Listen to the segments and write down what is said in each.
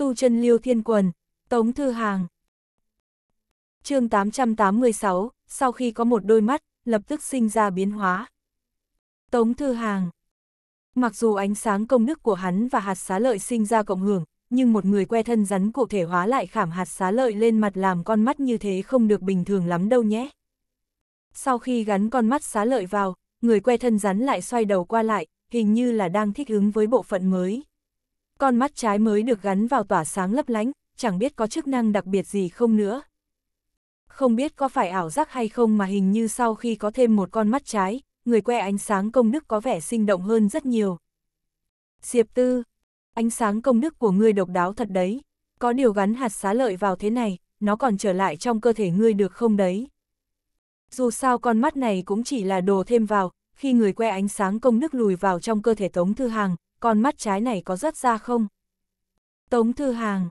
tu chân liêu thiên quần, tống thư hàng. chương 886, sau khi có một đôi mắt, lập tức sinh ra biến hóa. Tống thư hàng Mặc dù ánh sáng công đức của hắn và hạt xá lợi sinh ra cộng hưởng, nhưng một người que thân rắn cụ thể hóa lại khảm hạt xá lợi lên mặt làm con mắt như thế không được bình thường lắm đâu nhé. Sau khi gắn con mắt xá lợi vào, người que thân rắn lại xoay đầu qua lại, hình như là đang thích ứng với bộ phận mới con mắt trái mới được gắn vào tỏa sáng lấp lánh, chẳng biết có chức năng đặc biệt gì không nữa. Không biết có phải ảo giác hay không mà hình như sau khi có thêm một con mắt trái, người que ánh sáng công đức có vẻ sinh động hơn rất nhiều. Diệp Tư, ánh sáng công đức của ngươi độc đáo thật đấy, có điều gắn hạt xá lợi vào thế này, nó còn trở lại trong cơ thể ngươi được không đấy? Dù sao con mắt này cũng chỉ là đồ thêm vào, khi người que ánh sáng công đức lùi vào trong cơ thể Tống Thư Hàng, con mắt trái này có rớt ra không? Tống Thư Hàng,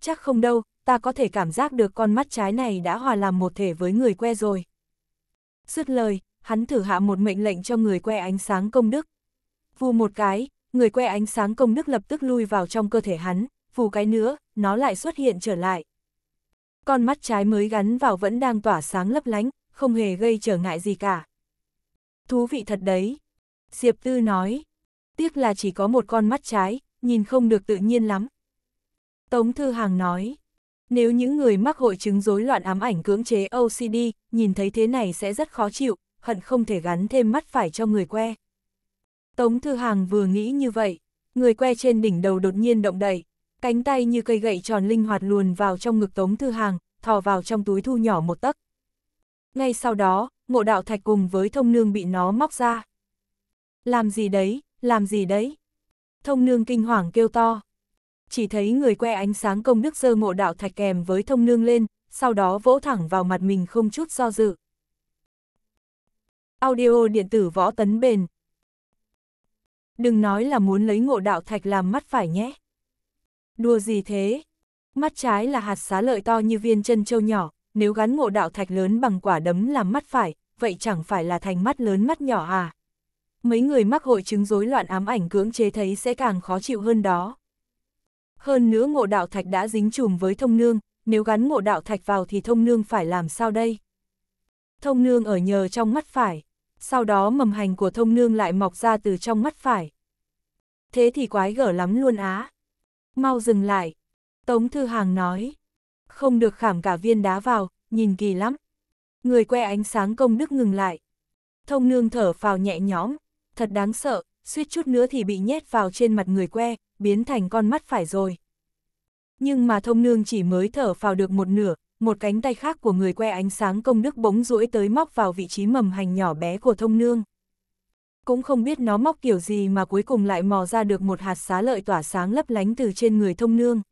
chắc không đâu, ta có thể cảm giác được con mắt trái này đã hòa làm một thể với người que rồi. Dứt lời, hắn thử hạ một mệnh lệnh cho người que ánh sáng công đức. Vù một cái, người que ánh sáng công đức lập tức lui vào trong cơ thể hắn, vù cái nữa, nó lại xuất hiện trở lại. Con mắt trái mới gắn vào vẫn đang tỏa sáng lấp lánh, không hề gây trở ngại gì cả. Thú vị thật đấy. Diệp Tư nói, tiếc là chỉ có một con mắt trái, nhìn không được tự nhiên lắm. Tống Thư Hàng nói, nếu những người mắc hội chứng rối loạn ám ảnh cưỡng chế OCD, nhìn thấy thế này sẽ rất khó chịu, hận không thể gắn thêm mắt phải cho người que. Tống Thư Hàng vừa nghĩ như vậy, người que trên đỉnh đầu đột nhiên động đậy, cánh tay như cây gậy tròn linh hoạt luồn vào trong ngực Tống Thư Hàng, thò vào trong túi thu nhỏ một tấc. Ngay sau đó, ngộ đạo thạch cùng với thông nương bị nó móc ra. Làm gì đấy, làm gì đấy? Thông nương kinh hoàng kêu to. Chỉ thấy người que ánh sáng công đức sơ ngộ đạo thạch kèm với thông nương lên, sau đó vỗ thẳng vào mặt mình không chút do dự. Audio điện tử võ tấn bền. Đừng nói là muốn lấy ngộ đạo thạch làm mắt phải nhé. Đùa gì thế? Mắt trái là hạt xá lợi to như viên chân châu nhỏ, nếu gắn ngộ đạo thạch lớn bằng quả đấm làm mắt phải, vậy chẳng phải là thành mắt lớn mắt nhỏ à? mấy người mắc hội chứng rối loạn ám ảnh cưỡng chế thấy sẽ càng khó chịu hơn đó. Hơn nữa ngộ đạo thạch đã dính chùm với thông nương, nếu gắn ngộ đạo thạch vào thì thông nương phải làm sao đây? Thông nương ở nhờ trong mắt phải, sau đó mầm hành của thông nương lại mọc ra từ trong mắt phải. Thế thì quái gở lắm luôn á. Mau dừng lại. Tống Thư Hàng nói. Không được khảm cả viên đá vào, nhìn kỳ lắm. Người que ánh sáng công đức ngừng lại. Thông nương thở phào nhẹ nhõm thật đáng sợ, suýt chút nữa thì bị nhét vào trên mặt người que, biến thành con mắt phải rồi. Nhưng mà thông nương chỉ mới thở vào được một nửa, một cánh tay khác của người que ánh sáng công đức bỗng rũi tới móc vào vị trí mầm hành nhỏ bé của thông nương. Cũng không biết nó móc kiểu gì mà cuối cùng lại mò ra được một hạt xá lợi tỏa sáng lấp lánh từ trên người thông nương.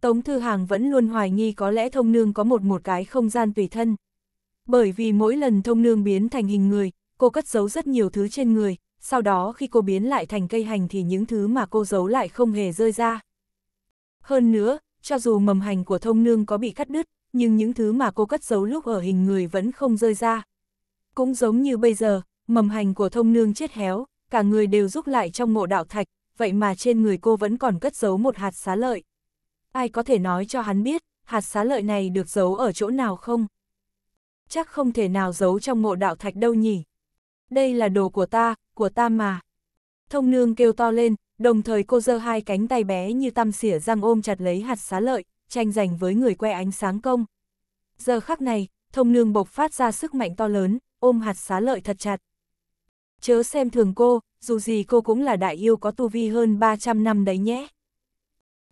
Tống Thư Hàng vẫn luôn hoài nghi có lẽ thông nương có một một cái không gian tùy thân. Bởi vì mỗi lần thông nương biến thành hình người, cô cất giấu rất nhiều thứ trên người, sau đó khi cô biến lại thành cây hành thì những thứ mà cô giấu lại không hề rơi ra. Hơn nữa, cho dù mầm hành của thông nương có bị cắt đứt, nhưng những thứ mà cô cất giấu lúc ở hình người vẫn không rơi ra. Cũng giống như bây giờ, mầm hành của thông nương chết héo, cả người đều rút lại trong mộ đạo thạch, vậy mà trên người cô vẫn còn cất giấu một hạt xá lợi. Ai có thể nói cho hắn biết, hạt xá lợi này được giấu ở chỗ nào không? Chắc không thể nào giấu trong mộ đạo thạch đâu nhỉ? đây là đồ của ta, của ta mà. Thông nương kêu to lên, đồng thời cô giơ hai cánh tay bé như tăm xỉa răng ôm chặt lấy hạt xá lợi, tranh giành với người que ánh sáng công. Giờ khắc này, thông nương bộc phát ra sức mạnh to lớn, ôm hạt xá lợi thật chặt. Chớ xem thường cô, dù gì cô cũng là đại yêu có tu vi hơn 300 năm đấy nhé.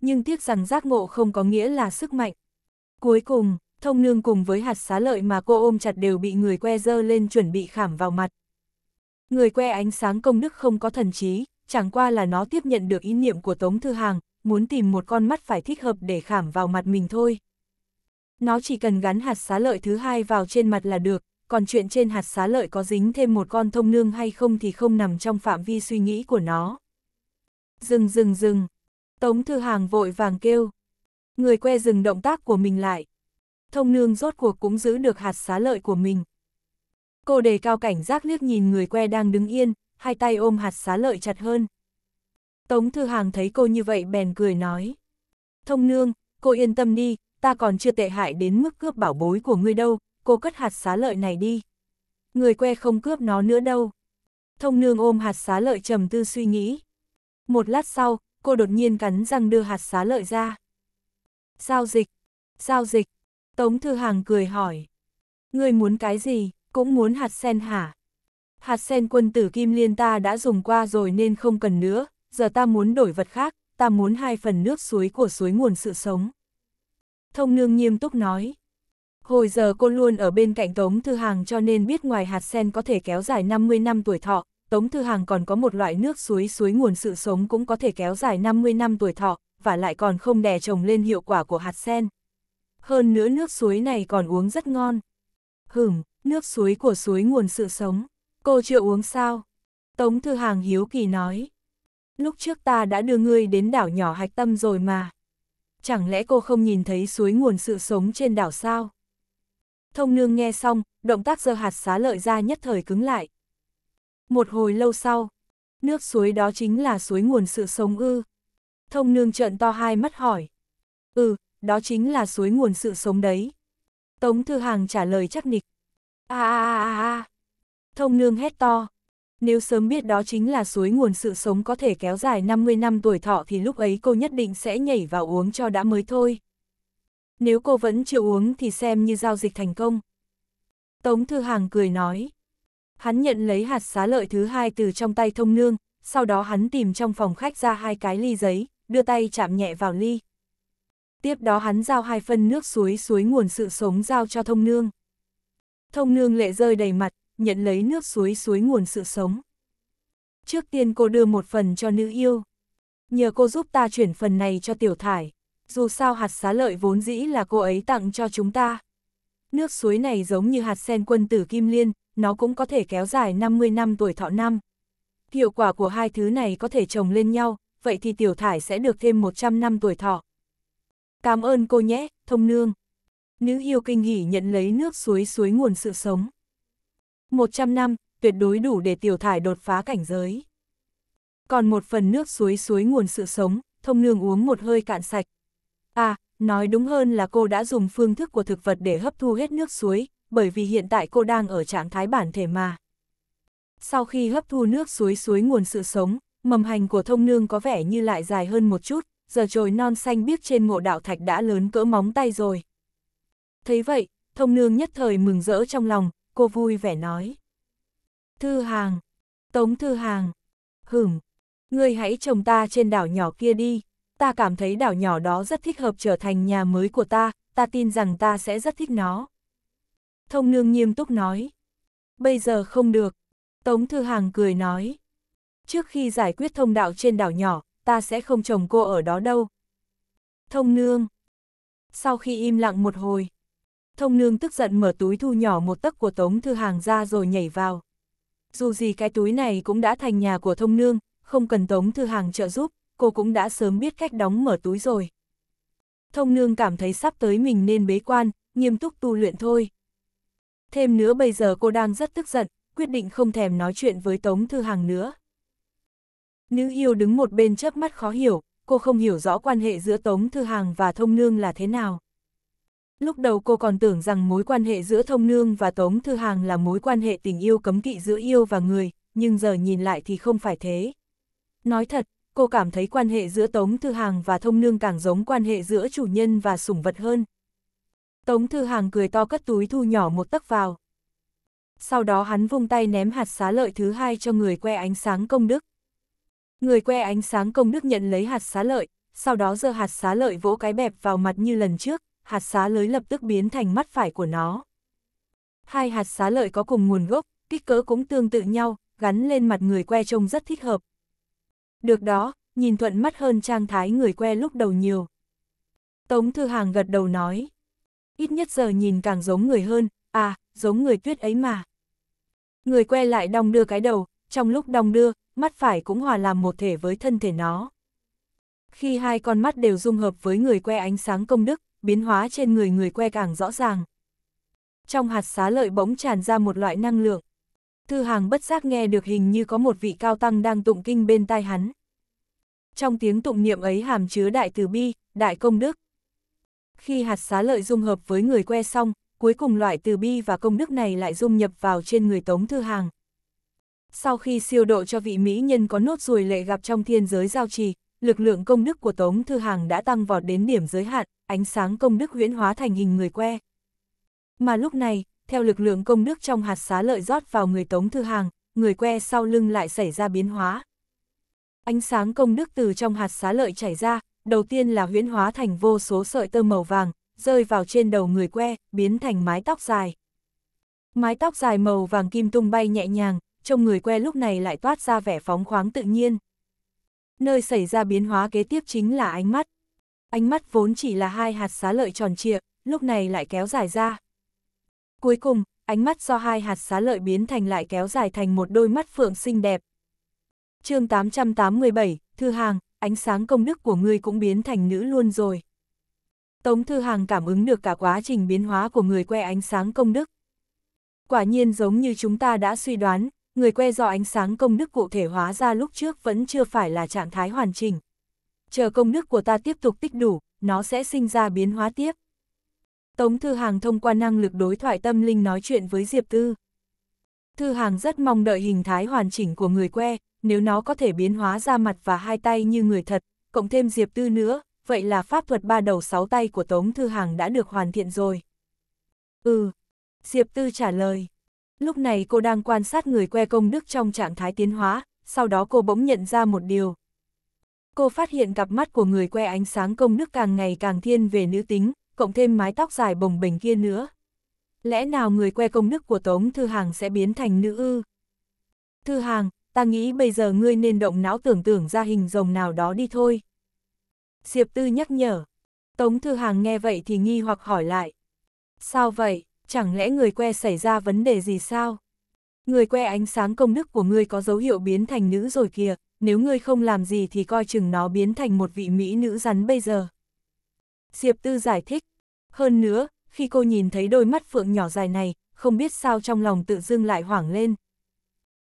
Nhưng tiếc rằng giác ngộ không có nghĩa là sức mạnh. Cuối cùng, thông nương cùng với hạt xá lợi mà cô ôm chặt đều bị người que dơ lên chuẩn bị khảm vào mặt. Người que ánh sáng công đức không có thần trí, chẳng qua là nó tiếp nhận được ý niệm của Tống Thư Hàng, muốn tìm một con mắt phải thích hợp để khảm vào mặt mình thôi. Nó chỉ cần gắn hạt xá lợi thứ hai vào trên mặt là được, còn chuyện trên hạt xá lợi có dính thêm một con thông nương hay không thì không nằm trong phạm vi suy nghĩ của nó. Dừng dừng dừng, Tống Thư Hàng vội vàng kêu. Người que dừng động tác của mình lại. Thông nương rốt cuộc cũng giữ được hạt xá lợi của mình, Cô đề cao cảnh giác liếc nhìn người que đang đứng yên, hai tay ôm hạt xá lợi chặt hơn. Tống Thư Hàng thấy cô như vậy bèn cười nói. Thông nương, cô yên tâm đi, ta còn chưa tệ hại đến mức cướp bảo bối của ngươi đâu, cô cất hạt xá lợi này đi. Người que không cướp nó nữa đâu. Thông nương ôm hạt xá lợi trầm tư suy nghĩ. Một lát sau, cô đột nhiên cắn răng đưa hạt xá lợi ra. Giao dịch, giao dịch, Tống Thư Hàng cười hỏi. Ngươi muốn cái gì? Cũng muốn hạt sen hả? Hạt sen quân tử kim liên ta đã dùng qua rồi nên không cần nữa, giờ ta muốn đổi vật khác, ta muốn hai phần nước suối của suối nguồn sự sống. Thông nương nghiêm túc nói. Hồi giờ cô luôn ở bên cạnh Tống Thư Hàng cho nên biết ngoài hạt sen có thể kéo dài 50 năm tuổi thọ, Tống Thư Hàng còn có một loại nước suối suối nguồn sự sống cũng có thể kéo dài 50 năm tuổi thọ, và lại còn không đè trồng lên hiệu quả của hạt sen. Hơn nữa nước suối này còn uống rất ngon. Hửm, Nước suối của suối nguồn sự sống, cô chưa uống sao? Tống Thư Hàng hiếu kỳ nói. Lúc trước ta đã đưa ngươi đến đảo nhỏ Hạch Tâm rồi mà. Chẳng lẽ cô không nhìn thấy suối nguồn sự sống trên đảo sao? Thông nương nghe xong, động tác giơ hạt xá lợi ra nhất thời cứng lại. Một hồi lâu sau, nước suối đó chính là suối nguồn sự sống ư. Thông nương trợn to hai mắt hỏi. Ừ, đó chính là suối nguồn sự sống đấy. Tống Thư Hàng trả lời chắc nịch a a a a Thông nương hét to. Nếu sớm biết đó chính là suối nguồn sự sống có thể kéo dài 50 năm tuổi thọ thì lúc ấy cô nhất định sẽ nhảy vào uống cho đã mới thôi. Nếu cô vẫn chịu uống thì xem như giao dịch thành công. Tống Thư Hàng cười nói. Hắn nhận lấy hạt xá lợi thứ hai từ trong tay thông nương, sau đó hắn tìm trong phòng khách ra hai cái ly giấy, đưa tay chạm nhẹ vào ly. Tiếp đó hắn giao hai phân nước suối suối nguồn sự sống giao cho thông nương thông nương lệ rơi đầy mặt, nhận lấy nước suối suối nguồn sự sống. Trước tiên cô đưa một phần cho nữ yêu. Nhờ cô giúp ta chuyển phần này cho tiểu thải. Dù sao hạt xá lợi vốn dĩ là cô ấy tặng cho chúng ta. Nước suối này giống như hạt sen quân tử kim liên, nó cũng có thể kéo dài 50 năm tuổi thọ năm. Hiệu quả của hai thứ này có thể trồng lên nhau, vậy thì tiểu thải sẽ được thêm 100 năm tuổi thọ. Cảm ơn cô nhé, thông nương nữ yêu kinh hỉ nhận lấy nước suối suối nguồn sự sống. 100 năm, tuyệt đối đủ để tiểu thải đột phá cảnh giới. Còn một phần nước suối suối nguồn sự sống, thông nương uống một hơi cạn sạch. À, nói đúng hơn là cô đã dùng phương thức của thực vật để hấp thu hết nước suối, bởi vì hiện tại cô đang ở trạng thái bản thể mà. Sau khi hấp thu nước suối suối nguồn sự sống, mầm hành của thông nương có vẻ như lại dài hơn một chút, giờ trồi non xanh biếc trên mộ đạo thạch đã lớn cỡ móng tay rồi. Thấy vậy, thông nương nhất thời mừng rỡ trong lòng, cô vui vẻ nói. Thư hàng, tống thư hàng, hửm, ngươi hãy chồng ta trên đảo nhỏ kia đi, ta cảm thấy đảo nhỏ đó rất thích hợp trở thành nhà mới của ta, ta tin rằng ta sẽ rất thích nó. Thông nương nghiêm túc nói. Bây giờ không được. Tống Thư Hàng cười nói. Trước khi giải quyết thông đạo trên đảo nhỏ, ta sẽ không chồng cô ở đó đâu. Thông nương. Sau khi im lặng một hồi, Thông nương tức giận mở túi thu nhỏ một tấc của Tống Thư Hàng ra rồi nhảy vào. Dù gì cái túi này cũng đã thành nhà của thông nương, không cần Tống Thư Hàng trợ giúp, cô cũng đã sớm biết cách đóng mở túi rồi. Thông nương cảm thấy sắp tới mình nên bế quan, nghiêm túc tu luyện thôi. Thêm nữa bây giờ cô đang rất tức giận, quyết định không thèm nói chuyện với Tống Thư Hàng nữa. Nữ yêu đứng một bên chớp mắt khó hiểu, cô không hiểu rõ quan hệ giữa Tống Thư Hàng và Thông Nương là thế nào. Lúc đầu cô còn tưởng rằng mối quan hệ giữa Thông Nương và Tống Thư Hàng là mối quan hệ tình yêu cấm kỵ giữa yêu và người, nhưng giờ nhìn lại thì không phải thế. Nói thật, cô cảm thấy quan hệ giữa Tống Thư Hàng và Thông Nương càng giống quan hệ giữa chủ nhân và sủng vật hơn. Tống Thư Hàng cười to cất túi thu nhỏ một tấc vào. Sau đó hắn vung tay ném hạt xá lợi thứ hai cho người que ánh sáng công đức. Người que ánh sáng công đức nhận lấy hạt xá lợi, sau đó giơ hạt xá lợi vỗ cái bẹp vào mặt như lần trước, hạt xá lưới lập tức biến thành mắt phải của nó. Hai hạt xá lợi có cùng nguồn gốc, kích cỡ cũng tương tự nhau, gắn lên mặt người que trông rất thích hợp. Được đó, nhìn thuận mắt hơn trang thái người que lúc đầu nhiều. Tống Thư Hàng gật đầu nói. Ít nhất giờ nhìn càng giống người hơn, à, giống người tuyết ấy mà. Người que lại đong đưa cái đầu, trong lúc đong đưa, mắt phải cũng hòa làm một thể với thân thể nó. Khi hai con mắt đều dung hợp với người que ánh sáng công đức, biến hóa trên người người que càng rõ ràng. Trong hạt xá lợi bỗng tràn ra một loại năng lượng. Thư hàng bất giác nghe được hình như có một vị cao tăng đang tụng kinh bên tai hắn. Trong tiếng tụng niệm ấy hàm chứa đại từ bi, đại công đức. Khi hạt xá lợi dung hợp với người que xong, cuối cùng loại từ bi và công đức này lại dung nhập vào trên người Tống Thư Hàng. Sau khi siêu độ cho vị mỹ nhân có nốt ruồi lệ gặp trong thiên giới giao trì, lực lượng công đức của Tống Thư Hàng đã tăng vọt đến điểm giới hạn, ánh sáng công đức huyễn hóa thành hình người que. Mà lúc này, theo lực lượng công đức trong hạt xá lợi rót vào người Tống Thư Hàng, người que sau lưng lại xảy ra biến hóa. Ánh sáng công đức từ trong hạt xá lợi chảy ra, đầu tiên là huyễn hóa thành vô số sợi tơ màu vàng, rơi vào trên đầu người que, biến thành mái tóc dài. Mái tóc dài màu vàng kim tung bay nhẹ nhàng, trong người que lúc này lại toát ra vẻ phóng khoáng tự nhiên nơi xảy ra biến hóa kế tiếp chính là ánh mắt. Ánh mắt vốn chỉ là hai hạt xá lợi tròn trịa, lúc này lại kéo dài ra. Cuối cùng, ánh mắt do hai hạt xá lợi biến thành lại kéo dài thành một đôi mắt phượng xinh đẹp. chương 887, Thư Hàng, ánh sáng công đức của người cũng biến thành nữ luôn rồi. Tống Thư Hàng cảm ứng được cả quá trình biến hóa của người que ánh sáng công đức. Quả nhiên giống như chúng ta đã suy đoán, người que do ánh sáng công đức cụ thể hóa ra lúc trước vẫn chưa phải là trạng thái hoàn chỉnh. Chờ công đức của ta tiếp tục tích đủ, nó sẽ sinh ra biến hóa tiếp. Tống Thư Hàng thông qua năng lực đối thoại tâm linh nói chuyện với Diệp Tư. Thư Hàng rất mong đợi hình thái hoàn chỉnh của người que, nếu nó có thể biến hóa ra mặt và hai tay như người thật, cộng thêm Diệp Tư nữa, vậy là pháp thuật ba đầu sáu tay của Tống Thư Hàng đã được hoàn thiện rồi. Ừ, Diệp Tư trả lời. Lúc này cô đang quan sát người que công đức trong trạng thái tiến hóa, sau đó cô bỗng nhận ra một điều. Cô phát hiện cặp mắt của người que ánh sáng công đức càng ngày càng thiên về nữ tính, cộng thêm mái tóc dài bồng bềnh kia nữa. Lẽ nào người que công đức của Tống Thư Hàng sẽ biến thành nữ ư? Thư Hàng, ta nghĩ bây giờ ngươi nên động não tưởng tưởng ra hình rồng nào đó đi thôi. Diệp Tư nhắc nhở. Tống Thư Hàng nghe vậy thì nghi hoặc hỏi lại. Sao vậy? chẳng lẽ người que xảy ra vấn đề gì sao? Người que ánh sáng công đức của ngươi có dấu hiệu biến thành nữ rồi kìa, nếu ngươi không làm gì thì coi chừng nó biến thành một vị mỹ nữ rắn bây giờ. Diệp Tư giải thích. Hơn nữa, khi cô nhìn thấy đôi mắt phượng nhỏ dài này, không biết sao trong lòng tự dưng lại hoảng lên.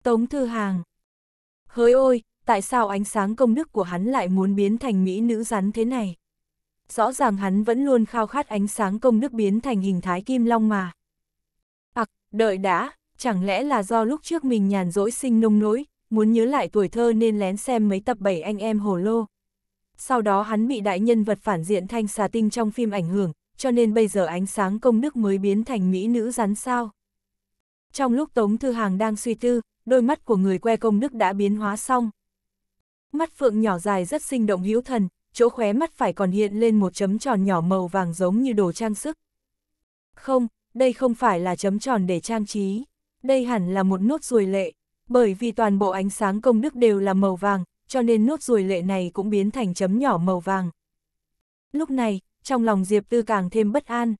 Tống Thư Hàng. Hỡi ôi, tại sao ánh sáng công đức của hắn lại muốn biến thành mỹ nữ rắn thế này? rõ ràng hắn vẫn luôn khao khát ánh sáng công đức biến thành hình thái kim long mà. Ặc, à, đợi đã, chẳng lẽ là do lúc trước mình nhàn rỗi sinh nông nỗi, muốn nhớ lại tuổi thơ nên lén xem mấy tập bảy anh em hồ lô. Sau đó hắn bị đại nhân vật phản diện thanh xà tinh trong phim ảnh hưởng, cho nên bây giờ ánh sáng công đức mới biến thành mỹ nữ rắn sao. Trong lúc Tống Thư Hàng đang suy tư, đôi mắt của người que công đức đã biến hóa xong. Mắt phượng nhỏ dài rất sinh động hữu thần, chỗ khóe mắt phải còn hiện lên một chấm tròn nhỏ màu vàng giống như đồ trang sức. Không, đây không phải là chấm tròn để trang trí, đây hẳn là một nốt ruồi lệ, bởi vì toàn bộ ánh sáng công đức đều là màu vàng, cho nên nốt ruồi lệ này cũng biến thành chấm nhỏ màu vàng. Lúc này, trong lòng Diệp Tư càng thêm bất an.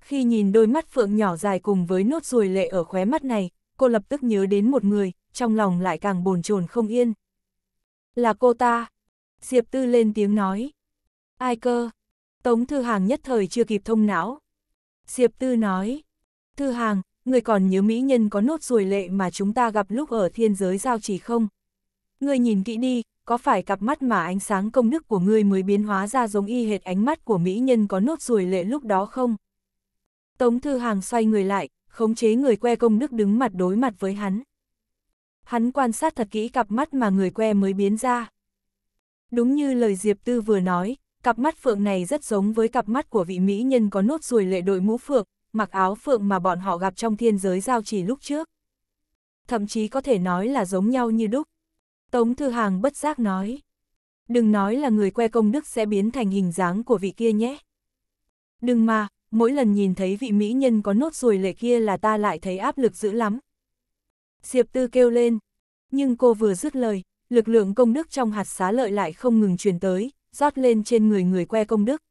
Khi nhìn đôi mắt phượng nhỏ dài cùng với nốt ruồi lệ ở khóe mắt này, cô lập tức nhớ đến một người, trong lòng lại càng bồn chồn không yên. Là cô ta, Diệp Tư lên tiếng nói. Ai cơ? Tống Thư Hàng nhất thời chưa kịp thông não. Diệp Tư nói. Thư Hàng, người còn nhớ mỹ nhân có nốt ruồi lệ mà chúng ta gặp lúc ở thiên giới giao chỉ không? Người nhìn kỹ đi, có phải cặp mắt mà ánh sáng công đức của người mới biến hóa ra giống y hệt ánh mắt của mỹ nhân có nốt ruồi lệ lúc đó không? Tống Thư Hàng xoay người lại, khống chế người que công đức đứng mặt đối mặt với hắn. Hắn quan sát thật kỹ cặp mắt mà người que mới biến ra. Đúng như lời Diệp Tư vừa nói, cặp mắt phượng này rất giống với cặp mắt của vị mỹ nhân có nốt ruồi lệ đội mũ phượng, mặc áo phượng mà bọn họ gặp trong thiên giới giao chỉ lúc trước. Thậm chí có thể nói là giống nhau như đúc. Tống Thư Hàng bất giác nói. Đừng nói là người que công đức sẽ biến thành hình dáng của vị kia nhé. Đừng mà, mỗi lần nhìn thấy vị mỹ nhân có nốt ruồi lệ kia là ta lại thấy áp lực dữ lắm. Diệp Tư kêu lên, nhưng cô vừa dứt lời, lực lượng công đức trong hạt xá lợi lại không ngừng truyền tới, rót lên trên người người que công đức.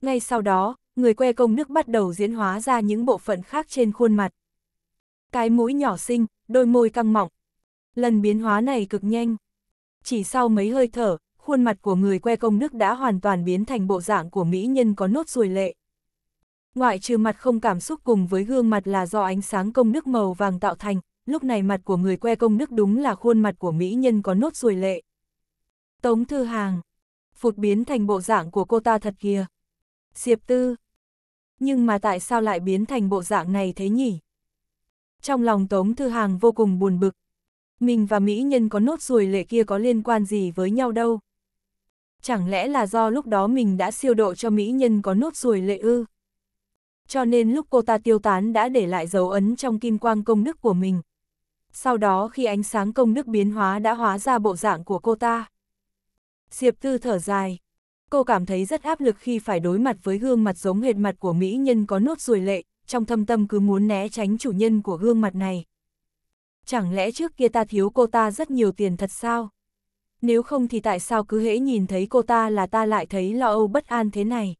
Ngay sau đó, người que công đức bắt đầu diễn hóa ra những bộ phận khác trên khuôn mặt. Cái mũi nhỏ xinh, đôi môi căng mọng. Lần biến hóa này cực nhanh. Chỉ sau mấy hơi thở, khuôn mặt của người que công đức đã hoàn toàn biến thành bộ dạng của mỹ nhân có nốt ruồi lệ. Ngoại trừ mặt không cảm xúc cùng với gương mặt là do ánh sáng công đức màu vàng tạo thành, lúc này mặt của người que công đức đúng là khuôn mặt của mỹ nhân có nốt ruồi lệ. Tống Thư Hàng, phụt biến thành bộ dạng của cô ta thật kìa. Diệp Tư, nhưng mà tại sao lại biến thành bộ dạng này thế nhỉ? Trong lòng Tống Thư Hàng vô cùng buồn bực. Mình và Mỹ nhân có nốt ruồi lệ kia có liên quan gì với nhau đâu? Chẳng lẽ là do lúc đó mình đã siêu độ cho Mỹ nhân có nốt ruồi lệ ư? Cho nên lúc cô ta tiêu tán đã để lại dấu ấn trong kim quang công đức của mình sau đó khi ánh sáng công đức biến hóa đã hóa ra bộ dạng của cô ta. Diệp Tư thở dài. Cô cảm thấy rất áp lực khi phải đối mặt với gương mặt giống hệt mặt của mỹ nhân có nốt ruồi lệ, trong thâm tâm cứ muốn né tránh chủ nhân của gương mặt này. Chẳng lẽ trước kia ta thiếu cô ta rất nhiều tiền thật sao? Nếu không thì tại sao cứ hễ nhìn thấy cô ta là ta lại thấy lo âu bất an thế này?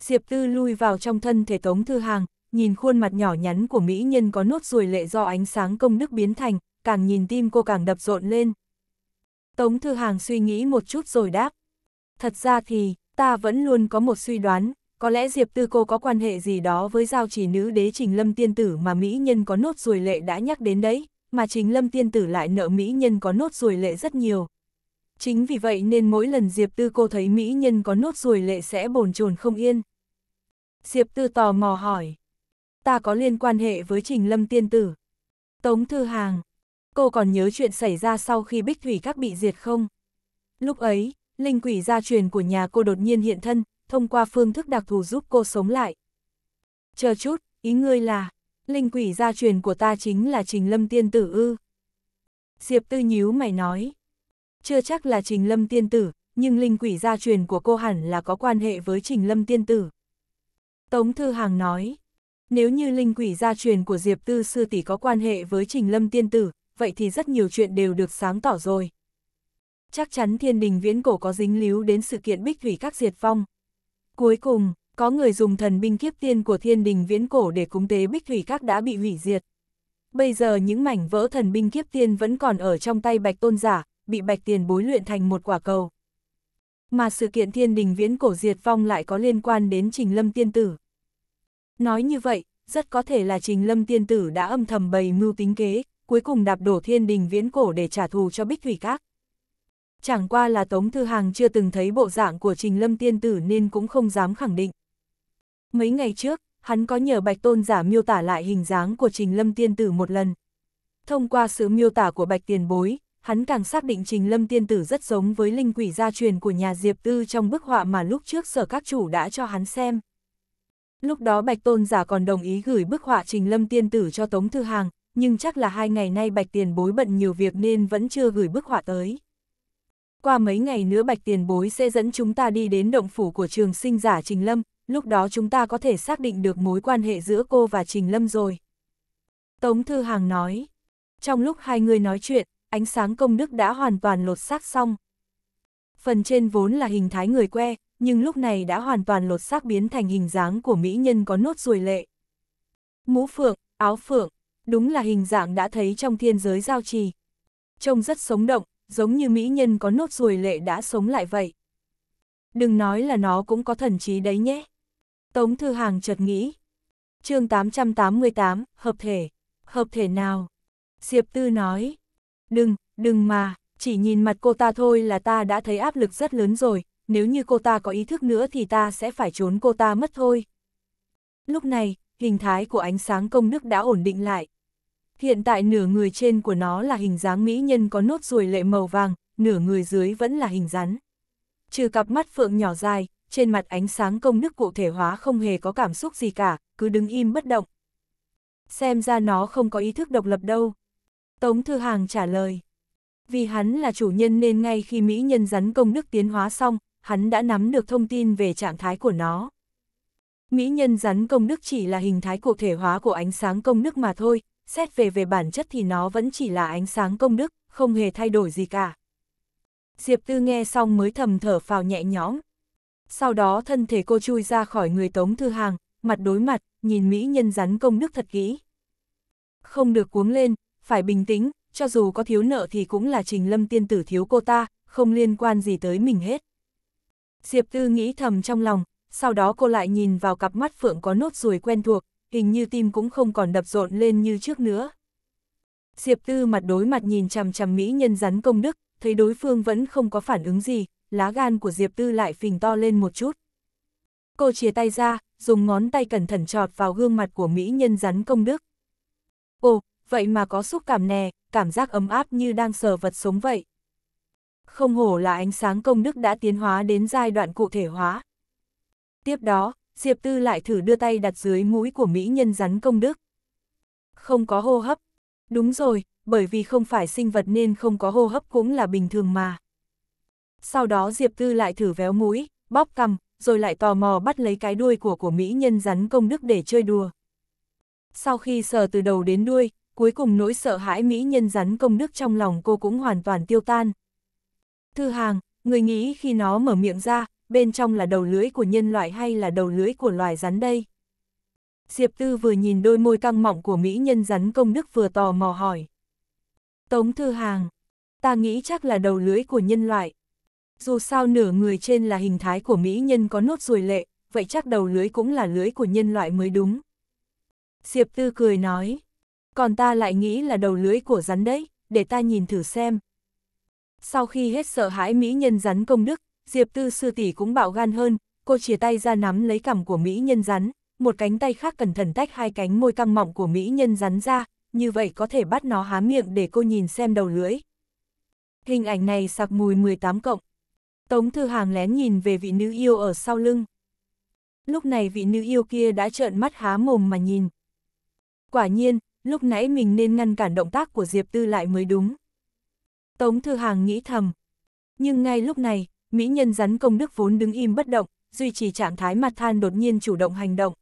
Diệp Tư lui vào trong thân thể Tống Thư Hàng, nhìn khuôn mặt nhỏ nhắn của mỹ nhân có nốt ruồi lệ do ánh sáng công đức biến thành, càng nhìn tim cô càng đập rộn lên. Tống Thư Hàng suy nghĩ một chút rồi đáp. Thật ra thì, ta vẫn luôn có một suy đoán, có lẽ Diệp Tư cô có quan hệ gì đó với giao chỉ nữ đế Trình Lâm Tiên Tử mà Mỹ Nhân có nốt ruồi lệ đã nhắc đến đấy, mà Trình Lâm Tiên Tử lại nợ Mỹ Nhân có nốt ruồi lệ rất nhiều. Chính vì vậy nên mỗi lần Diệp Tư cô thấy Mỹ Nhân có nốt ruồi lệ sẽ bồn chồn không yên. Diệp Tư tò mò hỏi ta có liên quan hệ với Trình Lâm Tiên Tử. Tống Thư Hàng, cô còn nhớ chuyện xảy ra sau khi Bích Thủy Các bị diệt không? Lúc ấy, linh quỷ gia truyền của nhà cô đột nhiên hiện thân, thông qua phương thức đặc thù giúp cô sống lại. Chờ chút, ý ngươi là, linh quỷ gia truyền của ta chính là Trình Lâm Tiên Tử ư. Diệp Tư nhíu mày nói, chưa chắc là Trình Lâm Tiên Tử, nhưng linh quỷ gia truyền của cô hẳn là có quan hệ với Trình Lâm Tiên Tử. Tống Thư Hàng nói, nếu như linh quỷ gia truyền của Diệp Tư Sư Tỷ có quan hệ với Trình Lâm Tiên Tử, vậy thì rất nhiều chuyện đều được sáng tỏ rồi. Chắc chắn thiên đình viễn cổ có dính líu đến sự kiện bích thủy các diệt phong. Cuối cùng, có người dùng thần binh kiếp tiên của thiên đình viễn cổ để cúng tế bích thủy các đã bị hủy diệt. Bây giờ những mảnh vỡ thần binh kiếp tiên vẫn còn ở trong tay bạch tôn giả, bị bạch tiền bối luyện thành một quả cầu. Mà sự kiện thiên đình viễn cổ diệt phong lại có liên quan đến trình lâm tiên tử. Nói như vậy, rất có thể là Trình Lâm Tiên Tử đã âm thầm bày mưu tính kế, cuối cùng đạp đổ thiên đình viễn cổ để trả thù cho Bích Thủy Các. Chẳng qua là Tống Thư Hàng chưa từng thấy bộ dạng của Trình Lâm Tiên Tử nên cũng không dám khẳng định. Mấy ngày trước, hắn có nhờ Bạch Tôn giả miêu tả lại hình dáng của Trình Lâm Tiên Tử một lần. Thông qua sự miêu tả của Bạch Tiền Bối, hắn càng xác định Trình Lâm Tiên Tử rất giống với linh quỷ gia truyền của nhà Diệp Tư trong bức họa mà lúc trước sở các chủ đã cho hắn xem. Lúc đó Bạch Tôn giả còn đồng ý gửi bức họa Trình Lâm Tiên Tử cho Tống Thư Hàng, nhưng chắc là hai ngày nay Bạch Tiền Bối bận nhiều việc nên vẫn chưa gửi bức họa tới. Qua mấy ngày nữa Bạch Tiền Bối sẽ dẫn chúng ta đi đến động phủ của trường sinh giả Trình Lâm, lúc đó chúng ta có thể xác định được mối quan hệ giữa cô và Trình Lâm rồi. Tống Thư Hàng nói, trong lúc hai người nói chuyện, ánh sáng công đức đã hoàn toàn lột xác xong. Phần trên vốn là hình thái người que, nhưng lúc này đã hoàn toàn lột xác biến thành hình dáng của mỹ nhân có nốt ruồi lệ. Mũ phượng, áo phượng, đúng là hình dạng đã thấy trong thiên giới giao trì. Trông rất sống động, giống như mỹ nhân có nốt ruồi lệ đã sống lại vậy. Đừng nói là nó cũng có thần trí đấy nhé. Tống Thư Hàng chợt nghĩ. chương 888, hợp thể. Hợp thể nào? Diệp Tư nói. Đừng, đừng mà, chỉ nhìn mặt cô ta thôi là ta đã thấy áp lực rất lớn rồi, nếu như cô ta có ý thức nữa thì ta sẽ phải trốn cô ta mất thôi. Lúc này, hình thái của ánh sáng công đức đã ổn định lại. Hiện tại nửa người trên của nó là hình dáng mỹ nhân có nốt ruồi lệ màu vàng, nửa người dưới vẫn là hình rắn. Trừ cặp mắt phượng nhỏ dài, trên mặt ánh sáng công đức cụ thể hóa không hề có cảm xúc gì cả, cứ đứng im bất động. Xem ra nó không có ý thức độc lập đâu. Tống Thư Hàng trả lời. Vì hắn là chủ nhân nên ngay khi Mỹ nhân rắn công đức tiến hóa xong, hắn đã nắm được thông tin về trạng thái của nó. Mỹ nhân rắn công đức chỉ là hình thái cụ thể hóa của ánh sáng công đức mà thôi, xét về về bản chất thì nó vẫn chỉ là ánh sáng công đức, không hề thay đổi gì cả. Diệp Tư nghe xong mới thầm thở phào nhẹ nhõm. Sau đó thân thể cô chui ra khỏi người Tống Thư Hàng, mặt đối mặt, nhìn Mỹ nhân rắn công đức thật kỹ. Không được cuống lên, phải bình tĩnh, cho dù có thiếu nợ thì cũng là trình lâm tiên tử thiếu cô ta, không liên quan gì tới mình hết. Diệp Tư nghĩ thầm trong lòng, sau đó cô lại nhìn vào cặp mắt Phượng có nốt ruồi quen thuộc, hình như tim cũng không còn đập rộn lên như trước nữa. Diệp Tư mặt đối mặt nhìn chằm chằm mỹ nhân rắn công đức, thấy đối phương vẫn không có phản ứng gì, lá gan của Diệp Tư lại phình to lên một chút. Cô chia tay ra, dùng ngón tay cẩn thận trọt vào gương mặt của mỹ nhân rắn công đức. Ồ, vậy mà có xúc cảm nè, cảm giác ấm áp như đang sờ vật sống vậy không hổ là ánh sáng công đức đã tiến hóa đến giai đoạn cụ thể hóa. Tiếp đó, Diệp Tư lại thử đưa tay đặt dưới mũi của mỹ nhân rắn công đức. Không có hô hấp. Đúng rồi, bởi vì không phải sinh vật nên không có hô hấp cũng là bình thường mà. Sau đó Diệp Tư lại thử véo mũi, bóp cằm, rồi lại tò mò bắt lấy cái đuôi của của mỹ nhân rắn công đức để chơi đùa. Sau khi sờ từ đầu đến đuôi, cuối cùng nỗi sợ hãi mỹ nhân rắn công đức trong lòng cô cũng hoàn toàn tiêu tan, Thư hàng, người nghĩ khi nó mở miệng ra, bên trong là đầu lưỡi của nhân loại hay là đầu lưỡi của loài rắn đây? Diệp Tư vừa nhìn đôi môi căng mọng của mỹ nhân rắn công đức vừa tò mò hỏi. Tống Thư Hàng, ta nghĩ chắc là đầu lưỡi của nhân loại. Dù sao nửa người trên là hình thái của mỹ nhân có nốt ruồi lệ, vậy chắc đầu lưỡi cũng là lưỡi của nhân loại mới đúng. Diệp Tư cười nói, còn ta lại nghĩ là đầu lưỡi của rắn đấy, để ta nhìn thử xem. Sau khi hết sợ hãi mỹ nhân rắn công đức, Diệp Tư sư tỷ cũng bạo gan hơn, cô chia tay ra nắm lấy cằm của mỹ nhân rắn, một cánh tay khác cẩn thận tách hai cánh môi căng mọng của mỹ nhân rắn ra, như vậy có thể bắt nó há miệng để cô nhìn xem đầu lưỡi. Hình ảnh này sặc mùi 18 cộng. Tống Thư Hàng lén nhìn về vị nữ yêu ở sau lưng. Lúc này vị nữ yêu kia đã trợn mắt há mồm mà nhìn. Quả nhiên, lúc nãy mình nên ngăn cản động tác của Diệp Tư lại mới đúng. Tống Thư Hàng nghĩ thầm. Nhưng ngay lúc này, Mỹ nhân rắn công đức vốn đứng im bất động, duy trì trạng thái mặt than đột nhiên chủ động hành động.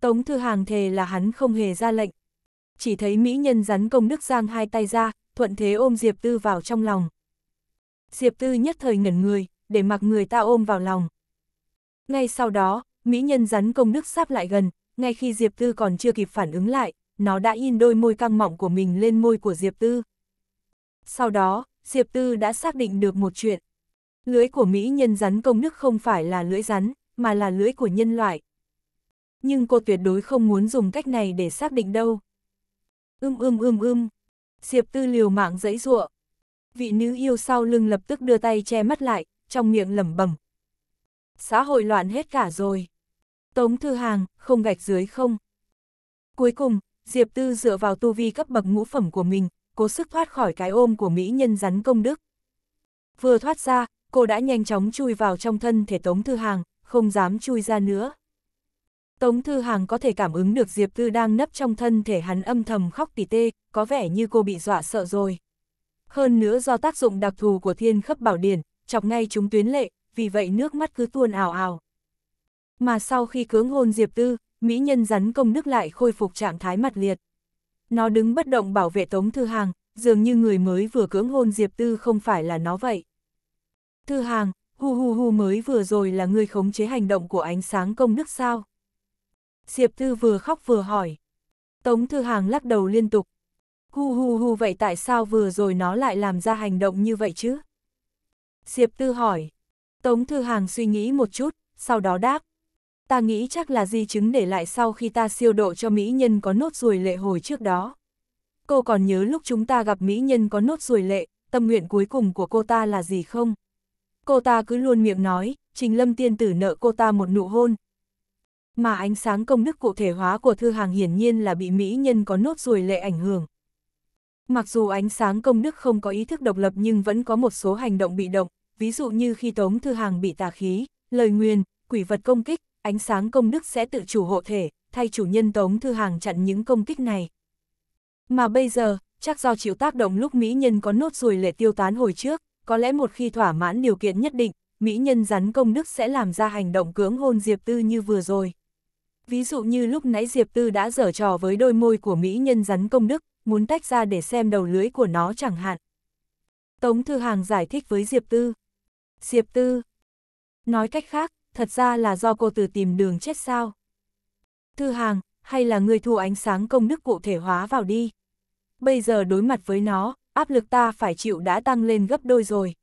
Tống Thư Hàng thề là hắn không hề ra lệnh. Chỉ thấy Mỹ nhân rắn công đức giang hai tay ra, thuận thế ôm Diệp Tư vào trong lòng. Diệp Tư nhất thời ngẩn người, để mặc người ta ôm vào lòng. Ngay sau đó, Mỹ nhân rắn công đức sắp lại gần, ngay khi Diệp Tư còn chưa kịp phản ứng lại, nó đã in đôi môi căng mọng của mình lên môi của Diệp Tư. Sau đó, Diệp Tư đã xác định được một chuyện. Lưới của Mỹ nhân rắn công đức không phải là lưỡi rắn, mà là lưới của nhân loại. Nhưng cô tuyệt đối không muốn dùng cách này để xác định đâu. Ưm ưm ưm ưm. Diệp Tư liều mạng dẫy ruộng. Vị nữ yêu sau lưng lập tức đưa tay che mắt lại, trong miệng lẩm bẩm. Xã hội loạn hết cả rồi. Tống thư hàng, không gạch dưới không. Cuối cùng, Diệp Tư dựa vào tu vi cấp bậc ngũ phẩm của mình, cố sức thoát khỏi cái ôm của mỹ nhân rắn công đức. Vừa thoát ra, cô đã nhanh chóng chui vào trong thân thể Tống Thư Hàng, không dám chui ra nữa. Tống Thư Hàng có thể cảm ứng được Diệp Tư đang nấp trong thân thể hắn âm thầm khóc tỉ tê, có vẻ như cô bị dọa sợ rồi. Hơn nữa do tác dụng đặc thù của thiên khấp bảo điển, chọc ngay chúng tuyến lệ, vì vậy nước mắt cứ tuôn ảo ảo. Mà sau khi cưỡng hôn Diệp Tư, mỹ nhân rắn công đức lại khôi phục trạng thái mặt liệt. Nó đứng bất động bảo vệ Tống Thư Hàng, dường như người mới vừa cưỡng hôn Diệp Tư không phải là nó vậy. Thư Hàng, hu hu hu mới vừa rồi là người khống chế hành động của ánh sáng công đức sao? Diệp Tư vừa khóc vừa hỏi. Tống Thư Hàng lắc đầu liên tục. Hu hu hu vậy tại sao vừa rồi nó lại làm ra hành động như vậy chứ? Diệp Tư hỏi. Tống Thư Hàng suy nghĩ một chút, sau đó đáp, Ta nghĩ chắc là di chứng để lại sau khi ta siêu độ cho mỹ nhân có nốt ruồi lệ hồi trước đó. Cô còn nhớ lúc chúng ta gặp mỹ nhân có nốt ruồi lệ, tâm nguyện cuối cùng của cô ta là gì không? Cô ta cứ luôn miệng nói, Trình Lâm tiên tử nợ cô ta một nụ hôn. Mà ánh sáng công đức cụ thể hóa của thư hàng hiển nhiên là bị mỹ nhân có nốt ruồi lệ ảnh hưởng. Mặc dù ánh sáng công đức không có ý thức độc lập nhưng vẫn có một số hành động bị động, ví dụ như khi Tống Thư Hàng bị tà khí, lời nguyền, quỷ vật công kích, ánh sáng công đức sẽ tự chủ hộ thể, thay chủ nhân Tống Thư Hàng chặn những công kích này. Mà bây giờ, chắc do chịu tác động lúc Mỹ Nhân có nốt ruồi lệ tiêu tán hồi trước, có lẽ một khi thỏa mãn điều kiện nhất định, Mỹ Nhân rắn công đức sẽ làm ra hành động cưỡng hôn Diệp Tư như vừa rồi. Ví dụ như lúc nãy Diệp Tư đã dở trò với đôi môi của Mỹ Nhân rắn công đức, muốn tách ra để xem đầu lưới của nó chẳng hạn. Tống Thư Hàng giải thích với Diệp Tư. Diệp Tư. Nói cách khác, thật ra là do cô từ tìm đường chết sao. Thư hàng, hay là người thu ánh sáng công đức cụ thể hóa vào đi. Bây giờ đối mặt với nó, áp lực ta phải chịu đã tăng lên gấp đôi rồi.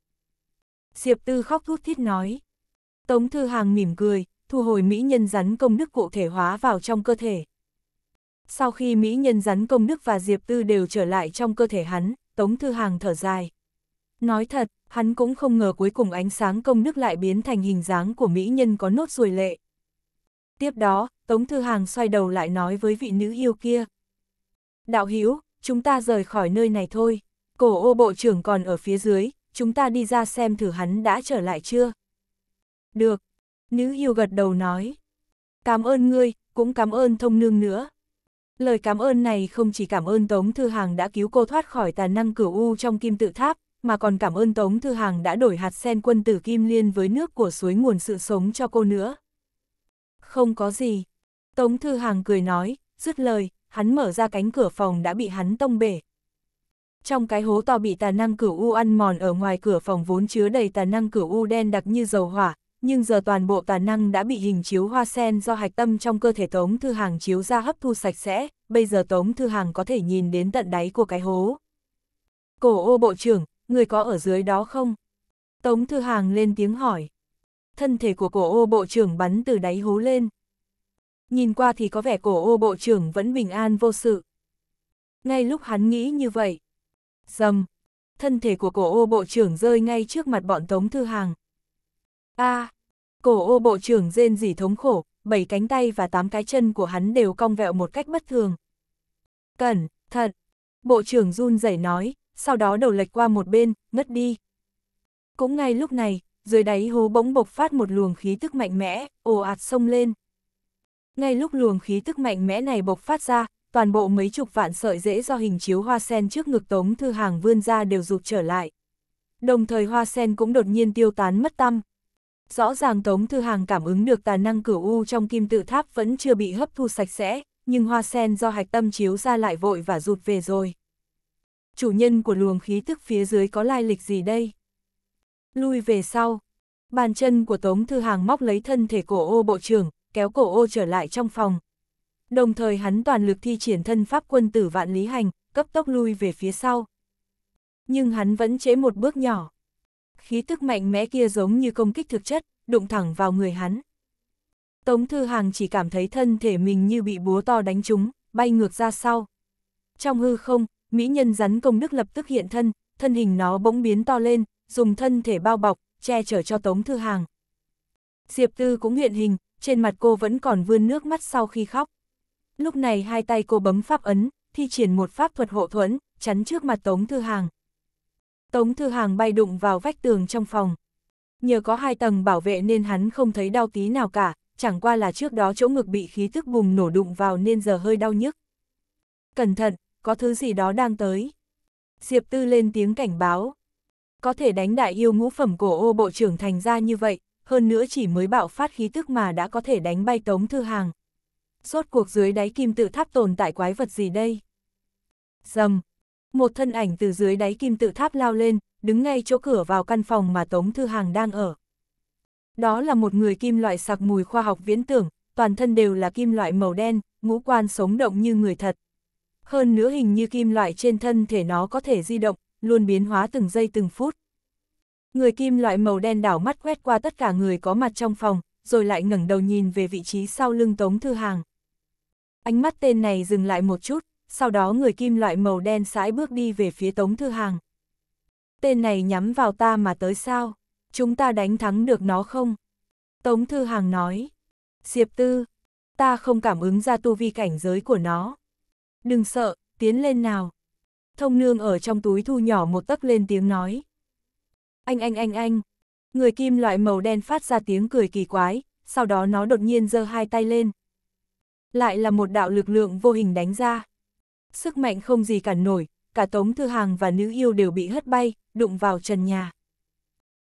Diệp Tư khóc thút thít nói. Tống Thư Hàng mỉm cười, thu hồi Mỹ nhân rắn công đức cụ thể hóa vào trong cơ thể. Sau khi Mỹ nhân rắn công đức và Diệp Tư đều trở lại trong cơ thể hắn, Tống Thư Hàng thở dài. Nói thật, hắn cũng không ngờ cuối cùng ánh sáng công đức lại biến thành hình dáng của mỹ nhân có nốt ruồi lệ. Tiếp đó, Tống Thư Hàng xoay đầu lại nói với vị nữ yêu kia. Đạo hiếu chúng ta rời khỏi nơi này thôi, cổ ô bộ trưởng còn ở phía dưới, chúng ta đi ra xem thử hắn đã trở lại chưa. Được, nữ yêu gật đầu nói. Cảm ơn ngươi, cũng cảm ơn thông nương nữa. Lời cảm ơn này không chỉ cảm ơn Tống Thư Hàng đã cứu cô thoát khỏi tà năng cửu u trong kim tự tháp, mà còn cảm ơn Tống Thư Hàng đã đổi hạt sen quân tử kim liên với nước của suối nguồn sự sống cho cô nữa. Không có gì. Tống Thư Hàng cười nói, dứt lời, hắn mở ra cánh cửa phòng đã bị hắn tông bể. Trong cái hố to bị tà năng cửu u ăn mòn ở ngoài cửa phòng vốn chứa đầy tà năng cửu u đen đặc như dầu hỏa, nhưng giờ toàn bộ tà năng đã bị hình chiếu hoa sen do hạch tâm trong cơ thể Tống Thư Hàng chiếu ra hấp thu sạch sẽ, bây giờ Tống Thư Hàng có thể nhìn đến tận đáy của cái hố. Cổ ô bộ trưởng, người có ở dưới đó không? Tống Thư Hàng lên tiếng hỏi. Thân thể của cổ ô bộ trưởng bắn từ đáy hố lên. Nhìn qua thì có vẻ cổ ô bộ trưởng vẫn bình an vô sự. Ngay lúc hắn nghĩ như vậy. Dầm. Thân thể của cổ ô bộ trưởng rơi ngay trước mặt bọn Tống Thư Hàng. a à, Cổ ô bộ trưởng rên rỉ thống khổ, bảy cánh tay và tám cái chân của hắn đều cong vẹo một cách bất thường. Cẩn, thận. Bộ trưởng run rẩy nói, sau đó đầu lệch qua một bên, ngất đi. Cũng ngay lúc này, dưới đáy hố bỗng bộc phát một luồng khí tức mạnh mẽ, ồ ạt sông lên. Ngay lúc luồng khí tức mạnh mẽ này bộc phát ra, toàn bộ mấy chục vạn sợi dễ do hình chiếu hoa sen trước ngực Tống Thư Hàng vươn ra đều rụt trở lại. Đồng thời hoa sen cũng đột nhiên tiêu tán mất tâm. Rõ ràng Tống Thư Hàng cảm ứng được tài năng cửu u trong kim tự tháp vẫn chưa bị hấp thu sạch sẽ, nhưng hoa sen do hạch tâm chiếu ra lại vội và rụt về rồi chủ nhân của luồng khí tức phía dưới có lai lịch gì đây? Lui về sau, bàn chân của Tống Thư Hàng móc lấy thân thể cổ ô bộ trưởng, kéo cổ ô trở lại trong phòng. Đồng thời hắn toàn lực thi triển thân pháp quân tử vạn lý hành, cấp tốc lui về phía sau. Nhưng hắn vẫn chế một bước nhỏ. Khí tức mạnh mẽ kia giống như công kích thực chất, đụng thẳng vào người hắn. Tống Thư Hàng chỉ cảm thấy thân thể mình như bị búa to đánh trúng, bay ngược ra sau. Trong hư không, mỹ nhân rắn công đức lập tức hiện thân, thân hình nó bỗng biến to lên, dùng thân thể bao bọc, che chở cho Tống Thư Hàng. Diệp Tư cũng hiện hình, trên mặt cô vẫn còn vươn nước mắt sau khi khóc. Lúc này hai tay cô bấm pháp ấn, thi triển một pháp thuật hộ thuẫn, chắn trước mặt Tống Thư Hàng. Tống Thư Hàng bay đụng vào vách tường trong phòng. Nhờ có hai tầng bảo vệ nên hắn không thấy đau tí nào cả, chẳng qua là trước đó chỗ ngực bị khí tức bùng nổ đụng vào nên giờ hơi đau nhức. Cẩn thận, có thứ gì đó đang tới. Diệp Tư lên tiếng cảnh báo. Có thể đánh đại yêu ngũ phẩm cổ ô bộ trưởng thành ra như vậy, hơn nữa chỉ mới bạo phát khí tức mà đã có thể đánh bay tống thư hàng. Rốt cuộc dưới đáy kim tự tháp tồn tại quái vật gì đây? Dầm! Một thân ảnh từ dưới đáy kim tự tháp lao lên, đứng ngay chỗ cửa vào căn phòng mà Tống Thư Hàng đang ở. Đó là một người kim loại sặc mùi khoa học viễn tưởng, toàn thân đều là kim loại màu đen, ngũ quan sống động như người thật, hơn nữa hình như kim loại trên thân thể nó có thể di động, luôn biến hóa từng giây từng phút. Người kim loại màu đen đảo mắt quét qua tất cả người có mặt trong phòng, rồi lại ngẩng đầu nhìn về vị trí sau lưng Tống Thư Hàng. Ánh mắt tên này dừng lại một chút, sau đó người kim loại màu đen sải bước đi về phía Tống Thư Hàng. Tên này nhắm vào ta mà tới sao? Chúng ta đánh thắng được nó không? Tống Thư Hàng nói. Diệp Tư, ta không cảm ứng ra tu vi cảnh giới của nó. Đừng sợ, tiến lên nào. Thông nương ở trong túi thu nhỏ một tấc lên tiếng nói. Anh anh anh anh. Người kim loại màu đen phát ra tiếng cười kỳ quái, sau đó nó đột nhiên giơ hai tay lên. Lại là một đạo lực lượng vô hình đánh ra. Sức mạnh không gì cản nổi, cả Tống Thư Hàng và nữ yêu đều bị hất bay, đụng vào trần nhà.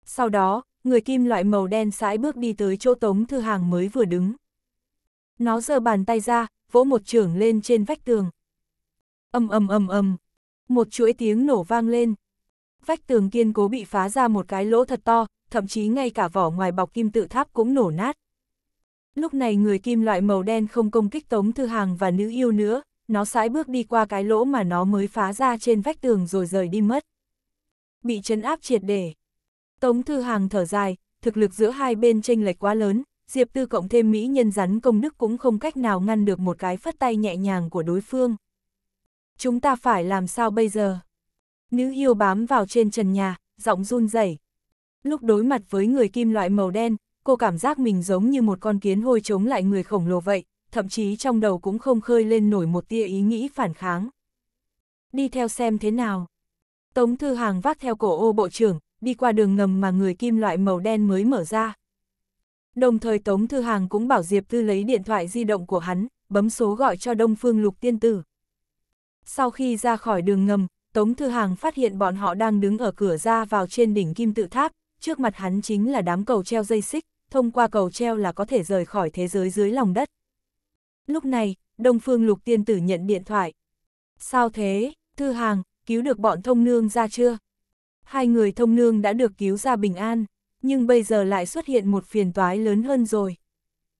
Sau đó, người kim loại màu đen sải bước đi tới chỗ Tống Thư Hàng mới vừa đứng. Nó giơ bàn tay ra, vỗ một trưởng lên trên vách tường ầm ầm ầm ầm một chuỗi tiếng nổ vang lên. Vách tường kiên cố bị phá ra một cái lỗ thật to, thậm chí ngay cả vỏ ngoài bọc kim tự tháp cũng nổ nát. Lúc này người kim loại màu đen không công kích Tống Thư Hàng và nữ yêu nữa, nó sải bước đi qua cái lỗ mà nó mới phá ra trên vách tường rồi rời đi mất. Bị chấn áp triệt để. Tống Thư Hàng thở dài, thực lực giữa hai bên tranh lệch quá lớn, Diệp Tư cộng thêm Mỹ nhân rắn công đức cũng không cách nào ngăn được một cái phất tay nhẹ nhàng của đối phương. Chúng ta phải làm sao bây giờ? Nữ yêu bám vào trên trần nhà, giọng run rẩy. Lúc đối mặt với người kim loại màu đen, cô cảm giác mình giống như một con kiến hôi chống lại người khổng lồ vậy, thậm chí trong đầu cũng không khơi lên nổi một tia ý nghĩ phản kháng. Đi theo xem thế nào. Tống Thư Hàng vác theo cổ ô bộ trưởng, đi qua đường ngầm mà người kim loại màu đen mới mở ra. Đồng thời Tống Thư Hàng cũng bảo Diệp tư lấy điện thoại di động của hắn, bấm số gọi cho Đông Phương Lục Tiên Tử. Sau khi ra khỏi đường ngầm, Tống Thư Hàng phát hiện bọn họ đang đứng ở cửa ra vào trên đỉnh kim tự tháp, trước mặt hắn chính là đám cầu treo dây xích, thông qua cầu treo là có thể rời khỏi thế giới dưới lòng đất. Lúc này, Đông Phương Lục Tiên Tử nhận điện thoại. Sao thế, Thư Hàng, cứu được bọn thông nương ra chưa? Hai người thông nương đã được cứu ra bình an, nhưng bây giờ lại xuất hiện một phiền toái lớn hơn rồi.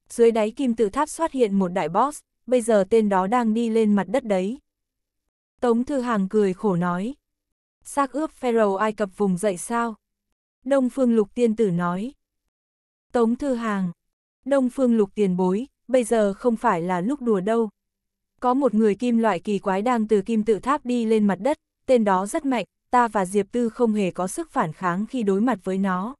Dưới đáy kim tự tháp xuất hiện một đại boss, bây giờ tên đó đang đi lên mặt đất đấy. Tống Thư Hàng cười khổ nói. Xác ướp Pharaoh Ai Cập vùng dậy sao? Đông Phương Lục Tiên Tử nói. Tống Thư Hàng, Đông Phương Lục tiền bối, bây giờ không phải là lúc đùa đâu. Có một người kim loại kỳ quái đang từ kim tự tháp đi lên mặt đất, tên đó rất mạnh, ta và Diệp Tư không hề có sức phản kháng khi đối mặt với nó.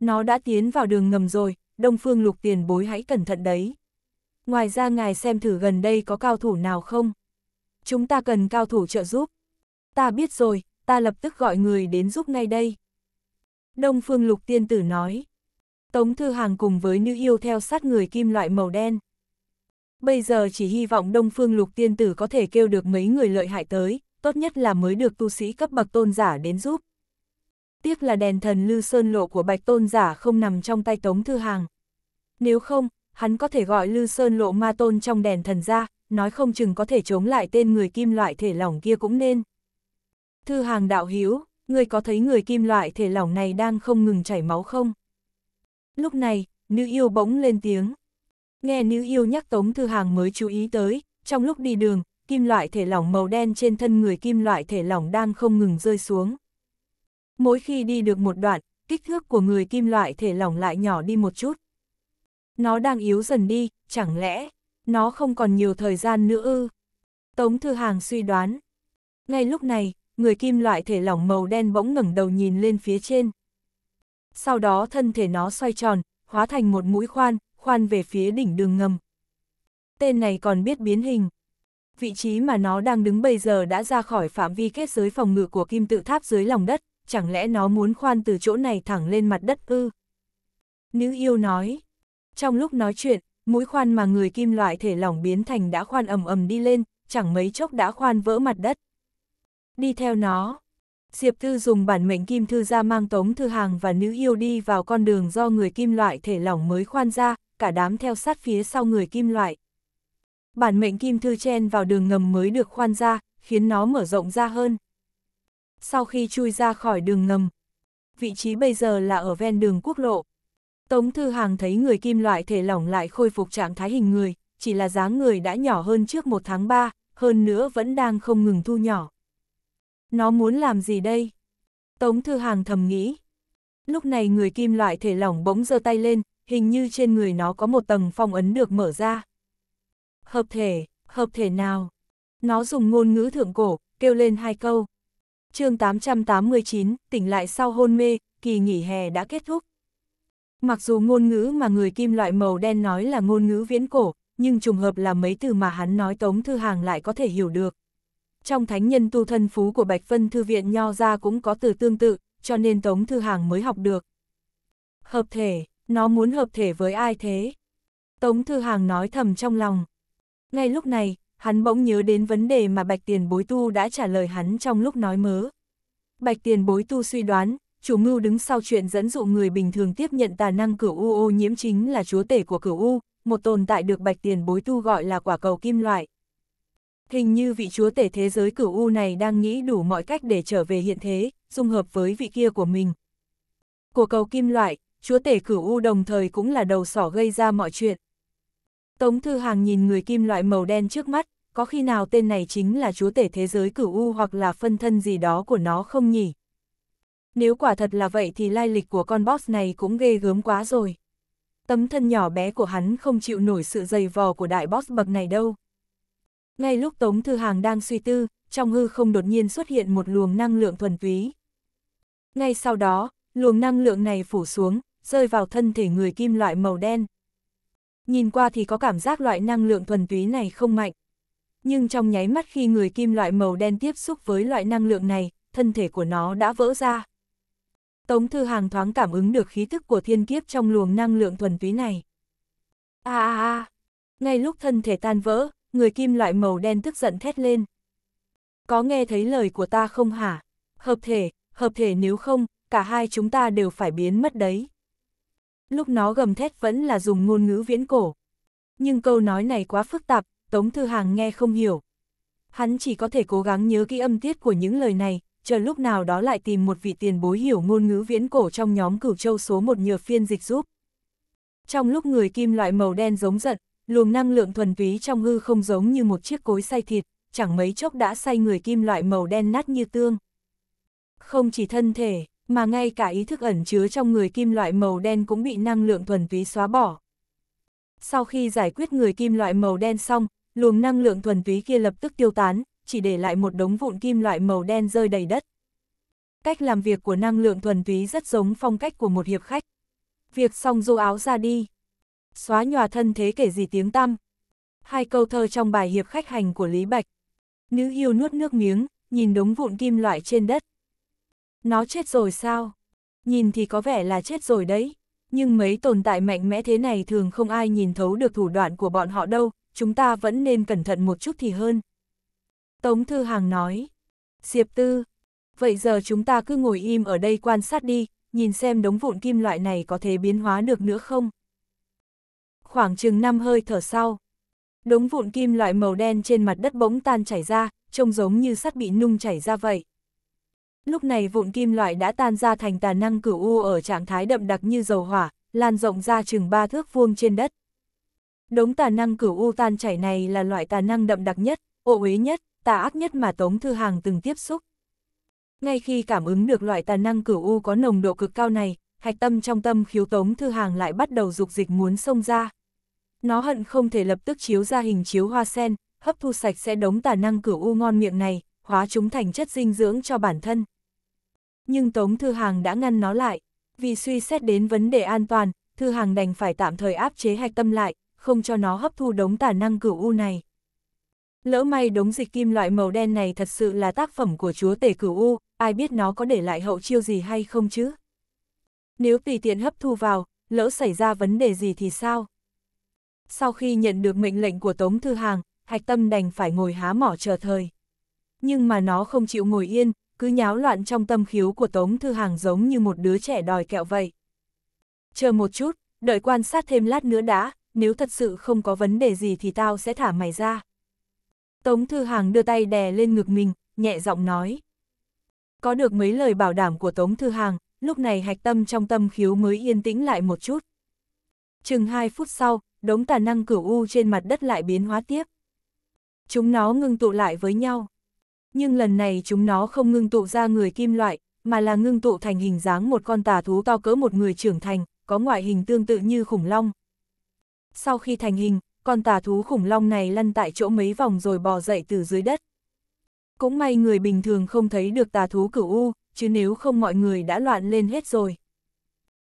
Nó đã tiến vào đường ngầm rồi, Đông Phương Lục tiền bối hãy cẩn thận đấy. Ngoài ra ngài xem thử gần đây có cao thủ nào không? chúng ta cần cao thủ trợ giúp. Ta biết rồi, ta lập tức gọi người đến giúp ngay đây. Đông Phương Lục Tiên Tử nói. Tống Thư Hàng cùng với nữ yêu theo sát người kim loại màu đen. Bây giờ chỉ hy vọng Đông Phương Lục Tiên Tử có thể kêu được mấy người lợi hại tới, tốt nhất là mới được tu sĩ cấp bậc tôn giả đến giúp. Tiếc là đèn thần Lư Sơn Lộ của Bạch Tôn Giả không nằm trong tay Tống Thư Hàng. Nếu không, hắn có thể gọi Lư Sơn Lộ Ma Tôn trong đèn thần ra, nói không chừng có thể chống lại tên người kim loại thể lỏng kia cũng nên. Thư hàng đạo hiếu, người có thấy người kim loại thể lỏng này đang không ngừng chảy máu không? Lúc này, nữ yêu bỗng lên tiếng. Nghe nữ yêu nhắc tống thư hàng mới chú ý tới, trong lúc đi đường, kim loại thể lỏng màu đen trên thân người kim loại thể lỏng đang không ngừng rơi xuống. Mỗi khi đi được một đoạn, kích thước của người kim loại thể lỏng lại nhỏ đi một chút. Nó đang yếu dần đi, chẳng lẽ nó không còn nhiều thời gian nữa ư. Tống Thư Hàng suy đoán. Ngay lúc này, người kim loại thể lỏng màu đen bỗng ngẩng đầu nhìn lên phía trên. Sau đó thân thể nó xoay tròn, hóa thành một mũi khoan, khoan về phía đỉnh đường ngầm. Tên này còn biết biến hình. Vị trí mà nó đang đứng bây giờ đã ra khỏi phạm vi kết giới phòng ngự của kim tự tháp dưới lòng đất, chẳng lẽ nó muốn khoan từ chỗ này thẳng lên mặt đất ư? Nữ yêu nói. Trong lúc nói chuyện, mũi khoan mà người kim loại thể lỏng biến thành đã khoan ầm ầm đi lên, chẳng mấy chốc đã khoan vỡ mặt đất. Đi theo nó, Diệp Thư dùng bản mệnh kim thư ra mang tống thư hàng và nữ yêu đi vào con đường do người kim loại thể lỏng mới khoan ra, cả đám theo sát phía sau người kim loại. Bản mệnh kim thư chen vào đường ngầm mới được khoan ra, khiến nó mở rộng ra hơn. Sau khi chui ra khỏi đường ngầm, vị trí bây giờ là ở ven đường quốc lộ, Tống Thư Hàng thấy người kim loại thể lỏng lại khôi phục trạng thái hình người, chỉ là dáng người đã nhỏ hơn trước một tháng ba, hơn nữa vẫn đang không ngừng thu nhỏ. Nó muốn làm gì đây? Tống Thư Hàng thầm nghĩ. Lúc này người kim loại thể lỏng bỗng giơ tay lên, hình như trên người nó có một tầng phong ấn được mở ra. Hợp thể, hợp thể nào? Nó dùng ngôn ngữ thượng cổ, kêu lên hai câu. chương 889, tỉnh lại sau hôn mê, kỳ nghỉ hè đã kết thúc. Mặc dù ngôn ngữ mà người kim loại màu đen nói là ngôn ngữ viễn cổ, nhưng trùng hợp là mấy từ mà hắn nói Tống Thư Hàng lại có thể hiểu được. Trong thánh nhân tu thân phú của Bạch Vân Thư Viện Nho ra cũng có từ tương tự, cho nên Tống Thư Hàng mới học được. Hợp thể, nó muốn hợp thể với ai thế? Tống Thư Hàng nói thầm trong lòng. Ngay lúc này, hắn bỗng nhớ đến vấn đề mà Bạch Tiền Bối Tu đã trả lời hắn trong lúc nói mớ. Bạch Tiền Bối Tu suy đoán, chủ mưu đứng sau chuyện dẫn dụ người bình thường tiếp nhận tà năng cửu u ô nhiễm chính là chúa tể của cửu u, một tồn tại được bạch tiền bối tu gọi là quả cầu kim loại. Hình như vị chúa tể thế giới cửu u này đang nghĩ đủ mọi cách để trở về hiện thế, dung hợp với vị kia của mình. Của cầu kim loại, chúa tể cửu u đồng thời cũng là đầu sỏ gây ra mọi chuyện. Tống Thư Hàng nhìn người kim loại màu đen trước mắt, có khi nào tên này chính là chúa tể thế giới cửu u hoặc là phân thân gì đó của nó không nhỉ? nếu quả thật là vậy thì lai lịch của con boss này cũng ghê gớm quá rồi. Tấm thân nhỏ bé của hắn không chịu nổi sự dày vò của đại boss bậc này đâu. Ngay lúc Tống Thư Hàng đang suy tư, trong hư không đột nhiên xuất hiện một luồng năng lượng thuần túy. Ngay sau đó, luồng năng lượng này phủ xuống, rơi vào thân thể người kim loại màu đen. Nhìn qua thì có cảm giác loại năng lượng thuần túy này không mạnh. Nhưng trong nháy mắt khi người kim loại màu đen tiếp xúc với loại năng lượng này, thân thể của nó đã vỡ ra. Tống Thư Hàng thoáng cảm ứng được khí thức của thiên kiếp trong luồng năng lượng thuần túy này. À! a a ngay lúc thân thể tan vỡ, người kim loại màu đen tức giận thét lên. Có nghe thấy lời của ta không hả? Hợp thể, hợp thể nếu không, cả hai chúng ta đều phải biến mất đấy. Lúc nó gầm thét vẫn là dùng ngôn ngữ viễn cổ. Nhưng câu nói này quá phức tạp, Tống Thư Hàng nghe không hiểu. Hắn chỉ có thể cố gắng nhớ kỹ âm tiết của những lời này, chờ lúc nào đó lại tìm một vị tiền bối hiểu ngôn ngữ viễn cổ trong nhóm cửu châu số một nhờ phiên dịch giúp. Trong lúc người kim loại màu đen giống giận, luồng năng lượng thuần túy trong hư không giống như một chiếc cối xay thịt, chẳng mấy chốc đã xay người kim loại màu đen nát như tương. Không chỉ thân thể, mà ngay cả ý thức ẩn chứa trong người kim loại màu đen cũng bị năng lượng thuần túy xóa bỏ. Sau khi giải quyết người kim loại màu đen xong, luồng năng lượng thuần túy kia lập tức tiêu tán, chỉ để lại một đống vụn kim loại màu đen rơi đầy đất. Cách làm việc của năng lượng thuần túy rất giống phong cách của một hiệp khách. Việc xong du áo ra đi. Xóa nhòa thân thế kể gì tiếng tăm. Hai câu thơ trong bài hiệp khách hành của Lý Bạch. Nữ yêu nuốt nước miếng, nhìn đống vụn kim loại trên đất. Nó chết rồi sao? Nhìn thì có vẻ là chết rồi đấy. Nhưng mấy tồn tại mạnh mẽ thế này thường không ai nhìn thấu được thủ đoạn của bọn họ đâu, chúng ta vẫn nên cẩn thận một chút thì hơn. Tống Thư Hàng nói. Diệp Tư, vậy giờ chúng ta cứ ngồi im ở đây quan sát đi, nhìn xem đống vụn kim loại này có thể biến hóa được nữa không. Khoảng chừng năm hơi thở sau, đống vụn kim loại màu đen trên mặt đất bỗng tan chảy ra, trông giống như sắt bị nung chảy ra vậy. Lúc này vụn kim loại đã tan ra thành tà năng cửu u ở trạng thái đậm đặc như dầu hỏa, lan rộng ra chừng ba thước vuông trên đất. Đống tà năng cửu u tan chảy này là loại tà năng đậm đặc nhất, ô uế nhất, tà ác nhất mà Tống Thư Hàng từng tiếp xúc. Ngay khi cảm ứng được loại tà năng cửu u có nồng độ cực cao này, hạch tâm trong tâm khiếu Tống Thư Hàng lại bắt đầu dục dịch muốn xông ra. Nó hận không thể lập tức chiếu ra hình chiếu hoa sen, hấp thu sạch sẽ đống tà năng cửu u ngon miệng này, hóa chúng thành chất dinh dưỡng cho bản thân. Nhưng Tống Thư Hàng đã ngăn nó lại, vì suy xét đến vấn đề an toàn, Thư Hàng đành phải tạm thời áp chế hạch tâm lại, không cho nó hấp thu đống tà năng cửu u này. Lỡ may đống dịch kim loại màu đen này thật sự là tác phẩm của chúa tể cửu U, ai biết nó có để lại hậu chiêu gì hay không chứ? Nếu tùy tiện hấp thu vào, lỡ xảy ra vấn đề gì thì sao? Sau khi nhận được mệnh lệnh của Tống Thư Hàng, Hạch Tâm đành phải ngồi há mỏ chờ thời. Nhưng mà nó không chịu ngồi yên, cứ nháo loạn trong tâm khiếu của Tống Thư Hàng giống như một đứa trẻ đòi kẹo vậy. Chờ một chút, đợi quan sát thêm lát nữa đã, nếu thật sự không có vấn đề gì thì tao sẽ thả mày ra. Tống Thư Hàng đưa tay đè lên ngực mình, nhẹ giọng nói. Có được mấy lời bảo đảm của Tống Thư Hàng, lúc này hạch tâm trong tâm khiếu mới yên tĩnh lại một chút. Chừng hai phút sau, đống tà năng cửu u trên mặt đất lại biến hóa tiếp. Chúng nó ngưng tụ lại với nhau. Nhưng lần này chúng nó không ngưng tụ ra người kim loại, mà là ngưng tụ thành hình dáng một con tà thú to cỡ một người trưởng thành, có ngoại hình tương tự như khủng long. Sau khi thành hình, con tà thú khủng long này lăn tại chỗ mấy vòng rồi bò dậy từ dưới đất. Cũng may người bình thường không thấy được tà thú cửu u, chứ nếu không mọi người đã loạn lên hết rồi.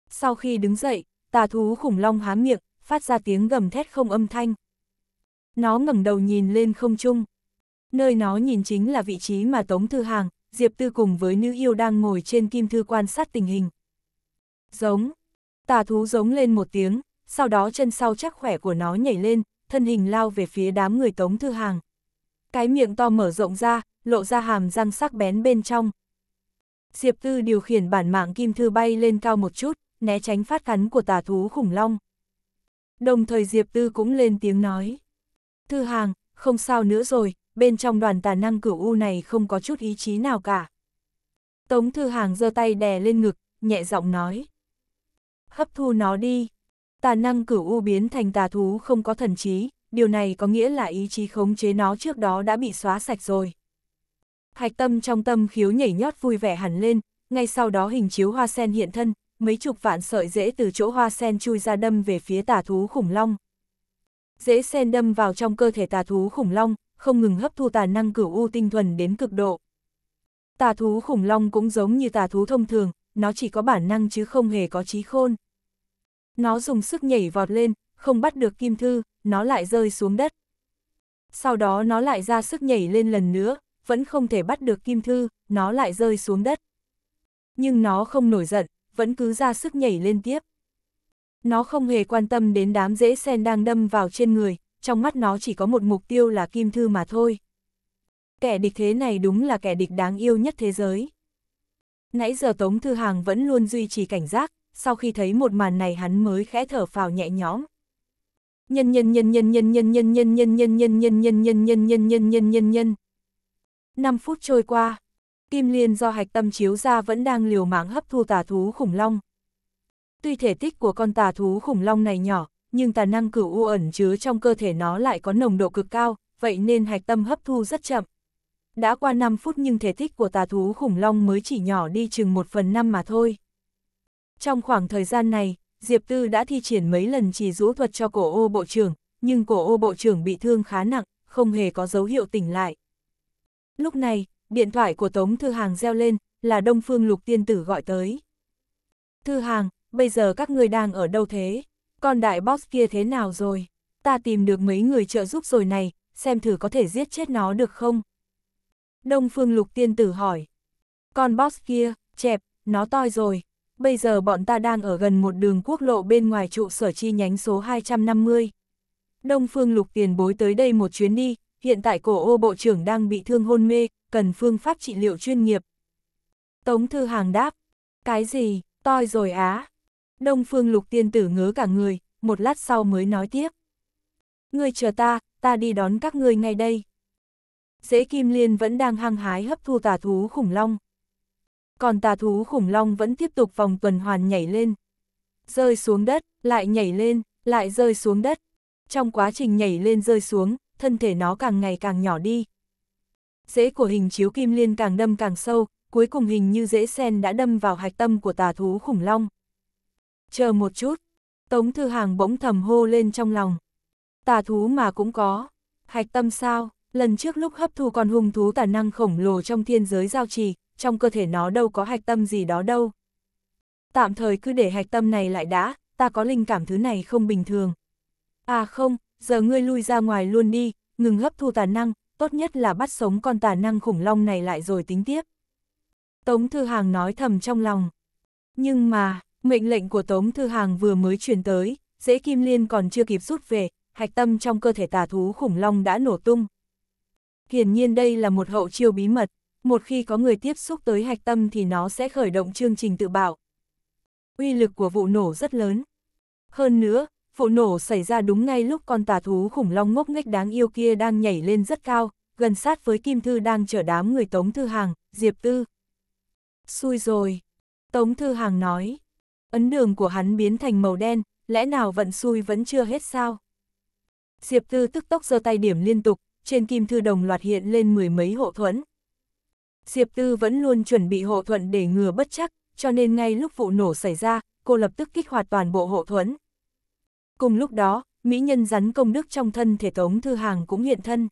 Sau khi đứng dậy, tà thú khủng long há miệng, phát ra tiếng gầm thét không âm thanh. Nó ngẩng đầu nhìn lên không trung. Nơi nó nhìn chính là vị trí mà Tống Thư Hàng, Diệp Tư cùng với nữ yêu đang ngồi trên kim thư quan sát tình hình. Giống. Tà thú giống lên một tiếng, sau đó chân sau chắc khỏe của nó nhảy lên, thân hình lao về phía đám người Tống Thư Hàng. Cái miệng to mở rộng ra, lộ ra hàm răng sắc bén bên trong. Diệp Tư điều khiển bản mạng kim thư bay lên cao một chút, né tránh phát cắn của tà thú khủng long. Đồng thời Diệp Tư cũng lên tiếng nói. Thư Hàng, không sao nữa rồi, bên trong đoàn tà năng cửu u này không có chút ý chí nào cả. Tống Thư Hàng giơ tay đè lên ngực, nhẹ giọng nói. Hấp thu nó đi tà năng cửu u biến thành tà thú không có thần trí, điều này có nghĩa là ý chí khống chế nó trước đó đã bị xóa sạch rồi. Hạch tâm trong tâm khiếu nhảy nhót vui vẻ hẳn lên, ngay sau đó hình chiếu hoa sen hiện thân, mấy chục vạn sợi rễ từ chỗ hoa sen chui ra đâm về phía tà thú khủng long. dễ sen đâm vào trong cơ thể tà thú khủng long, không ngừng hấp thu tà năng cửu u tinh thuần đến cực độ. Tà thú khủng long cũng giống như tà thú thông thường, nó chỉ có bản năng chứ không hề có trí khôn. Nó dùng sức nhảy vọt lên, không bắt được kim thư, nó lại rơi xuống đất. Sau đó nó lại ra sức nhảy lên lần nữa, vẫn không thể bắt được kim thư, nó lại rơi xuống đất. Nhưng nó không nổi giận, vẫn cứ ra sức nhảy lên tiếp. Nó không hề quan tâm đến đám rễ sen đang đâm vào trên người, trong mắt nó chỉ có một mục tiêu là kim thư mà thôi. Kẻ địch thế này đúng là kẻ địch đáng yêu nhất thế giới. Nãy giờ Tống Thư Hàng vẫn luôn duy trì cảnh giác, sau khi thấy một màn này hắn mới khẽ thở phào nhẹ nhõm. Nhân nhân nhân nhân nhân nhân nhân nhân nhân nhân nhân nhân nhân nhân nhân nhân nhân nhân nhân nhân. 5 phút trôi qua, Kim Liên do hạch tâm chiếu ra vẫn đang liều mạng hấp thu tà thú khủng long. Tuy thể tích của con tà thú khủng long này nhỏ, nhưng tà năng cửu u ẩn chứa trong cơ thể nó lại có nồng độ cực cao, vậy nên hạch tâm hấp thu rất chậm. Đã qua 5 phút nhưng thể tích của tà thú khủng long mới chỉ nhỏ đi chừng 1 phần 5 mà thôi. Trong khoảng thời gian này, Diệp Tư đã thi triển mấy lần chỉ rũ thuật cho cổ ô bộ trưởng, nhưng cổ ô bộ trưởng bị thương khá nặng, không hề có dấu hiệu tỉnh lại. Lúc này, điện thoại của Tống Thư Hàng reo lên, là Đông Phương Lục Tiên Tử gọi tới. Thư Hàng, bây giờ các người đang ở đâu thế? còn đại boss kia thế nào rồi? Ta tìm được mấy người trợ giúp rồi này, xem thử có thể giết chết nó được không? Đông Phương Lục Tiên Tử hỏi. Con boss kia, chẹp, nó toi rồi, bây giờ bọn ta đang ở gần một đường quốc lộ bên ngoài trụ sở chi nhánh số 250. Đông Phương Lục tiền bối tới đây một chuyến đi, hiện tại cổ ô bộ trưởng đang bị thương hôn mê, cần phương pháp trị liệu chuyên nghiệp. Tống Thư Hàng đáp, cái gì, toi rồi á. Đông Phương Lục tiên tử ngớ cả người, một lát sau mới nói tiếp. Ngươi chờ ta, ta đi đón các ngươi ngay đây. Dễ Kim Liên vẫn đang hăng hái hấp thu tà thú khủng long, còn tà thú khủng long vẫn tiếp tục vòng tuần hoàn nhảy lên. Rơi xuống đất, lại nhảy lên, lại rơi xuống đất. Trong quá trình nhảy lên rơi xuống, thân thể nó càng ngày càng nhỏ đi. Rễ của hình chiếu kim liên càng đâm càng sâu, cuối cùng hình như rễ sen đã đâm vào hạch tâm của tà thú khủng long. Chờ một chút, Tống Thư Hàng bỗng thầm hô lên trong lòng. Tà thú mà cũng có, hạch tâm sao, lần trước lúc hấp thu con hung thú tà năng khổng lồ trong thiên giới giao trì, trong cơ thể nó đâu có hạch tâm gì đó đâu. Tạm thời cứ để hạch tâm này lại đã, ta có linh cảm thứ này không bình thường. À không, giờ ngươi lui ra ngoài luôn đi, ngừng hấp thu tà năng, tốt nhất là bắt sống con tà năng khủng long này lại rồi tính tiếp. Tống Thư Hàng nói thầm trong lòng. Nhưng mà, mệnh lệnh của Tống Thư Hàng vừa mới truyền tới, dễ kim liên còn chưa kịp rút về, hạch tâm trong cơ thể tà thú khủng long đã nổ tung. Hiển nhiên đây là một hậu chiêu bí mật, một khi có người tiếp xúc tới hạch tâm thì nó sẽ khởi động chương trình tự bạo. Uy lực của vụ nổ rất lớn. Hơn nữa, vụ nổ xảy ra đúng ngay lúc con tà thú khủng long ngốc nghếch đáng yêu kia đang nhảy lên rất cao, gần sát với Kim Thư đang chở đám người Tống Thư Hàng, Diệp Tư. Xui rồi, Tống Thư Hàng nói. Ấn đường của hắn biến thành màu đen, lẽ nào vận xui vẫn chưa hết sao? Diệp Tư tức tốc giơ tay điểm liên tục, trên Kim Thư đồng loạt hiện lên mười mấy hộ thuẫn, Diệp Tư vẫn luôn chuẩn bị hộ thuẫn để ngừa bất chắc, cho nên ngay lúc vụ nổ xảy ra, cô lập tức kích hoạt toàn bộ hộ thuẫn. Cùng lúc đó, mỹ nhân rắn công đức trong thân thể Tống Thư Hàng cũng hiện thân.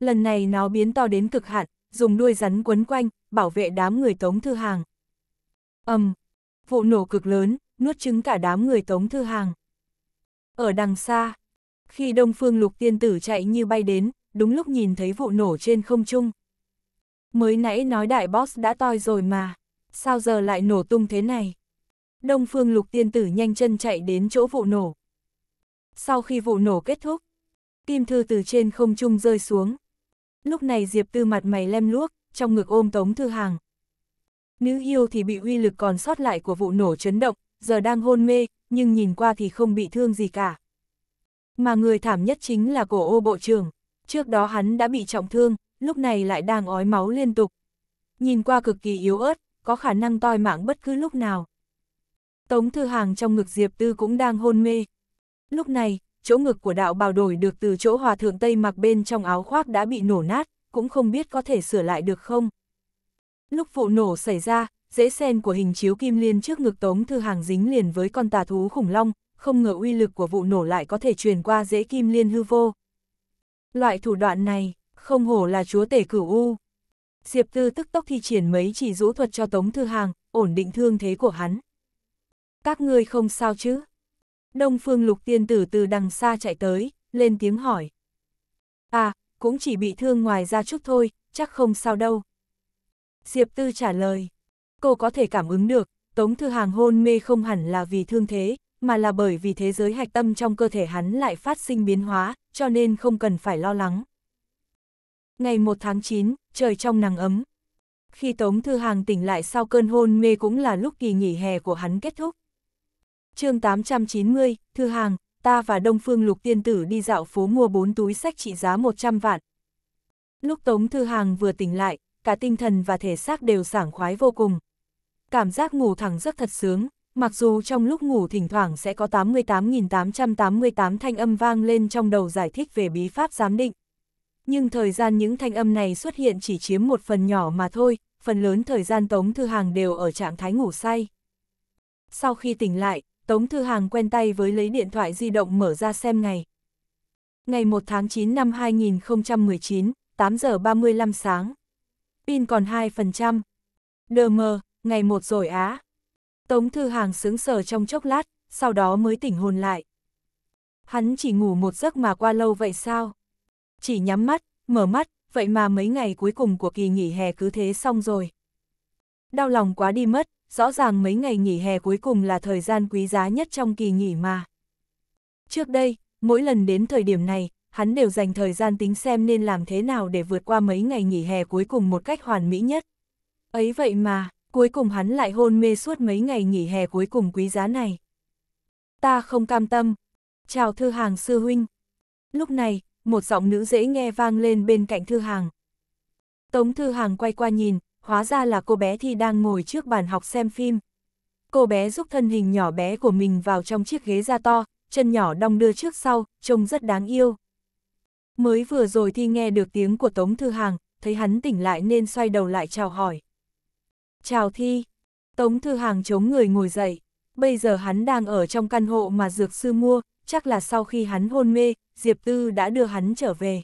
Lần này nó biến to đến cực hạn, dùng đuôi rắn quấn quanh, bảo vệ đám người Tống Thư Hàng. ầm, um, vụ nổ cực lớn, nuốt chứng cả đám người Tống Thư Hàng. Ở đằng xa, khi Đông Phương Lục Tiên Tử chạy như bay đến, đúng lúc nhìn thấy vụ nổ trên không trung. Mới nãy nói đại boss đã toi rồi mà, sao giờ lại nổ tung thế này? Đông Phương Lục Tiên Tử nhanh chân chạy đến chỗ vụ nổ. Sau khi vụ nổ kết thúc, Kim Thư từ trên không trung rơi xuống. Lúc này Diệp Tư mặt mày lem luốc, trong ngực ôm Tống Thư Hàng. Nữ yêu thì bị uy lực còn sót lại của vụ nổ chấn động, giờ đang hôn mê, nhưng nhìn qua thì không bị thương gì cả. Mà người thảm nhất chính là cổ ô bộ trưởng. Trước đó hắn đã bị trọng thương, lúc này lại đang ói máu liên tục. Nhìn qua cực kỳ yếu ớt, có khả năng toi mạng bất cứ lúc nào. Tống Thư Hàng trong ngực Diệp Tư cũng đang hôn mê. Lúc này, chỗ ngực của đạo bào đổi được từ chỗ hòa thượng Tây mặc bên trong áo khoác đã bị nổ nát, cũng không biết có thể sửa lại được không. Lúc vụ nổ xảy ra, dễ sen của hình chiếu kim liên trước ngực Tống Thư Hàng dính liền với con tà thú khủng long, không ngờ uy lực của vụ nổ lại có thể truyền qua dễ kim liên hư vô. Loại thủ đoạn này, không hổ là chúa tể cửu U. Diệp Tư tức tốc thi triển mấy chỉ rũ thuật cho Tống Thư Hàng, ổn định thương thế của hắn. Các ngươi không sao chứ? Đông Phương Lục Tiên Tử từ đằng xa chạy tới, lên tiếng hỏi. À, cũng chỉ bị thương ngoài ra chút thôi, chắc không sao đâu. Diệp Tư trả lời. Cô có thể cảm ứng được, Tống Thư Hàng hôn mê không hẳn là vì thương thế, mà là bởi vì thế giới hạch tâm trong cơ thể hắn lại phát sinh biến hóa, cho nên không cần phải lo lắng. Ngày 1 tháng 9, trời trong nắng ấm. Khi Tống Thư Hàng tỉnh lại sau cơn hôn mê cũng là lúc kỳ nghỉ hè của hắn kết thúc. chương 890, Thư Hàng, ta và Đông Phương Lục Tiên Tử đi dạo phố mua 4 túi sách trị giá 100 vạn. Lúc Tống Thư Hàng vừa tỉnh lại, cả tinh thần và thể xác đều sảng khoái vô cùng. Cảm giác ngủ thẳng rất thật sướng, mặc dù trong lúc ngủ thỉnh thoảng sẽ có 88.888 thanh âm vang lên trong đầu giải thích về bí pháp giám định nhưng thời gian những thanh âm này xuất hiện chỉ chiếm một phần nhỏ mà thôi, phần lớn thời gian Tống Thư Hàng đều ở trạng thái ngủ say. Sau khi tỉnh lại, Tống Thư Hàng quen tay với lấy điện thoại di động mở ra xem ngày. Ngày 1 tháng 9 năm 2019, 8 giờ 35 sáng. Pin còn 2%. Đờ mờ, ngày 1 rồi á. Tống Thư Hàng sướng sờ trong chốc lát, sau đó mới tỉnh hồn lại. Hắn chỉ ngủ một giấc mà qua lâu vậy sao? chỉ nhắm mắt, mở mắt, vậy mà mấy ngày cuối cùng của kỳ nghỉ hè cứ thế xong rồi. Đau lòng quá đi mất, rõ ràng mấy ngày nghỉ hè cuối cùng là thời gian quý giá nhất trong kỳ nghỉ mà. Trước đây, mỗi lần đến thời điểm này, hắn đều dành thời gian tính xem nên làm thế nào để vượt qua mấy ngày nghỉ hè cuối cùng một cách hoàn mỹ nhất. Ấy vậy mà, cuối cùng hắn lại hôn mê suốt mấy ngày nghỉ hè cuối cùng quý giá này. Ta không cam tâm. Chào thư hàng sư huynh. Lúc này, một giọng nữ dễ nghe vang lên bên cạnh Thư Hàng. Tống Thư Hàng quay qua nhìn, hóa ra là cô bé Thi đang ngồi trước bàn học xem phim. Cô bé giúp thân hình nhỏ bé của mình vào trong chiếc ghế da to, chân nhỏ đong đưa trước sau, trông rất đáng yêu. Mới vừa rồi Thi nghe được tiếng của Tống Thư Hàng, thấy hắn tỉnh lại nên xoay đầu lại chào hỏi. Chào Thi. Tống Thư Hàng chống người ngồi dậy. Bây giờ hắn đang ở trong căn hộ mà Dược Sư mua, chắc là sau khi hắn hôn mê, Diệp Tư đã đưa hắn trở về.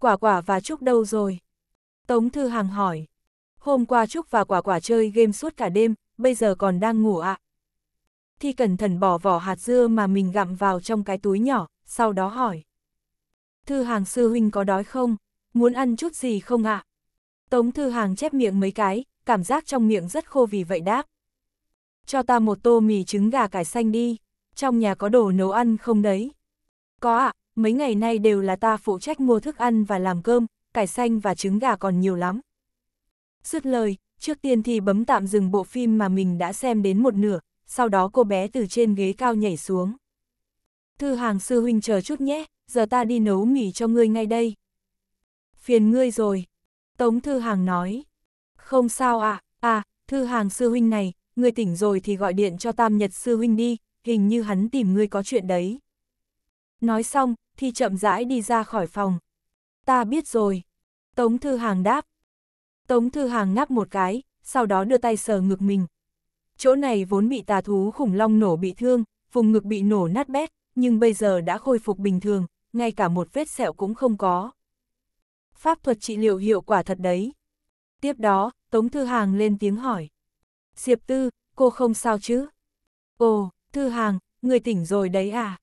Quả quả và Trúc đâu rồi? Tống Thư Hàng hỏi. Hôm qua Trúc và quả quả chơi game suốt cả đêm, bây giờ còn đang ngủ ạ. À? Thi cẩn thận bỏ vỏ hạt dưa mà mình gặm vào trong cái túi nhỏ, sau đó hỏi. Thư Hàng sư huynh có đói không? Muốn ăn chút gì không ạ? À? Tống Thư Hàng chép miệng mấy cái, cảm giác trong miệng rất khô vì vậy đáp. Cho ta một tô mì trứng gà cải xanh đi trong nhà có đồ nấu ăn không đấy? Có ạ, à, mấy ngày nay đều là ta phụ trách mua thức ăn và làm cơm, cải xanh và trứng gà còn nhiều lắm. Dứt lời, trước tiên thì bấm tạm dừng bộ phim mà mình đã xem đến một nửa, sau đó cô bé từ trên ghế cao nhảy xuống. Thư hàng sư huynh chờ chút nhé, giờ ta đi nấu mì cho ngươi ngay đây. Phiền ngươi rồi. Tống thư hàng nói. Không sao ạ, à, à, thư hàng sư huynh này, ngươi tỉnh rồi thì gọi điện cho tam nhật sư huynh đi, hình như hắn tìm ngươi có chuyện đấy. Nói xong, thì chậm rãi đi ra khỏi phòng. Ta biết rồi. Tống Thư Hàng đáp. Tống Thư Hàng ngáp một cái, sau đó đưa tay sờ ngực mình. Chỗ này vốn bị tà thú khủng long nổ bị thương, vùng ngực bị nổ nát bét, nhưng bây giờ đã khôi phục bình thường, ngay cả một vết sẹo cũng không có. Pháp thuật trị liệu hiệu quả thật đấy. Tiếp đó, Tống Thư Hàng lên tiếng hỏi. Diệp Tư, cô không sao chứ? Ồ, Thư hàng, người tỉnh rồi đấy à?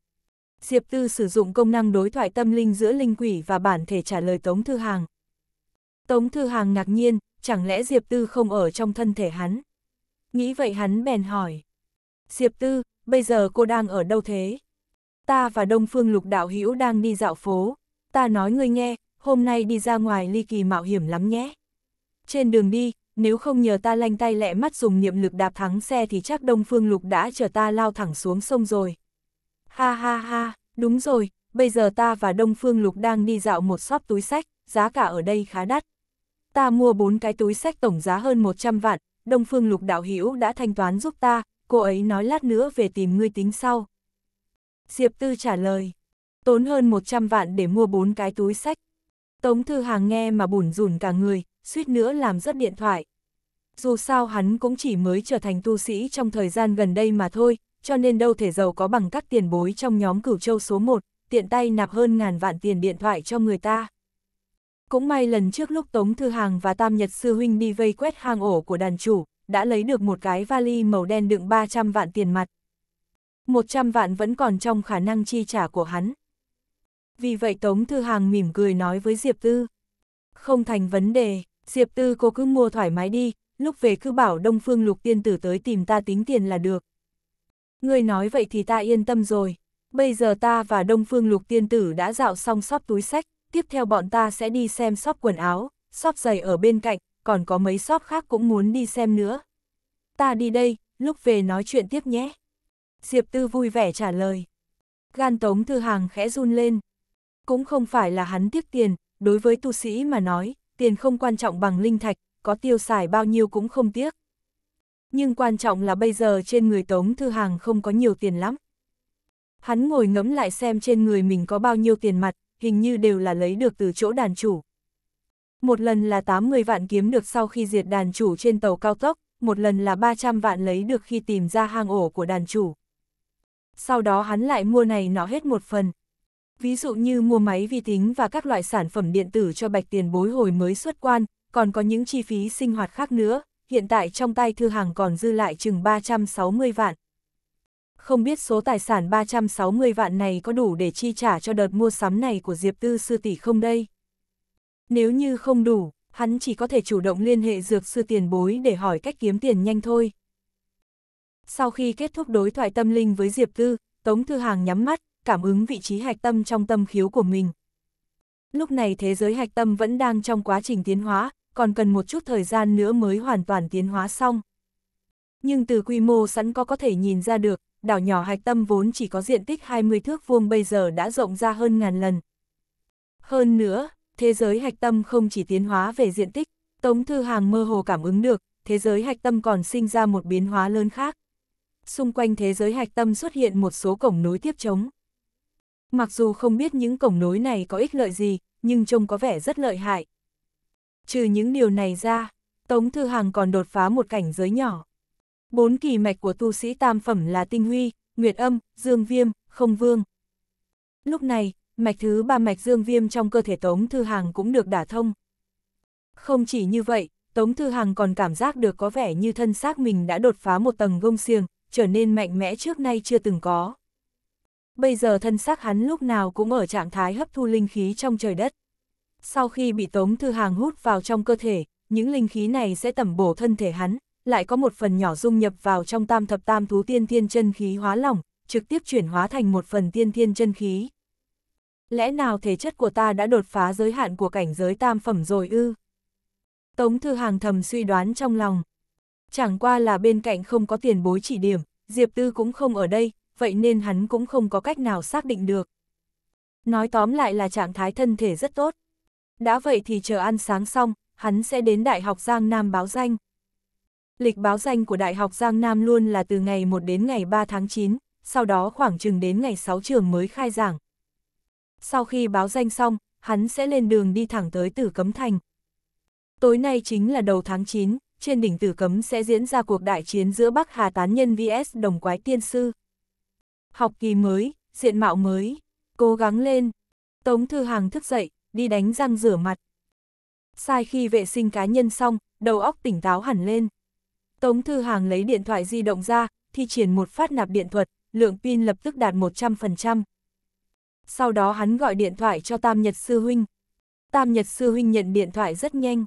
Diệp Tư sử dụng công năng đối thoại tâm linh giữa linh quỷ và bản thể trả lời Tống Thư Hàng. Tống Thư Hàng ngạc nhiên, chẳng lẽ Diệp Tư không ở trong thân thể hắn? Nghĩ vậy hắn bèn hỏi. Diệp Tư, bây giờ cô đang ở đâu thế? Ta và Đông Phương Lục Đạo Hữu đang đi dạo phố. Ta nói ngươi nghe, hôm nay đi ra ngoài ly kỳ mạo hiểm lắm nhé. Trên đường đi, nếu không nhờ ta lanh tay lẹ mắt dùng niệm lực đạp thắng xe thì chắc Đông Phương Lục đã chờ ta lao thẳng xuống sông rồi. Ha ha ha, đúng rồi, bây giờ ta và Đông Phương Lục đang đi dạo một shop túi sách, giá cả ở đây khá đắt. Ta mua 4 cái túi sách tổng giá hơn 100 vạn, Đông Phương Lục đạo hữu đã thanh toán giúp ta, cô ấy nói lát nữa về tìm ngươi tính sau. Diệp Tư trả lời, tốn hơn 100 vạn để mua 4 cái túi sách. Tống Thư Hàng nghe mà bủn rùn cả người, suýt nữa làm rất điện thoại. Dù sao hắn cũng chỉ mới trở thành tu sĩ trong thời gian gần đây mà thôi, cho nên đâu thể giàu có bằng các tiền bối trong nhóm cửu châu số 1, tiện tay nạp hơn ngàn vạn tiền điện thoại cho người ta. Cũng may lần trước lúc Tống Thư Hàng và Tam Nhật Sư Huynh đi vây quét hang ổ của đàn chủ, đã lấy được một cái vali màu đen đựng 300 vạn tiền mặt. 100 vạn vẫn còn trong khả năng chi trả của hắn. Vì vậy Tống Thư Hàng mỉm cười nói với Diệp Tư. Không thành vấn đề. Diệp Tư cô cứ mua thoải mái đi, lúc về cứ bảo Đông Phương Lục Tiên Tử tới tìm ta tính tiền là được. Ngươi nói vậy thì ta yên tâm rồi. Bây giờ ta và Đông Phương Lục Tiên Tử đã dạo xong shop túi sách, tiếp theo bọn ta sẽ đi xem shop quần áo, shop giày ở bên cạnh, còn có mấy shop khác cũng muốn đi xem nữa. Ta đi đây, lúc về nói chuyện tiếp nhé. Diệp Tư vui vẻ trả lời. Gan Tống Thư Hàng khẽ run lên. Cũng không phải là hắn tiếc tiền, đối với tu sĩ mà nói, tiền không quan trọng bằng linh thạch, có tiêu xài bao nhiêu cũng không tiếc. Nhưng quan trọng là bây giờ trên người Tống Thư Hàng không có nhiều tiền lắm. Hắn ngồi ngẫm lại xem trên người mình có bao nhiêu tiền mặt, hình như đều là lấy được từ chỗ đàn chủ. Một lần là 80 vạn kiếm được sau khi diệt đàn chủ trên tàu cao tốc, một lần là 300 vạn lấy được khi tìm ra hang ổ của đàn chủ. Sau đó hắn lại mua này nó hết một phần, Ví dụ như mua máy vi tính và các loại sản phẩm điện tử cho bạch tiền bối hồi mới xuất quan, còn có những chi phí sinh hoạt khác nữa, hiện tại trong tay Thư hàng còn dư lại chừng 360 vạn. Không biết số tài sản 360 vạn này có đủ để chi trả cho đợt mua sắm này của Diệp Tư Sư Tỷ không đây? Nếu như không đủ, hắn chỉ có thể chủ động liên hệ Dược Sư Tiền Bối để hỏi cách kiếm tiền nhanh thôi. Sau khi kết thúc đối thoại tâm linh với Diệp Tư, Tống Thư Hàng nhắm mắt, cảm ứng vị trí hạch tâm trong tâm khiếu của mình. Lúc này thế giới hạch tâm vẫn đang trong quá trình tiến hóa, còn cần một chút thời gian nữa mới hoàn toàn tiến hóa xong. Nhưng từ quy mô sẵn có có thể nhìn ra được, đảo nhỏ hạch tâm vốn chỉ có diện tích 20 thước vuông bây giờ đã rộng ra hơn ngàn lần. Hơn nữa, thế giới hạch tâm không chỉ tiến hóa về diện tích, Tống Thư Hàng mơ hồ cảm ứng được, thế giới hạch tâm còn sinh ra một biến hóa lớn khác. Xung quanh thế giới hạch tâm xuất hiện một số cổng nối tiếp chống. Mặc dù không biết những cổng nối này có ích lợi gì, nhưng trông có vẻ rất lợi hại. Trừ những điều này ra, Tống Thư Hàng còn đột phá một cảnh giới nhỏ. Bốn kỳ mạch của tu sĩ tam phẩm là Tinh Huy, Nguyệt Âm, Dương Viêm, Không Vương. Lúc này, mạch thứ ba mạch Dương Viêm trong cơ thể Tống Thư Hàng cũng được đả thông. Không chỉ như vậy, Tống Thư Hằng còn cảm giác được có vẻ như thân xác mình đã đột phá một tầng gông xiềng, trở nên mạnh mẽ trước nay chưa từng có bây giờ thân xác hắn lúc nào cũng ở trạng thái hấp thu linh khí trong trời đất. Sau khi bị Tống Thư Hàng hút vào trong cơ thể, những linh khí này sẽ tẩm bổ thân thể hắn, lại có một phần nhỏ dung nhập vào trong tam thập tam thú tiên thiên chân khí hóa lỏng, trực tiếp chuyển hóa thành một phần tiên thiên chân khí. Lẽ nào thể chất của ta đã đột phá giới hạn của cảnh giới tam phẩm rồi ư? Tống Thư Hàng thầm suy đoán trong lòng. Chẳng qua là bên cạnh không có tiền bối chỉ điểm, Diệp Tư cũng không ở đây, vậy nên hắn cũng không có cách nào xác định được. Nói tóm lại là trạng thái thân thể rất tốt. Đã vậy thì chờ ăn sáng xong, hắn sẽ đến Đại học Giang Nam báo danh. Lịch báo danh của Đại học Giang Nam luôn là từ ngày 1 đến ngày 3 tháng 9, sau đó khoảng chừng đến ngày 6 trường mới khai giảng. Sau khi báo danh xong, hắn sẽ lên đường đi thẳng tới Tử Cấm Thành. Tối nay chính là đầu tháng 9, trên đỉnh Tử Cấm sẽ diễn ra cuộc đại chiến giữa Bắc Hà Tán Nhân vs Đồng Quái Tiên Sư. Học kỳ mới, diện mạo mới, cố gắng lên. Tống Thư Hàng thức dậy, đi đánh răng rửa mặt. Sai khi vệ sinh cá nhân xong, đầu óc tỉnh táo hẳn lên. Tống Thư Hàng lấy điện thoại di động ra, thi triển một phát nạp điện thuật, lượng pin lập tức đạt 100%. Sau đó hắn gọi điện thoại cho Tam Nhật Sư Huynh. Tam Nhật Sư Huynh nhận điện thoại rất nhanh.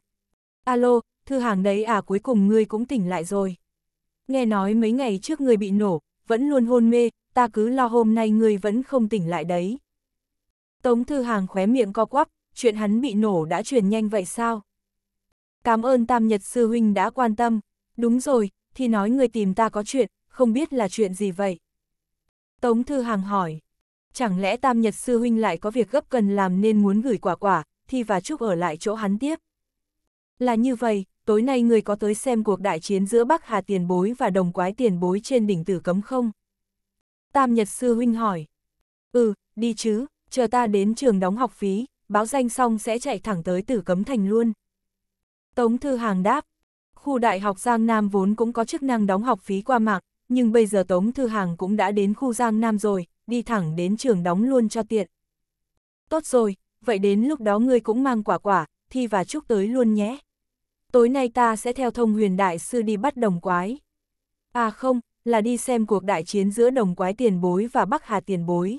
Alo, Thư Hàng đấy à cuối cùng ngươi cũng tỉnh lại rồi. Nghe nói mấy ngày trước ngươi bị nổ, vẫn luôn hôn mê, ta cứ lo hôm nay ngươi vẫn không tỉnh lại đấy. Tống Thư Hàng khóe miệng co quắp, chuyện hắn bị nổ đã truyền nhanh vậy sao? Cảm ơn Tam Nhật Sư Huynh đã quan tâm, đúng rồi, thì nói người tìm ta có chuyện, không biết là chuyện gì vậy? Tống Thư Hàng hỏi, chẳng lẽ Tam Nhật Sư Huynh lại có việc gấp cần làm nên muốn gửi quả quả, thì và Trúc ở lại chỗ hắn tiếp? Là như vậy, tối nay người có tới xem cuộc đại chiến giữa Bắc Hà Tiền Bối và Đồng Quái Tiền Bối trên đỉnh Tử Cấm không? Tam Nhật Sư Huynh hỏi. Ừ, đi chứ, chờ ta đến trường đóng học phí, báo danh xong sẽ chạy thẳng tới tử cấm thành luôn. Tống Thư Hàng đáp. Khu đại học Giang Nam vốn cũng có chức năng đóng học phí qua mạng, nhưng bây giờ Tống Thư Hàng cũng đã đến khu Giang Nam rồi, đi thẳng đến trường đóng luôn cho tiện. Tốt rồi, vậy đến lúc đó ngươi cũng mang quả quả, thi và chúc tới luôn nhé. Tối nay ta sẽ theo thông huyền đại sư đi bắt đồng quái. À không, là đi xem cuộc đại chiến giữa đồng quái tiền bối và Bắc Hà tiền bối.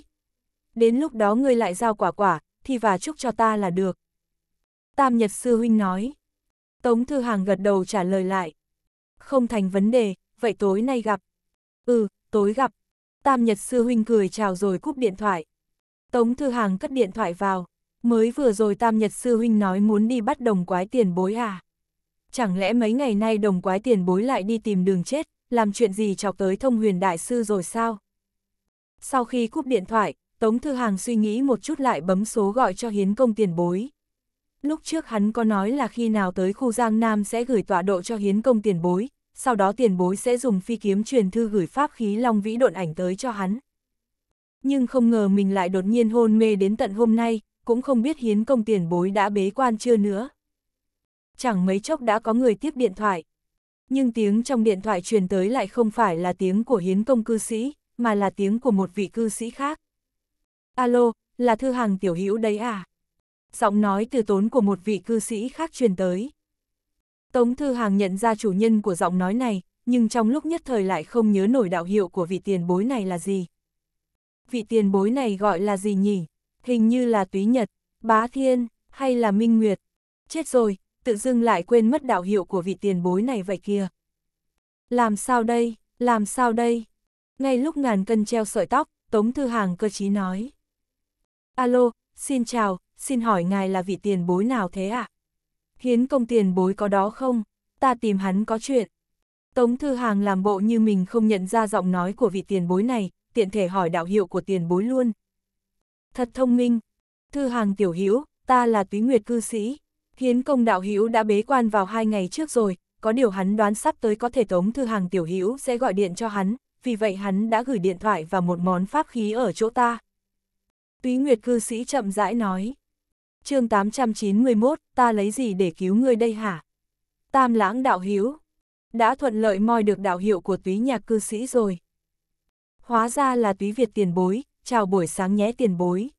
Đến lúc đó ngươi lại giao quả quả, thì và chúc cho ta là được. Tam Nhật Sư Huynh nói. Tống Thư Hàng gật đầu trả lời lại. Không thành vấn đề, vậy tối nay gặp. Ừ, tối gặp. Tam Nhật Sư Huynh cười chào rồi cúp điện thoại. Tống Thư Hàng cất điện thoại vào. Mới vừa rồi Tam Nhật Sư Huynh nói muốn đi bắt đồng quái tiền bối à? Chẳng lẽ mấy ngày nay đồng quái tiền bối lại đi tìm đường chết, làm chuyện gì chọc tới thông huyền đại sư rồi sao? Sau khi cúp điện thoại, Tống Thư Hàng suy nghĩ một chút lại bấm số gọi cho Hiến Công tiền bối. Lúc trước hắn có nói là khi nào tới khu Giang Nam sẽ gửi tọa độ cho Hiến Công tiền bối, sau đó tiền bối sẽ dùng phi kiếm truyền thư gửi pháp khí long vĩ độn ảnh tới cho hắn. Nhưng không ngờ mình lại đột nhiên hôn mê đến tận hôm nay, cũng không biết Hiến Công tiền bối đã bế quan chưa nữa. Chẳng mấy chốc đã có người tiếp điện thoại, nhưng tiếng trong điện thoại truyền tới lại không phải là tiếng của hiến công cư sĩ, mà là tiếng của một vị cư sĩ khác. Alo, là thư hàng tiểu hữu đấy à? Giọng nói từ tốn của một vị cư sĩ khác truyền tới. Tống thư hàng nhận ra chủ nhân của giọng nói này, nhưng trong lúc nhất thời lại không nhớ nổi đạo hiệu của vị tiền bối này là gì. Vị tiền bối này gọi là gì nhỉ? Hình như là túy nhật, bá thiên, hay là minh nguyệt. Chết rồi, tự dưng lại quên mất đạo hiệu của vị tiền bối này vậy kia. Làm sao đây, làm sao đây? Ngay lúc ngàn cân treo sợi tóc, Tống Thư Hàng cơ chí nói. Alo, xin chào, xin hỏi ngài là vị tiền bối nào thế ạ? À? Hiến công tiền bối có đó không? Ta tìm hắn có chuyện. Tống Thư Hàng làm bộ như mình không nhận ra giọng nói của vị tiền bối này, tiện thể hỏi đạo hiệu của tiền bối luôn. Thật thông minh. Thư Hàng tiểu hữu ta là túy nguyệt cư sĩ, Hiến công đạo hữu đã bế quan vào hai ngày trước rồi, có điều hắn đoán sắp tới có thể Tống Thư Hàng tiểu hữu sẽ gọi điện cho hắn, vì vậy hắn đã gửi điện thoại và một món pháp khí ở chỗ ta. Túy Nguyệt cư sĩ chậm rãi nói. chương 891, ta lấy gì để cứu ngươi đây hả? Tam lãng đạo hữu Đã thuận lợi moi được đạo hiệu của túy nhạc cư sĩ rồi. Hóa ra là túy Việt tiền bối, chào buổi sáng nhé tiền bối.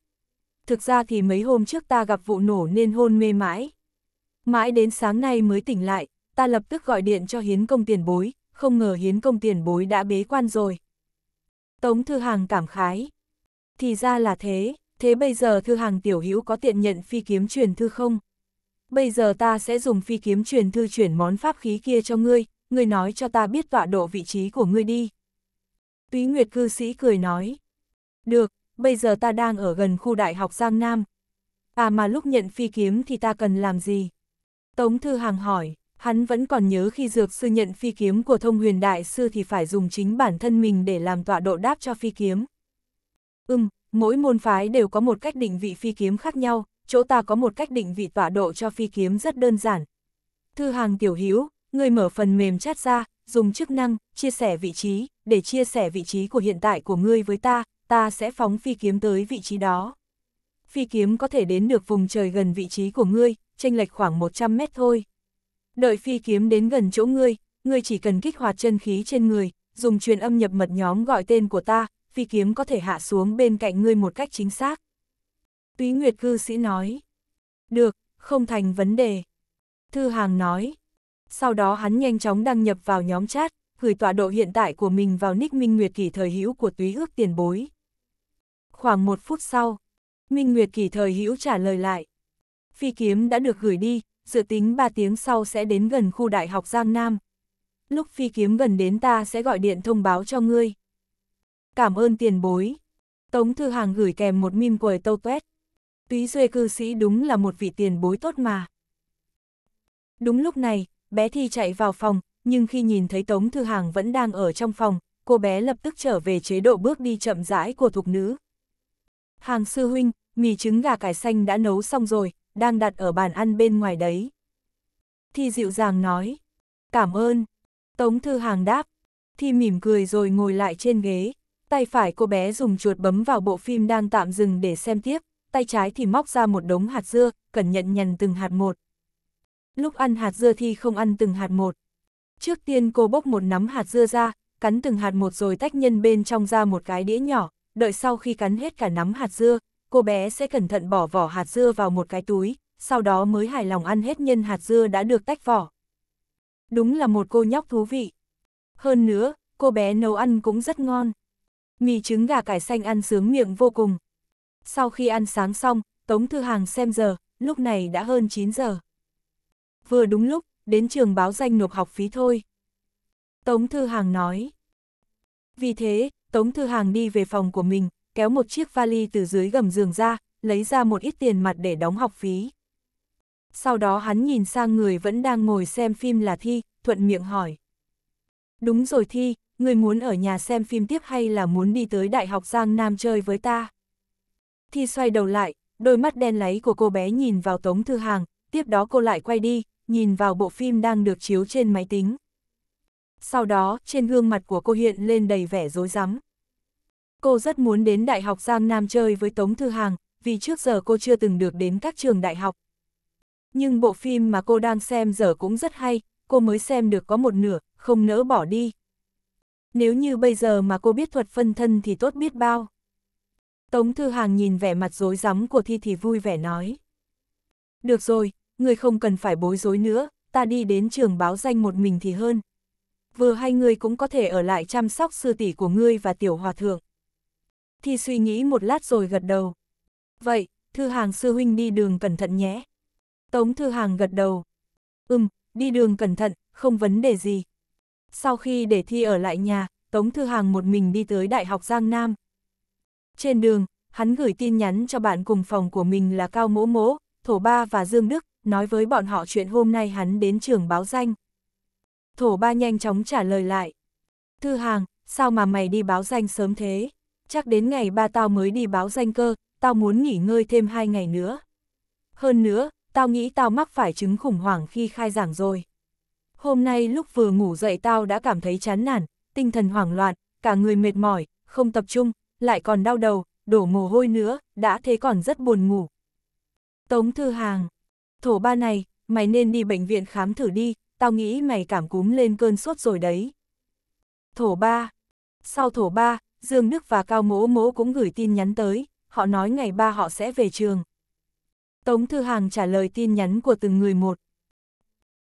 Thực ra thì mấy hôm trước ta gặp vụ nổ nên hôn mê mãi, Mãi đến sáng nay mới tỉnh lại, ta lập tức gọi điện cho hiến công tiền bối, không ngờ hiến công tiền bối đã bế quan rồi. Tống Thư Hàng cảm khái. Thì ra là thế, thế bây giờ Thư Hàng tiểu hữu có tiện nhận phi kiếm truyền thư không? Bây giờ ta sẽ dùng phi kiếm truyền thư chuyển món pháp khí kia cho ngươi, ngươi nói cho ta biết tọa độ vị trí của ngươi đi. Túy Nguyệt cư sĩ cười nói. Được, bây giờ ta đang ở gần khu đại học Giang Nam. À mà lúc nhận phi kiếm thì ta cần làm gì? Tống Thư Hàng hỏi, hắn vẫn còn nhớ khi dược sư nhận phi kiếm của thông huyền đại sư thì phải dùng chính bản thân mình để làm tọa độ đáp cho phi kiếm. Ừm, mỗi môn phái đều có một cách định vị phi kiếm khác nhau, chỗ ta có một cách định vị tọa độ cho phi kiếm rất đơn giản. Thư hàng tiểu hữu, người mở phần mềm chat ra, dùng chức năng, chia sẻ vị trí, để chia sẻ vị trí của hiện tại của ngươi với ta, ta sẽ phóng phi kiếm tới vị trí đó. Phi kiếm có thể đến được vùng trời gần vị trí của ngươi, chênh lệch khoảng 100 mét thôi. Đợi phi kiếm đến gần chỗ ngươi, ngươi chỉ cần kích hoạt chân khí trên người, dùng truyền âm nhập mật nhóm gọi tên của ta, phi kiếm có thể hạ xuống bên cạnh ngươi một cách chính xác. Túy Nguyệt cư sĩ nói, được, không thành vấn đề. Thư Hàng nói, sau đó hắn nhanh chóng đăng nhập vào nhóm chat, gửi tọa độ hiện tại của mình vào nick Minh Nguyệt kỷ thời hữu của túy ước tiền bối. Khoảng một phút sau, Minh Nguyệt kỷ thời hữu trả lời lại phi kiếm đã được gửi đi, dự tính 3 tiếng sau sẽ đến gần khu đại học Giang Nam. Lúc phi kiếm gần đến ta sẽ gọi điện thông báo cho ngươi. Cảm ơn tiền bối. Tống Thư Hàng gửi kèm một mim quầy tâu tuét. Túy Duê cư sĩ đúng là một vị tiền bối tốt mà. Đúng lúc này, bé Thi chạy vào phòng, nhưng khi nhìn thấy Tống Thư Hàng vẫn đang ở trong phòng, cô bé lập tức trở về chế độ bước đi chậm rãi của thục nữ. Hàng sư huynh, mì trứng gà cải xanh đã nấu xong rồi, đang đặt ở bàn ăn bên ngoài đấy. Thi dịu dàng nói, cảm ơn. Tống Thư Hàng đáp, Thi mỉm cười rồi ngồi lại trên ghế, tay phải cô bé dùng chuột bấm vào bộ phim đang tạm dừng để xem tiếp, tay trái thì móc ra một đống hạt dưa, cẩn nhận nhằn từng hạt một. Lúc ăn hạt dưa Thi không ăn từng hạt một. Trước tiên cô bốc một nắm hạt dưa ra, cắn từng hạt một rồi tách nhân bên trong ra một cái đĩa nhỏ, đợi sau khi cắn hết cả nắm hạt dưa, cô bé sẽ cẩn thận bỏ vỏ hạt dưa vào một cái túi, sau đó mới hài lòng ăn hết nhân hạt dưa đã được tách vỏ. Đúng là một cô nhóc thú vị. Hơn nữa, cô bé nấu ăn cũng rất ngon. Mì trứng gà cải xanh ăn sướng miệng vô cùng. Sau khi ăn sáng xong, Tống Thư Hàng xem giờ, lúc này đã hơn 9 giờ. Vừa đúng lúc, đến trường báo danh nộp học phí thôi. Tống Thư Hàng nói. Vì thế, Tống Thư Hàng đi về phòng của mình, kéo một chiếc vali từ dưới gầm giường ra, lấy ra một ít tiền mặt để đóng học phí. Sau đó hắn nhìn sang người vẫn đang ngồi xem phim là Thi, thuận miệng hỏi. Đúng rồi Thi, người muốn ở nhà xem phim tiếp hay là muốn đi tới Đại học Giang Nam chơi với ta? Thi xoay đầu lại, đôi mắt đen láy của cô bé nhìn vào Tống Thư Hàng, tiếp đó cô lại quay đi, nhìn vào bộ phim đang được chiếu trên máy tính. Sau đó, trên gương mặt của cô hiện lên đầy vẻ rối rắm Cô rất muốn đến Đại học Giang Nam chơi với Tống Thư Hàng, vì trước giờ cô chưa từng được đến các trường đại học. Nhưng bộ phim mà cô đang xem giờ cũng rất hay, cô mới xem được có một nửa, không nỡ bỏ đi. Nếu như bây giờ mà cô biết thuật phân thân thì tốt biết bao. Tống Thư Hàng nhìn vẻ mặt rối rắm của Thi thì vui vẻ nói. Được rồi, người không cần phải bối rối nữa, ta đi đến trường báo danh một mình thì hơn. Vừa hai người cũng có thể ở lại chăm sóc sư tỷ của ngươi và tiểu hòa thượng. Thi suy nghĩ một lát rồi gật đầu. Vậy, Thư Hàng sư huynh đi đường cẩn thận nhé. Tống Thư Hàng gật đầu. Ừm, đi đường cẩn thận, không vấn đề gì. Sau khi để Thi ở lại nhà, Tống Thư Hàng một mình đi tới Đại học Giang Nam. Trên đường, hắn gửi tin nhắn cho bạn cùng phòng của mình là Cao Mỗ Mỗ, Thổ Ba và Dương Đức, nói với bọn họ chuyện hôm nay hắn đến trường báo danh. Thổ Ba nhanh chóng trả lời lại. Thư Hàng, sao mà mày đi báo danh sớm thế? chắc đến ngày ba tao mới đi báo danh cơ, tao muốn nghỉ ngơi thêm hai ngày nữa. Hơn nữa, tao nghĩ tao mắc phải chứng khủng hoảng khi khai giảng rồi. Hôm nay lúc vừa ngủ dậy tao đã cảm thấy chán nản, tinh thần hoảng loạn, cả người mệt mỏi, không tập trung, lại còn đau đầu, đổ mồ hôi nữa, đã thế còn rất buồn ngủ. Tống Thư Hàng, thổ ba này, mày nên đi bệnh viện khám thử đi, tao nghĩ mày cảm cúm lên cơn sốt rồi đấy. Thổ ba, sau thổ ba, Dương Đức và Cao Mỗ Mỗ cũng gửi tin nhắn tới, họ nói ngày ba họ sẽ về trường. Tống Thư Hàng trả lời tin nhắn của từng người một.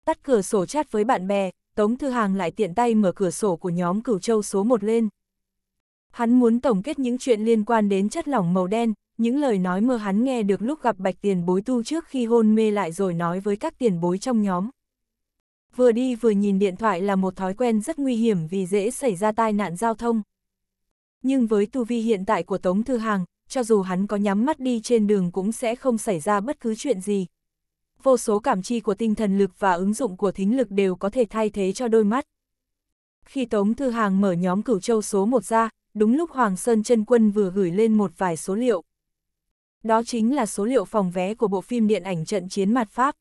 Tắt cửa sổ chat với bạn bè, Tống Thư Hàng lại tiện tay mở cửa sổ của nhóm cửu châu số 1 lên. Hắn muốn tổng kết những chuyện liên quan đến chất lỏng màu đen, những lời nói mơ hắn nghe được lúc gặp bạch tiền bối tu trước khi hôn mê lại rồi nói với các tiền bối trong nhóm. Vừa đi vừa nhìn điện thoại là một thói quen rất nguy hiểm vì dễ xảy ra tai nạn giao thông nhưng với tu vi hiện tại của Tống Thư Hàng, cho dù hắn có nhắm mắt đi trên đường cũng sẽ không xảy ra bất cứ chuyện gì. Vô số cảm chi của tinh thần lực và ứng dụng của thính lực đều có thể thay thế cho đôi mắt. Khi Tống Thư Hàng mở nhóm cửu châu số 1 ra, đúng lúc Hoàng Sơn Trân Quân vừa gửi lên một vài số liệu. Đó chính là số liệu phòng vé của bộ phim điện ảnh trận chiến mặt Pháp.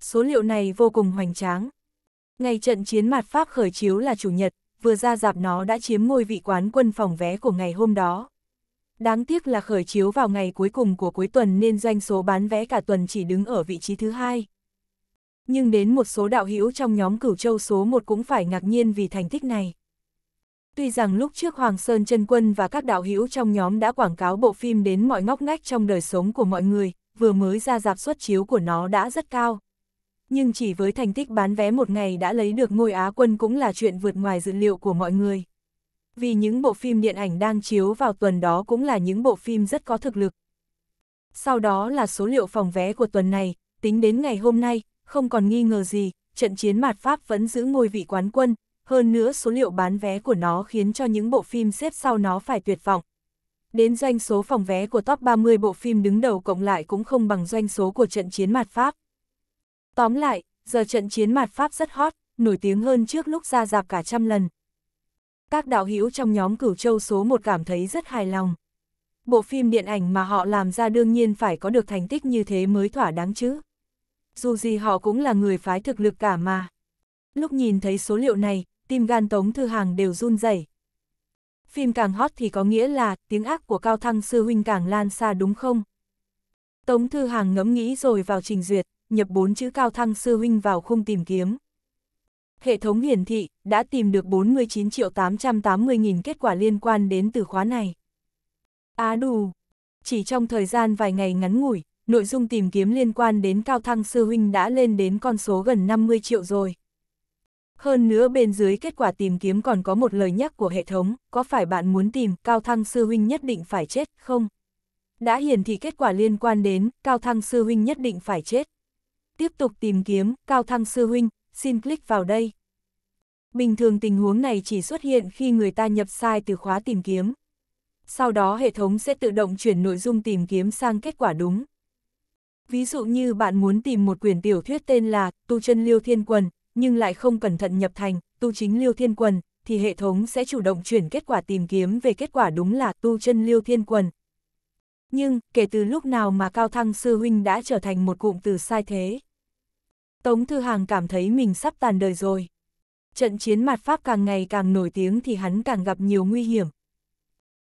Số liệu này vô cùng hoành tráng. Ngày trận chiến mặt Pháp khởi chiếu là Chủ nhật, vừa ra dạp nó đã chiếm ngôi vị quán quân phòng vé của ngày hôm đó. Đáng tiếc là khởi chiếu vào ngày cuối cùng của cuối tuần nên doanh số bán vé cả tuần chỉ đứng ở vị trí thứ hai. Nhưng đến một số đạo hữu trong nhóm cửu châu số 1 cũng phải ngạc nhiên vì thành tích này. Tuy rằng lúc trước Hoàng Sơn Trân Quân và các đạo hữu trong nhóm đã quảng cáo bộ phim đến mọi ngóc ngách trong đời sống của mọi người, vừa mới ra dạp xuất chiếu của nó đã rất cao nhưng chỉ với thành tích bán vé một ngày đã lấy được ngôi Á quân cũng là chuyện vượt ngoài dự liệu của mọi người. Vì những bộ phim điện ảnh đang chiếu vào tuần đó cũng là những bộ phim rất có thực lực. Sau đó là số liệu phòng vé của tuần này, tính đến ngày hôm nay, không còn nghi ngờ gì, trận chiến mạt Pháp vẫn giữ ngôi vị quán quân, hơn nữa số liệu bán vé của nó khiến cho những bộ phim xếp sau nó phải tuyệt vọng. Đến doanh số phòng vé của top 30 bộ phim đứng đầu cộng lại cũng không bằng doanh số của trận chiến mạt Pháp. Tóm lại, giờ trận chiến mặt Pháp rất hot, nổi tiếng hơn trước lúc ra dạp cả trăm lần. Các đạo hữu trong nhóm cửu châu số 1 cảm thấy rất hài lòng. Bộ phim điện ảnh mà họ làm ra đương nhiên phải có được thành tích như thế mới thỏa đáng chứ. Dù gì họ cũng là người phái thực lực cả mà. Lúc nhìn thấy số liệu này, tim gan Tống Thư Hàng đều run rẩy. Phim càng hot thì có nghĩa là tiếng ác của Cao Thăng Sư Huynh càng lan xa đúng không? Tống Thư Hàng ngẫm nghĩ rồi vào trình duyệt nhập bốn chữ cao thăng sư huynh vào khung tìm kiếm. Hệ thống hiển thị đã tìm được 49 triệu 880 nghìn kết quả liên quan đến từ khóa này. Á à đù! Chỉ trong thời gian vài ngày ngắn ngủi, nội dung tìm kiếm liên quan đến cao thăng sư huynh đã lên đến con số gần 50 triệu rồi. Hơn nữa bên dưới kết quả tìm kiếm còn có một lời nhắc của hệ thống, có phải bạn muốn tìm cao thăng sư huynh nhất định phải chết không? Đã hiển thị kết quả liên quan đến cao thăng sư huynh nhất định phải chết tiếp tục tìm kiếm, cao thăng sư huynh, xin click vào đây. Bình thường tình huống này chỉ xuất hiện khi người ta nhập sai từ khóa tìm kiếm. Sau đó hệ thống sẽ tự động chuyển nội dung tìm kiếm sang kết quả đúng. Ví dụ như bạn muốn tìm một quyển tiểu thuyết tên là Tu chân Liêu Thiên Quần, nhưng lại không cẩn thận nhập thành Tu chính Liêu Thiên Quần, thì hệ thống sẽ chủ động chuyển kết quả tìm kiếm về kết quả đúng là Tu chân Liêu Thiên Quần, nhưng, kể từ lúc nào mà Cao Thăng Sư Huynh đã trở thành một cụm từ sai thế? Tống Thư Hàng cảm thấy mình sắp tàn đời rồi. Trận chiến mặt Pháp càng ngày càng nổi tiếng thì hắn càng gặp nhiều nguy hiểm.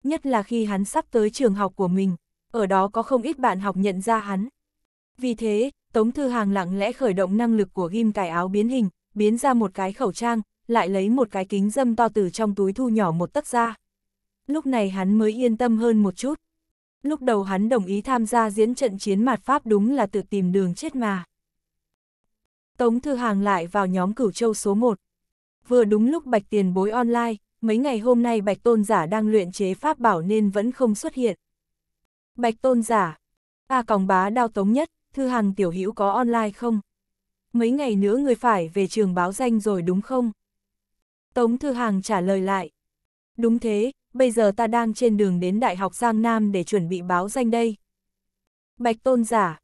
Nhất là khi hắn sắp tới trường học của mình, ở đó có không ít bạn học nhận ra hắn. Vì thế, Tống Thư Hàng lặng lẽ khởi động năng lực của ghim cải áo biến hình, biến ra một cái khẩu trang, lại lấy một cái kính dâm to từ trong túi thu nhỏ một tấc ra. Lúc này hắn mới yên tâm hơn một chút. Lúc đầu hắn đồng ý tham gia diễn trận chiến mạt Pháp đúng là tự tìm đường chết mà. Tống Thư Hàng lại vào nhóm cửu châu số 1. Vừa đúng lúc Bạch Tiền Bối online, mấy ngày hôm nay Bạch Tôn Giả đang luyện chế Pháp bảo nên vẫn không xuất hiện. Bạch Tôn Giả, A Còng Bá Đao Tống Nhất, Thư Hàng Tiểu Hữu có online không? Mấy ngày nữa người phải về trường báo danh rồi đúng không? Tống Thư Hàng trả lời lại. Đúng thế, bây giờ ta đang trên đường đến Đại học Giang Nam để chuẩn bị báo danh đây. Bạch tôn giả,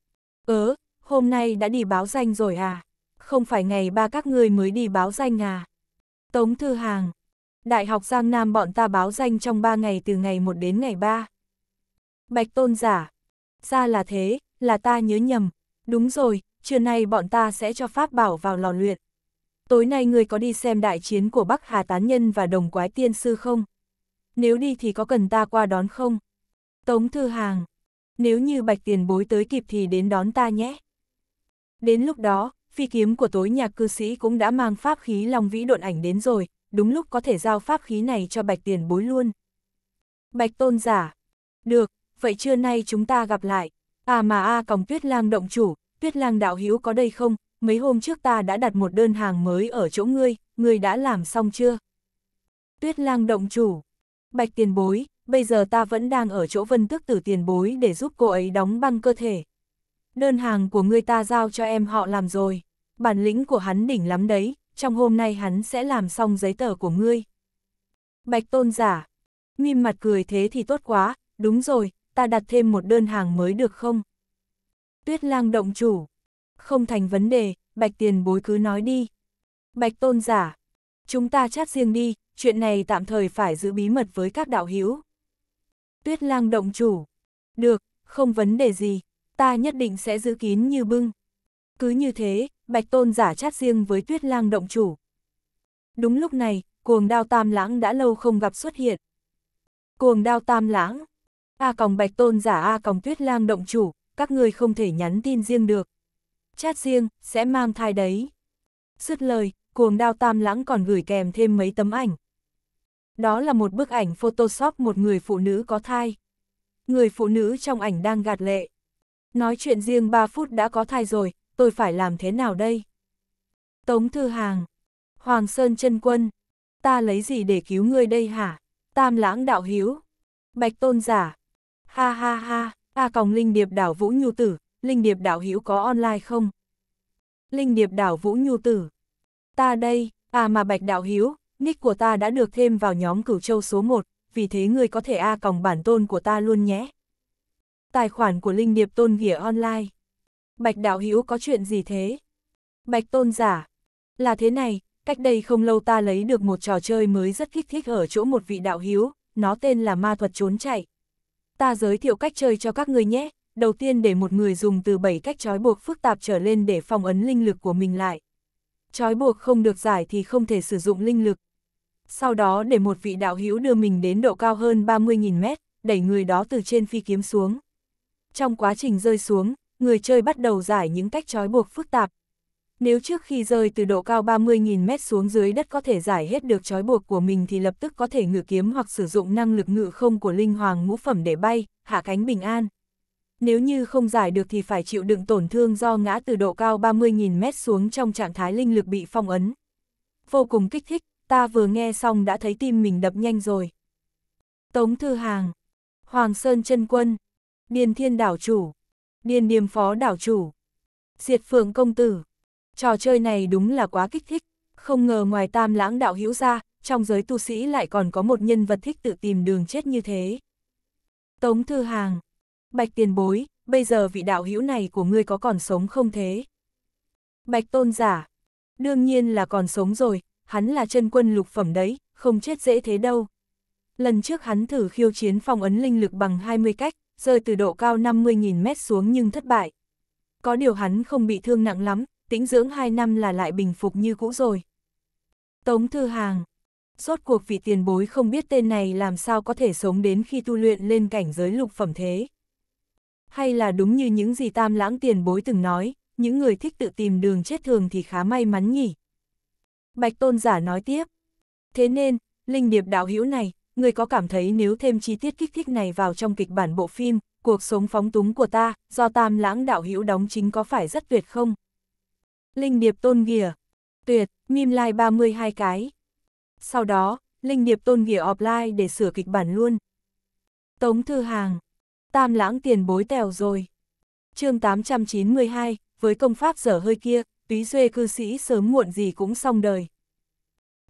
ớ, hôm nay đã đi báo danh rồi à? Không phải ngày ba các ngươi mới đi báo danh à? Tống Thư Hàng, Đại học Giang Nam bọn ta báo danh trong ba ngày từ ngày một đến ngày ba Bạch tôn giả, ra là thế, là ta nhớ nhầm, đúng rồi, trưa nay bọn ta sẽ cho Pháp Bảo vào lò luyện. Tối nay ngươi có đi xem đại chiến của Bắc Hà Tán Nhân và Đồng Quái Tiên Sư không? nếu đi thì có cần ta qua đón không? Tống Thư Hàng, nếu như bạch tiền bối tới kịp thì đến đón ta nhé. Đến lúc đó, phi kiếm của tối nhạc cư sĩ cũng đã mang pháp khí long vĩ độn ảnh đến rồi, đúng lúc có thể giao pháp khí này cho bạch tiền bối luôn. Bạch tôn giả, được, vậy trưa nay chúng ta gặp lại. À mà a còng tuyết lang động chủ, tuyết lang đạo hữu có đây không? Mấy hôm trước ta đã đặt một đơn hàng mới ở chỗ ngươi, ngươi đã làm xong chưa? Tuyết lang động chủ, Bạch tiền bối, bây giờ ta vẫn đang ở chỗ vân tước tử tiền bối để giúp cô ấy đóng băng cơ thể. Đơn hàng của người ta giao cho em họ làm rồi, bản lĩnh của hắn đỉnh lắm đấy, trong hôm nay hắn sẽ làm xong giấy tờ của ngươi. Bạch tôn giả, nghiêm mặt cười thế thì tốt quá, đúng rồi, ta đặt thêm một đơn hàng mới được không? Tuyết lang động chủ, không thành vấn đề, bạch tiền bối cứ nói đi. Bạch tôn giả, Chúng ta chat riêng đi, chuyện này tạm thời phải giữ bí mật với các đạo hữu. Tuyết lang động chủ. Được, không vấn đề gì, ta nhất định sẽ giữ kín như bưng. Cứ như thế, Bạch Tôn giả chat riêng với Tuyết lang động chủ. Đúng lúc này, cuồng đao tam lãng đã lâu không gặp xuất hiện. Cuồng đao tam lãng. A còng Bạch Tôn giả A còng Tuyết lang động chủ, các người không thể nhắn tin riêng được. Chat riêng, sẽ mang thai đấy. Dứt lời, cuồng đao tam lãng còn gửi kèm thêm mấy tấm ảnh. Đó là một bức ảnh photoshop một người phụ nữ có thai. Người phụ nữ trong ảnh đang gạt lệ. Nói chuyện riêng 3 phút đã có thai rồi, tôi phải làm thế nào đây? Tống Thư Hàng, Hoàng Sơn chân Quân, ta lấy gì để cứu ngươi đây hả? Tam lãng đạo hiếu, bạch tôn giả, ha ha ha, a còng linh điệp đảo vũ nhu tử, linh điệp đảo hiếu có online không? Linh điệp đảo vũ nhu tử, Ta đây, à mà Bạch Đạo Hiếu, nick của ta đã được thêm vào nhóm cửu châu số 1, vì thế ngươi có thể A còng bản tôn của ta luôn nhé. Tài khoản của Linh Điệp Tôn Nghĩa Online. Bạch Đạo Hiếu có chuyện gì thế? Bạch Tôn giả. Là thế này, cách đây không lâu ta lấy được một trò chơi mới rất kích thích ở chỗ một vị đạo hiếu, nó tên là ma thuật trốn chạy. Ta giới thiệu cách chơi cho các người nhé, đầu tiên để một người dùng từ 7 cách trói buộc phức tạp trở lên để phòng ấn linh lực của mình lại, trói buộc không được giải thì không thể sử dụng linh lực. Sau đó để một vị đạo hữu đưa mình đến độ cao hơn 30.000 mét, đẩy người đó từ trên phi kiếm xuống. Trong quá trình rơi xuống, người chơi bắt đầu giải những cách trói buộc phức tạp. Nếu trước khi rơi từ độ cao 30.000 mét xuống dưới đất có thể giải hết được trói buộc của mình thì lập tức có thể ngự kiếm hoặc sử dụng năng lực ngự không của linh hoàng ngũ phẩm để bay, hạ cánh bình an nếu như không giải được thì phải chịu đựng tổn thương do ngã từ độ cao 30.000m xuống trong trạng thái linh lực bị phong ấn. Vô cùng kích thích, ta vừa nghe xong đã thấy tim mình đập nhanh rồi. Tống Thư Hàng, Hoàng Sơn Trân Quân, Điền Thiên Đảo Chủ, Điền Điềm Phó Đảo Chủ, Diệt Phượng Công Tử. Trò chơi này đúng là quá kích thích, không ngờ ngoài tam lãng đạo hữu ra, trong giới tu sĩ lại còn có một nhân vật thích tự tìm đường chết như thế. Tống Thư Hàng, Bạch tiền bối, bây giờ vị đạo hữu này của ngươi có còn sống không thế? Bạch tôn giả, đương nhiên là còn sống rồi, hắn là chân quân lục phẩm đấy, không chết dễ thế đâu. Lần trước hắn thử khiêu chiến phong ấn linh lực bằng 20 cách, rơi từ độ cao 50.000 mét xuống nhưng thất bại. Có điều hắn không bị thương nặng lắm, tĩnh dưỡng 2 năm là lại bình phục như cũ rồi. Tống Thư Hàng Rốt cuộc vị tiền bối không biết tên này làm sao có thể sống đến khi tu luyện lên cảnh giới lục phẩm thế hay là đúng như những gì tam lãng tiền bối từng nói, những người thích tự tìm đường chết thường thì khá may mắn nhỉ. Bạch tôn giả nói tiếp, thế nên, linh điệp đạo hữu này, người có cảm thấy nếu thêm chi tiết kích thích này vào trong kịch bản bộ phim, cuộc sống phóng túng của ta, do tam lãng đạo hữu đóng chính có phải rất tuyệt không? Linh điệp tôn ghìa, tuyệt, mim lai like 32 cái. Sau đó, linh điệp tôn ghìa offline để sửa kịch bản luôn. Tống Thư Hàng tam lãng tiền bối tèo rồi. chương 892, với công pháp dở hơi kia, túy duê cư sĩ sớm muộn gì cũng xong đời.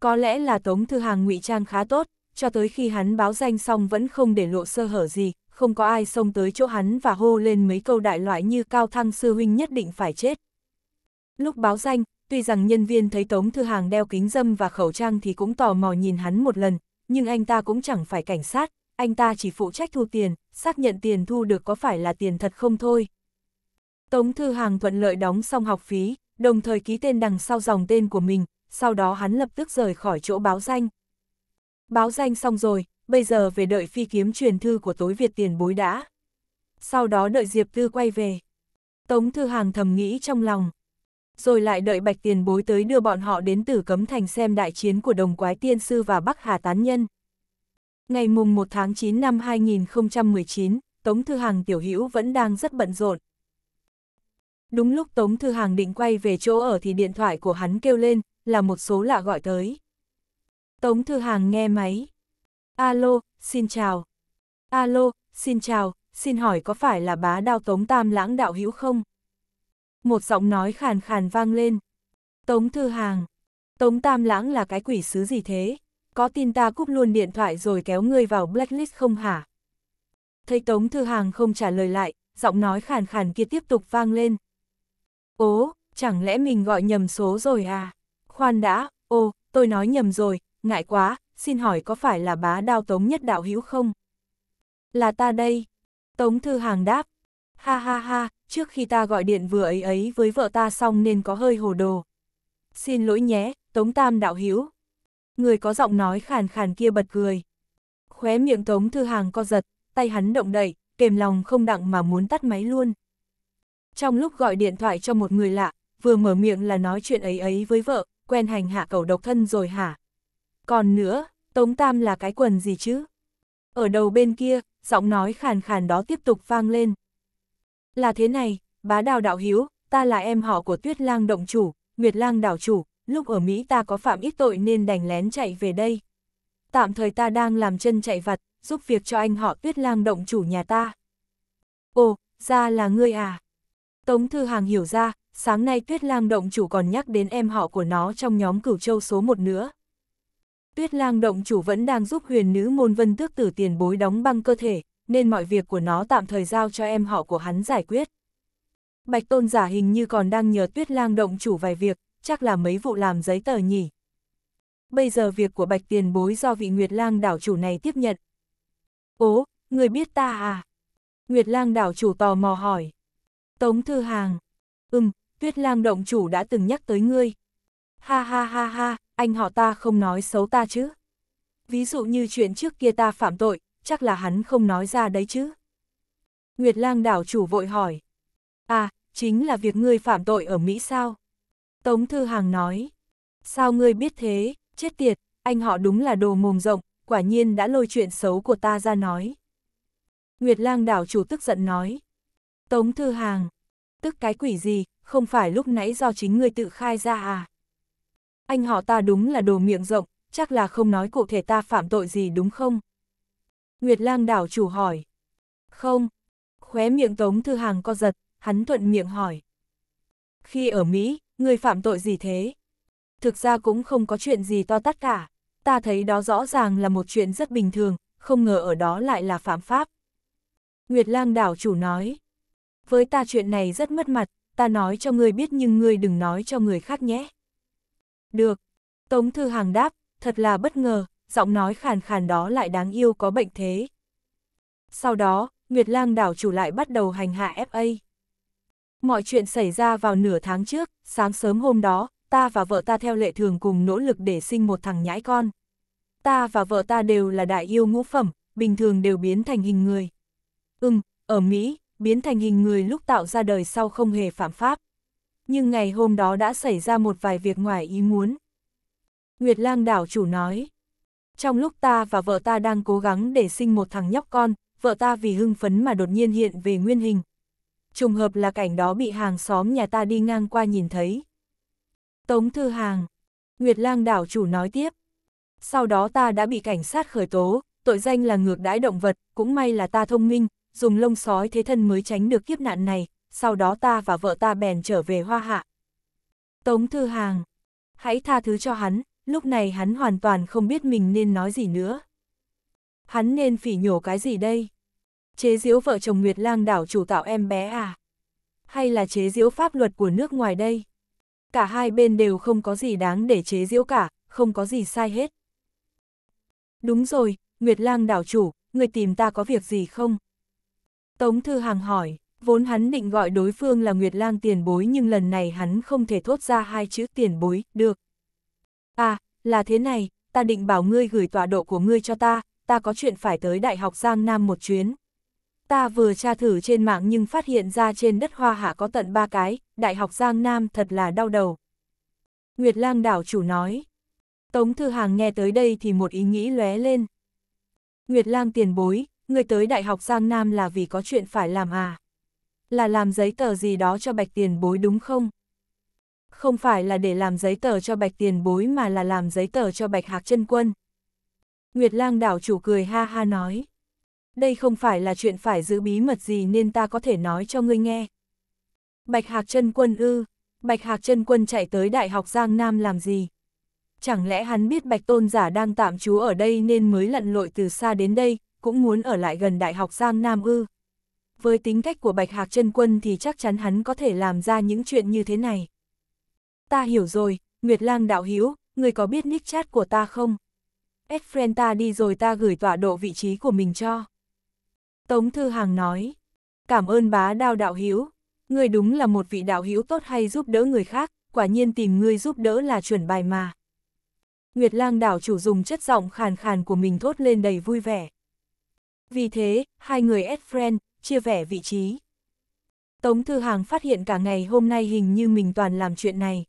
Có lẽ là Tống Thư Hàng ngụy trang khá tốt, cho tới khi hắn báo danh xong vẫn không để lộ sơ hở gì, không có ai xông tới chỗ hắn và hô lên mấy câu đại loại như cao thăng sư huynh nhất định phải chết. Lúc báo danh, tuy rằng nhân viên thấy Tống Thư Hàng đeo kính dâm và khẩu trang thì cũng tò mò nhìn hắn một lần, nhưng anh ta cũng chẳng phải cảnh sát, anh ta chỉ phụ trách thu tiền, xác nhận tiền thu được có phải là tiền thật không thôi. Tống Thư Hàng thuận lợi đóng xong học phí, đồng thời ký tên đằng sau dòng tên của mình, sau đó hắn lập tức rời khỏi chỗ báo danh. Báo danh xong rồi, bây giờ về đợi phi kiếm truyền thư của tối Việt tiền bối đã. Sau đó đợi Diệp Tư quay về. Tống Thư Hàng thầm nghĩ trong lòng. Rồi lại đợi bạch tiền bối tới đưa bọn họ đến tử cấm thành xem đại chiến của đồng quái tiên sư và Bắc Hà Tán Nhân. Ngày mùng 1 tháng 9 năm 2019, Tống Thư Hàng Tiểu Hữu vẫn đang rất bận rộn. Đúng lúc Tống Thư Hàng định quay về chỗ ở thì điện thoại của hắn kêu lên, là một số lạ gọi tới. Tống Thư Hàng nghe máy. Alo, xin chào. Alo, xin chào, xin hỏi có phải là bá đao Tống Tam Lãng Đạo Hữu không? Một giọng nói khàn khàn vang lên. Tống Thư Hàng. Tống Tam Lãng là cái quỷ sứ gì thế? có tin ta cúp luôn điện thoại rồi kéo ngươi vào blacklist không hả? Thấy Tống Thư Hàng không trả lời lại, giọng nói khàn khàn kia tiếp tục vang lên. Ố, chẳng lẽ mình gọi nhầm số rồi à? Khoan đã, ô, tôi nói nhầm rồi, ngại quá, xin hỏi có phải là bá đao Tống Nhất Đạo Hữu không? Là ta đây. Tống Thư Hàng đáp. Ha ha ha, trước khi ta gọi điện vừa ấy ấy với vợ ta xong nên có hơi hồ đồ. Xin lỗi nhé, Tống Tam Đạo Hữu người có giọng nói khàn khàn kia bật cười. Khóe miệng Tống Thư Hàng co giật, tay hắn động đậy, kềm lòng không đặng mà muốn tắt máy luôn. Trong lúc gọi điện thoại cho một người lạ, vừa mở miệng là nói chuyện ấy ấy với vợ, quen hành hạ cậu độc thân rồi hả? Còn nữa, Tống Tam là cái quần gì chứ? Ở đầu bên kia, giọng nói khàn khàn đó tiếp tục vang lên. Là thế này, bá đào đạo hiếu, ta là em họ của tuyết lang động chủ, nguyệt lang đảo chủ, lúc ở Mỹ ta có phạm ít tội nên đành lén chạy về đây. Tạm thời ta đang làm chân chạy vặt, giúp việc cho anh họ tuyết lang động chủ nhà ta. Ồ, ra là ngươi à? Tống Thư Hàng hiểu ra, sáng nay tuyết lang động chủ còn nhắc đến em họ của nó trong nhóm cửu châu số một nữa. Tuyết lang động chủ vẫn đang giúp huyền nữ môn vân tước tử tiền bối đóng băng cơ thể, nên mọi việc của nó tạm thời giao cho em họ của hắn giải quyết. Bạch tôn giả hình như còn đang nhờ tuyết lang động chủ vài việc, chắc là mấy vụ làm giấy tờ nhỉ. Bây giờ việc của bạch tiền bối do vị Nguyệt lang đảo chủ này tiếp nhận. Ố, người biết ta à? Nguyệt lang đảo chủ tò mò hỏi. Tống Thư Hàng. Ừm, tuyết lang động chủ đã từng nhắc tới ngươi. Ha ha ha ha, anh họ ta không nói xấu ta chứ. Ví dụ như chuyện trước kia ta phạm tội, chắc là hắn không nói ra đấy chứ. Nguyệt lang đảo chủ vội hỏi. À, chính là việc ngươi phạm tội ở Mỹ sao? Tống Thư Hàng nói, sao ngươi biết thế, chết tiệt, anh họ đúng là đồ mồm rộng, quả nhiên đã lôi chuyện xấu của ta ra nói. Nguyệt lang đảo chủ tức giận nói, Tống Thư Hàng, tức cái quỷ gì, không phải lúc nãy do chính ngươi tự khai ra à? Anh họ ta đúng là đồ miệng rộng, chắc là không nói cụ thể ta phạm tội gì đúng không? Nguyệt lang đảo chủ hỏi. Không, khóe miệng Tống Thư Hàng co giật, hắn thuận miệng hỏi. Khi ở Mỹ, người phạm tội gì thế? Thực ra cũng không có chuyện gì to tát cả, ta thấy đó rõ ràng là một chuyện rất bình thường, không ngờ ở đó lại là phạm pháp. Nguyệt lang đảo chủ nói, với ta chuyện này rất mất mặt, ta nói cho ngươi biết nhưng ngươi đừng nói cho người khác nhé. Được, Tống Thư Hàng đáp, thật là bất ngờ, giọng nói khàn khàn đó lại đáng yêu có bệnh thế. Sau đó, Nguyệt lang đảo chủ lại bắt đầu hành hạ FA. Mọi chuyện xảy ra vào nửa tháng trước, sáng sớm hôm đó, ta và vợ ta theo lệ thường cùng nỗ lực để sinh một thằng nhãi con. Ta và vợ ta đều là đại yêu ngũ phẩm, bình thường đều biến thành hình người. Ừm, ở Mỹ, biến thành hình người lúc tạo ra đời sau không hề phạm pháp. Nhưng ngày hôm đó đã xảy ra một vài việc ngoài ý muốn. Nguyệt lang đảo chủ nói, trong lúc ta và vợ ta đang cố gắng để sinh một thằng nhóc con, vợ ta vì hưng phấn mà đột nhiên hiện về nguyên hình, trùng hợp là cảnh đó bị hàng xóm nhà ta đi ngang qua nhìn thấy. Tống Thư Hàng, Nguyệt Lang đảo chủ nói tiếp. Sau đó ta đã bị cảnh sát khởi tố, tội danh là ngược đãi động vật, cũng may là ta thông minh, dùng lông sói thế thân mới tránh được kiếp nạn này, sau đó ta và vợ ta bèn trở về hoa hạ. Tống Thư Hàng, hãy tha thứ cho hắn, lúc này hắn hoàn toàn không biết mình nên nói gì nữa. Hắn nên phỉ nhổ cái gì đây? Chế diễu vợ chồng Nguyệt Lang đảo chủ tạo em bé à? Hay là chế diễu pháp luật của nước ngoài đây? Cả hai bên đều không có gì đáng để chế diễu cả, không có gì sai hết. Đúng rồi, Nguyệt Lang đảo chủ, người tìm ta có việc gì không? Tống Thư Hàng hỏi, vốn hắn định gọi đối phương là Nguyệt Lang tiền bối nhưng lần này hắn không thể thốt ra hai chữ tiền bối, được. À, là thế này, ta định bảo ngươi gửi tọa độ của ngươi cho ta, ta có chuyện phải tới Đại học Giang Nam một chuyến ta vừa tra thử trên mạng nhưng phát hiện ra trên đất hoa hạ có tận ba cái, Đại học Giang Nam thật là đau đầu. Nguyệt lang đảo chủ nói. Tống Thư Hàng nghe tới đây thì một ý nghĩ lóe lên. Nguyệt lang tiền bối, người tới Đại học Giang Nam là vì có chuyện phải làm à? Là làm giấy tờ gì đó cho bạch tiền bối đúng không? Không phải là để làm giấy tờ cho bạch tiền bối mà là làm giấy tờ cho bạch hạc chân quân. Nguyệt lang đảo chủ cười ha ha nói đây không phải là chuyện phải giữ bí mật gì nên ta có thể nói cho ngươi nghe. Bạch Hạc chân Quân ư, Bạch Hạc chân Quân chạy tới Đại học Giang Nam làm gì? Chẳng lẽ hắn biết Bạch Tôn giả đang tạm trú ở đây nên mới lặn lội từ xa đến đây, cũng muốn ở lại gần Đại học Giang Nam ư? Với tính cách của Bạch Hạc chân Quân thì chắc chắn hắn có thể làm ra những chuyện như thế này. Ta hiểu rồi, Nguyệt Lang đạo hiếu người có biết nick chat của ta không? Ad friend ta đi rồi ta gửi tọa độ vị trí của mình cho. Tống Thư Hàng nói, cảm ơn bá đao đạo hiếu, người đúng là một vị đạo hiếu tốt hay giúp đỡ người khác, quả nhiên tìm ngươi giúp đỡ là chuẩn bài mà. Nguyệt lang đảo chủ dùng chất giọng khàn khàn của mình thốt lên đầy vui vẻ. Vì thế, hai người ad friend, chia vẻ vị trí. Tống Thư Hàng phát hiện cả ngày hôm nay hình như mình toàn làm chuyện này.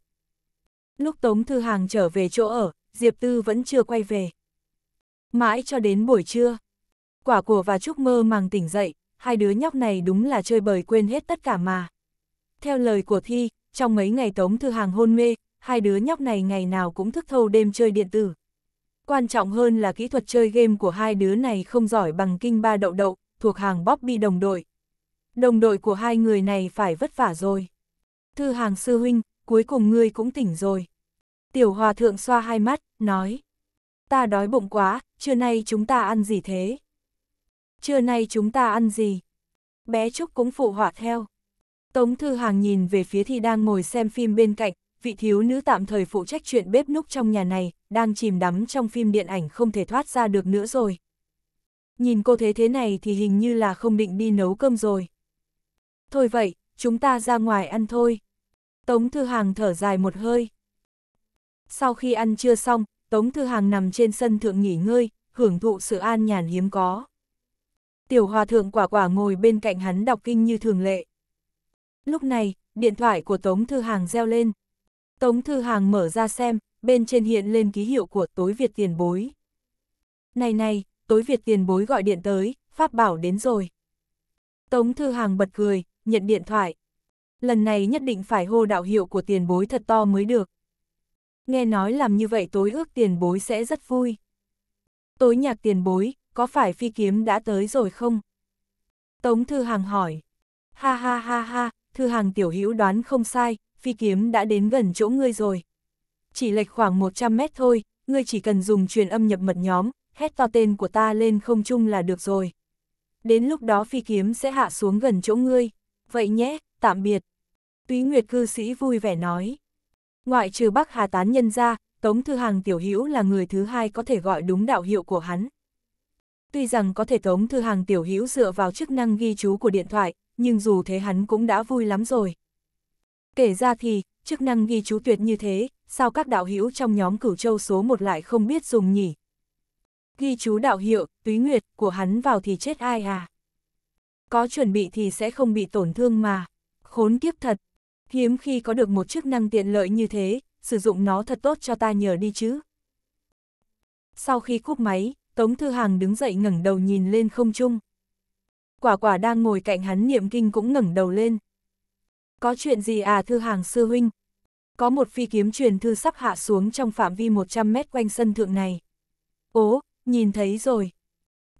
Lúc Tống Thư Hàng trở về chỗ ở, Diệp Tư vẫn chưa quay về. Mãi cho đến buổi trưa, quả của và chúc mơ màng tỉnh dậy, hai đứa nhóc này đúng là chơi bời quên hết tất cả mà. Theo lời của Thi, trong mấy ngày Tống Thư Hàng hôn mê, hai đứa nhóc này ngày nào cũng thức thâu đêm chơi điện tử. Quan trọng hơn là kỹ thuật chơi game của hai đứa này không giỏi bằng kinh ba đậu đậu, thuộc hàng Bobby đồng đội. Đồng đội của hai người này phải vất vả rồi. Thư hàng sư huynh, cuối cùng ngươi cũng tỉnh rồi. Tiểu hòa thượng xoa hai mắt, nói. Ta đói bụng quá, trưa nay chúng ta ăn gì thế? trưa nay chúng ta ăn gì? Bé Trúc cũng phụ họa theo. Tống Thư Hàng nhìn về phía thì đang ngồi xem phim bên cạnh, vị thiếu nữ tạm thời phụ trách chuyện bếp núc trong nhà này, đang chìm đắm trong phim điện ảnh không thể thoát ra được nữa rồi. Nhìn cô thế thế này thì hình như là không định đi nấu cơm rồi. Thôi vậy, chúng ta ra ngoài ăn thôi. Tống Thư Hàng thở dài một hơi. Sau khi ăn trưa xong, Tống Thư Hàng nằm trên sân thượng nghỉ ngơi, hưởng thụ sự an nhàn hiếm có. Tiểu hòa thượng quả quả ngồi bên cạnh hắn đọc kinh như thường lệ. Lúc này, điện thoại của Tống Thư Hàng reo lên. Tống Thư Hàng mở ra xem, bên trên hiện lên ký hiệu của tối Việt tiền bối. Này này, tối Việt tiền bối gọi điện tới, Pháp bảo đến rồi. Tống Thư Hàng bật cười, nhận điện thoại. Lần này nhất định phải hô đạo hiệu của tiền bối thật to mới được. Nghe nói làm như vậy tối ước tiền bối sẽ rất vui. Tối nhạc tiền bối, có phải phi kiếm đã tới rồi không? Tống Thư Hàng hỏi. Ha ha ha ha, Thư Hàng tiểu hữu đoán không sai, phi kiếm đã đến gần chỗ ngươi rồi. Chỉ lệch khoảng 100 mét thôi, ngươi chỉ cần dùng truyền âm nhập mật nhóm, hét to tên của ta lên không chung là được rồi. Đến lúc đó phi kiếm sẽ hạ xuống gần chỗ ngươi. Vậy nhé, tạm biệt. Túy Nguyệt cư sĩ vui vẻ nói. Ngoại trừ Bắc Hà Tán Nhân ra, Tống Thư Hàng Tiểu Hữu là người thứ hai có thể gọi đúng đạo hiệu của hắn. Tuy rằng có thể Tống Thư Hàng tiểu hữu dựa vào chức năng ghi chú của điện thoại, nhưng dù thế hắn cũng đã vui lắm rồi. Kể ra thì, chức năng ghi chú tuyệt như thế, sao các đạo hữu trong nhóm cửu châu số một lại không biết dùng nhỉ? Ghi chú đạo hiệu, túy nguyệt, của hắn vào thì chết ai à? Có chuẩn bị thì sẽ không bị tổn thương mà. Khốn kiếp thật. Hiếm khi có được một chức năng tiện lợi như thế, sử dụng nó thật tốt cho ta nhờ đi chứ. Sau khi cúp máy, Tống Thư Hàng đứng dậy ngẩng đầu nhìn lên không trung. Quả quả đang ngồi cạnh hắn niệm kinh cũng ngẩng đầu lên. Có chuyện gì à Thư Hàng sư huynh? Có một phi kiếm truyền thư sắp hạ xuống trong phạm vi 100 mét quanh sân thượng này. Ố, nhìn thấy rồi.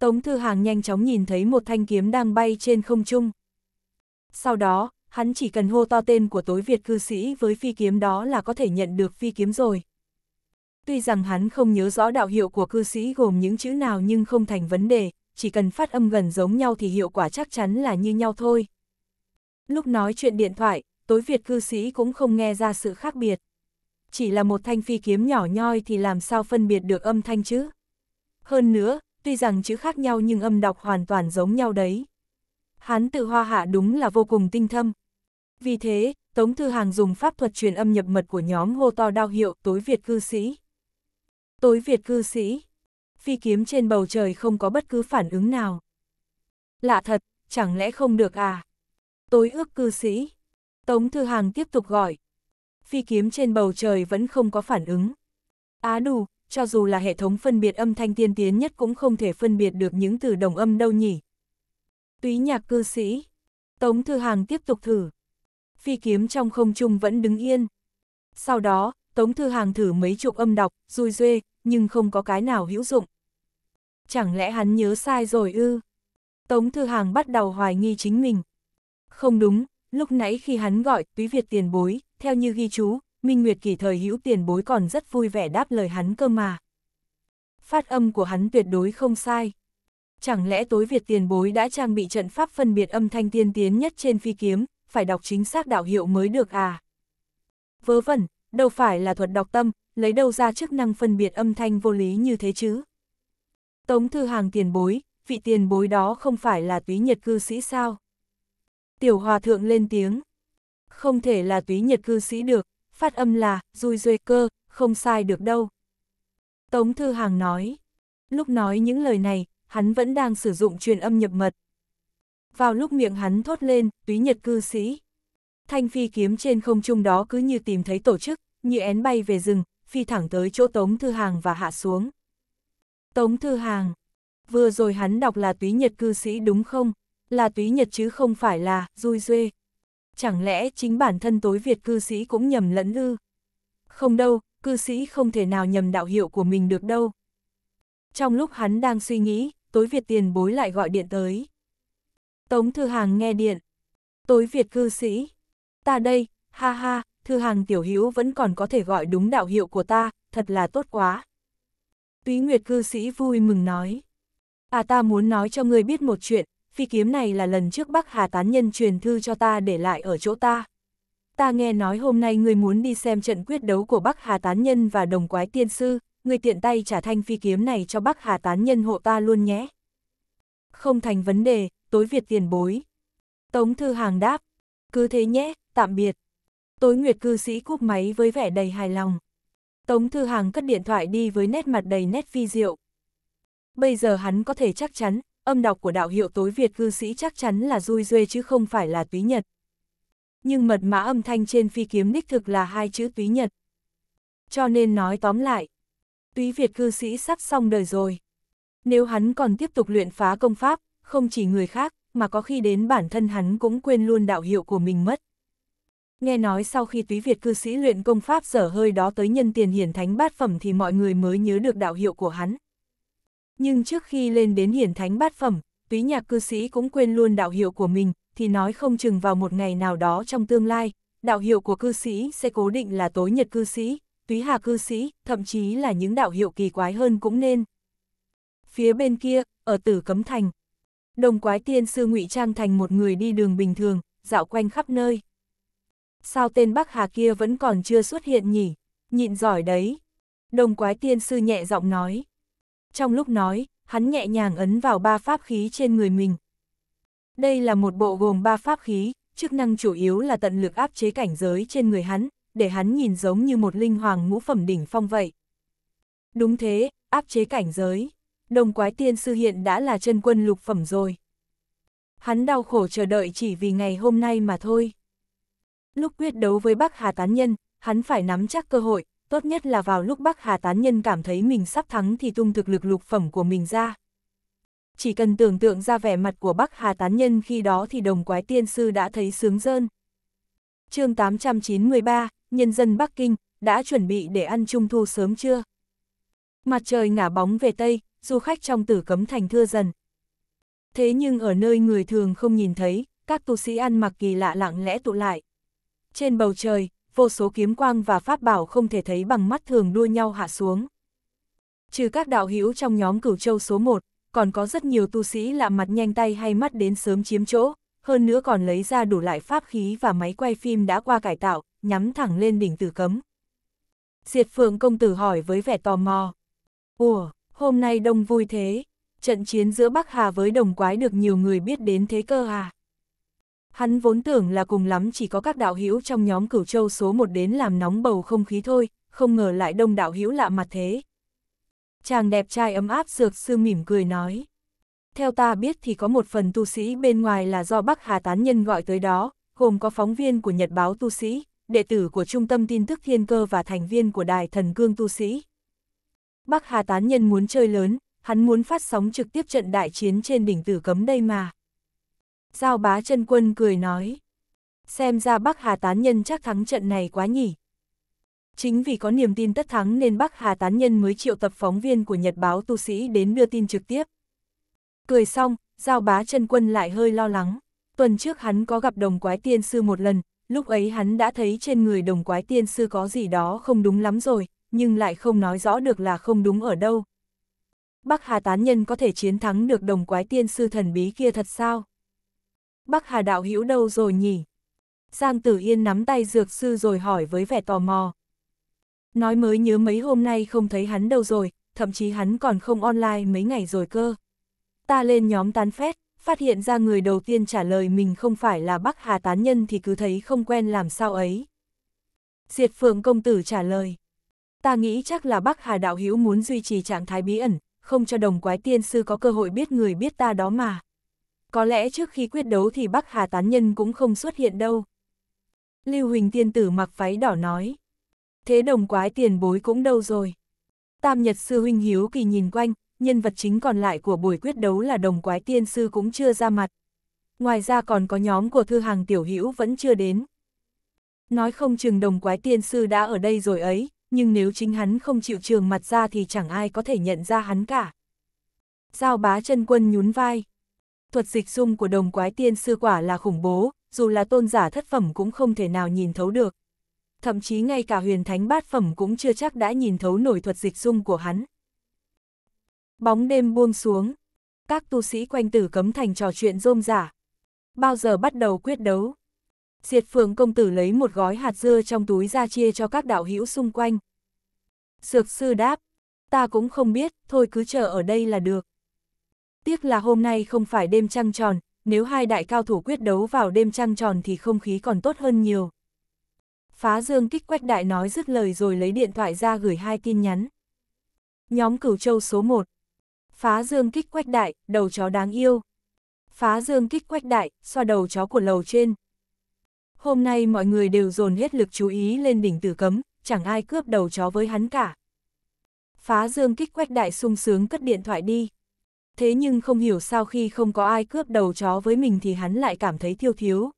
Tống Thư Hàng nhanh chóng nhìn thấy một thanh kiếm đang bay trên không trung. Sau đó, hắn chỉ cần hô to tên của tối Việt cư sĩ với phi kiếm đó là có thể nhận được phi kiếm rồi. Tuy rằng hắn không nhớ rõ đạo hiệu của cư sĩ gồm những chữ nào nhưng không thành vấn đề, chỉ cần phát âm gần giống nhau thì hiệu quả chắc chắn là như nhau thôi. Lúc nói chuyện điện thoại, tối Việt cư sĩ cũng không nghe ra sự khác biệt. Chỉ là một thanh phi kiếm nhỏ nhoi thì làm sao phân biệt được âm thanh chứ? Hơn nữa, tuy rằng chữ khác nhau nhưng âm đọc hoàn toàn giống nhau đấy. hắn tự hoa hạ đúng là vô cùng tinh thâm. Vì thế, Tống Thư Hàng dùng pháp thuật truyền âm nhập mật của nhóm hô to đao hiệu tối Việt cư sĩ. Tối Việt cư sĩ. Phi kiếm trên bầu trời không có bất cứ phản ứng nào. Lạ thật, chẳng lẽ không được à? Tối ước cư sĩ. Tống Thư Hàng tiếp tục gọi. Phi kiếm trên bầu trời vẫn không có phản ứng. Á à đù, cho dù là hệ thống phân biệt âm thanh tiên tiến nhất cũng không thể phân biệt được những từ đồng âm đâu nhỉ. Túy nhạc cư sĩ. Tống Thư Hàng tiếp tục thử. Phi kiếm trong không trung vẫn đứng yên. Sau đó, Tống Thư Hàng thử mấy chục âm đọc, rui duê, nhưng không có cái nào hữu dụng. Chẳng lẽ hắn nhớ sai rồi ư? Tống Thư Hàng bắt đầu hoài nghi chính mình. Không đúng, lúc nãy khi hắn gọi túy Việt tiền bối, theo như ghi chú, Minh Nguyệt kỳ thời hữu tiền bối còn rất vui vẻ đáp lời hắn cơ mà. Phát âm của hắn tuyệt đối không sai. Chẳng lẽ tối Việt tiền bối đã trang bị trận pháp phân biệt âm thanh tiên tiến nhất trên phi kiếm, phải đọc chính xác đạo hiệu mới được à? Vớ vẩn, đâu phải là thuật đọc tâm, lấy đâu ra chức năng phân biệt âm thanh vô lý như thế chứ. Tống Thư Hàng tiền bối, vị tiền bối đó không phải là túy nhật cư sĩ sao? Tiểu Hòa Thượng lên tiếng. Không thể là túy nhật cư sĩ được, phát âm là, dùi duê cơ, không sai được đâu. Tống Thư Hàng nói. Lúc nói những lời này, hắn vẫn đang sử dụng truyền âm nhập mật. Vào lúc miệng hắn thốt lên, túy nhật cư sĩ. Thanh phi kiếm trên không trung đó cứ như tìm thấy tổ chức, như én bay về rừng, phi thẳng tới chỗ Tống Thư Hàng và hạ xuống. Tống Thư Hàng, vừa rồi hắn đọc là túy nhật cư sĩ đúng không? Là túy nhật chứ không phải là, rui duê. Chẳng lẽ chính bản thân tối Việt cư sĩ cũng nhầm lẫn ư? Không đâu, cư sĩ không thể nào nhầm đạo hiệu của mình được đâu. Trong lúc hắn đang suy nghĩ, tối Việt tiền bối lại gọi điện tới. Tống Thư Hàng nghe điện. Tối Việt cư sĩ, ta đây, ha ha, thư hàng tiểu hữu vẫn còn có thể gọi đúng đạo hiệu của ta, thật là tốt quá. Túy Nguyệt cư sĩ vui mừng nói. À ta muốn nói cho ngươi biết một chuyện, phi kiếm này là lần trước Bắc Hà Tán Nhân truyền thư cho ta để lại ở chỗ ta. Ta nghe nói hôm nay ngươi muốn đi xem trận quyết đấu của Bắc Hà Tán Nhân và Đồng Quái Tiên Sư, ngươi tiện tay trả thanh phi kiếm này cho Bắc Hà Tán Nhân hộ ta luôn nhé. Không thành vấn đề, tối Việt tiền bối. Tống Thư Hàng đáp, cứ thế nhé, tạm biệt. Tối Nguyệt cư sĩ cúp máy với vẻ đầy hài lòng. Tống Thư Hàng cất điện thoại đi với nét mặt đầy nét phi diệu. Bây giờ hắn có thể chắc chắn, âm đọc của đạo hiệu tối Việt cư sĩ chắc chắn là Dui Duê chứ không phải là Túy Nhật. Nhưng mật mã âm thanh trên phi kiếm đích thực là hai chữ Túy Nhật. Cho nên nói tóm lại, Túy Việt cư sĩ sắp xong đời rồi. Nếu hắn còn tiếp tục luyện phá công pháp, không chỉ người khác, mà có khi đến bản thân hắn cũng quên luôn đạo hiệu của mình mất. Nghe nói sau khi túy Việt cư sĩ luyện công pháp dở hơi đó tới nhân tiền hiển thánh bát phẩm thì mọi người mới nhớ được đạo hiệu của hắn. Nhưng trước khi lên đến hiển thánh bát phẩm, túy nhạc cư sĩ cũng quên luôn đạo hiệu của mình, thì nói không chừng vào một ngày nào đó trong tương lai, đạo hiệu của cư sĩ sẽ cố định là tối nhật cư sĩ, túy hà cư sĩ, thậm chí là những đạo hiệu kỳ quái hơn cũng nên. Phía bên kia, ở tử cấm thành, đồng quái tiên sư ngụy trang thành một người đi đường bình thường, dạo quanh khắp nơi. Sao tên Bắc Hà kia vẫn còn chưa xuất hiện nhỉ? Nhịn giỏi đấy. Đồng quái tiên sư nhẹ giọng nói. Trong lúc nói, hắn nhẹ nhàng ấn vào ba pháp khí trên người mình. Đây là một bộ gồm ba pháp khí, chức năng chủ yếu là tận lực áp chế cảnh giới trên người hắn, để hắn nhìn giống như một linh hoàng ngũ phẩm đỉnh phong vậy. Đúng thế, áp chế cảnh giới đồng quái tiên sư hiện đã là chân quân lục phẩm rồi. Hắn đau khổ chờ đợi chỉ vì ngày hôm nay mà thôi. Lúc quyết đấu với Bắc Hà Tán Nhân, hắn phải nắm chắc cơ hội, tốt nhất là vào lúc Bắc Hà Tán Nhân cảm thấy mình sắp thắng thì tung thực lực lục phẩm của mình ra. Chỉ cần tưởng tượng ra vẻ mặt của Bắc Hà Tán Nhân khi đó thì đồng quái tiên sư đã thấy sướng rơn. chương 893, nhân dân Bắc Kinh, đã chuẩn bị để ăn trung thu sớm chưa? Mặt trời ngả bóng về Tây, du khách trong tử cấm thành thưa dần. Thế nhưng ở nơi người thường không nhìn thấy, các tu sĩ ăn mặc kỳ lạ lặng lẽ tụ lại. Trên bầu trời, vô số kiếm quang và pháp bảo không thể thấy bằng mắt thường đua nhau hạ xuống. Trừ các đạo hữu trong nhóm cửu châu số 1, còn có rất nhiều tu sĩ lạ mặt nhanh tay hay mắt đến sớm chiếm chỗ, hơn nữa còn lấy ra đủ lại pháp khí và máy quay phim đã qua cải tạo, nhắm thẳng lên đỉnh tử cấm. Diệt Phượng công tử hỏi với vẻ tò mò. Ủa, hôm nay đông vui thế, trận chiến giữa Bắc Hà với đồng quái được nhiều người biết đến thế cơ à. Hắn vốn tưởng là cùng lắm chỉ có các đạo hữu trong nhóm cửu châu số một đến làm nóng bầu không khí thôi, không ngờ lại đông đạo hữu lạ mặt thế. Chàng đẹp trai ấm áp dược sư mỉm cười nói. Theo ta biết thì có một phần tu sĩ bên ngoài là do Bắc Hà Tán Nhân gọi tới đó, gồm có phóng viên của Nhật báo tu sĩ, đệ tử của Trung tâm tin tức Thiên Cơ và thành viên của Đài Thần Cương tu sĩ, Bắc Hà tán nhân muốn chơi lớn, hắn muốn phát sóng trực tiếp trận đại chiến trên đỉnh tử cấm đây mà. Giao bá chân quân cười nói. Xem ra Bắc Hà tán nhân chắc thắng trận này quá nhỉ. Chính vì có niềm tin tất thắng nên Bắc Hà tán nhân mới triệu tập phóng viên của Nhật báo tu sĩ đến đưa tin trực tiếp. Cười xong, Giao bá chân quân lại hơi lo lắng. Tuần trước hắn có gặp đồng quái tiên sư một lần, lúc ấy hắn đã thấy trên người đồng quái tiên sư có gì đó không đúng lắm rồi, nhưng lại không nói rõ được là không đúng ở đâu. Bắc Hà tán nhân có thể chiến thắng được đồng quái tiên sư thần bí kia thật sao? Bắc Hà đạo hữu đâu rồi nhỉ? Giang Tử Yên nắm tay dược sư rồi hỏi với vẻ tò mò. Nói mới nhớ mấy hôm nay không thấy hắn đâu rồi, thậm chí hắn còn không online mấy ngày rồi cơ. Ta lên nhóm tán phét, phát hiện ra người đầu tiên trả lời mình không phải là Bắc Hà tán nhân thì cứ thấy không quen làm sao ấy. Diệt Phượng công tử trả lời ta nghĩ chắc là Bắc Hà Đạo hiếu muốn duy trì trạng thái bí ẩn, không cho đồng quái tiên sư có cơ hội biết người biết ta đó mà. Có lẽ trước khi quyết đấu thì Bắc Hà Tán Nhân cũng không xuất hiện đâu. Lưu Huỳnh Tiên Tử mặc váy đỏ nói. Thế đồng quái tiền bối cũng đâu rồi. Tam Nhật Sư Huynh Hiếu Kỳ nhìn quanh, nhân vật chính còn lại của buổi quyết đấu là đồng quái tiên sư cũng chưa ra mặt. Ngoài ra còn có nhóm của thư hàng tiểu hữu vẫn chưa đến. Nói không chừng đồng quái tiên sư đã ở đây rồi ấy, nhưng nếu chính hắn không chịu trường mặt ra thì chẳng ai có thể nhận ra hắn cả. Giao bá chân quân nhún vai. Thuật dịch dung của đồng quái tiên sư quả là khủng bố, dù là tôn giả thất phẩm cũng không thể nào nhìn thấu được. Thậm chí ngay cả huyền thánh bát phẩm cũng chưa chắc đã nhìn thấu nổi thuật dịch dung của hắn. Bóng đêm buông xuống. Các tu sĩ quanh tử cấm thành trò chuyện rôm giả. Bao giờ bắt đầu quyết đấu? Diệt Phượng công tử lấy một gói hạt dưa trong túi ra chia cho các đạo hữu xung quanh. Dược sư đáp, ta cũng không biết, thôi cứ chờ ở đây là được. Tiếc là hôm nay không phải đêm trăng tròn, nếu hai đại cao thủ quyết đấu vào đêm trăng tròn thì không khí còn tốt hơn nhiều. Phá dương kích quách đại nói dứt lời rồi lấy điện thoại ra gửi hai tin nhắn. Nhóm cửu châu số 1 Phá dương kích quách đại, đầu chó đáng yêu. Phá dương kích quách đại, xoa đầu chó của lầu trên, Hôm nay mọi người đều dồn hết lực chú ý lên đỉnh tử cấm, chẳng ai cướp đầu chó với hắn cả. Phá dương kích quách đại sung sướng cất điện thoại đi. Thế nhưng không hiểu sao khi không có ai cướp đầu chó với mình thì hắn lại cảm thấy thiêu thiếu.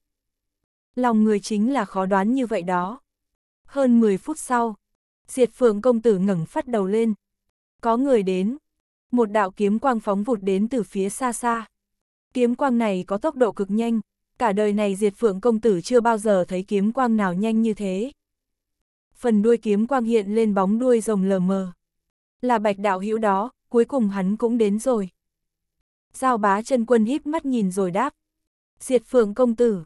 Lòng người chính là khó đoán như vậy đó. Hơn 10 phút sau, diệt phượng công tử ngẩng phát đầu lên. Có người đến. Một đạo kiếm quang phóng vụt đến từ phía xa xa. Kiếm quang này có tốc độ cực nhanh, cả đời này diệt phượng công tử chưa bao giờ thấy kiếm quang nào nhanh như thế. Phần đuôi kiếm quang hiện lên bóng đuôi rồng lờ mờ. Là bạch đạo hữu đó, cuối cùng hắn cũng đến rồi. Giao bá chân quân híp mắt nhìn rồi đáp. Diệt phượng công tử,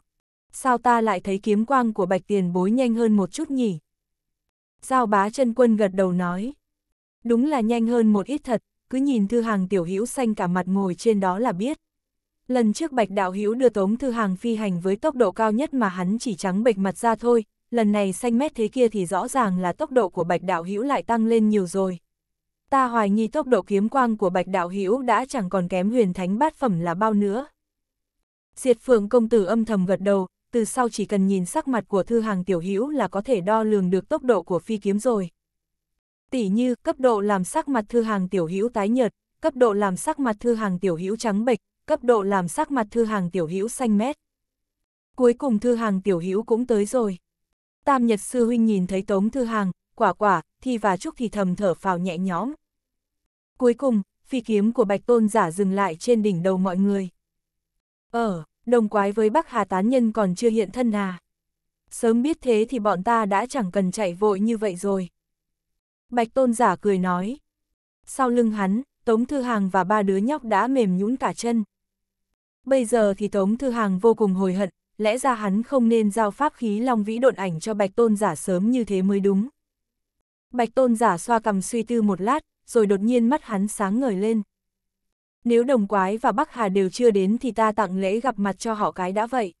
sao ta lại thấy kiếm quang của bạch tiền bối nhanh hơn một chút nhỉ? Giao bá chân quân gật đầu nói. Đúng là nhanh hơn một ít thật, cứ nhìn thư hàng tiểu hữu xanh cả mặt ngồi trên đó là biết. Lần trước Bạch Đạo Hữu đưa Tống Thư Hàng phi hành với tốc độ cao nhất mà hắn chỉ trắng bệch mặt ra thôi, lần này xanh mét thế kia thì rõ ràng là tốc độ của Bạch Đạo Hữu lại tăng lên nhiều rồi. Ta hoài nghi tốc độ kiếm quang của Bạch Đạo Hữu đã chẳng còn kém huyền thánh bát phẩm là bao nữa. Diệt Phượng công tử âm thầm gật đầu, từ sau chỉ cần nhìn sắc mặt của Thư Hàng tiểu Hữu là có thể đo lường được tốc độ của phi kiếm rồi. Tỷ như, cấp độ làm sắc mặt Thư Hàng tiểu Hữu tái nhợt, cấp độ làm sắc mặt Thư Hàng tiểu Hữu trắng bệch, cấp độ làm sắc mặt thư hàng tiểu hữu xanh mét. Cuối cùng thư hàng tiểu hữu cũng tới rồi. Tam Nhật Sư Huynh nhìn thấy tống thư hàng, quả quả, thì và Trúc thì thầm thở phào nhẹ nhõm. Cuối cùng, phi kiếm của Bạch Tôn giả dừng lại trên đỉnh đầu mọi người. ờ đồng quái với Bắc Hà Tán Nhân còn chưa hiện thân à. Sớm biết thế thì bọn ta đã chẳng cần chạy vội như vậy rồi. Bạch Tôn giả cười nói. Sau lưng hắn, Tống Thư Hàng và ba đứa nhóc đã mềm nhũn cả chân. Bây giờ thì Tống Thư Hàng vô cùng hồi hận, lẽ ra hắn không nên giao pháp khí long vĩ độn ảnh cho Bạch Tôn giả sớm như thế mới đúng. Bạch Tôn giả xoa cầm suy tư một lát, rồi đột nhiên mắt hắn sáng ngời lên. Nếu đồng quái và Bắc Hà đều chưa đến thì ta tặng lễ gặp mặt cho họ cái đã vậy.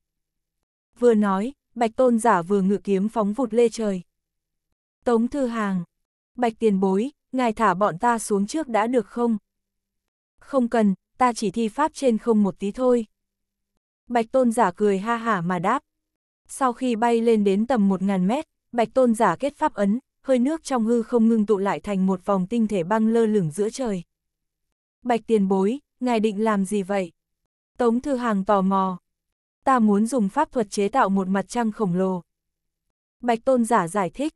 Vừa nói, Bạch Tôn giả vừa ngự kiếm phóng vụt lê trời. Tống Thư Hàng, Bạch Tiền Bối, ngài thả bọn ta xuống trước đã được không? Không cần, ta chỉ thi pháp trên không một tí thôi. Bạch tôn giả cười ha hả mà đáp. Sau khi bay lên đến tầm một ngàn mét, bạch tôn giả kết pháp ấn, hơi nước trong hư không ngưng tụ lại thành một vòng tinh thể băng lơ lửng giữa trời. Bạch tiền bối, ngài định làm gì vậy? Tống Thư Hàng tò mò. Ta muốn dùng pháp thuật chế tạo một mặt trăng khổng lồ. Bạch tôn giả giải thích.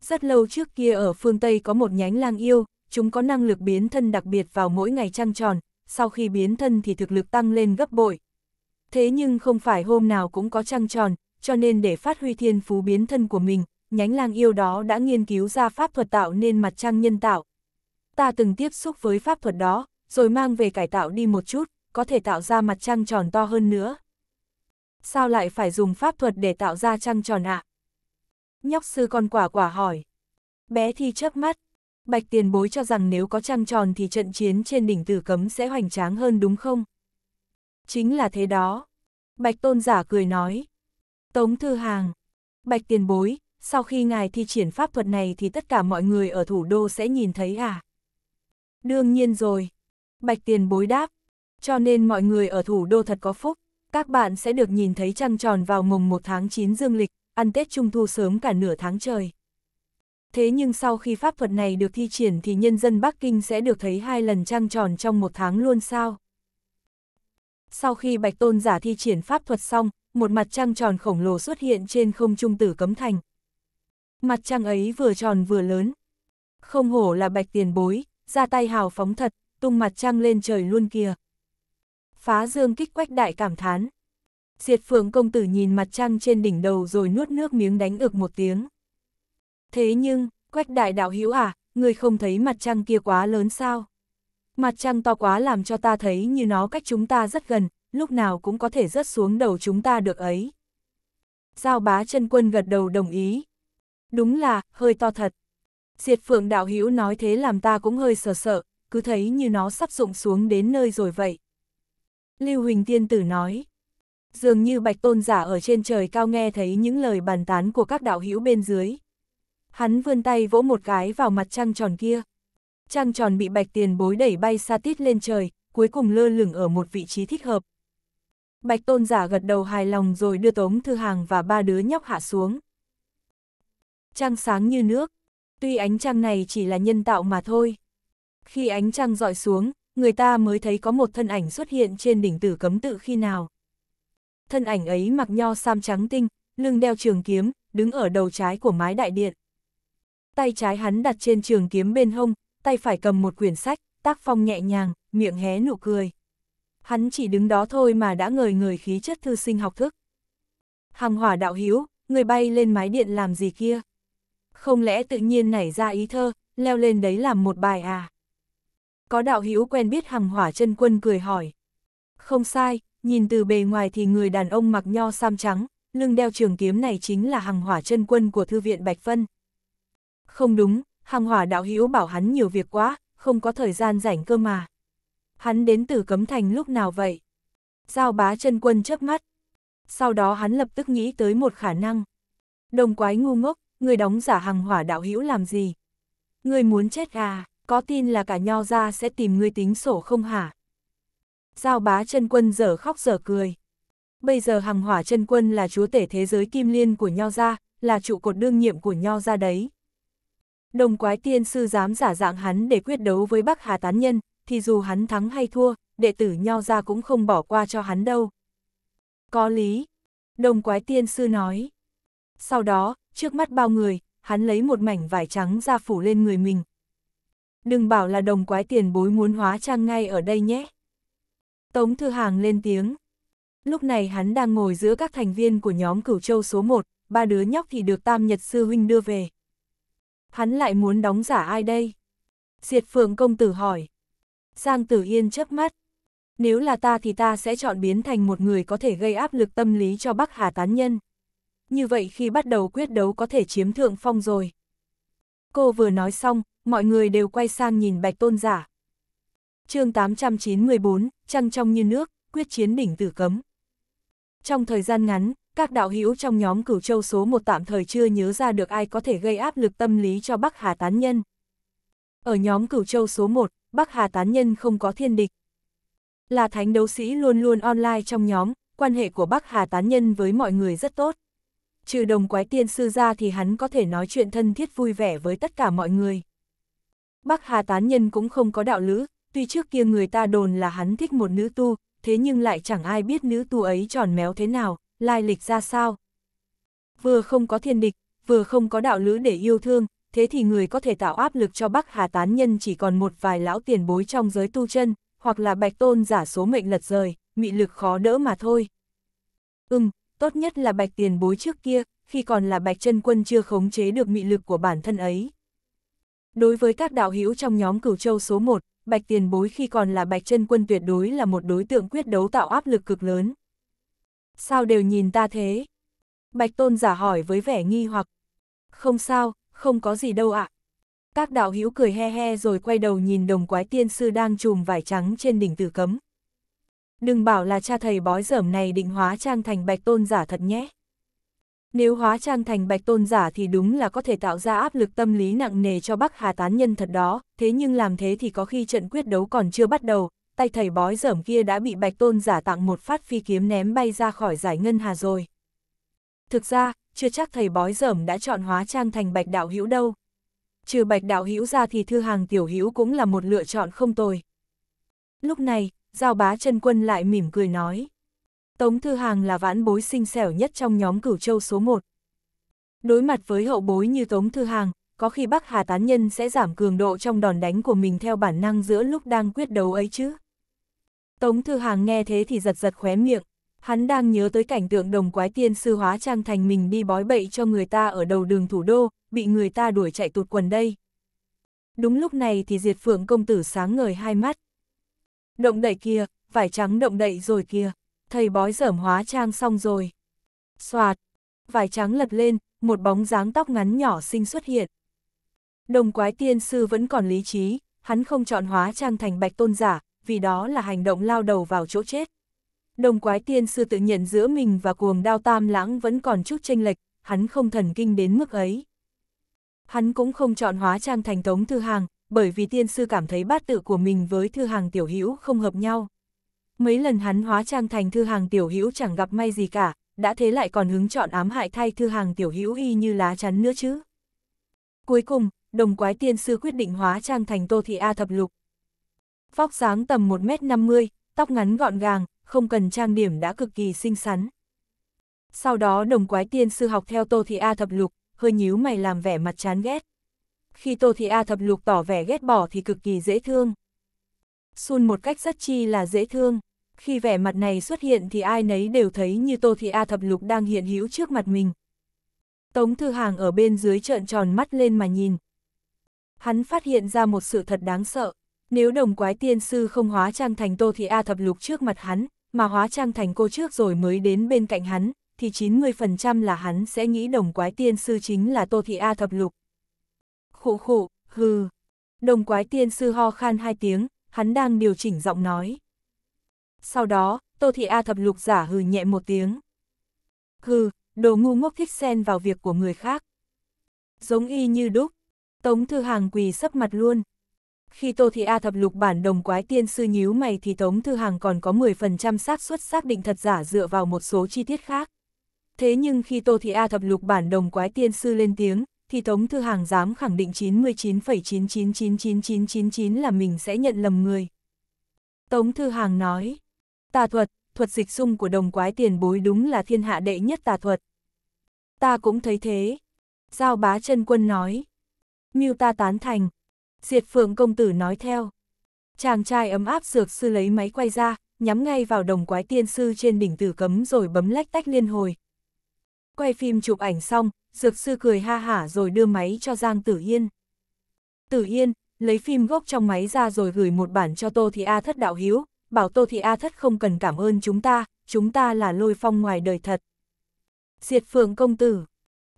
Rất lâu trước kia ở phương Tây có một nhánh lang yêu, chúng có năng lực biến thân đặc biệt vào mỗi ngày trăng tròn, sau khi biến thân thì thực lực tăng lên gấp bội. Thế nhưng không phải hôm nào cũng có trăng tròn, cho nên để phát huy thiên phú biến thân của mình, nhánh lang yêu đó đã nghiên cứu ra pháp thuật tạo nên mặt trăng nhân tạo. Ta từng tiếp xúc với pháp thuật đó, rồi mang về cải tạo đi một chút, có thể tạo ra mặt trăng tròn to hơn nữa. Sao lại phải dùng pháp thuật để tạo ra trăng tròn ạ? Nhóc sư con quả quả hỏi. Bé thi chớp mắt, Bạch tiền bối cho rằng nếu có trăng tròn thì trận chiến trên đỉnh tử cấm sẽ hoành tráng hơn đúng không? Chính là thế đó. Bạch tôn giả cười nói. Tống thư hàng. Bạch tiền bối, sau khi ngài thi triển pháp thuật này thì tất cả mọi người ở thủ đô sẽ nhìn thấy à? Đương nhiên rồi. Bạch tiền bối đáp. Cho nên mọi người ở thủ đô thật có phúc. Các bạn sẽ được nhìn thấy trăng tròn vào mùng 1 tháng 9 dương lịch, ăn Tết Trung Thu sớm cả nửa tháng trời thế nhưng sau khi pháp thuật này được thi triển thì nhân dân Bắc Kinh sẽ được thấy hai lần trăng tròn trong một tháng luôn sao. Sau khi Bạch Tôn giả thi triển pháp thuật xong, một mặt trăng tròn khổng lồ xuất hiện trên không trung tử cấm thành. Mặt trăng ấy vừa tròn vừa lớn. Không hổ là Bạch tiền bối, ra tay hào phóng thật, tung mặt trăng lên trời luôn kìa. Phá dương kích quách đại cảm thán. Diệt phượng công tử nhìn mặt trăng trên đỉnh đầu rồi nuốt nước miếng đánh ực một tiếng. Thế nhưng, quách đại đạo hữu à, người không thấy mặt trăng kia quá lớn sao? Mặt trăng to quá làm cho ta thấy như nó cách chúng ta rất gần, lúc nào cũng có thể rớt xuống đầu chúng ta được ấy. Giao bá chân quân gật đầu đồng ý. Đúng là, hơi to thật. Diệt phượng đạo hữu nói thế làm ta cũng hơi sợ sợ, cứ thấy như nó sắp rụng xuống đến nơi rồi vậy. Lưu Huỳnh Tiên Tử nói. Dường như bạch tôn giả ở trên trời cao nghe thấy những lời bàn tán của các đạo hữu bên dưới, Hắn vươn tay vỗ một cái vào mặt trăng tròn kia. Trăng tròn bị bạch tiền bối đẩy bay xa tít lên trời, cuối cùng lơ lửng ở một vị trí thích hợp. Bạch tôn giả gật đầu hài lòng rồi đưa Tống Thư Hàng và ba đứa nhóc hạ xuống. Trăng sáng như nước, tuy ánh trăng này chỉ là nhân tạo mà thôi. Khi ánh trăng dọi xuống, người ta mới thấy có một thân ảnh xuất hiện trên đỉnh tử cấm tự khi nào. Thân ảnh ấy mặc nho sam trắng tinh, lưng đeo trường kiếm, đứng ở đầu trái của mái đại điện tay trái hắn đặt trên trường kiếm bên hông, tay phải cầm một quyển sách, tác phong nhẹ nhàng, miệng hé nụ cười. Hắn chỉ đứng đó thôi mà đã ngời người khí chất thư sinh học thức. Hàng hỏa đạo hiếu, người bay lên mái điện làm gì kia? Không lẽ tự nhiên nảy ra ý thơ, leo lên đấy làm một bài à? Có đạo hiếu quen biết hàng hỏa chân quân cười hỏi. Không sai, nhìn từ bề ngoài thì người đàn ông mặc nho sam trắng, lưng đeo trường kiếm này chính là hàng hỏa chân quân của Thư viện Bạch Vân. Không đúng, hàng hỏa đạo hữu bảo hắn nhiều việc quá, không có thời gian rảnh cơ mà. Hắn đến từ cấm thành lúc nào vậy? Giao bá chân quân chớp mắt. Sau đó hắn lập tức nghĩ tới một khả năng. Đồng quái ngu ngốc, người đóng giả hàng hỏa đạo hữu làm gì? Người muốn chết à, có tin là cả nho ra sẽ tìm người tính sổ không hả? Giao bá chân quân dở khóc dở cười. Bây giờ hàng hỏa chân quân là chúa tể thế giới kim liên của nho ra, là trụ cột đương nhiệm của nho ra đấy đồng quái tiên sư dám giả dạng hắn để quyết đấu với Bắc Hà Tán Nhân, thì dù hắn thắng hay thua, đệ tử nho ra cũng không bỏ qua cho hắn đâu. Có lý, đồng quái tiên sư nói. Sau đó, trước mắt bao người, hắn lấy một mảnh vải trắng ra phủ lên người mình. Đừng bảo là đồng quái tiền bối muốn hóa trang ngay ở đây nhé. Tống Thư Hàng lên tiếng. Lúc này hắn đang ngồi giữa các thành viên của nhóm cửu châu số 1, ba đứa nhóc thì được tam nhật sư huynh đưa về hắn lại muốn đóng giả ai đây? Diệt phượng công tử hỏi. Giang Tử Yên chớp mắt. Nếu là ta thì ta sẽ chọn biến thành một người có thể gây áp lực tâm lý cho Bắc Hà tán nhân. Như vậy khi bắt đầu quyết đấu có thể chiếm thượng phong rồi. Cô vừa nói xong, mọi người đều quay sang nhìn Bạch Tôn giả. chương 894, trăng trong như nước, quyết chiến đỉnh tử cấm. Trong thời gian ngắn, các đạo hữu trong nhóm cửu châu số một tạm thời chưa nhớ ra được ai có thể gây áp lực tâm lý cho Bắc Hà Tán Nhân. Ở nhóm cửu châu số 1, Bắc Hà Tán Nhân không có thiên địch. Là thánh đấu sĩ luôn luôn online trong nhóm, quan hệ của Bắc Hà Tán Nhân với mọi người rất tốt. Trừ đồng quái tiên sư ra thì hắn có thể nói chuyện thân thiết vui vẻ với tất cả mọi người. Bắc Hà Tán Nhân cũng không có đạo lữ, tuy trước kia người ta đồn là hắn thích một nữ tu, thế nhưng lại chẳng ai biết nữ tu ấy tròn méo thế nào, lai lịch ra sao. Vừa không có thiên địch, vừa không có đạo lữ để yêu thương, thế thì người có thể tạo áp lực cho Bắc Hà tán nhân chỉ còn một vài lão tiền bối trong giới tu chân, hoặc là bạch tôn giả số mệnh lật rời, mị lực khó đỡ mà thôi. Ừm, tốt nhất là bạch tiền bối trước kia, khi còn là bạch chân quân chưa khống chế được mị lực của bản thân ấy. Đối với các đạo hữu trong nhóm cửu châu số 1, bạch tiền bối khi còn là bạch chân quân tuyệt đối là một đối tượng quyết đấu tạo áp lực cực lớn, Sao đều nhìn ta thế? Bạch tôn giả hỏi với vẻ nghi hoặc. Không sao, không có gì đâu ạ. Các đạo hữu cười he he rồi quay đầu nhìn đồng quái tiên sư đang trùm vải trắng trên đỉnh tử cấm. Đừng bảo là cha thầy bói dởm này định hóa trang thành bạch tôn giả thật nhé. Nếu hóa trang thành bạch tôn giả thì đúng là có thể tạo ra áp lực tâm lý nặng nề cho Bắc Hà tán nhân thật đó, thế nhưng làm thế thì có khi trận quyết đấu còn chưa bắt đầu, tay thầy bói dởm kia đã bị bạch tôn giả tặng một phát phi kiếm ném bay ra khỏi giải ngân hà rồi. Thực ra, chưa chắc thầy bói dởm đã chọn hóa trang thành bạch đạo hữu đâu. Trừ bạch đạo hữu ra thì thư hàng tiểu hữu cũng là một lựa chọn không tồi. Lúc này, Giao bá chân quân lại mỉm cười nói. Tống Thư Hàng là vãn bối xinh xẻo nhất trong nhóm cửu châu số 1. Đối mặt với hậu bối như Tống Thư Hàng, có khi Bắc Hà Tán Nhân sẽ giảm cường độ trong đòn đánh của mình theo bản năng giữa lúc đang quyết đấu ấy chứ. Tống Thư Hàng nghe thế thì giật giật khóe miệng, hắn đang nhớ tới cảnh tượng đồng quái tiên sư hóa trang thành mình đi bói bậy cho người ta ở đầu đường thủ đô, bị người ta đuổi chạy tụt quần đây. Đúng lúc này thì Diệt Phượng công tử sáng ngời hai mắt. Động đậy kia, vải trắng động đậy rồi kia thầy bói dởm hóa trang xong rồi. Xoạt, vải trắng lật lên, một bóng dáng tóc ngắn nhỏ xinh xuất hiện. Đồng quái tiên sư vẫn còn lý trí, hắn không chọn hóa trang thành bạch tôn giả, vì đó là hành động lao đầu vào chỗ chết. Đồng quái tiên sư tự nhận giữa mình và cuồng đao tam lãng vẫn còn chút tranh lệch, hắn không thần kinh đến mức ấy. Hắn cũng không chọn hóa trang thành tống thư hàng, bởi vì tiên sư cảm thấy bát tự của mình với thư hàng tiểu hữu không hợp nhau. Mấy lần hắn hóa trang thành thư hàng tiểu hữu chẳng gặp may gì cả, đã thế lại còn hứng chọn ám hại thay thư hàng tiểu hữu y như lá chắn nữa chứ. Cuối cùng, đồng quái tiên sư quyết định hóa trang thành Tô Thị A Thập Lục, vóc dáng tầm 1m50, tóc ngắn gọn gàng, không cần trang điểm đã cực kỳ xinh xắn. Sau đó đồng quái tiên sư học theo Tô Thị A Thập Lục, hơi nhíu mày làm vẻ mặt chán ghét. Khi Tô Thị A Thập Lục tỏ vẻ ghét bỏ thì cực kỳ dễ thương. Sun một cách rất chi là dễ thương. Khi vẻ mặt này xuất hiện thì ai nấy đều thấy như Tô Thị A Thập Lục đang hiện hữu trước mặt mình. Tống Thư Hàng ở bên dưới trợn tròn mắt lên mà nhìn. Hắn phát hiện ra một sự thật đáng sợ. Nếu đồng quái tiên sư không hóa trang thành Tô Thị A thập lục trước mặt hắn, mà hóa trang thành cô trước rồi mới đến bên cạnh hắn, thì 90% là hắn sẽ nghĩ đồng quái tiên sư chính là Tô Thị A thập lục. Khụ khụ, hừ. Đồng quái tiên sư ho khan hai tiếng, hắn đang điều chỉnh giọng nói. Sau đó, Tô Thị A thập lục giả hừ nhẹ một tiếng. Hừ, đồ ngu ngốc thích xen vào việc của người khác. Giống y như đúc. Tống Thư Hàng quỳ sấp mặt luôn, khi Tô Thị A thập lục bản đồng quái tiên sư nhíu mày thì Tống Thư Hàng còn có 10% xác suất xác định thật giả dựa vào một số chi tiết khác. Thế nhưng khi Tô Thị A thập lục bản đồng quái tiên sư lên tiếng, thì Tống Thư Hàng dám khẳng định 99,99999999 là mình sẽ nhận lầm người. Tống Thư Hàng nói, tà thuật, thuật dịch sung của đồng quái tiền bối đúng là thiên hạ đệ nhất tà thuật. Ta cũng thấy thế. Giao bá chân quân nói, Miêu ta tán thành, Diệt Phượng công tử nói theo. Chàng trai ấm áp dược sư lấy máy quay ra, nhắm ngay vào đồng quái tiên sư trên đỉnh tử cấm rồi bấm lách tách liên hồi. Quay phim chụp ảnh xong, dược sư cười ha hả rồi đưa máy cho Giang Tử Yên. Tử Yên, lấy phim gốc trong máy ra rồi gửi một bản cho Tô Thị A Thất đạo hiếu, bảo Tô Thị A Thất không cần cảm ơn chúng ta, chúng ta là lôi phong ngoài đời thật. Diệt Phượng công tử,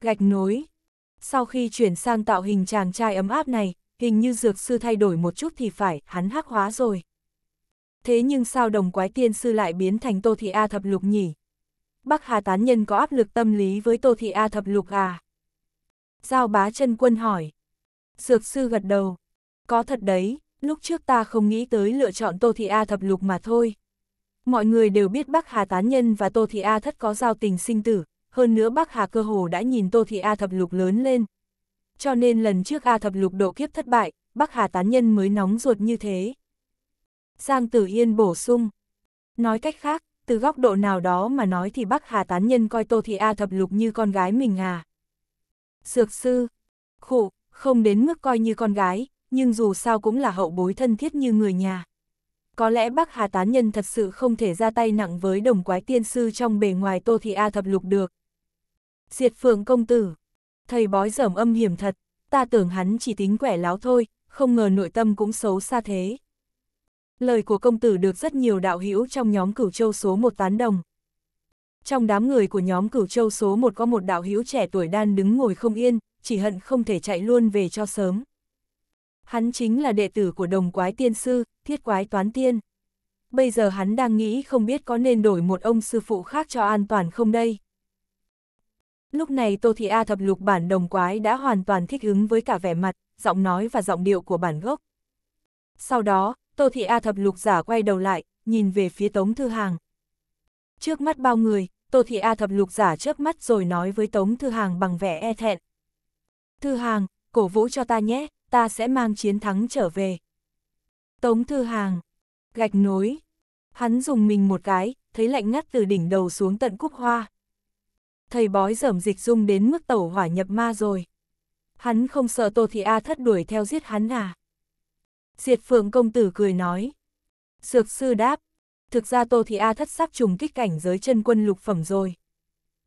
gạch nối. Sau khi chuyển sang tạo hình chàng trai ấm áp này, hình như dược sư thay đổi một chút thì phải, hắn hắc hóa rồi. Thế nhưng sao đồng quái tiên sư lại biến thành Tô Thị A thập lục nhỉ? Bắc Hà tán nhân có áp lực tâm lý với Tô Thị A thập lục à? Giao bá chân quân hỏi. Dược sư gật đầu. Có thật đấy, lúc trước ta không nghĩ tới lựa chọn Tô Thị A thập lục mà thôi. Mọi người đều biết Bắc Hà tán nhân và Tô Thị A thất có giao tình sinh tử, hơn nữa Bắc Hà cơ hồ đã nhìn Tô Thị A thập lục lớn lên, cho nên lần trước A thập lục độ kiếp thất bại, Bắc Hà tán nhân mới nóng ruột như thế. Giang Tử Yên bổ sung. Nói cách khác, từ góc độ nào đó mà nói thì Bắc Hà tán nhân coi Tô Thị A thập lục như con gái mình à. Dược sư. Khụ, không đến mức coi như con gái, nhưng dù sao cũng là hậu bối thân thiết như người nhà. Có lẽ Bắc Hà tán nhân thật sự không thể ra tay nặng với đồng quái tiên sư trong bề ngoài Tô Thị A thập lục được. Diệt phượng công tử, thầy bói dởm âm hiểm thật, ta tưởng hắn chỉ tính quẻ láo thôi, không ngờ nội tâm cũng xấu xa thế. Lời của công tử được rất nhiều đạo hữu trong nhóm cửu châu số 1 tán đồng. Trong đám người của nhóm cửu châu số 1 có một đạo hữu trẻ tuổi đang đứng ngồi không yên, chỉ hận không thể chạy luôn về cho sớm. Hắn chính là đệ tử của đồng quái tiên sư, thiết quái toán tiên. Bây giờ hắn đang nghĩ không biết có nên đổi một ông sư phụ khác cho an toàn không đây. Lúc này Tô Thị A thập lục bản đồng quái đã hoàn toàn thích ứng với cả vẻ mặt, giọng nói và giọng điệu của bản gốc. Sau đó, Tô Thị A thập lục giả quay đầu lại, nhìn về phía Tống Thư Hàng. Trước mắt bao người, Tô Thị A thập lục giả trước mắt rồi nói với Tống Thư Hàng bằng vẻ e thẹn. Thư Hàng, cổ vũ cho ta nhé, ta sẽ mang chiến thắng trở về. Tống Thư Hàng, gạch nối. Hắn dùng mình một cái, thấy lạnh ngắt từ đỉnh đầu xuống tận cúc hoa thầy bói dởm dịch dung đến mức tẩu hỏa nhập ma rồi. Hắn không sợ Tô Thị A thất đuổi theo giết hắn à? Diệt Phượng công tử cười nói. sược sư đáp, thực ra Tô Thị A thất sắp trùng kích cảnh giới chân quân lục phẩm rồi.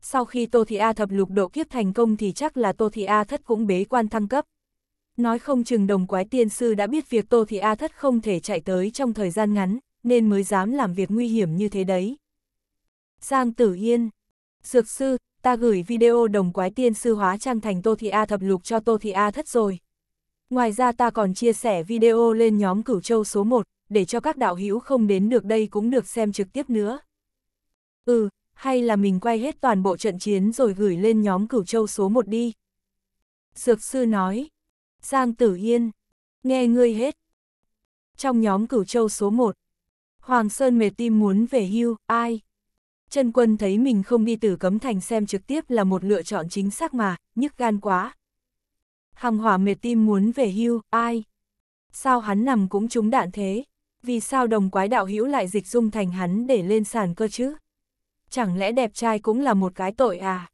Sau khi Tô Thị A thập lục độ kiếp thành công thì chắc là Tô Thị A thất cũng bế quan thăng cấp. Nói không chừng đồng quái tiên sư đã biết việc Tô Thị A thất không thể chạy tới trong thời gian ngắn, nên mới dám làm việc nguy hiểm như thế đấy. Giang Tử Yên sược sư, ta gửi video đồng quái tiên sư hóa trang thành Tô Thị A thập lục cho Tô Thị A thất rồi. Ngoài ra ta còn chia sẻ video lên nhóm cửu châu số 1, để cho các đạo hữu không đến được đây cũng được xem trực tiếp nữa. Ừ, hay là mình quay hết toàn bộ trận chiến rồi gửi lên nhóm cửu châu số 1 đi. Dược sư nói, Giang Tử Yên, nghe ngươi hết. Trong nhóm cửu châu số 1, Hoàng Sơn mệt tim muốn về hưu, ai? chân quân thấy mình không đi tử cấm thành xem trực tiếp là một lựa chọn chính xác mà, nhức gan quá. Hằng hỏa mệt tim muốn về hưu, ai? Sao hắn nằm cũng trúng đạn thế? Vì sao đồng quái đạo hữu lại dịch dung thành hắn để lên sàn cơ chứ? Chẳng lẽ đẹp trai cũng là một cái tội à?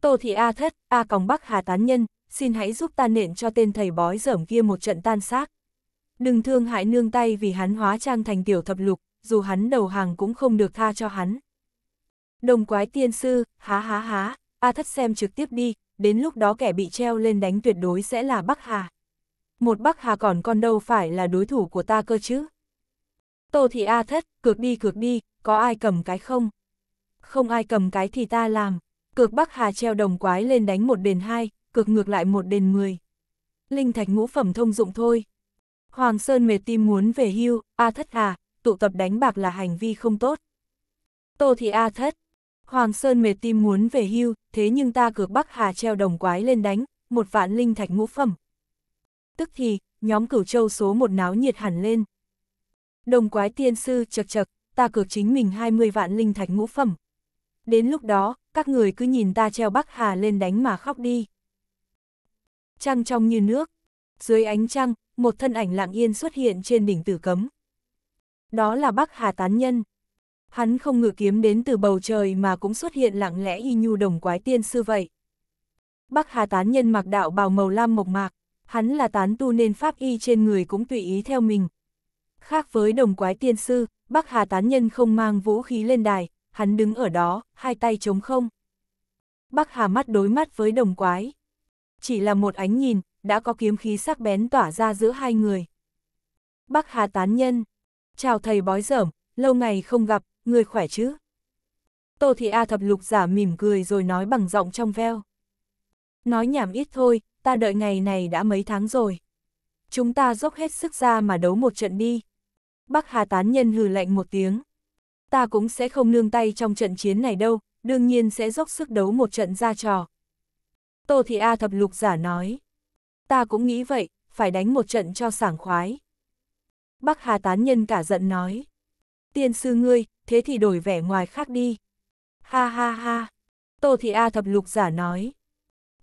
Tô thị A thất, A còng bắc hà tán nhân, xin hãy giúp ta nện cho tên thầy bói dởm kia một trận tan xác. Đừng thương hại nương tay vì hắn hóa trang thành tiểu thập lục, dù hắn đầu hàng cũng không được tha cho hắn. Đồng quái tiên sư, há há há, A thất xem trực tiếp đi, đến lúc đó kẻ bị treo lên đánh tuyệt đối sẽ là Bắc Hà. Một Bắc Hà còn con đâu phải là đối thủ của ta cơ chứ. Tô thì A thất, cược đi cược đi, có ai cầm cái không? Không ai cầm cái thì ta làm, cược Bắc Hà treo đồng quái lên đánh một đền hai, cược ngược lại một đền mười. Linh thạch ngũ phẩm thông dụng thôi. Hoàng Sơn mệt tim muốn về hưu, A thất à, tụ tập đánh bạc là hành vi không tốt. Tô thì A thất, Hoàng Sơn mệt tim muốn về hưu, thế nhưng ta cược Bắc Hà treo đồng quái lên đánh, một vạn linh thạch ngũ phẩm. Tức thì, nhóm cửu châu số một náo nhiệt hẳn lên. Đồng quái tiên sư chật chật, ta cược chính mình 20 vạn linh thạch ngũ phẩm. Đến lúc đó, các người cứ nhìn ta treo Bắc Hà lên đánh mà khóc đi. Trăng trong như nước. Dưới ánh trăng, một thân ảnh lặng yên xuất hiện trên đỉnh tử cấm. Đó là Bắc Hà Tán Nhân. Hắn không ngự kiếm đến từ bầu trời mà cũng xuất hiện lặng lẽ y nhu đồng quái tiên sư vậy. Bắc Hà tán nhân mặc đạo bào màu lam mộc mạc, hắn là tán tu nên pháp y trên người cũng tùy ý theo mình. Khác với đồng quái tiên sư, Bắc Hà tán nhân không mang vũ khí lên đài, hắn đứng ở đó, hai tay trống không. Bắc Hà mắt đối mắt với đồng quái. Chỉ là một ánh nhìn, đã có kiếm khí sắc bén tỏa ra giữa hai người. Bắc Hà tán nhân. Chào thầy bói dởm, lâu ngày không gặp, người khỏe chứ? Tô Thị A thập lục giả mỉm cười rồi nói bằng giọng trong veo. Nói nhảm ít thôi, ta đợi ngày này đã mấy tháng rồi. Chúng ta dốc hết sức ra mà đấu một trận đi. Bắc Hà tán nhân hừ lạnh một tiếng. Ta cũng sẽ không nương tay trong trận chiến này đâu, đương nhiên sẽ dốc sức đấu một trận ra trò. Tô Thị A thập lục giả nói. Ta cũng nghĩ vậy, phải đánh một trận cho sảng khoái. Bắc Hà tán nhân cả giận nói. Tiên sư ngươi, thế thì đổi vẻ ngoài khác đi. Ha ha ha. Tô Thị A thập lục giả nói.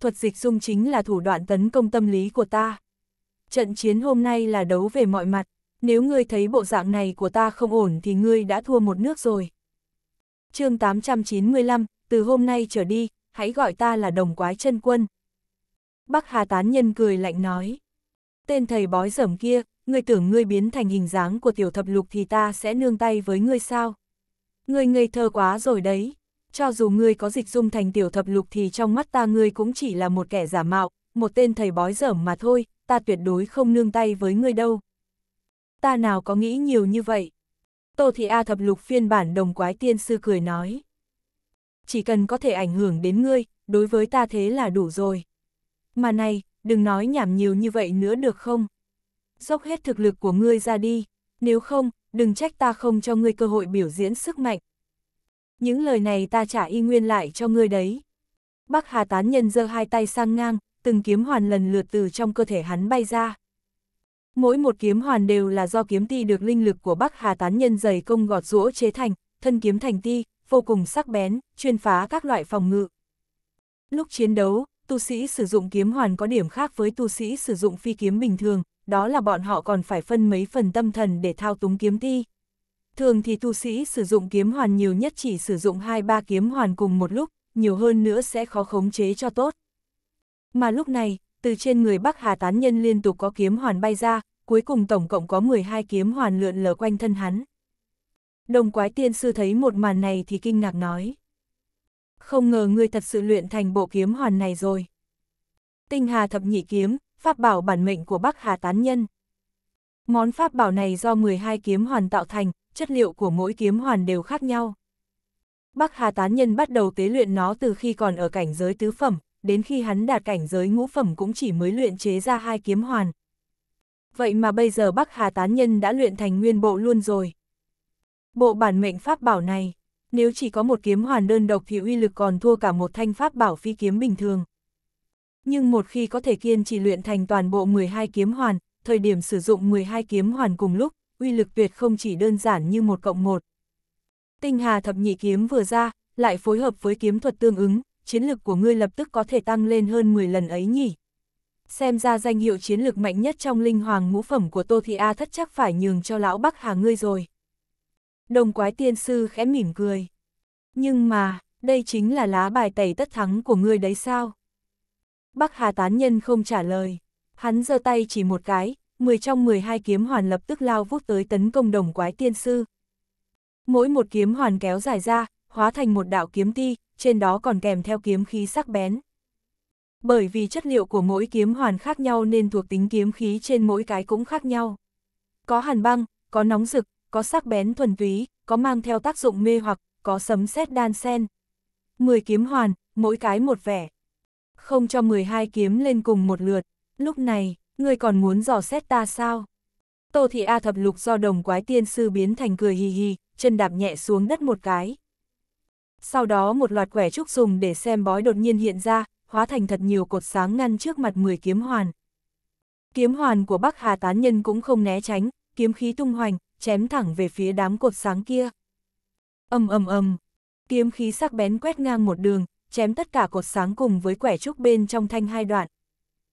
Thuật dịch dung chính là thủ đoạn tấn công tâm lý của ta. Trận chiến hôm nay là đấu về mọi mặt, nếu ngươi thấy bộ dạng này của ta không ổn thì ngươi đã thua một nước rồi. chương 895, từ hôm nay trở đi, hãy gọi ta là đồng quái chân quân. Bắc Hà Tán Nhân cười lạnh nói. Tên thầy bói dởm kia, ngươi tưởng ngươi biến thành hình dáng của tiểu thập lục thì ta sẽ nương tay với ngươi sao? Ngươi ngây thơ quá rồi đấy, cho dù ngươi có dịch dung thành tiểu thập lục thì trong mắt ta ngươi cũng chỉ là một kẻ giả mạo, một tên thầy bói dởm mà thôi, ta tuyệt đối không nương tay với ngươi đâu. Ta nào có nghĩ nhiều như vậy? Tô Thị A thập lục phiên bản đồng quái tiên sư cười nói. Chỉ cần có thể ảnh hưởng đến ngươi, đối với ta thế là đủ rồi. Mà này, đừng nói nhảm nhiều như vậy nữa được không? dốc hết thực lực của ngươi ra đi, nếu không, đừng trách ta không cho ngươi cơ hội biểu diễn sức mạnh. Những lời này ta trả y nguyên lại cho ngươi đấy. Bắc Hà tán nhân giơ hai tay sang ngang, từng kiếm hoàn lần lượt từ trong cơ thể hắn bay ra. Mỗi một kiếm hoàn đều là do kiếm ti được linh lực của Bắc Hà tán nhân dày công gọt rũa chế thành, thân kiếm thành ti, vô cùng sắc bén, chuyên phá các loại phòng ngự. Lúc chiến đấu, tu sĩ sử dụng kiếm hoàn có điểm khác với tu sĩ sử dụng phi kiếm bình thường, đó là bọn họ còn phải phân mấy phần tâm thần để thao túng kiếm thi. Thường thì tu sĩ sử dụng kiếm hoàn nhiều nhất chỉ sử dụng 2-3 kiếm hoàn cùng một lúc, nhiều hơn nữa sẽ khó khống chế cho tốt. Mà lúc này, từ trên người Bắc Hà Tán Nhân liên tục có kiếm hoàn bay ra, cuối cùng tổng cộng có 12 kiếm hoàn lượn lờ quanh thân hắn. Đồng quái tiên sư thấy một màn này thì kinh ngạc nói. Không ngờ ngươi thật sự luyện thành bộ kiếm hoàn này rồi. Tinh Hà thập nhị kiếm, pháp bảo bản mệnh của Bắc Hà Tán Nhân. Món pháp bảo này do 12 kiếm hoàn tạo thành, chất liệu của mỗi kiếm hoàn đều khác nhau. Bắc Hà Tán Nhân bắt đầu tế luyện nó từ khi còn ở cảnh giới tứ phẩm, đến khi hắn đạt cảnh giới ngũ phẩm cũng chỉ mới luyện chế ra hai kiếm hoàn. Vậy mà bây giờ Bắc Hà Tán Nhân đã luyện thành nguyên bộ luôn rồi. Bộ bản mệnh pháp bảo này, nếu chỉ có một kiếm hoàn đơn độc thì uy lực còn thua cả một thanh pháp bảo phi kiếm bình thường nhưng một khi có thể kiên trì luyện thành toàn bộ 12 kiếm hoàn, thời điểm sử dụng 12 kiếm hoàn cùng lúc, uy lực tuyệt không chỉ đơn giản như một cộng một. Tinh hà thập nhị kiếm vừa ra, lại phối hợp với kiếm thuật tương ứng, chiến lực của ngươi lập tức có thể tăng lên hơn 10 lần ấy nhỉ. Xem ra danh hiệu chiến lực mạnh nhất trong linh hoàng ngũ phẩm của Tô Thị A thất chắc phải nhường cho lão Bắc Hà ngươi rồi. Đồng quái tiên sư khẽ mỉm cười. Nhưng mà, đây chính là lá bài tẩy tất thắng của ngươi đấy sao? Bắc Hà tán nhân không trả lời. Hắn giơ tay chỉ một cái, 10 trong 12 kiếm hoàn lập tức lao vút tới tấn công đồng quái tiên sư. Mỗi một kiếm hoàn kéo dài ra, hóa thành một đạo kiếm ti, trên đó còn kèm theo kiếm khí sắc bén. Bởi vì chất liệu của mỗi kiếm hoàn khác nhau nên thuộc tính kiếm khí trên mỗi cái cũng khác nhau. Có hàn băng, có nóng rực, có sắc bén thuần túy, có mang theo tác dụng mê hoặc, có sấm sét đan sen. 10 kiếm hoàn, mỗi cái một vẻ không cho 12 kiếm lên cùng một lượt, lúc này, ngươi còn muốn dò xét ta sao? Tô thị A thập lục do đồng quái tiên sư biến thành cười hì hì, chân đạp nhẹ xuống đất một cái. Sau đó một loạt quẻ trúc dùng để xem bói đột nhiên hiện ra, hóa thành thật nhiều cột sáng ngăn trước mặt 10 kiếm hoàn. Kiếm hoàn của Bắc Hà Tán Nhân cũng không né tránh, kiếm khí tung hoành, chém thẳng về phía đám cột sáng kia. Âm âm âm, kiếm khí sắc bén quét ngang một đường, chém tất cả cột sáng cùng với quẻ trúc bên trong thanh hai đoạn.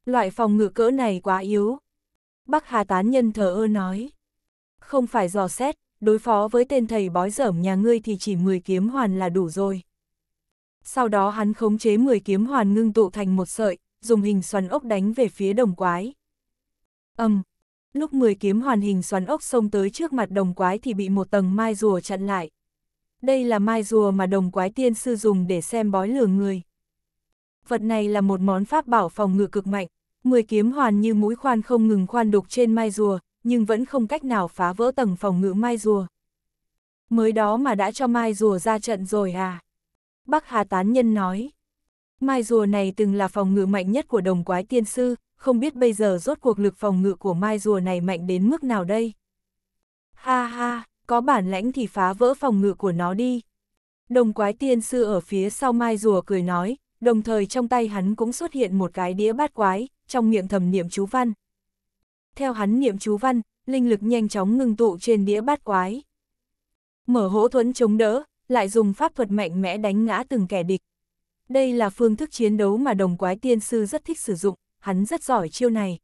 Loại phòng ngự cỡ này quá yếu. Bắc Hà Tán Nhân thờ ơ nói. Không phải dò xét, đối phó với tên thầy bói dởm nhà ngươi thì chỉ 10 kiếm hoàn là đủ rồi. Sau đó hắn khống chế 10 kiếm hoàn ngưng tụ thành một sợi, dùng hình xoắn ốc đánh về phía đồng quái. Âm, um, lúc 10 kiếm hoàn hình xoắn ốc xông tới trước mặt đồng quái thì bị một tầng mai rùa chặn lại, đây là mai rùa mà đồng quái tiên sư dùng để xem bói lừa người. Vật này là một món pháp bảo phòng ngự cực mạnh, mười kiếm hoàn như mũi khoan không ngừng khoan đục trên mai rùa, nhưng vẫn không cách nào phá vỡ tầng phòng ngự mai rùa. Mới đó mà đã cho mai rùa ra trận rồi à? Bắc Hà Tán Nhân nói. Mai rùa này từng là phòng ngự mạnh nhất của đồng quái tiên sư, không biết bây giờ rốt cuộc lực phòng ngự của mai rùa này mạnh đến mức nào đây? Ha ha! có bản lãnh thì phá vỡ phòng ngự của nó đi. Đồng quái tiên sư ở phía sau mai rùa cười nói, đồng thời trong tay hắn cũng xuất hiện một cái đĩa bát quái, trong miệng thầm niệm chú văn. Theo hắn niệm chú văn, linh lực nhanh chóng ngưng tụ trên đĩa bát quái. Mở hỗ thuẫn chống đỡ, lại dùng pháp thuật mạnh mẽ đánh ngã từng kẻ địch. Đây là phương thức chiến đấu mà đồng quái tiên sư rất thích sử dụng, hắn rất giỏi chiêu này.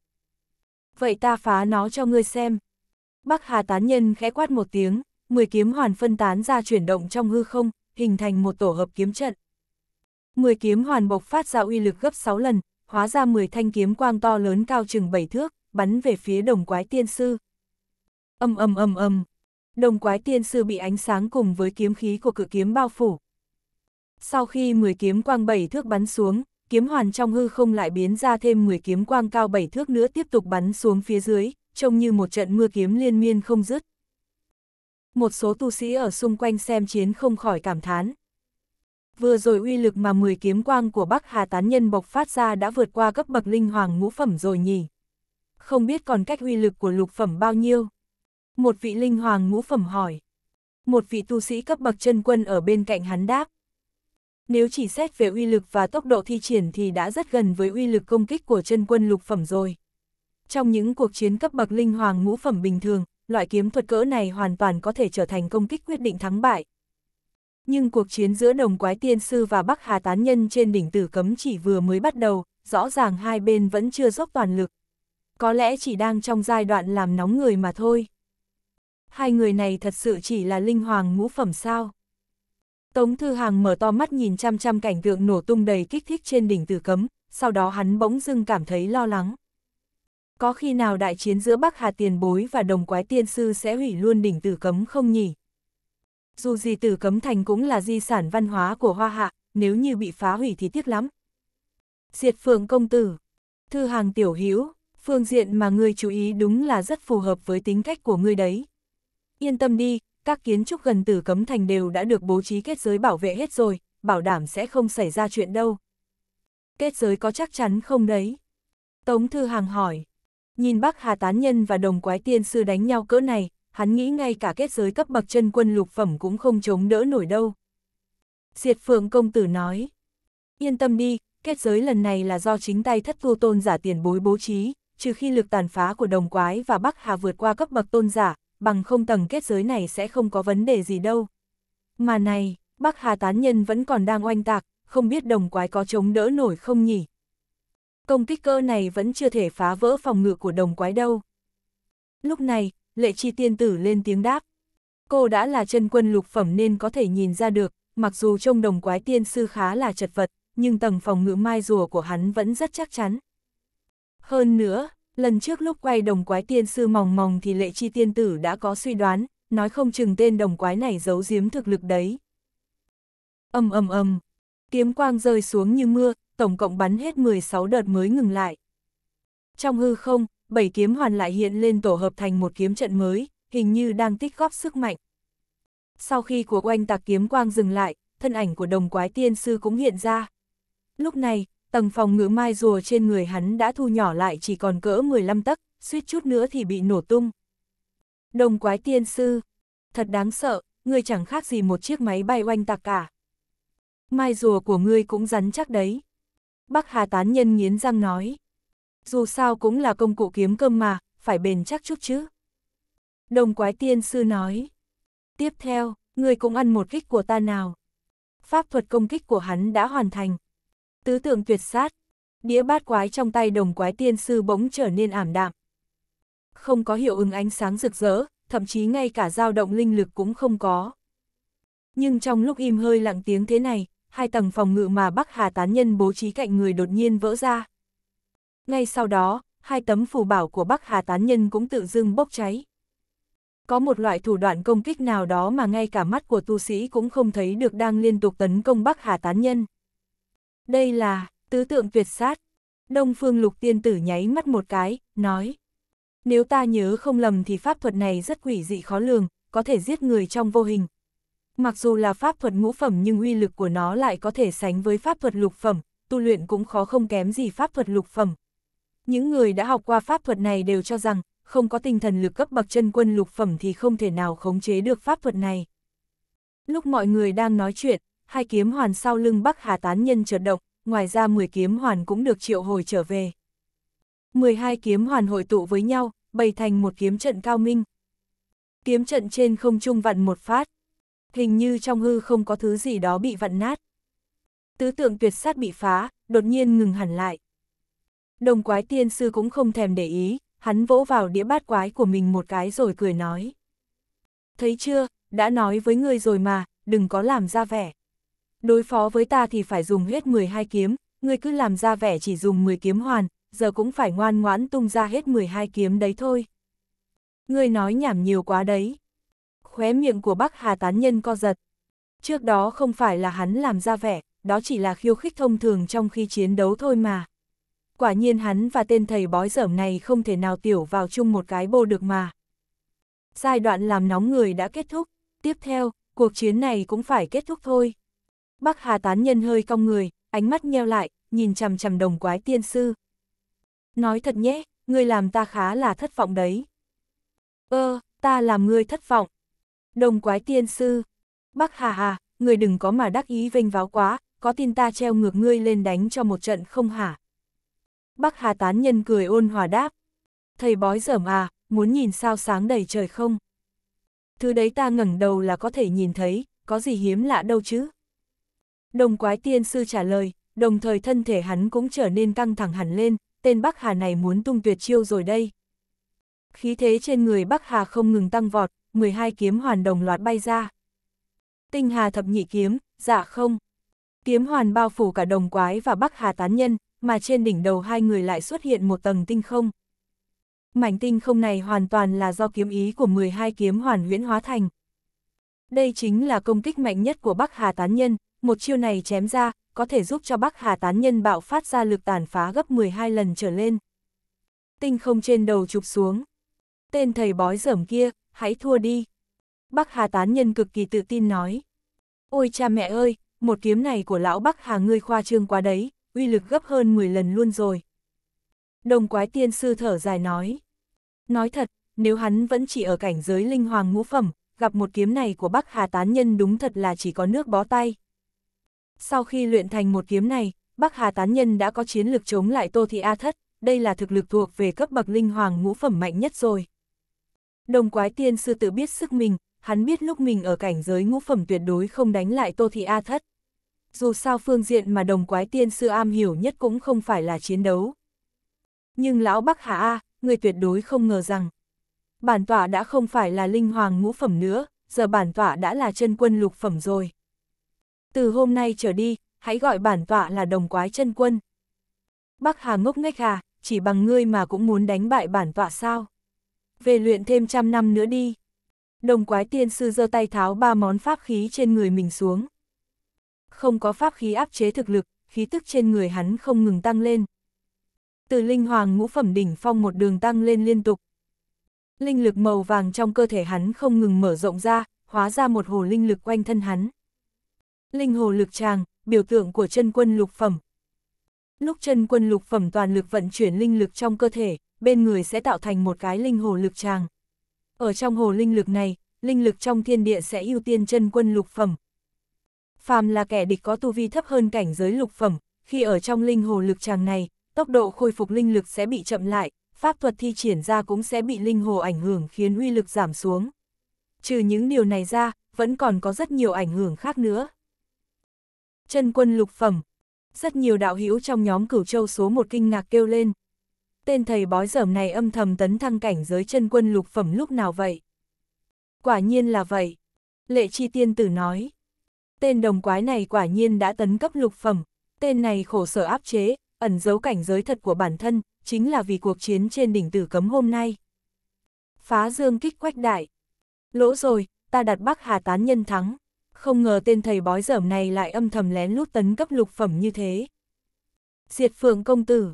Vậy ta phá nó cho ngươi xem. Bắc Hà tán nhân khẽ quát một tiếng, 10 kiếm hoàn phân tán ra chuyển động trong hư không, hình thành một tổ hợp kiếm trận. 10 kiếm hoàn bộc phát ra uy lực gấp 6 lần, hóa ra 10 thanh kiếm quang to lớn cao chừng 7 thước, bắn về phía đồng quái tiên sư. Âm âm âm âm, đồng quái tiên sư bị ánh sáng cùng với kiếm khí của cự kiếm bao phủ. Sau khi 10 kiếm quang 7 thước bắn xuống, kiếm hoàn trong hư không lại biến ra thêm 10 kiếm quang cao 7 thước nữa tiếp tục bắn xuống phía dưới, trông như một trận mưa kiếm liên miên không dứt. Một số tu sĩ ở xung quanh xem chiến không khỏi cảm thán. Vừa rồi uy lực mà 10 kiếm quang của Bắc Hà Tán Nhân bộc phát ra đã vượt qua cấp bậc linh hoàng ngũ phẩm rồi nhỉ. Không biết còn cách uy lực của lục phẩm bao nhiêu? Một vị linh hoàng ngũ phẩm hỏi. Một vị tu sĩ cấp bậc chân quân ở bên cạnh hắn đáp. Nếu chỉ xét về uy lực và tốc độ thi triển thì đã rất gần với uy lực công kích của chân quân lục phẩm rồi. Trong những cuộc chiến cấp bậc linh hoàng ngũ phẩm bình thường, loại kiếm thuật cỡ này hoàn toàn có thể trở thành công kích quyết định thắng bại. Nhưng cuộc chiến giữa đồng quái tiên sư và Bắc Hà tán nhân trên đỉnh tử cấm chỉ vừa mới bắt đầu, rõ ràng hai bên vẫn chưa dốc toàn lực. Có lẽ chỉ đang trong giai đoạn làm nóng người mà thôi. Hai người này thật sự chỉ là linh hoàng ngũ phẩm sao. Tống Thư Hàng mở to mắt nhìn chăm chăm cảnh tượng nổ tung đầy kích thích trên đỉnh tử cấm, sau đó hắn bỗng dưng cảm thấy lo lắng có khi nào đại chiến giữa Bắc Hà tiền bối và đồng quái tiên sư sẽ hủy luôn đỉnh tử cấm không nhỉ? Dù gì tử cấm thành cũng là di sản văn hóa của Hoa Hạ, nếu như bị phá hủy thì tiếc lắm. Diệt phượng công tử, thư hàng tiểu hữu phương diện mà ngươi chú ý đúng là rất phù hợp với tính cách của ngươi đấy. Yên tâm đi, các kiến trúc gần tử cấm thành đều đã được bố trí kết giới bảo vệ hết rồi, bảo đảm sẽ không xảy ra chuyện đâu. Kết giới có chắc chắn không đấy? Tống Thư Hàng hỏi. Nhìn Bắc Hà Tán Nhân và Đồng Quái Tiên Sư đánh nhau cỡ này, hắn nghĩ ngay cả kết giới cấp bậc chân quân lục phẩm cũng không chống đỡ nổi đâu. Diệt Phượng Công Tử nói, yên tâm đi, kết giới lần này là do chính tay thất thu tôn giả tiền bối bố trí, trừ khi lực tàn phá của đồng quái và Bắc Hà vượt qua cấp bậc tôn giả, bằng không tầng kết giới này sẽ không có vấn đề gì đâu. Mà này, Bắc Hà Tán Nhân vẫn còn đang oanh tạc, không biết đồng quái có chống đỡ nổi không nhỉ? công kích cơ này vẫn chưa thể phá vỡ phòng ngự của đồng quái đâu. Lúc này, lệ chi tiên tử lên tiếng đáp. Cô đã là chân quân lục phẩm nên có thể nhìn ra được, mặc dù trong đồng quái tiên sư khá là chật vật, nhưng tầng phòng ngự mai rùa của hắn vẫn rất chắc chắn. Hơn nữa, lần trước lúc quay đồng quái tiên sư mòng mòng thì lệ chi tiên tử đã có suy đoán, nói không chừng tên đồng quái này giấu giếm thực lực đấy. Âm âm âm, kiếm quang rơi xuống như mưa, tổng cộng bắn hết 16 đợt mới ngừng lại. Trong hư không, bảy kiếm hoàn lại hiện lên tổ hợp thành một kiếm trận mới, hình như đang tích góp sức mạnh. Sau khi cuộc oanh tạc kiếm quang dừng lại, thân ảnh của đồng quái tiên sư cũng hiện ra. Lúc này, tầng phòng ngự mai rùa trên người hắn đã thu nhỏ lại chỉ còn cỡ 15 tấc, suýt chút nữa thì bị nổ tung. Đồng quái tiên sư, thật đáng sợ, ngươi chẳng khác gì một chiếc máy bay oanh tạc cả. Mai rùa của ngươi cũng rắn chắc đấy. Bắc Hà tán nhân nghiến răng nói. Dù sao cũng là công cụ kiếm cơm mà, phải bền chắc chút chứ. Đồng quái tiên sư nói. Tiếp theo, người cũng ăn một kích của ta nào. Pháp thuật công kích của hắn đã hoàn thành. Tứ tượng tuyệt sát. Đĩa bát quái trong tay đồng quái tiên sư bỗng trở nên ảm đạm. Không có hiệu ứng ánh sáng rực rỡ, thậm chí ngay cả dao động linh lực cũng không có. Nhưng trong lúc im hơi lặng tiếng thế này, hai tầng phòng ngự mà Bắc Hà tán nhân bố trí cạnh người đột nhiên vỡ ra. Ngay sau đó, hai tấm phù bảo của Bắc Hà tán nhân cũng tự dưng bốc cháy. Có một loại thủ đoạn công kích nào đó mà ngay cả mắt của tu sĩ cũng không thấy được đang liên tục tấn công Bắc Hà tán nhân. Đây là tứ tượng tuyệt sát. Đông Phương Lục Tiên Tử nháy mắt một cái, nói. Nếu ta nhớ không lầm thì pháp thuật này rất quỷ dị khó lường, có thể giết người trong vô hình, mặc dù là pháp thuật ngũ phẩm nhưng uy lực của nó lại có thể sánh với pháp thuật lục phẩm, tu luyện cũng khó không kém gì pháp thuật lục phẩm. Những người đã học qua pháp thuật này đều cho rằng, không có tinh thần lực cấp bậc chân quân lục phẩm thì không thể nào khống chế được pháp thuật này. Lúc mọi người đang nói chuyện, hai kiếm hoàn sau lưng Bắc Hà Tán Nhân chợt động, ngoài ra 10 kiếm hoàn cũng được triệu hồi trở về. 12 kiếm hoàn hội tụ với nhau, bày thành một kiếm trận cao minh. Kiếm trận trên không trung vặn một phát hình như trong hư không có thứ gì đó bị vặn nát. Tứ tượng tuyệt sát bị phá, đột nhiên ngừng hẳn lại. Đồng quái tiên sư cũng không thèm để ý, hắn vỗ vào đĩa bát quái của mình một cái rồi cười nói. Thấy chưa, đã nói với ngươi rồi mà, đừng có làm ra vẻ. Đối phó với ta thì phải dùng hết 12 kiếm, ngươi cứ làm ra vẻ chỉ dùng 10 kiếm hoàn, giờ cũng phải ngoan ngoãn tung ra hết 12 kiếm đấy thôi. Ngươi nói nhảm nhiều quá đấy khóe miệng của Bắc Hà tán nhân co giật. Trước đó không phải là hắn làm ra vẻ, đó chỉ là khiêu khích thông thường trong khi chiến đấu thôi mà. Quả nhiên hắn và tên thầy bói dởm này không thể nào tiểu vào chung một cái bô được mà. Giai đoạn làm nóng người đã kết thúc, tiếp theo, cuộc chiến này cũng phải kết thúc thôi. Bắc Hà tán nhân hơi cong người, ánh mắt nheo lại, nhìn chằm chằm đồng quái tiên sư. Nói thật nhé, ngươi làm ta khá là thất vọng đấy. Ơ, ờ, ta làm ngươi thất vọng, Đồng quái tiên sư. Bắc hà hà, người đừng có mà đắc ý vênh váo quá, có tin ta treo ngược ngươi lên đánh cho một trận không hả? Bắc hà tán nhân cười ôn hòa đáp. Thầy bói dởm à, muốn nhìn sao sáng đầy trời không? Thứ đấy ta ngẩng đầu là có thể nhìn thấy, có gì hiếm lạ đâu chứ? Đồng quái tiên sư trả lời, đồng thời thân thể hắn cũng trở nên căng thẳng hẳn lên, tên Bắc Hà này muốn tung tuyệt chiêu rồi đây. Khí thế trên người Bắc Hà không ngừng tăng vọt, 12 kiếm hoàn đồng loạt bay ra. Tinh hà thập nhị kiếm, dạ không. Kiếm hoàn bao phủ cả đồng quái và bắc hà tán nhân, mà trên đỉnh đầu hai người lại xuất hiện một tầng tinh không. Mảnh tinh không này hoàn toàn là do kiếm ý của 12 kiếm hoàn huyễn hóa thành. Đây chính là công kích mạnh nhất của Bắc Hà Tán Nhân, một chiêu này chém ra, có thể giúp cho Bắc Hà Tán Nhân bạo phát ra lực tàn phá gấp 12 lần trở lên. Tinh không trên đầu chụp xuống. Tên thầy bói dởm kia, hãy thua đi. Bắc Hà tán nhân cực kỳ tự tin nói. Ôi cha mẹ ơi, một kiếm này của lão Bắc Hà ngươi khoa trương quá đấy, uy lực gấp hơn 10 lần luôn rồi. Đồng quái tiên sư thở dài nói. Nói thật, nếu hắn vẫn chỉ ở cảnh giới linh hoàng ngũ phẩm, gặp một kiếm này của Bắc Hà tán nhân đúng thật là chỉ có nước bó tay. Sau khi luyện thành một kiếm này, Bắc Hà tán nhân đã có chiến lược chống lại Tô Thị A Thất, đây là thực lực thuộc về cấp bậc linh hoàng ngũ phẩm mạnh nhất rồi. Đồng quái tiên sư tự biết sức mình, hắn biết lúc mình ở cảnh giới ngũ phẩm tuyệt đối không đánh lại Tô Thị A Thất. Dù sao phương diện mà đồng quái tiên sư am hiểu nhất cũng không phải là chiến đấu. Nhưng lão Bắc Hà A, người tuyệt đối không ngờ rằng, bản tọa đã không phải là linh hoàng ngũ phẩm nữa, giờ bản tọa đã là chân quân lục phẩm rồi. Từ hôm nay trở đi, hãy gọi bản tọa là đồng quái chân quân. Bắc Hà ngốc nghếch à, chỉ bằng ngươi mà cũng muốn đánh bại bản tọa sao? về luyện thêm trăm năm nữa đi. Đồng quái tiên sư giơ tay tháo ba món pháp khí trên người mình xuống. Không có pháp khí áp chế thực lực, khí tức trên người hắn không ngừng tăng lên. Từ linh hoàng ngũ phẩm đỉnh phong một đường tăng lên liên tục. Linh lực màu vàng trong cơ thể hắn không ngừng mở rộng ra, hóa ra một hồ linh lực quanh thân hắn. Linh hồ lực tràng, biểu tượng của chân quân lục phẩm, lúc chân quân lục phẩm toàn lực vận chuyển linh lực trong cơ thể, bên người sẽ tạo thành một cái linh hồ lực tràng. Ở trong hồ linh lực này, linh lực trong thiên địa sẽ ưu tiên chân quân lục phẩm. Phàm là kẻ địch có tu vi thấp hơn cảnh giới lục phẩm, khi ở trong linh hồ lực tràng này, tốc độ khôi phục linh lực sẽ bị chậm lại, pháp thuật thi triển ra cũng sẽ bị linh hồ ảnh hưởng khiến uy lực giảm xuống. Trừ những điều này ra, vẫn còn có rất nhiều ảnh hưởng khác nữa. Chân quân lục phẩm, rất nhiều đạo hữu trong nhóm cửu châu số một kinh ngạc kêu lên. Tên thầy bói dởm này âm thầm tấn thăng cảnh giới chân quân lục phẩm lúc nào vậy? Quả nhiên là vậy. Lệ chi tiên tử nói. Tên đồng quái này quả nhiên đã tấn cấp lục phẩm. Tên này khổ sở áp chế, ẩn giấu cảnh giới thật của bản thân, chính là vì cuộc chiến trên đỉnh tử cấm hôm nay. Phá dương kích quách đại. Lỗ rồi, ta đặt bắc hà tán nhân thắng không ngờ tên thầy bói dởm này lại âm thầm lén lút tấn cấp lục phẩm như thế. Diệt phượng công tử,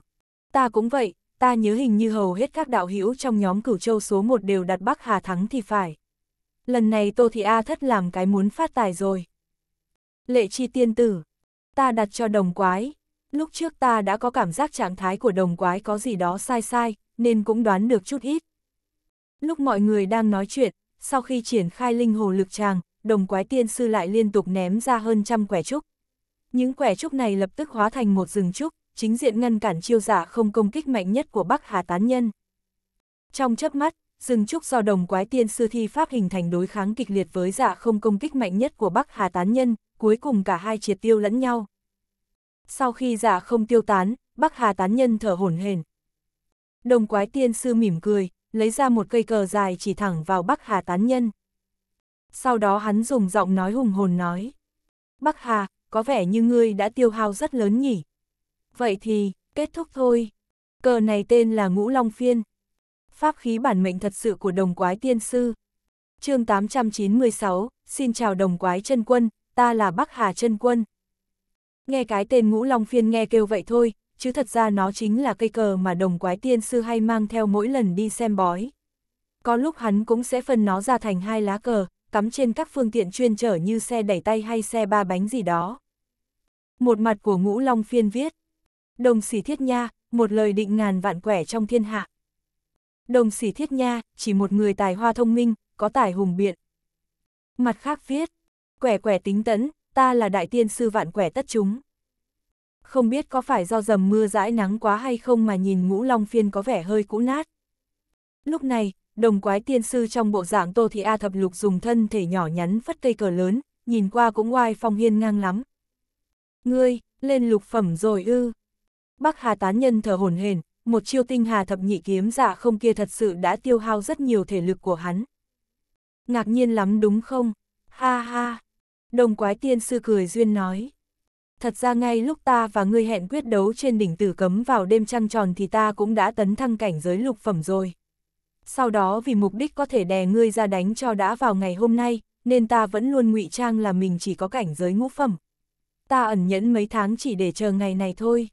ta cũng vậy, ta nhớ hình như hầu hết các đạo hữu trong nhóm cửu châu số 1 đều đặt Bắc Hà thắng thì phải. Lần này Tô Thị A thất làm cái muốn phát tài rồi. Lệ chi tiên tử, ta đặt cho đồng quái. Lúc trước ta đã có cảm giác trạng thái của đồng quái có gì đó sai sai, nên cũng đoán được chút ít. Lúc mọi người đang nói chuyện, sau khi triển khai linh hồ lực tràng, đồng quái tiên sư lại liên tục ném ra hơn trăm quẻ trúc. Những quẻ trúc này lập tức hóa thành một rừng trúc, chính diện ngăn cản chiêu giả không công kích mạnh nhất của Bắc Hà Tán Nhân. Trong chớp mắt, rừng trúc do đồng quái tiên sư thi pháp hình thành đối kháng kịch liệt với giả không công kích mạnh nhất của Bắc Hà Tán Nhân, cuối cùng cả hai triệt tiêu lẫn nhau. Sau khi giả không tiêu tán, Bắc Hà Tán Nhân thở hổn hển. Đồng quái tiên sư mỉm cười, lấy ra một cây cờ dài chỉ thẳng vào Bắc Hà Tán Nhân sau đó hắn dùng giọng nói hùng hồn nói. Bắc Hà, có vẻ như ngươi đã tiêu hao rất lớn nhỉ. Vậy thì, kết thúc thôi. Cờ này tên là Ngũ Long Phiên. Pháp khí bản mệnh thật sự của đồng quái tiên sư. chương 896, xin chào đồng quái chân quân, ta là Bắc Hà chân quân. Nghe cái tên Ngũ Long Phiên nghe kêu vậy thôi, chứ thật ra nó chính là cây cờ mà đồng quái tiên sư hay mang theo mỗi lần đi xem bói. Có lúc hắn cũng sẽ phân nó ra thành hai lá cờ, cắm trên các phương tiện chuyên chở như xe đẩy tay hay xe ba bánh gì đó. Một mặt của ngũ long phiên viết, đồng sỉ thiết nha, một lời định ngàn vạn quẻ trong thiên hạ. Đồng sỉ thiết nha, chỉ một người tài hoa thông minh, có tài hùng biện. Mặt khác viết, quẻ quẻ tính tấn, ta là đại tiên sư vạn quẻ tất chúng. Không biết có phải do dầm mưa dãi nắng quá hay không mà nhìn ngũ long phiên có vẻ hơi cũ nát. Lúc này, đồng quái tiên sư trong bộ dạng Tô Thị A thập lục dùng thân thể nhỏ nhắn phất cây cờ lớn, nhìn qua cũng oai phong hiên ngang lắm. Ngươi, lên lục phẩm rồi ư. Bắc Hà tán nhân thở hồn hển, một chiêu tinh hà thập nhị kiếm giả không kia thật sự đã tiêu hao rất nhiều thể lực của hắn. Ngạc nhiên lắm đúng không? Ha ha! Đồng quái tiên sư cười duyên nói. Thật ra ngay lúc ta và ngươi hẹn quyết đấu trên đỉnh tử cấm vào đêm trăng tròn thì ta cũng đã tấn thăng cảnh giới lục phẩm rồi sau đó vì mục đích có thể đè ngươi ra đánh cho đã vào ngày hôm nay, nên ta vẫn luôn ngụy trang là mình chỉ có cảnh giới ngũ phẩm. Ta ẩn nhẫn mấy tháng chỉ để chờ ngày này thôi.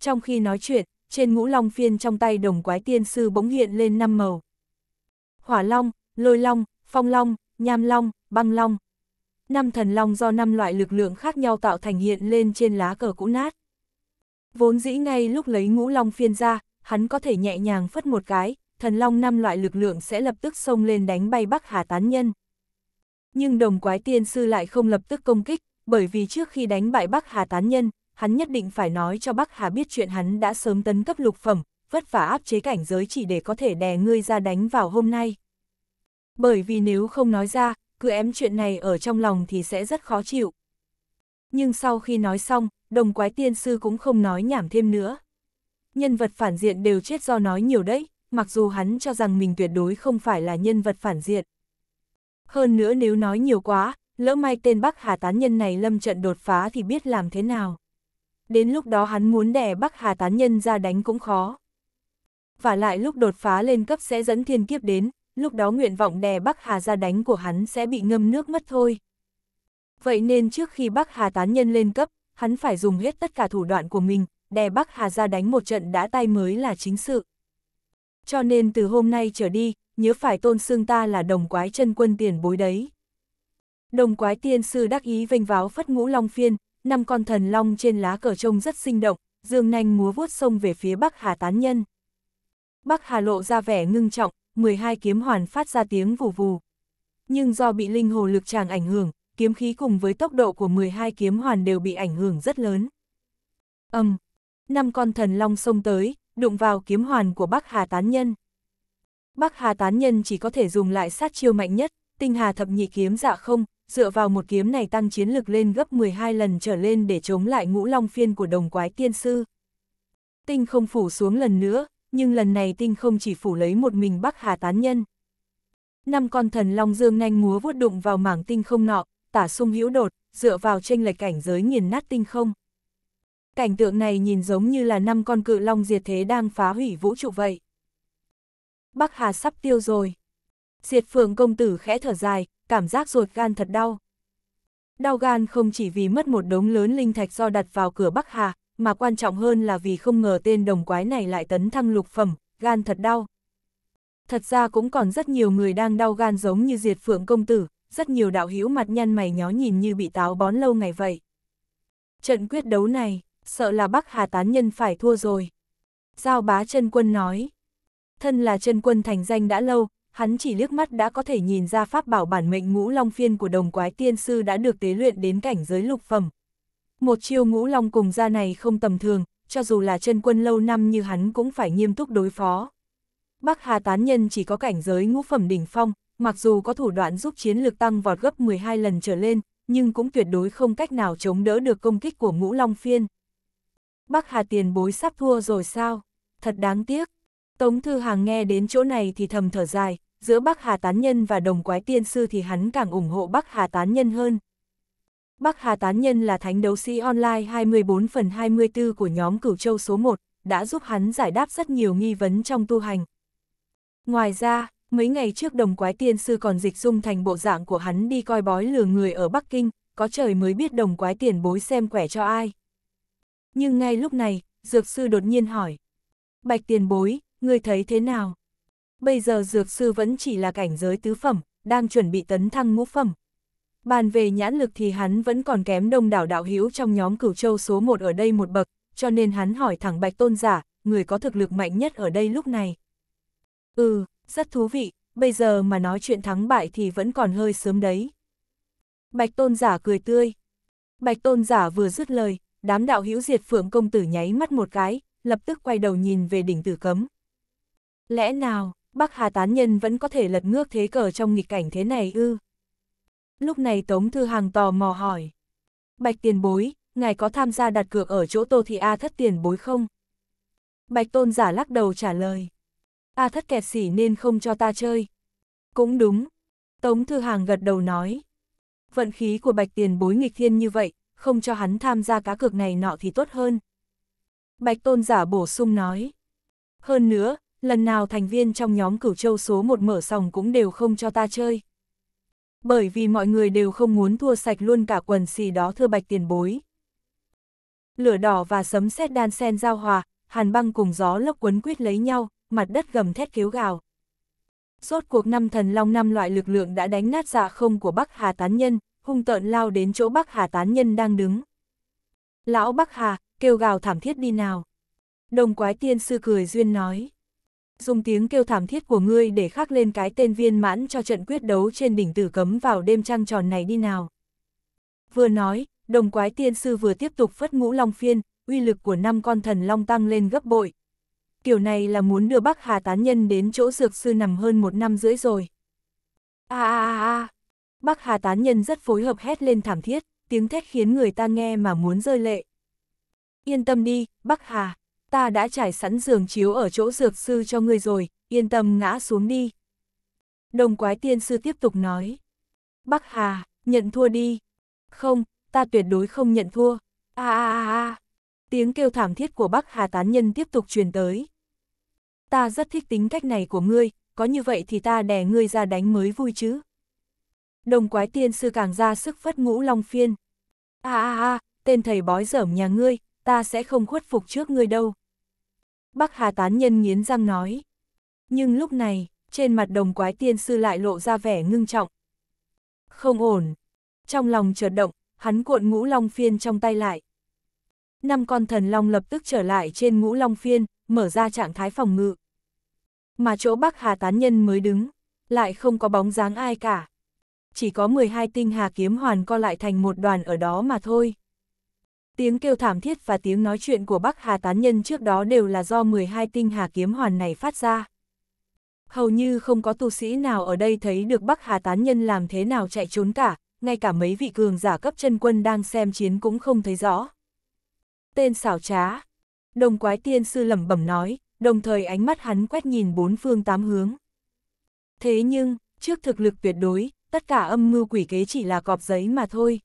Trong khi nói chuyện, trên ngũ long phiên trong tay đồng quái tiên sư bỗng hiện lên năm màu. Hỏa long, lôi long, phong long, nham long, băng long. Năm thần long do năm loại lực lượng khác nhau tạo thành hiện lên trên lá cờ cũ nát. Vốn dĩ ngay lúc lấy ngũ long phiên ra, hắn có thể nhẹ nhàng phất một cái, thần long năm loại lực lượng sẽ lập tức xông lên đánh bay Bắc Hà tán nhân. Nhưng đồng quái tiên sư lại không lập tức công kích, bởi vì trước khi đánh bại Bắc Hà tán nhân, hắn nhất định phải nói cho Bắc Hà biết chuyện hắn đã sớm tấn cấp lục phẩm, vất vả áp chế cảnh giới chỉ để có thể đè ngươi ra đánh vào hôm nay. Bởi vì nếu không nói ra, cứ ém chuyện này ở trong lòng thì sẽ rất khó chịu. Nhưng sau khi nói xong, đồng quái tiên sư cũng không nói nhảm thêm nữa. Nhân vật phản diện đều chết do nói nhiều đấy mặc dù hắn cho rằng mình tuyệt đối không phải là nhân vật phản diện. Hơn nữa nếu nói nhiều quá, lỡ may tên Bắc Hà tán nhân này lâm trận đột phá thì biết làm thế nào. Đến lúc đó hắn muốn đè Bắc Hà tán nhân ra đánh cũng khó. Và lại lúc đột phá lên cấp sẽ dẫn thiên kiếp đến, lúc đó nguyện vọng đè Bắc Hà ra đánh của hắn sẽ bị ngâm nước mất thôi. Vậy nên trước khi Bắc Hà tán nhân lên cấp, hắn phải dùng hết tất cả thủ đoạn của mình, đè Bắc Hà ra đánh một trận đã tay mới là chính sự cho nên từ hôm nay trở đi, nhớ phải tôn xưng ta là đồng quái chân quân tiền bối đấy. Đồng quái tiên sư đắc ý vênh váo phất ngũ long phiên, năm con thần long trên lá cờ trông rất sinh động, dương nanh múa vuốt sông về phía Bắc Hà Tán Nhân. Bắc Hà lộ ra vẻ ngưng trọng, 12 kiếm hoàn phát ra tiếng vù vù. Nhưng do bị linh hồ lực chàng ảnh hưởng, kiếm khí cùng với tốc độ của 12 kiếm hoàn đều bị ảnh hưởng rất lớn. Âm, um, năm con thần long xông tới, đụng vào kiếm hoàn của Bắc Hà Tán Nhân. Bắc Hà Tán Nhân chỉ có thể dùng lại sát chiêu mạnh nhất, tinh hà thập nhị kiếm dạ không, dựa vào một kiếm này tăng chiến lực lên gấp 12 lần trở lên để chống lại ngũ long phiên của đồng quái tiên sư. Tinh không phủ xuống lần nữa, nhưng lần này tinh không chỉ phủ lấy một mình Bắc Hà Tán Nhân. Năm con thần long dương nhanh múa vuốt đụng vào mảng tinh không nọ, tả sung hữu đột, dựa vào tranh lệch cảnh giới nghiền nát tinh không cảnh tượng này nhìn giống như là năm con cự long diệt thế đang phá hủy vũ trụ vậy. Bắc Hà sắp tiêu rồi. Diệt phượng công tử khẽ thở dài, cảm giác ruột gan thật đau. Đau gan không chỉ vì mất một đống lớn linh thạch do đặt vào cửa Bắc Hà, mà quan trọng hơn là vì không ngờ tên đồng quái này lại tấn thăng lục phẩm, gan thật đau. Thật ra cũng còn rất nhiều người đang đau gan giống như diệt phượng công tử, rất nhiều đạo hữu mặt nhăn mày nhó nhìn như bị táo bón lâu ngày vậy. Trận quyết đấu này, sợ là Bắc Hà tán nhân phải thua rồi. Giao bá chân quân nói, thân là chân quân thành danh đã lâu, hắn chỉ liếc mắt đã có thể nhìn ra pháp bảo bản mệnh ngũ long phiên của đồng quái tiên sư đã được tế luyện đến cảnh giới lục phẩm. Một chiêu ngũ long cùng ra này không tầm thường, cho dù là chân quân lâu năm như hắn cũng phải nghiêm túc đối phó. Bắc Hà tán nhân chỉ có cảnh giới ngũ phẩm đỉnh phong, mặc dù có thủ đoạn giúp chiến lược tăng vọt gấp 12 lần trở lên, nhưng cũng tuyệt đối không cách nào chống đỡ được công kích của ngũ long phiên. Bắc Hà tiền bối sắp thua rồi sao? Thật đáng tiếc. Tống Thư Hàng nghe đến chỗ này thì thầm thở dài, giữa Bắc Hà Tán Nhân và Đồng Quái Tiên Sư thì hắn càng ủng hộ Bắc Hà Tán Nhân hơn. Bắc Hà Tán Nhân là thánh đấu sĩ online 24 phần 24 của nhóm Cửu Châu số 1, đã giúp hắn giải đáp rất nhiều nghi vấn trong tu hành. Ngoài ra, mấy ngày trước Đồng Quái Tiên Sư còn dịch dung thành bộ dạng của hắn đi coi bói lừa người ở Bắc Kinh, có trời mới biết Đồng Quái tiền bối xem quẻ cho ai. Nhưng ngay lúc này, dược sư đột nhiên hỏi. Bạch tiền bối, ngươi thấy thế nào? Bây giờ dược sư vẫn chỉ là cảnh giới tứ phẩm, đang chuẩn bị tấn thăng ngũ phẩm. Bàn về nhãn lực thì hắn vẫn còn kém đông đảo đạo hữu trong nhóm cửu châu số 1 ở đây một bậc, cho nên hắn hỏi thẳng bạch tôn giả, người có thực lực mạnh nhất ở đây lúc này. Ừ, rất thú vị, bây giờ mà nói chuyện thắng bại thì vẫn còn hơi sớm đấy. Bạch tôn giả cười tươi. Bạch tôn giả vừa dứt lời, đám đạo hữu diệt phượng công tử nháy mắt một cái, lập tức quay đầu nhìn về đỉnh tử cấm. Lẽ nào, Bắc Hà tán nhân vẫn có thể lật ngược thế cờ trong nghịch cảnh thế này ư? Lúc này Tống Thư Hàng tò mò hỏi. Bạch tiền bối, ngài có tham gia đặt cược ở chỗ Tô Thị A thất tiền bối không? Bạch tôn giả lắc đầu trả lời. A thất kẹt xỉ nên không cho ta chơi. Cũng đúng. Tống Thư Hàng gật đầu nói. Vận khí của bạch tiền bối nghịch thiên như vậy, không cho hắn tham gia cá cược này nọ thì tốt hơn. Bạch Tôn giả bổ sung nói. Hơn nữa, lần nào thành viên trong nhóm cửu châu số một mở sòng cũng đều không cho ta chơi. Bởi vì mọi người đều không muốn thua sạch luôn cả quần xì đó thưa bạch tiền bối. Lửa đỏ và sấm sét đan sen giao hòa, hàn băng cùng gió lốc quấn quýt lấy nhau, mặt đất gầm thét kêu gào. Rốt cuộc năm thần long năm loại lực lượng đã đánh nát dạ không của Bắc Hà Tán Nhân, hung tợn lao đến chỗ Bắc Hà tán nhân đang đứng. Lão Bắc Hà, kêu gào thảm thiết đi nào. Đồng quái tiên sư cười duyên nói. Dùng tiếng kêu thảm thiết của ngươi để khắc lên cái tên viên mãn cho trận quyết đấu trên đỉnh tử cấm vào đêm trăng tròn này đi nào. Vừa nói, đồng quái tiên sư vừa tiếp tục phất ngũ long phiên, uy lực của năm con thần long tăng lên gấp bội. Kiểu này là muốn đưa Bắc Hà tán nhân đến chỗ dược sư nằm hơn một năm rưỡi rồi. a a a Bắc Hà tán nhân rất phối hợp hét lên thảm thiết, tiếng thét khiến người ta nghe mà muốn rơi lệ. Yên tâm đi, Bắc Hà, ta đã trải sẵn giường chiếu ở chỗ dược sư cho ngươi rồi, yên tâm ngã xuống đi. Đồng quái tiên sư tiếp tục nói. Bắc Hà, nhận thua đi. Không, ta tuyệt đối không nhận thua. a a a a. Tiếng kêu thảm thiết của Bắc Hà tán nhân tiếp tục truyền tới. Ta rất thích tính cách này của ngươi, có như vậy thì ta đè ngươi ra đánh mới vui chứ đồng quái tiên sư càng ra sức phất ngũ long phiên. a a a tên thầy bói dởm nhà ngươi, ta sẽ không khuất phục trước ngươi đâu. Bắc Hà tán nhân nghiến răng nói. Nhưng lúc này, trên mặt đồng quái tiên sư lại lộ ra vẻ ngưng trọng. Không ổn. Trong lòng chợt động, hắn cuộn ngũ long phiên trong tay lại. Năm con thần long lập tức trở lại trên ngũ long phiên, mở ra trạng thái phòng ngự. Mà chỗ Bắc Hà tán nhân mới đứng, lại không có bóng dáng ai cả chỉ có 12 tinh hà kiếm hoàn co lại thành một đoàn ở đó mà thôi. Tiếng kêu thảm thiết và tiếng nói chuyện của Bắc Hà tán nhân trước đó đều là do 12 tinh hà kiếm hoàn này phát ra. Hầu như không có tu sĩ nào ở đây thấy được Bắc Hà tán nhân làm thế nào chạy trốn cả, ngay cả mấy vị cường giả cấp chân quân đang xem chiến cũng không thấy rõ. Tên xảo trá. Đồng quái tiên sư lẩm bẩm nói, đồng thời ánh mắt hắn quét nhìn bốn phương tám hướng. Thế nhưng, trước thực lực tuyệt đối, tất cả âm mưu quỷ kế chỉ là cọp giấy mà thôi.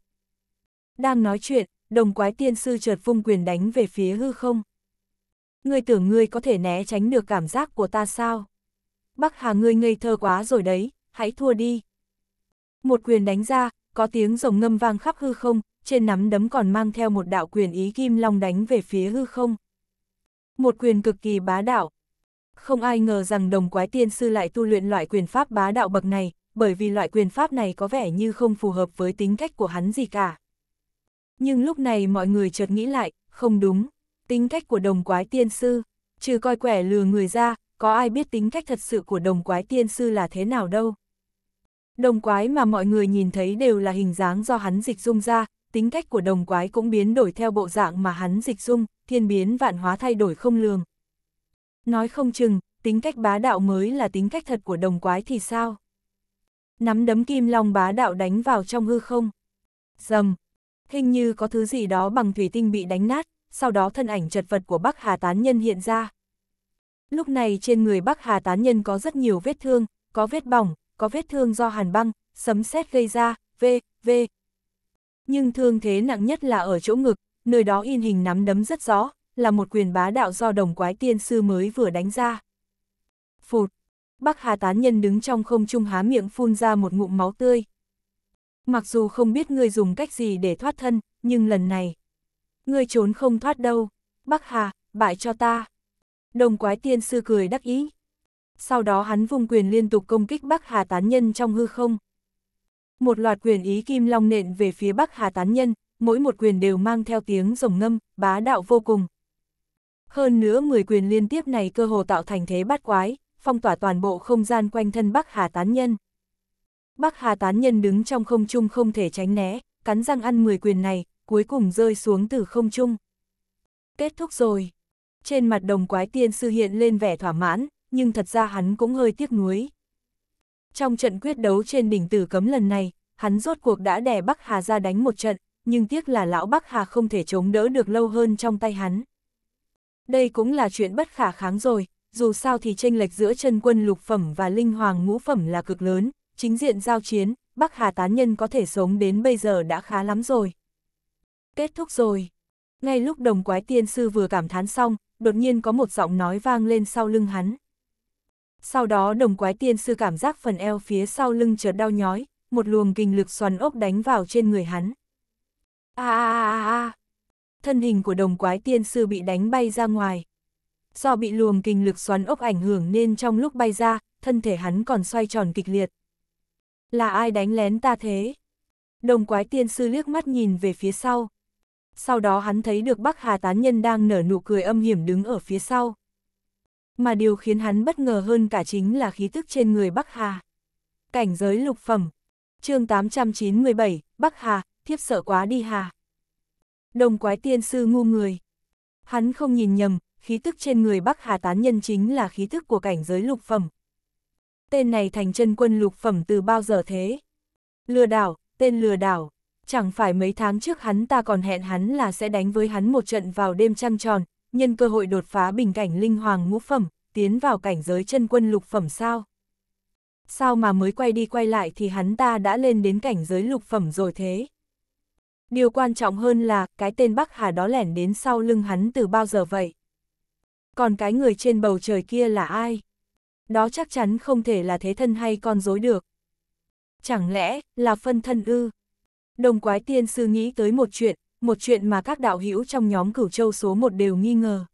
Đang nói chuyện, đồng quái tiên sư chợt vung quyền đánh về phía hư không. Ngươi tưởng ngươi có thể né tránh được cảm giác của ta sao? Bắc Hà ngươi ngây thơ quá rồi đấy, hãy thua đi. Một quyền đánh ra, có tiếng rồng ngâm vang khắp hư không, trên nắm đấm còn mang theo một đạo quyền ý kim long đánh về phía hư không. Một quyền cực kỳ bá đạo. Không ai ngờ rằng đồng quái tiên sư lại tu luyện loại quyền pháp bá đạo bậc này, bởi vì loại quyền pháp này có vẻ như không phù hợp với tính cách của hắn gì cả. Nhưng lúc này mọi người chợt nghĩ lại, không đúng, tính cách của đồng quái tiên sư, trừ coi quẻ lừa người ra, có ai biết tính cách thật sự của đồng quái tiên sư là thế nào đâu. Đồng quái mà mọi người nhìn thấy đều là hình dáng do hắn dịch dung ra, tính cách của đồng quái cũng biến đổi theo bộ dạng mà hắn dịch dung, thiên biến vạn hóa thay đổi không lường. Nói không chừng, tính cách bá đạo mới là tính cách thật của đồng quái thì sao? Nắm đấm kim long bá đạo đánh vào trong hư không. Dầm. Hình như có thứ gì đó bằng thủy tinh bị đánh nát, sau đó thân ảnh chật vật của Bắc Hà Tán Nhân hiện ra. Lúc này trên người Bắc Hà Tán Nhân có rất nhiều vết thương, có vết bỏng, có vết thương do hàn băng, sấm sét gây ra, v, v. Nhưng thương thế nặng nhất là ở chỗ ngực, nơi đó in hình nắm đấm rất rõ, là một quyền bá đạo do đồng quái tiên sư mới vừa đánh ra. Phụt, Bắc Hà tán nhân đứng trong không trung há miệng phun ra một ngụm máu tươi. Mặc dù không biết ngươi dùng cách gì để thoát thân, nhưng lần này, ngươi trốn không thoát đâu. Bắc Hà, bại cho ta. Đồng quái tiên sư cười đắc ý. Sau đó hắn vùng quyền liên tục công kích Bắc Hà tán nhân trong hư không. Một loạt quyền ý kim long nện về phía Bắc Hà tán nhân, mỗi một quyền đều mang theo tiếng rồng ngâm, bá đạo vô cùng. Hơn nữa 10 quyền liên tiếp này cơ hồ tạo thành thế bát quái, phong tỏa toàn bộ không gian quanh thân Bắc Hà Tán Nhân. Bắc Hà Tán Nhân đứng trong không trung không thể tránh né, cắn răng ăn 10 quyền này, cuối cùng rơi xuống từ không trung. Kết thúc rồi. Trên mặt đồng quái tiên sư hiện lên vẻ thỏa mãn, nhưng thật ra hắn cũng hơi tiếc nuối. Trong trận quyết đấu trên đỉnh tử cấm lần này, hắn rốt cuộc đã đè Bắc Hà ra đánh một trận, nhưng tiếc là lão Bắc Hà không thể chống đỡ được lâu hơn trong tay hắn. Đây cũng là chuyện bất khả kháng rồi, dù sao thì tranh lệch giữa chân quân lục phẩm và linh hoàng ngũ phẩm là cực lớn, chính diện giao chiến, Bắc Hà tán nhân có thể sống đến bây giờ đã khá lắm rồi. Kết thúc rồi. Ngay lúc đồng quái tiên sư vừa cảm thán xong, đột nhiên có một giọng nói vang lên sau lưng hắn. Sau đó đồng quái tiên sư cảm giác phần eo phía sau lưng chợt đau nhói, một luồng kinh lực xoắn ốc đánh vào trên người hắn. A a a a! Thân hình của đồng quái tiên sư bị đánh bay ra ngoài, do bị luồng kinh lực xoắn ốc ảnh hưởng nên trong lúc bay ra, thân thể hắn còn xoay tròn kịch liệt. Là ai đánh lén ta thế? Đồng quái tiên sư liếc mắt nhìn về phía sau. Sau đó hắn thấy được Bắc Hà Tán Nhân đang nở nụ cười âm hiểm đứng ở phía sau. Mà điều khiến hắn bất ngờ hơn cả chính là khí tức trên người Bắc Hà. Cảnh giới lục phẩm. chương 897, Bắc Hà, thiếp sợ quá đi Hà. Đồng quái tiên sư ngu người. Hắn không nhìn nhầm, khí tức trên người Bắc Hà tán nhân chính là khí tức của cảnh giới lục phẩm. Tên này thành chân quân lục phẩm từ bao giờ thế? Lừa đảo, tên lừa đảo. Chẳng phải mấy tháng trước hắn ta còn hẹn hắn là sẽ đánh với hắn một trận vào đêm trăng tròn, nhân cơ hội đột phá bình cảnh linh hoàng ngũ phẩm, tiến vào cảnh giới chân quân lục phẩm sao? Sao mà mới quay đi quay lại thì hắn ta đã lên đến cảnh giới lục phẩm rồi thế? Điều quan trọng hơn là, cái tên Bắc Hà đó lẻn đến sau lưng hắn từ bao giờ vậy? Còn cái người trên bầu trời kia là ai? Đó chắc chắn không thể là thế thân hay con dối được. Chẳng lẽ là phân thân ư? Đồng quái tiên sư nghĩ tới một chuyện, một chuyện mà các đạo hữu trong nhóm cửu châu số một đều nghi ngờ.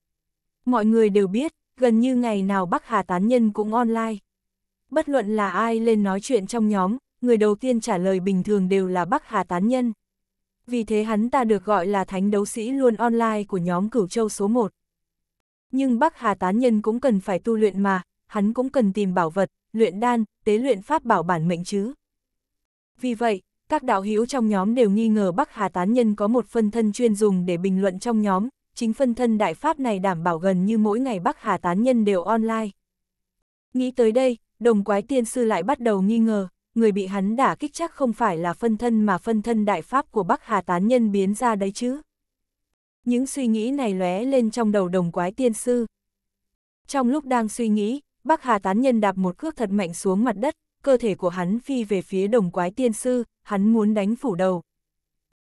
Mọi người đều biết, gần như ngày nào Bắc Hà Tán Nhân cũng online. Bất luận là ai lên nói chuyện trong nhóm, người đầu tiên trả lời bình thường đều là Bắc Hà Tán Nhân. Vì thế hắn ta được gọi là thánh đấu sĩ luôn online của nhóm cửu châu số 1. Nhưng Bắc Hà tán nhân cũng cần phải tu luyện mà, hắn cũng cần tìm bảo vật, luyện đan, tế luyện pháp bảo bản mệnh chứ. Vì vậy, các đạo hữu trong nhóm đều nghi ngờ Bắc Hà tán nhân có một phân thân chuyên dùng để bình luận trong nhóm, chính phân thân đại pháp này đảm bảo gần như mỗi ngày Bắc Hà tán nhân đều online. Nghĩ tới đây, đồng quái tiên sư lại bắt đầu nghi ngờ, người bị hắn đả kích chắc không phải là phân thân mà phân thân đại pháp của Bắc Hà tán nhân biến ra đấy chứ. Những suy nghĩ này lóe lên trong đầu đồng quái tiên sư. Trong lúc đang suy nghĩ, Bắc Hà tán nhân đạp một cước thật mạnh xuống mặt đất, cơ thể của hắn phi về phía đồng quái tiên sư, hắn muốn đánh phủ đầu.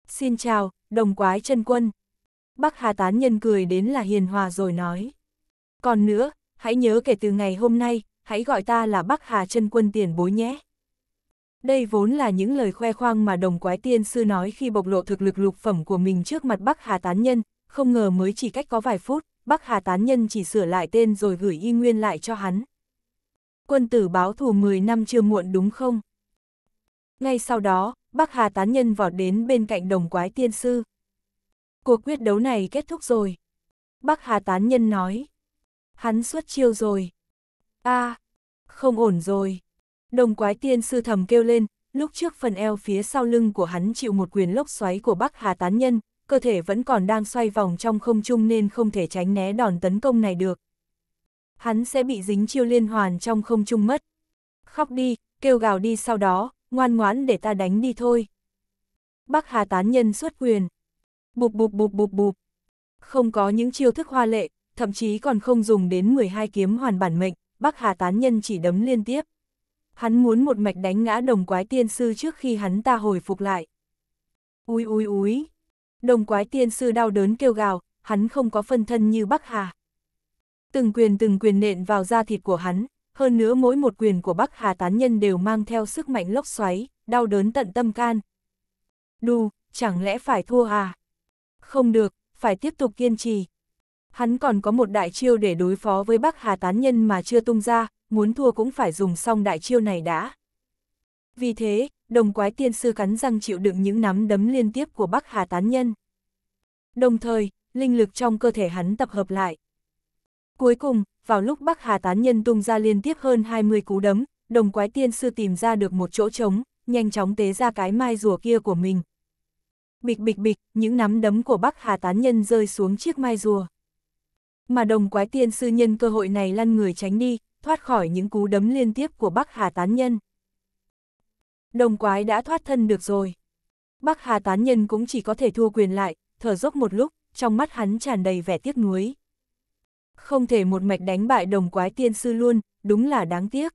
Xin chào, đồng quái chân quân. Bắc Hà tán nhân cười đến là hiền hòa rồi nói. Còn nữa, hãy nhớ kể từ ngày hôm nay, hãy gọi ta là Bắc Hà chân quân tiền bối nhé. Đây vốn là những lời khoe khoang mà đồng quái tiên sư nói khi bộc lộ thực lực lục phẩm của mình trước mặt Bắc Hà Tán Nhân, không ngờ mới chỉ cách có vài phút, Bắc Hà Tán Nhân chỉ sửa lại tên rồi gửi y nguyên lại cho hắn. Quân tử báo thù 10 năm chưa muộn đúng không? Ngay sau đó, Bắc Hà Tán Nhân vọt đến bên cạnh đồng quái tiên sư. Cuộc quyết đấu này kết thúc rồi. Bắc Hà Tán Nhân nói. Hắn xuất chiêu rồi. a à, không ổn rồi. Đồng quái tiên sư thầm kêu lên, lúc trước phần eo phía sau lưng của hắn chịu một quyền lốc xoáy của Bắc Hà Tán Nhân, cơ thể vẫn còn đang xoay vòng trong không trung nên không thể tránh né đòn tấn công này được. Hắn sẽ bị dính chiêu liên hoàn trong không trung mất. Khóc đi, kêu gào đi sau đó, ngoan ngoãn để ta đánh đi thôi. Bắc Hà Tán Nhân xuất quyền. Bụp bụp bụp bụp bụp. Không có những chiêu thức hoa lệ, thậm chí còn không dùng đến 12 kiếm hoàn bản mệnh, Bắc Hà Tán Nhân chỉ đấm liên tiếp. Hắn muốn một mạch đánh ngã đồng quái tiên sư trước khi hắn ta hồi phục lại. Úi úi úi! Đồng quái tiên sư đau đớn kêu gào, hắn không có phân thân như Bắc Hà. Từng quyền từng quyền nện vào da thịt của hắn, hơn nữa mỗi một quyền của Bắc Hà tán nhân đều mang theo sức mạnh lốc xoáy, đau đớn tận tâm can. Đù, chẳng lẽ phải thua à? Không được, phải tiếp tục kiên trì, Hắn còn có một đại chiêu để đối phó với Bắc Hà tán nhân mà chưa tung ra, muốn thua cũng phải dùng xong đại chiêu này đã. Vì thế, đồng quái tiên sư cắn răng chịu đựng những nắm đấm liên tiếp của Bắc Hà tán nhân. Đồng thời, linh lực trong cơ thể hắn tập hợp lại. Cuối cùng, vào lúc Bắc Hà tán nhân tung ra liên tiếp hơn 20 cú đấm, đồng quái tiên sư tìm ra được một chỗ trống, nhanh chóng tế ra cái mai rùa kia của mình. Bịch bịch bịch, những nắm đấm của Bắc Hà tán nhân rơi xuống chiếc mai rùa mà đồng quái tiên sư nhân cơ hội này lăn người tránh đi, thoát khỏi những cú đấm liên tiếp của Bắc Hà Tán Nhân. Đồng quái đã thoát thân được rồi. Bắc Hà Tán Nhân cũng chỉ có thể thua quyền lại, thở dốc một lúc, trong mắt hắn tràn đầy vẻ tiếc nuối. Không thể một mạch đánh bại đồng quái tiên sư luôn, đúng là đáng tiếc.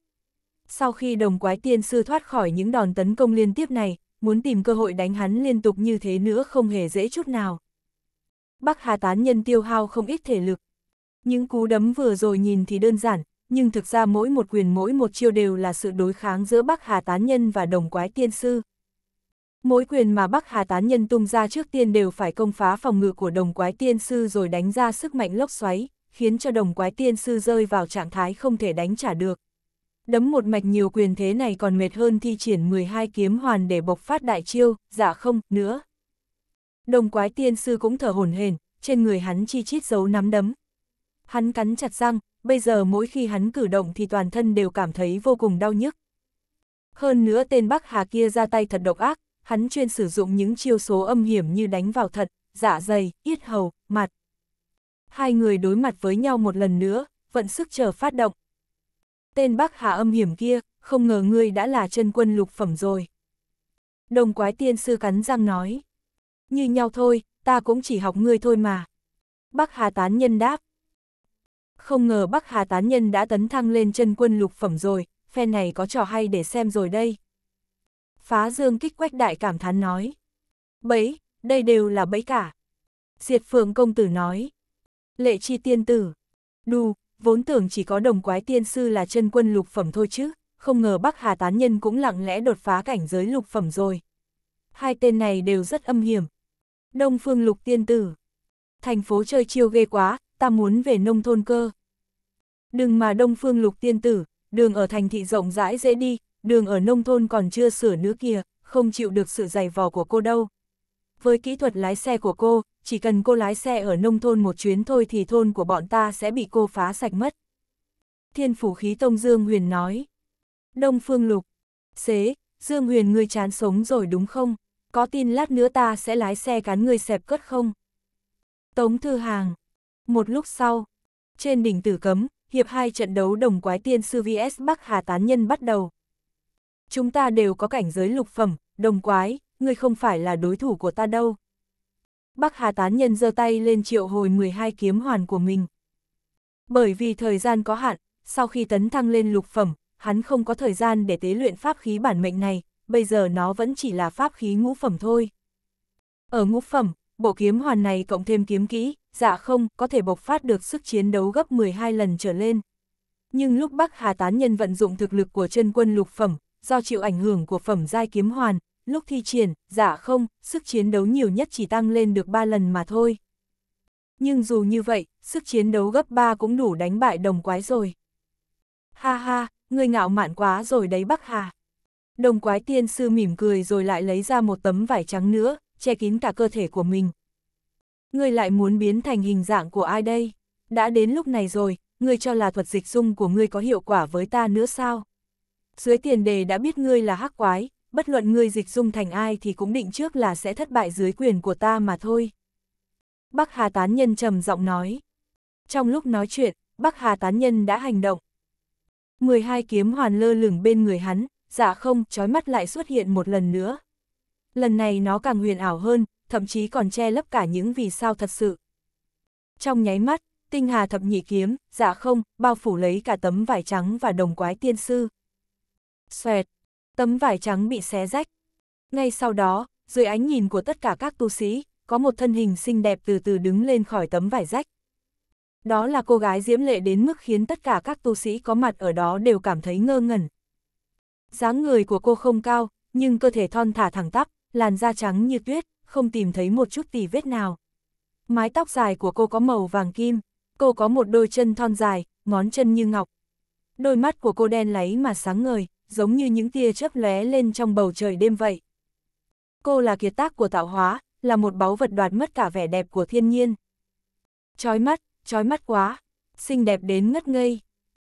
Sau khi đồng quái tiên sư thoát khỏi những đòn tấn công liên tiếp này, muốn tìm cơ hội đánh hắn liên tục như thế nữa không hề dễ chút nào. Bắc Hà Tán Nhân tiêu hao không ít thể lực, những cú đấm vừa rồi nhìn thì đơn giản, nhưng thực ra mỗi một quyền mỗi một chiêu đều là sự đối kháng giữa Bắc Hà Tán Nhân và Đồng Quái Tiên Sư. Mỗi quyền mà Bắc Hà Tán Nhân tung ra trước tiên đều phải công phá phòng ngự của Đồng Quái Tiên Sư rồi đánh ra sức mạnh lốc xoáy, khiến cho Đồng Quái Tiên Sư rơi vào trạng thái không thể đánh trả được. Đấm một mạch nhiều quyền thế này còn mệt hơn thi triển 12 kiếm hoàn để bộc phát đại chiêu, dạ không, nữa. Đồng Quái Tiên Sư cũng thở hổn hển, trên người hắn chi chít dấu nắm đấm, Hắn cắn chặt răng, bây giờ mỗi khi hắn cử động thì toàn thân đều cảm thấy vô cùng đau nhức. Hơn nữa tên Bắc Hà kia ra tay thật độc ác, hắn chuyên sử dụng những chiêu số âm hiểm như đánh vào thật, dạ dày, yết hầu, mặt. Hai người đối mặt với nhau một lần nữa, vận sức chờ phát động. Tên Bắc Hà âm hiểm kia, không ngờ ngươi đã là chân quân lục phẩm rồi. Đồng quái tiên sư cắn răng nói. Như nhau thôi, ta cũng chỉ học ngươi thôi mà. Bắc Hà tán nhân đáp. Không ngờ Bắc Hà tán nhân đã tấn thăng lên chân quân lục phẩm rồi, phe này có trò hay để xem rồi đây. Phá dương kích quách đại cảm thán nói. bấy đây đều là bấy cả. Diệt phượng công tử nói. Lệ chi tiên tử. Đù, vốn tưởng chỉ có đồng quái tiên sư là chân quân lục phẩm thôi chứ, không ngờ Bắc Hà tán nhân cũng lặng lẽ đột phá cảnh giới lục phẩm rồi. Hai tên này đều rất âm hiểm. Đông phương lục tiên tử. Thành phố chơi chiêu ghê quá, ta muốn về nông thôn cơ. Đừng mà đông phương lục tiên tử, đường ở thành thị rộng rãi dễ đi, đường ở nông thôn còn chưa sửa nữa kìa, không chịu được sự dày vò của cô đâu. Với kỹ thuật lái xe của cô, chỉ cần cô lái xe ở nông thôn một chuyến thôi thì thôn của bọn ta sẽ bị cô phá sạch mất. Thiên phủ khí tông Dương Huyền nói. Đông Phương Lục. Xế, Dương Huyền ngươi chán sống rồi đúng không? Có tin lát nữa ta sẽ lái xe cán ngươi xẹp cất không? Tống Thư Hàng. Một lúc sau, trên đỉnh tử cấm, hiệp hai trận đấu đồng quái tiên sư VS Bắc Hà Tán Nhân bắt đầu. Chúng ta đều có cảnh giới lục phẩm, đồng quái, ngươi không phải là đối thủ của ta đâu. Bắc Hà Tán Nhân giơ tay lên triệu hồi 12 kiếm hoàn của mình. Bởi vì thời gian có hạn, sau khi tấn thăng lên lục phẩm, hắn không có thời gian để tế luyện pháp khí bản mệnh này, bây giờ nó vẫn chỉ là pháp khí ngũ phẩm thôi. Ở ngũ phẩm, bộ kiếm hoàn này cộng thêm kiếm kỹ, dạ không, có thể bộc phát được sức chiến đấu gấp 12 lần trở lên. Nhưng lúc Bắc Hà Tán Nhân vận dụng thực lực của chân quân lục phẩm, do chịu ảnh hưởng của phẩm giai kiếm hoàn, lúc thi triển, dạ không, sức chiến đấu nhiều nhất chỉ tăng lên được 3 lần mà thôi. Nhưng dù như vậy, sức chiến đấu gấp 3 cũng đủ đánh bại đồng quái rồi. Ha ha, người ngạo mạn quá rồi đấy Bắc Hà. Đồng quái tiên sư mỉm cười rồi lại lấy ra một tấm vải trắng nữa, che kín cả cơ thể của mình, Ngươi lại muốn biến thành hình dạng của ai đây? Đã đến lúc này rồi, ngươi cho là thuật dịch dung của ngươi có hiệu quả với ta nữa sao? Dưới tiền đề đã biết ngươi là hắc quái, bất luận ngươi dịch dung thành ai thì cũng định trước là sẽ thất bại dưới quyền của ta mà thôi. Bắc Hà Tán Nhân trầm giọng nói. Trong lúc nói chuyện, Bắc Hà Tán Nhân đã hành động. 12 kiếm hoàn lơ lửng bên người hắn, dạ không, chói mắt lại xuất hiện một lần nữa. Lần này nó càng huyền ảo hơn, thậm chí còn che lấp cả những vì sao thật sự. Trong nháy mắt, tinh hà thập nhị kiếm, dạ không, bao phủ lấy cả tấm vải trắng và đồng quái tiên sư. Xoẹt, tấm vải trắng bị xé rách. Ngay sau đó, dưới ánh nhìn của tất cả các tu sĩ, có một thân hình xinh đẹp từ từ đứng lên khỏi tấm vải rách. Đó là cô gái diễm lệ đến mức khiến tất cả các tu sĩ có mặt ở đó đều cảm thấy ngơ ngẩn. dáng người của cô không cao, nhưng cơ thể thon thả thẳng tắp, làn da trắng như tuyết, không tìm thấy một chút tì vết nào. Mái tóc dài của cô có màu vàng kim, cô có một đôi chân thon dài, ngón chân như ngọc. Đôi mắt của cô đen láy mà sáng ngời, giống như những tia chớp lóe lên trong bầu trời đêm vậy. Cô là kiệt tác của tạo hóa, là một báu vật đoạt mất cả vẻ đẹp của thiên nhiên. Chói mắt, chói mắt quá, xinh đẹp đến ngất ngây.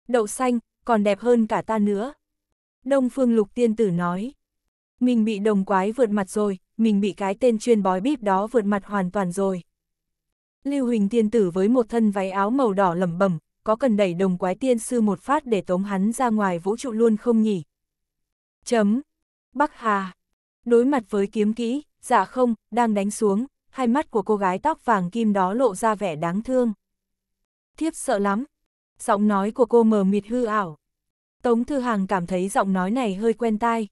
Đậu xanh, còn đẹp hơn cả ta nữa. Đông Phương Lục Tiên Tử nói. Mình bị đồng quái vượt mặt rồi, mình bị cái tên chuyên bói bíp đó vượt mặt hoàn toàn rồi. Lưu Huỳnh tiên tử với một thân váy áo màu đỏ lẩm bẩm, có cần đẩy đồng quái tiên sư một phát để tống hắn ra ngoài vũ trụ luôn không nhỉ? Chấm. Bắc Hà. Đối mặt với kiếm kỹ, dạ không, đang đánh xuống, hai mắt của cô gái tóc vàng kim đó lộ ra vẻ đáng thương. Thiếp sợ lắm. Giọng nói của cô mờ mịt hư ảo. Tống Thư Hàng cảm thấy giọng nói này hơi quen tai.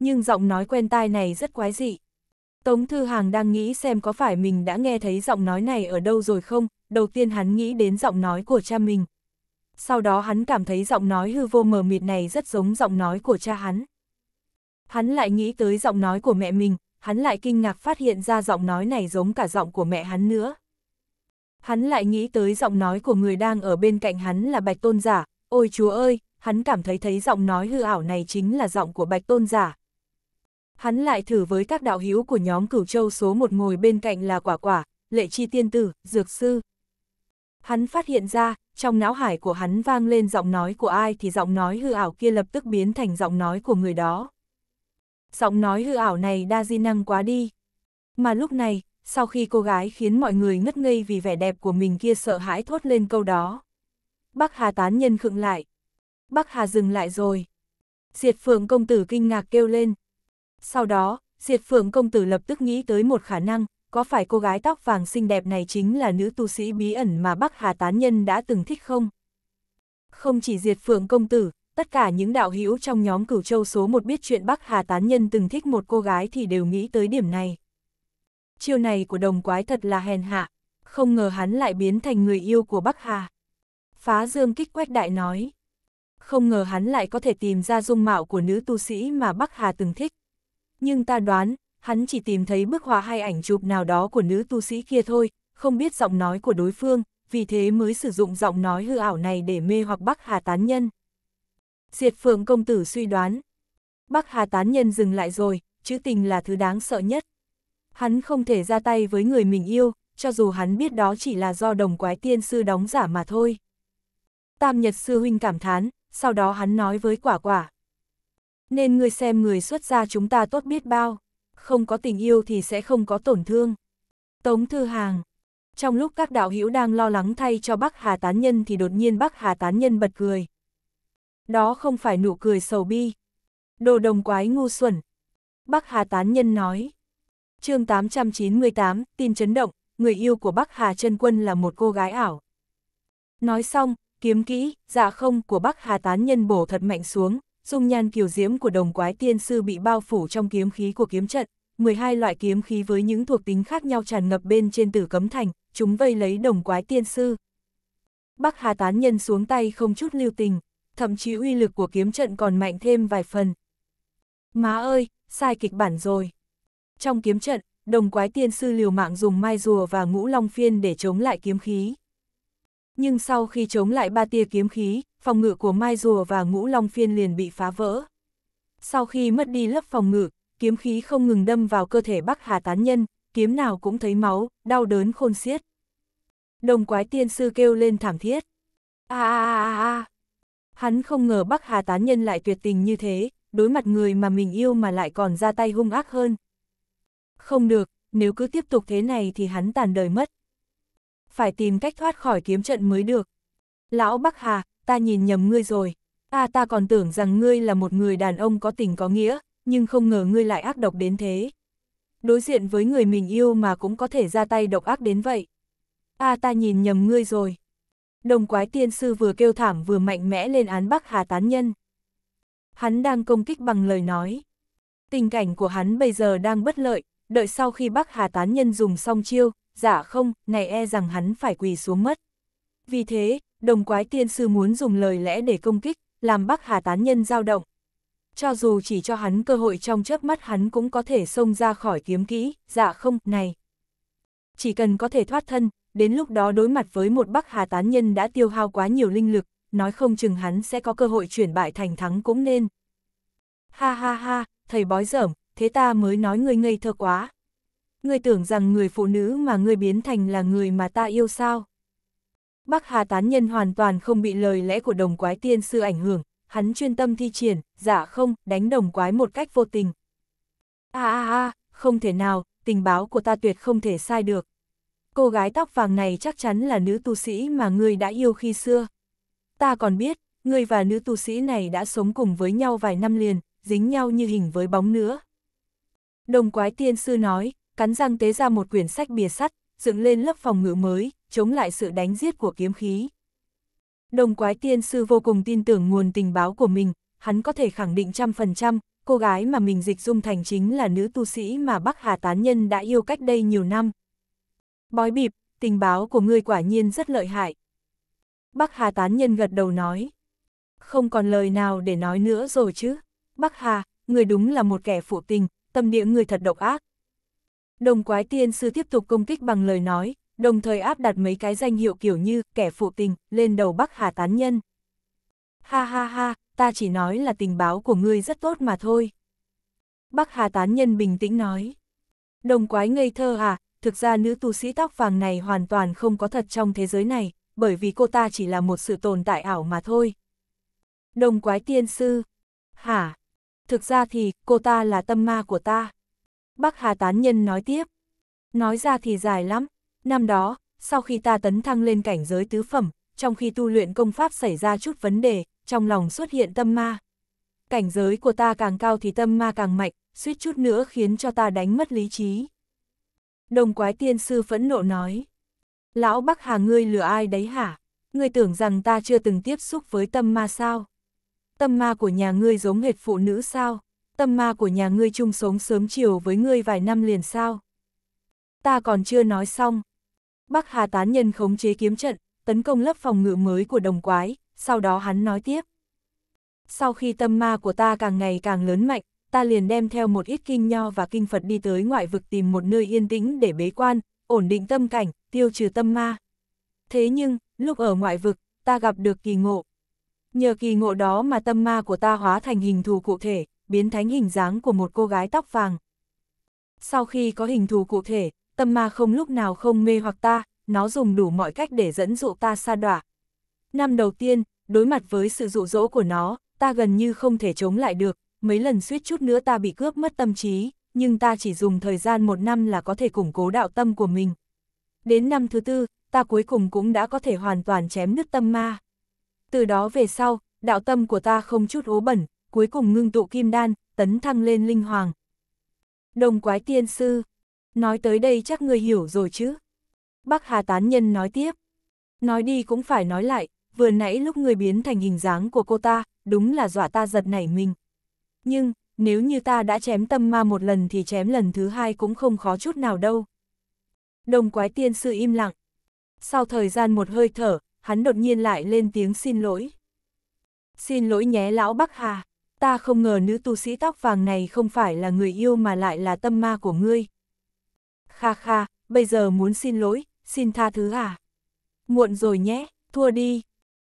Nhưng giọng nói quen tai này rất quái dị. Tống Thư Hàng đang nghĩ xem có phải mình đã nghe thấy giọng nói này ở đâu rồi không, đầu tiên hắn nghĩ đến giọng nói của cha mình. Sau đó hắn cảm thấy giọng nói hư vô mờ mịt này rất giống giọng nói của cha hắn. Hắn lại nghĩ tới giọng nói của mẹ mình, hắn lại kinh ngạc phát hiện ra giọng nói này giống cả giọng của mẹ hắn nữa. Hắn lại nghĩ tới giọng nói của người đang ở bên cạnh hắn là Bạch Tôn Giả, ôi chúa ơi, hắn cảm thấy thấy giọng nói hư ảo này chính là giọng của Bạch Tôn Giả, Hắn lại thử với các đạo hữu của nhóm cửu châu số một ngồi bên cạnh là quả quả, lệ chi tiên tử, dược sư. Hắn phát hiện ra, trong não hải của hắn vang lên giọng nói của ai thì giọng nói hư ảo kia lập tức biến thành giọng nói của người đó. Giọng nói hư ảo này đa di năng quá đi. Mà lúc này, sau khi cô gái khiến mọi người ngất ngây vì vẻ đẹp của mình kia sợ hãi thốt lên câu đó. Bắc Hà tán nhân khựng lại. Bắc Hà dừng lại rồi. Diệt Phượng công tử kinh ngạc kêu lên. Sau đó, Diệt Phượng công tử lập tức nghĩ tới một khả năng, có phải cô gái tóc vàng xinh đẹp này chính là nữ tu sĩ bí ẩn mà Bắc Hà Tán Nhân đã từng thích không? Không chỉ Diệt Phượng công tử, tất cả những đạo hữu trong nhóm cửu châu số một biết chuyện Bắc Hà Tán Nhân từng thích một cô gái thì đều nghĩ tới điểm này. Chiêu này của đồng quái thật là hèn hạ, không ngờ hắn lại biến thành người yêu của Bắc Hà. Phá dương kích quách đại nói. Không ngờ hắn lại có thể tìm ra dung mạo của nữ tu sĩ mà Bắc Hà từng thích nhưng ta đoán, hắn chỉ tìm thấy bức họa hay ảnh chụp nào đó của nữ tu sĩ kia thôi, không biết giọng nói của đối phương, vì thế mới sử dụng giọng nói hư ảo này để mê hoặc Bắc Hà Tán Nhân. Diệt Phượng Công Tử suy đoán. Bắc Hà Tán Nhân dừng lại rồi, chữ tình là thứ đáng sợ nhất. Hắn không thể ra tay với người mình yêu, cho dù hắn biết đó chỉ là do đồng quái tiên sư đóng giả mà thôi. Tam Nhật Sư Huynh cảm thán, sau đó hắn nói với quả quả. Nên ngươi xem người xuất gia chúng ta tốt biết bao, không có tình yêu thì sẽ không có tổn thương. Tống Thư Hàng Trong lúc các đạo hữu đang lo lắng thay cho Bắc Hà Tán Nhân thì đột nhiên Bắc Hà Tán Nhân bật cười. Đó không phải nụ cười sầu bi. Đồ đồng quái ngu xuẩn. Bắc Hà Tán Nhân nói. chương 898, tin chấn động, người yêu của Bắc Hà chân Quân là một cô gái ảo. Nói xong, kiếm kỹ, dạ không của Bắc Hà Tán Nhân bổ thật mạnh xuống, dung nhan kiều diễm của đồng quái tiên sư bị bao phủ trong kiếm khí của kiếm trận, 12 loại kiếm khí với những thuộc tính khác nhau tràn ngập bên trên tử cấm thành, chúng vây lấy đồng quái tiên sư. Bắc Hà tán nhân xuống tay không chút lưu tình, thậm chí uy lực của kiếm trận còn mạnh thêm vài phần. Má ơi, sai kịch bản rồi. Trong kiếm trận, đồng quái tiên sư liều mạng dùng mai rùa và ngũ long phiên để chống lại kiếm khí. Nhưng sau khi chống lại ba tia kiếm khí, phòng ngự của Mai Rùa và Ngũ Long Phiên liền bị phá vỡ. Sau khi mất đi lớp phòng ngự, kiếm khí không ngừng đâm vào cơ thể Bắc Hà Tán Nhân, kiếm nào cũng thấy máu, đau đớn khôn xiết. Đồng quái tiên sư kêu lên thảm thiết. a a a a Hắn không ngờ Bắc Hà Tán Nhân lại tuyệt tình như thế, đối mặt người mà mình yêu mà lại còn ra tay hung ác hơn. Không được, nếu cứ tiếp tục thế này thì hắn tàn đời mất phải tìm cách thoát khỏi kiếm trận mới được. Lão Bắc Hà, ta nhìn nhầm ngươi rồi. À ta còn tưởng rằng ngươi là một người đàn ông có tình có nghĩa, nhưng không ngờ ngươi lại ác độc đến thế. Đối diện với người mình yêu mà cũng có thể ra tay độc ác đến vậy. À ta nhìn nhầm ngươi rồi. Đồng quái tiên sư vừa kêu thảm vừa mạnh mẽ lên án Bắc Hà tán nhân. Hắn đang công kích bằng lời nói. Tình cảnh của hắn bây giờ đang bất lợi, đợi sau khi Bắc Hà tán nhân dùng xong chiêu, dạ không, này e rằng hắn phải quỳ xuống mất. Vì thế, đồng quái tiên sư muốn dùng lời lẽ để công kích, làm Bắc Hà tán nhân dao động. Cho dù chỉ cho hắn cơ hội trong chớp mắt hắn cũng có thể xông ra khỏi kiếm kỹ, dạ không, này. Chỉ cần có thể thoát thân, đến lúc đó đối mặt với một Bắc Hà tán nhân đã tiêu hao quá nhiều linh lực, nói không chừng hắn sẽ có cơ hội chuyển bại thành thắng cũng nên. Ha ha ha, thầy bói dởm, thế ta mới nói người ngây thơ quá ngươi tưởng rằng người phụ nữ mà ngươi biến thành là người mà ta yêu sao. Bắc Hà tán nhân hoàn toàn không bị lời lẽ của đồng quái tiên sư ảnh hưởng, hắn chuyên tâm thi triển, giả dạ không, đánh đồng quái một cách vô tình. a a a, không thể nào, tình báo của ta tuyệt không thể sai được. Cô gái tóc vàng này chắc chắn là nữ tu sĩ mà ngươi đã yêu khi xưa. Ta còn biết, ngươi và nữ tu sĩ này đã sống cùng với nhau vài năm liền, dính nhau như hình với bóng nữa. Đồng quái tiên sư nói, cắn răng tế ra một quyển sách bìa sắt, dựng lên lớp phòng ngự mới, chống lại sự đánh giết của kiếm khí. Đồng quái tiên sư vô cùng tin tưởng nguồn tình báo của mình, hắn có thể khẳng định trăm phần trăm, cô gái mà mình dịch dung thành chính là nữ tu sĩ mà Bắc Hà Tán Nhân đã yêu cách đây nhiều năm. Bói bịp, tình báo của ngươi quả nhiên rất lợi hại. Bắc Hà Tán Nhân gật đầu nói. Không còn lời nào để nói nữa rồi chứ. Bắc Hà, người đúng là một kẻ phụ tình, tâm địa người thật độc ác, Đồng quái tiên sư tiếp tục công kích bằng lời nói, đồng thời áp đặt mấy cái danh hiệu kiểu như kẻ phụ tình lên đầu Bắc Hà tán nhân. Ha ha ha, ta chỉ nói là tình báo của ngươi rất tốt mà thôi. Bắc Hà tán nhân bình tĩnh nói. Đồng quái ngây thơ à, thực ra nữ tu sĩ tóc vàng này hoàn toàn không có thật trong thế giới này, bởi vì cô ta chỉ là một sự tồn tại ảo mà thôi. Đồng quái tiên sư. Hả? Thực ra thì, cô ta là tâm ma của ta. Bắc Hà Tán Nhân nói tiếp. Nói ra thì dài lắm. Năm đó, sau khi ta tấn thăng lên cảnh giới tứ phẩm, trong khi tu luyện công pháp xảy ra chút vấn đề, trong lòng xuất hiện tâm ma. Cảnh giới của ta càng cao thì tâm ma càng mạnh, suýt chút nữa khiến cho ta đánh mất lý trí. Đồng quái tiên sư phẫn nộ nói. Lão Bắc Hà ngươi lừa ai đấy hả? Ngươi tưởng rằng ta chưa từng tiếp xúc với tâm ma sao? Tâm ma của nhà ngươi giống hệt phụ nữ sao? tâm ma của nhà ngươi chung sống sớm chiều với ngươi vài năm liền sao. Ta còn chưa nói xong. Bắc Hà tán nhân khống chế kiếm trận, tấn công lớp phòng ngự mới của đồng quái, sau đó hắn nói tiếp. Sau khi tâm ma của ta càng ngày càng lớn mạnh, ta liền đem theo một ít kinh nho và kinh Phật đi tới ngoại vực tìm một nơi yên tĩnh để bế quan, ổn định tâm cảnh, tiêu trừ tâm ma. Thế nhưng, lúc ở ngoại vực, ta gặp được kỳ ngộ. Nhờ kỳ ngộ đó mà tâm ma của ta hóa thành hình thù cụ thể, biến thánh hình dáng của một cô gái tóc vàng. Sau khi có hình thù cụ thể, tâm ma không lúc nào không mê hoặc ta, nó dùng đủ mọi cách để dẫn dụ ta xa đọa. Năm đầu tiên, đối mặt với sự dụ dỗ của nó, ta gần như không thể chống lại được, mấy lần suýt chút nữa ta bị cướp mất tâm trí, nhưng ta chỉ dùng thời gian một năm là có thể củng cố đạo tâm của mình. Đến năm thứ tư, ta cuối cùng cũng đã có thể hoàn toàn chém nứt tâm ma. Từ đó về sau, đạo tâm của ta không chút ố bẩn, cuối cùng ngưng tụ kim đan, tấn thăng lên linh hoàng. Đồng quái tiên sư, nói tới đây chắc người hiểu rồi chứ. Bác Hà Tán Nhân nói tiếp. Nói đi cũng phải nói lại, vừa nãy lúc người biến thành hình dáng của cô ta, đúng là dọa ta giật nảy mình. Nhưng, nếu như ta đã chém tâm ma một lần thì chém lần thứ hai cũng không khó chút nào đâu. Đồng quái tiên sư im lặng. Sau thời gian một hơi thở, hắn đột nhiên lại lên tiếng xin lỗi. Xin lỗi nhé lão Bắc Hà ta không ngờ nữ tu sĩ tóc vàng này không phải là người yêu mà lại là tâm ma của ngươi. Kha kha, bây giờ muốn xin lỗi, xin tha thứ à? Muộn rồi nhé, thua đi.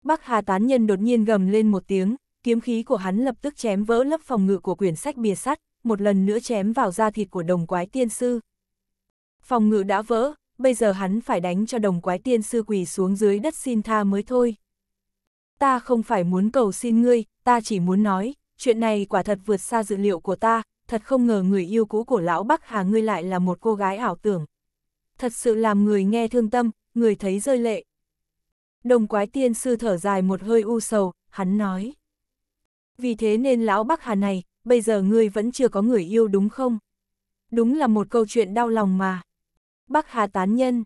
Bắc Hà tán nhân đột nhiên gầm lên một tiếng, kiếm khí của hắn lập tức chém vỡ lớp phòng ngự của quyển sách bìa sắt, một lần nữa chém vào da thịt của đồng quái tiên sư. Phòng ngự đã vỡ, bây giờ hắn phải đánh cho đồng quái tiên sư quỳ xuống dưới đất xin tha mới thôi. Ta không phải muốn cầu xin ngươi, ta chỉ muốn nói, chuyện này quả thật vượt xa dự liệu của ta, thật không ngờ người yêu cũ của lão Bắc Hà ngươi lại là một cô gái ảo tưởng. Thật sự làm người nghe thương tâm, người thấy rơi lệ. Đồng quái tiên sư thở dài một hơi u sầu, hắn nói. Vì thế nên lão Bắc Hà này, bây giờ ngươi vẫn chưa có người yêu đúng không? Đúng là một câu chuyện đau lòng mà. Bắc Hà tán nhân.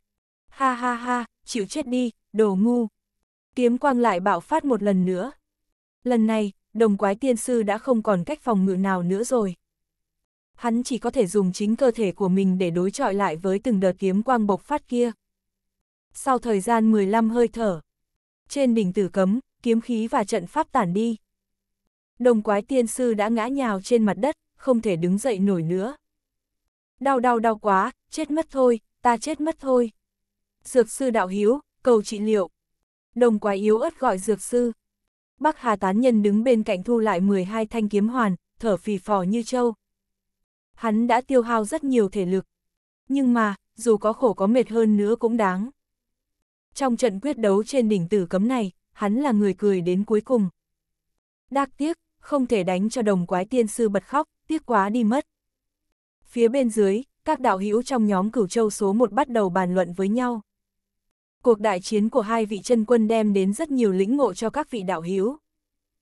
Ha ha ha, chịu chết đi, đồ ngu. Kiếm quang lại bạo phát một lần nữa. Lần này, đồng quái tiên sư đã không còn cách phòng ngự nào nữa rồi. Hắn chỉ có thể dùng chính cơ thể của mình để đối chọi lại với từng đợt kiếm quang bộc phát kia. Sau thời gian 15 hơi thở, trên đỉnh tử cấm, kiếm khí và trận pháp tản đi. Đồng quái tiên sư đã ngã nhào trên mặt đất, không thể đứng dậy nổi nữa. Đau đau đau quá, chết mất thôi, ta chết mất thôi. Dược sư đạo hiếu, cầu trị liệu. Đồng quái yếu ớt gọi dược sư. Bắc Hà tán nhân đứng bên cạnh thu lại 12 thanh kiếm hoàn, thở phì phò như trâu. Hắn đã tiêu hao rất nhiều thể lực. Nhưng mà, dù có khổ có mệt hơn nữa cũng đáng. Trong trận quyết đấu trên đỉnh tử cấm này, hắn là người cười đến cuối cùng. Đắc tiếc, không thể đánh cho đồng quái tiên sư bật khóc, tiếc quá đi mất. Phía bên dưới, các đạo hữu trong nhóm cửu châu số 1 bắt đầu bàn luận với nhau cuộc đại chiến của hai vị chân quân đem đến rất nhiều lĩnh ngộ cho các vị đạo hiếu.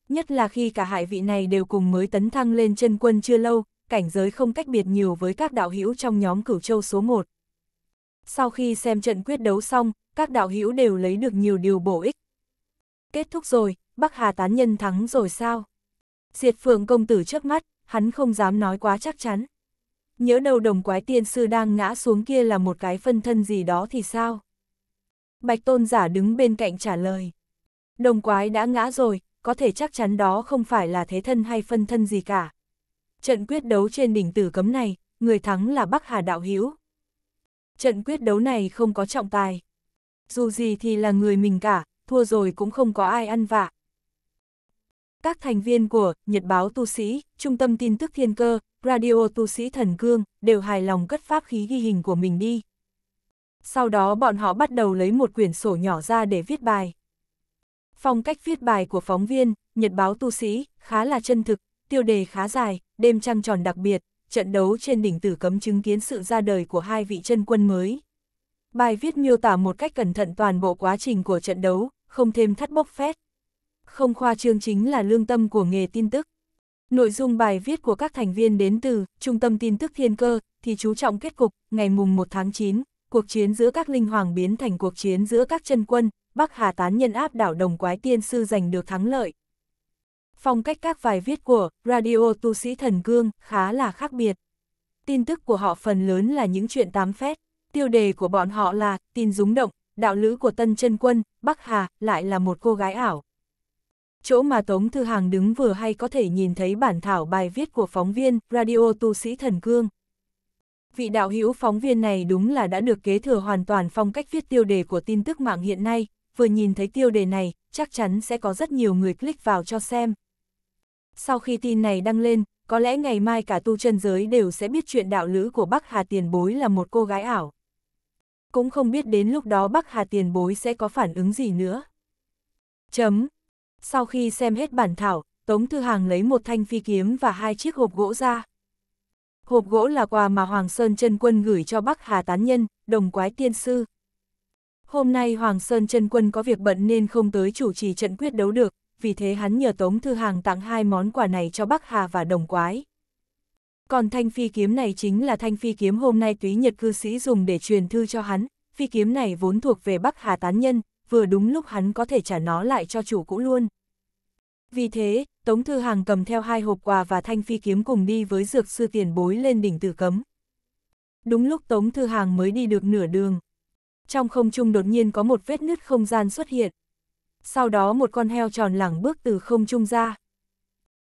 Nhất là khi cả hai vị này đều cùng mới tấn thăng lên chân quân chưa lâu, cảnh giới không cách biệt nhiều với các đạo hữu trong nhóm cửu châu số 1. Sau khi xem trận quyết đấu xong, các đạo hữu đều lấy được nhiều điều bổ ích. Kết thúc rồi, Bắc Hà tán nhân thắng rồi sao? Diệt phượng công tử trước mắt, hắn không dám nói quá chắc chắn. Nhớ đầu đồng quái tiên sư đang ngã xuống kia là một cái phân thân gì đó thì sao? Bạch Tôn giả đứng bên cạnh trả lời. Đồng quái đã ngã rồi, có thể chắc chắn đó không phải là thế thân hay phân thân gì cả. Trận quyết đấu trên đỉnh tử cấm này, người thắng là Bắc Hà Đạo Hiếu. Trận quyết đấu này không có trọng tài. Dù gì thì là người mình cả, thua rồi cũng không có ai ăn vạ. Các thành viên của Nhật báo Tu Sĩ, Trung tâm tin tức Thiên Cơ, Radio Tu Sĩ Thần Cương đều hài lòng cất pháp khí ghi hình của mình đi. Sau đó bọn họ bắt đầu lấy một quyển sổ nhỏ ra để viết bài. Phong cách viết bài của phóng viên, Nhật báo tu sĩ, khá là chân thực, tiêu đề khá dài, đêm trăng tròn đặc biệt, trận đấu trên đỉnh tử cấm chứng kiến sự ra đời của hai vị chân quân mới. Bài viết miêu tả một cách cẩn thận toàn bộ quá trình của trận đấu, không thêm thắt bốc phét. Không khoa trương chính là lương tâm của nghề tin tức. Nội dung bài viết của các thành viên đến từ Trung tâm tin tức Thiên Cơ thì chú trọng kết cục ngày mùng 1 tháng 9, cuộc chiến giữa các linh hoàng biến thành cuộc chiến giữa các chân quân, Bắc Hà tán nhân áp đảo đồng quái tiên sư giành được thắng lợi. Phong cách các bài viết của Radio Tu Sĩ Thần Cương khá là khác biệt. Tin tức của họ phần lớn là những chuyện tám phét, tiêu đề của bọn họ là tin rúng động, đạo lữ của tân chân quân, Bắc Hà, lại là một cô gái ảo. Chỗ mà Tống Thư Hàng đứng vừa hay có thể nhìn thấy bản thảo bài viết của phóng viên Radio Tu Sĩ Thần Cương. Vị đạo hữu phóng viên này đúng là đã được kế thừa hoàn toàn phong cách viết tiêu đề của tin tức mạng hiện nay, vừa nhìn thấy tiêu đề này, chắc chắn sẽ có rất nhiều người click vào cho xem. Sau khi tin này đăng lên, có lẽ ngày mai cả tu chân giới đều sẽ biết chuyện đạo lữ của Bắc Hà Tiền Bối là một cô gái ảo. Cũng không biết đến lúc đó Bắc Hà Tiền Bối sẽ có phản ứng gì nữa. Chấm. Sau khi xem hết bản thảo, Tống Thư Hàng lấy một thanh phi kiếm và hai chiếc hộp gỗ ra hộp gỗ là quà mà Hoàng Sơn Trân Quân gửi cho Bắc Hà Tán Nhân, đồng quái tiên sư. Hôm nay Hoàng Sơn Trân Quân có việc bận nên không tới chủ trì trận quyết đấu được, vì thế hắn nhờ Tống Thư Hàng tặng hai món quà này cho Bắc Hà và đồng quái. Còn thanh phi kiếm này chính là thanh phi kiếm hôm nay túy nhật cư sĩ dùng để truyền thư cho hắn, phi kiếm này vốn thuộc về Bắc Hà Tán Nhân, vừa đúng lúc hắn có thể trả nó lại cho chủ cũ luôn. Vì thế, Tống Thư Hàng cầm theo hai hộp quà và thanh phi kiếm cùng đi với dược sư tiền bối lên đỉnh tử cấm. Đúng lúc Tống Thư Hàng mới đi được nửa đường. Trong không trung đột nhiên có một vết nứt không gian xuất hiện. Sau đó một con heo tròn lẳng bước từ không trung ra.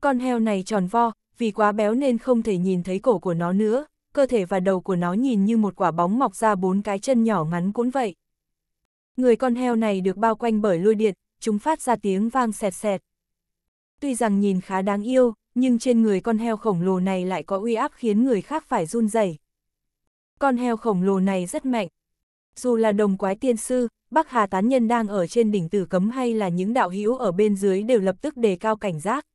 Con heo này tròn vo, vì quá béo nên không thể nhìn thấy cổ của nó nữa, cơ thể và đầu của nó nhìn như một quả bóng mọc ra bốn cái chân nhỏ ngắn cũng vậy. Người con heo này được bao quanh bởi lôi điện, chúng phát ra tiếng vang sẹt sẹt. Tuy rằng nhìn khá đáng yêu, nhưng trên người con heo khổng lồ này lại có uy áp khiến người khác phải run rẩy. Con heo khổng lồ này rất mạnh. Dù là đồng quái tiên sư, Bắc Hà tán nhân đang ở trên đỉnh tử cấm hay là những đạo hữu ở bên dưới đều lập tức đề cao cảnh giác.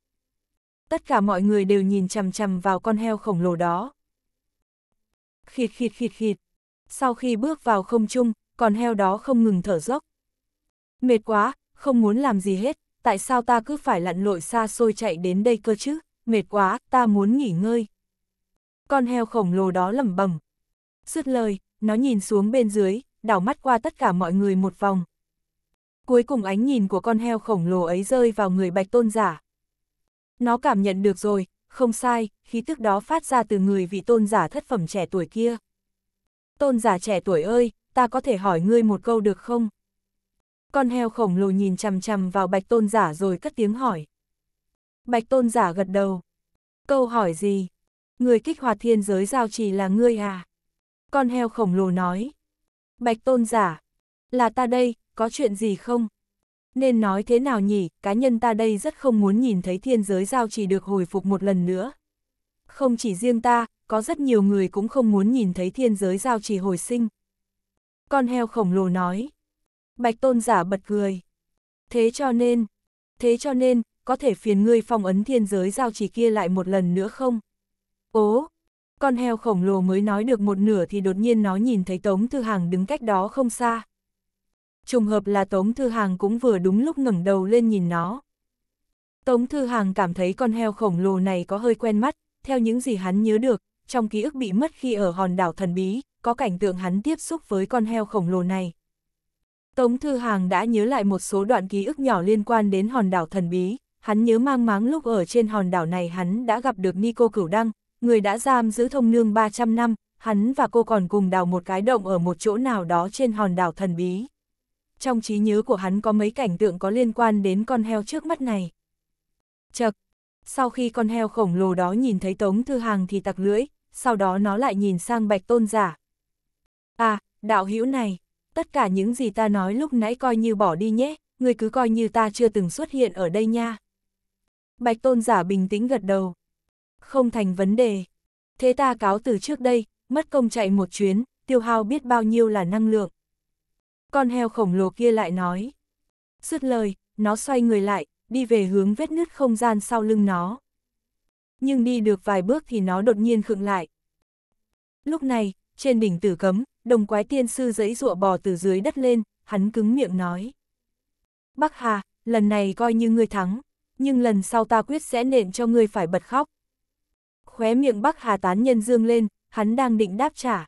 Tất cả mọi người đều nhìn chằm chằm vào con heo khổng lồ đó. Khịt khịt khịt khịt. Sau khi bước vào không trung, con heo đó không ngừng thở dốc. Mệt quá, không muốn làm gì hết, tại sao ta cứ phải lặn lội xa xôi chạy đến đây cơ chứ, mệt quá, ta muốn nghỉ ngơi. Con heo khổng lồ đó lẩm bẩm. Dứt lời, nó nhìn xuống bên dưới, đảo mắt qua tất cả mọi người một vòng. Cuối cùng ánh nhìn của con heo khổng lồ ấy rơi vào người bạch tôn giả. Nó cảm nhận được rồi, không sai, khí tức đó phát ra từ người vị tôn giả thất phẩm trẻ tuổi kia. Tôn giả trẻ tuổi ơi, ta có thể hỏi ngươi một câu được không? con heo khổng lồ nhìn chằm chằm vào bạch tôn giả rồi cất tiếng hỏi. Bạch tôn giả gật đầu. Câu hỏi gì? Người kích hoạt thiên giới giao trì là ngươi à? Con heo khổng lồ nói. Bạch tôn giả. Là ta đây, có chuyện gì không? Nên nói thế nào nhỉ, cá nhân ta đây rất không muốn nhìn thấy thiên giới giao trì được hồi phục một lần nữa. Không chỉ riêng ta, có rất nhiều người cũng không muốn nhìn thấy thiên giới giao trì hồi sinh. Con heo khổng lồ nói. Bạch tôn giả bật cười. Thế cho nên, thế cho nên, có thể phiền ngươi phong ấn thiên giới giao chỉ kia lại một lần nữa không? Ố, con heo khổng lồ mới nói được một nửa thì đột nhiên nó nhìn thấy Tống Thư Hàng đứng cách đó không xa. Trùng hợp là Tống Thư Hàng cũng vừa đúng lúc ngẩng đầu lên nhìn nó. Tống Thư Hàng cảm thấy con heo khổng lồ này có hơi quen mắt, theo những gì hắn nhớ được, trong ký ức bị mất khi ở hòn đảo thần bí, có cảnh tượng hắn tiếp xúc với con heo khổng lồ này. Tống Thư Hàng đã nhớ lại một số đoạn ký ức nhỏ liên quan đến hòn đảo thần bí, hắn nhớ mang máng lúc ở trên hòn đảo này hắn đã gặp được Nico Cửu Đăng, người đã giam giữ thông nương 300 năm, hắn và cô còn cùng đào một cái động ở một chỗ nào đó trên hòn đảo thần bí. Trong trí nhớ của hắn có mấy cảnh tượng có liên quan đến con heo trước mắt này. Chật, sau khi con heo khổng lồ đó nhìn thấy Tống Thư Hàng thì tặc lưỡi, sau đó nó lại nhìn sang Bạch Tôn Giả. À, đạo hữu này, tất cả những gì ta nói lúc nãy coi như bỏ đi nhé, người cứ coi như ta chưa từng xuất hiện ở đây nha. Bạch tôn giả bình tĩnh gật đầu. Không thành vấn đề. Thế ta cáo từ trước đây, mất công chạy một chuyến, tiêu hao biết bao nhiêu là năng lượng. Con heo khổng lồ kia lại nói. Dứt lời, nó xoay người lại, đi về hướng vết nứt không gian sau lưng nó. Nhưng đi được vài bước thì nó đột nhiên khựng lại. Lúc này, trên đỉnh tử cấm, đồng quái tiên sư giấy rụa bò từ dưới đất lên, hắn cứng miệng nói. Bắc Hà, lần này coi như ngươi thắng, nhưng lần sau ta quyết sẽ nện cho ngươi phải bật khóc. Khóe miệng Bắc Hà tán nhân dương lên, hắn đang định đáp trả.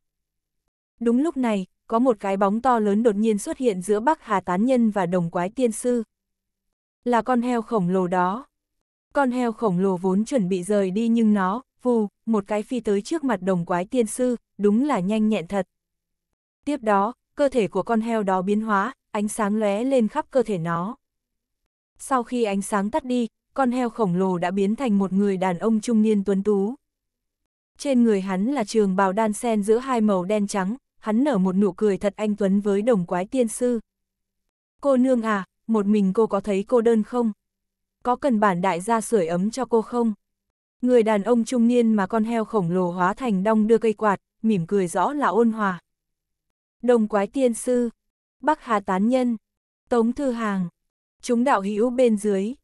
Đúng lúc này, có một cái bóng to lớn đột nhiên xuất hiện giữa Bắc Hà tán nhân và đồng quái tiên sư. Là con heo khổng lồ đó. Con heo khổng lồ vốn chuẩn bị rời đi nhưng nó, vù, một cái phi tới trước mặt đồng quái tiên sư, đúng là nhanh nhẹn thật. Tiếp đó, cơ thể của con heo đó biến hóa, ánh sáng lóe lên khắp cơ thể nó. Sau khi ánh sáng tắt đi, con heo khổng lồ đã biến thành một người đàn ông trung niên tuấn tú. Trên người hắn là trường bào đan sen giữa hai màu đen trắng, hắn nở một nụ cười thật anh tuấn với đồng quái tiên sư. Cô nương à, một mình cô có thấy cô đơn không? Có cần bản đại gia sưởi ấm cho cô không? Người đàn ông trung niên mà con heo khổng lồ hóa thành đong đưa cây quạt, mỉm cười rõ là ôn hòa. Đồng quái tiên sư, Bắc Hà tán nhân, Tống thư hàng, chúng đạo hữu bên dưới.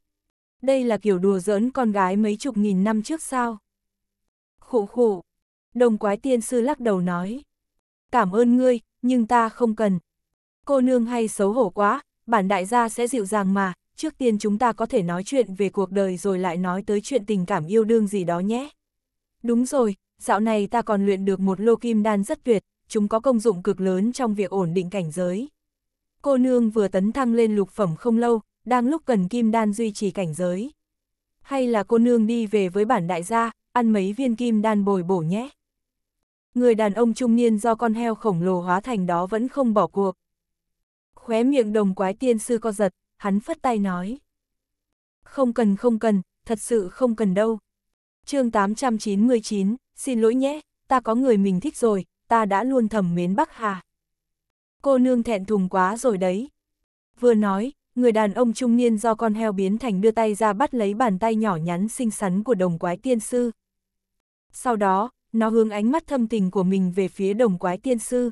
Đây là kiểu đùa giỡn con gái mấy chục nghìn năm trước sao? Khụ khụ, đồng quái tiên sư lắc đầu nói. Cảm ơn ngươi, nhưng ta không cần. Cô nương hay xấu hổ quá, bản đại gia sẽ dịu dàng mà, trước tiên chúng ta có thể nói chuyện về cuộc đời rồi lại nói tới chuyện tình cảm yêu đương gì đó nhé. Đúng rồi, dạo này ta còn luyện được một lô kim đan rất tuyệt, chúng có công dụng cực lớn trong việc ổn định cảnh giới. Cô nương vừa tấn thăng lên lục phẩm không lâu, đang lúc cần kim đan duy trì cảnh giới. Hay là cô nương đi về với bản đại gia, ăn mấy viên kim đan bồi bổ nhé. Người đàn ông trung niên do con heo khổng lồ hóa thành đó vẫn không bỏ cuộc. Khóe miệng đồng quái tiên sư co giật, hắn phất tay nói. Không cần không cần, thật sự không cần đâu. chương 899, xin lỗi nhé, ta có người mình thích rồi, ta đã luôn thầm mến Bắc Hà. Cô nương thẹn thùng quá rồi đấy. Vừa nói, người đàn ông trung niên do con heo biến thành đưa tay ra bắt lấy bàn tay nhỏ nhắn xinh xắn của đồng quái tiên sư. Sau đó, nó hướng ánh mắt thâm tình của mình về phía đồng quái tiên sư.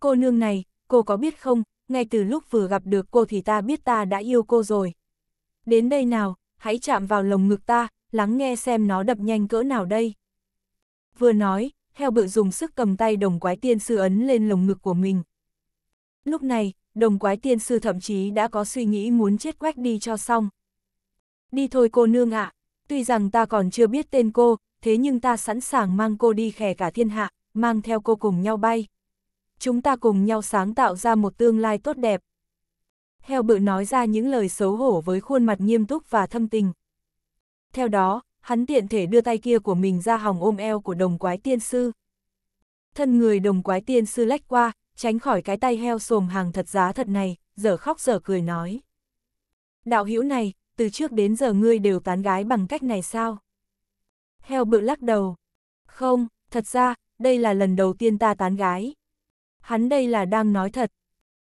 Cô nương này, cô có biết không, ngay từ lúc vừa gặp được cô thì ta biết ta đã yêu cô rồi. Đến đây nào, hãy chạm vào lồng ngực ta, lắng nghe xem nó đập nhanh cỡ nào đây. Vừa nói, theo bự dùng sức cầm tay đồng quái tiên sư ấn lên lồng ngực của mình. Lúc này, đồng quái tiên sư thậm chí đã có suy nghĩ muốn chết quách đi cho xong. Đi thôi cô nương ạ, tuy rằng ta còn chưa biết tên cô, thế nhưng ta sẵn sàng mang cô đi khè cả thiên hạ, mang theo cô cùng nhau bay. Chúng ta cùng nhau sáng tạo ra một tương lai tốt đẹp. theo bự nói ra những lời xấu hổ với khuôn mặt nghiêm túc và thâm tình. Theo đó, hắn tiện thể đưa tay kia của mình ra hòng ôm eo của đồng quái tiên sư. Thân người đồng quái tiên sư lách qua, tránh khỏi cái tay heo xồm hàng thật giá thật này, giờ khóc giờ cười nói. Đạo hữu này, từ trước đến giờ ngươi đều tán gái bằng cách này sao? Heo bự lắc đầu. Không, thật ra, đây là lần đầu tiên ta tán gái. Hắn đây là đang nói thật.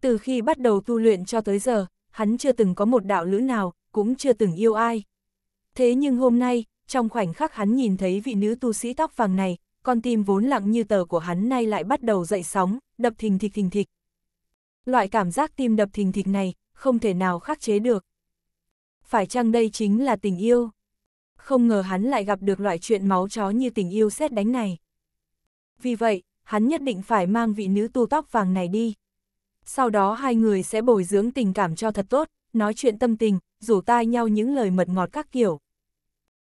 Từ khi bắt đầu tu luyện cho tới giờ, hắn chưa từng có một đạo lữ nào, cũng chưa từng yêu ai. Thế nhưng hôm nay, trong khoảnh khắc hắn nhìn thấy vị nữ tu sĩ tóc vàng này, con tim vốn lặng như tờ của hắn nay lại bắt đầu dậy sóng, đập thình thịch thình thịch. Loại cảm giác tim đập thình thịch này, không thể nào khắc chế được. Phải chăng đây chính là tình yêu? Không ngờ hắn lại gặp được loại chuyện máu chó như tình yêu xét đánh này. Vì vậy, hắn nhất định phải mang vị nữ tu tóc vàng này đi. Sau đó hai người sẽ bồi dưỡng tình cảm cho thật tốt, nói chuyện tâm tình, rủ tai nhau những lời mật ngọt các kiểu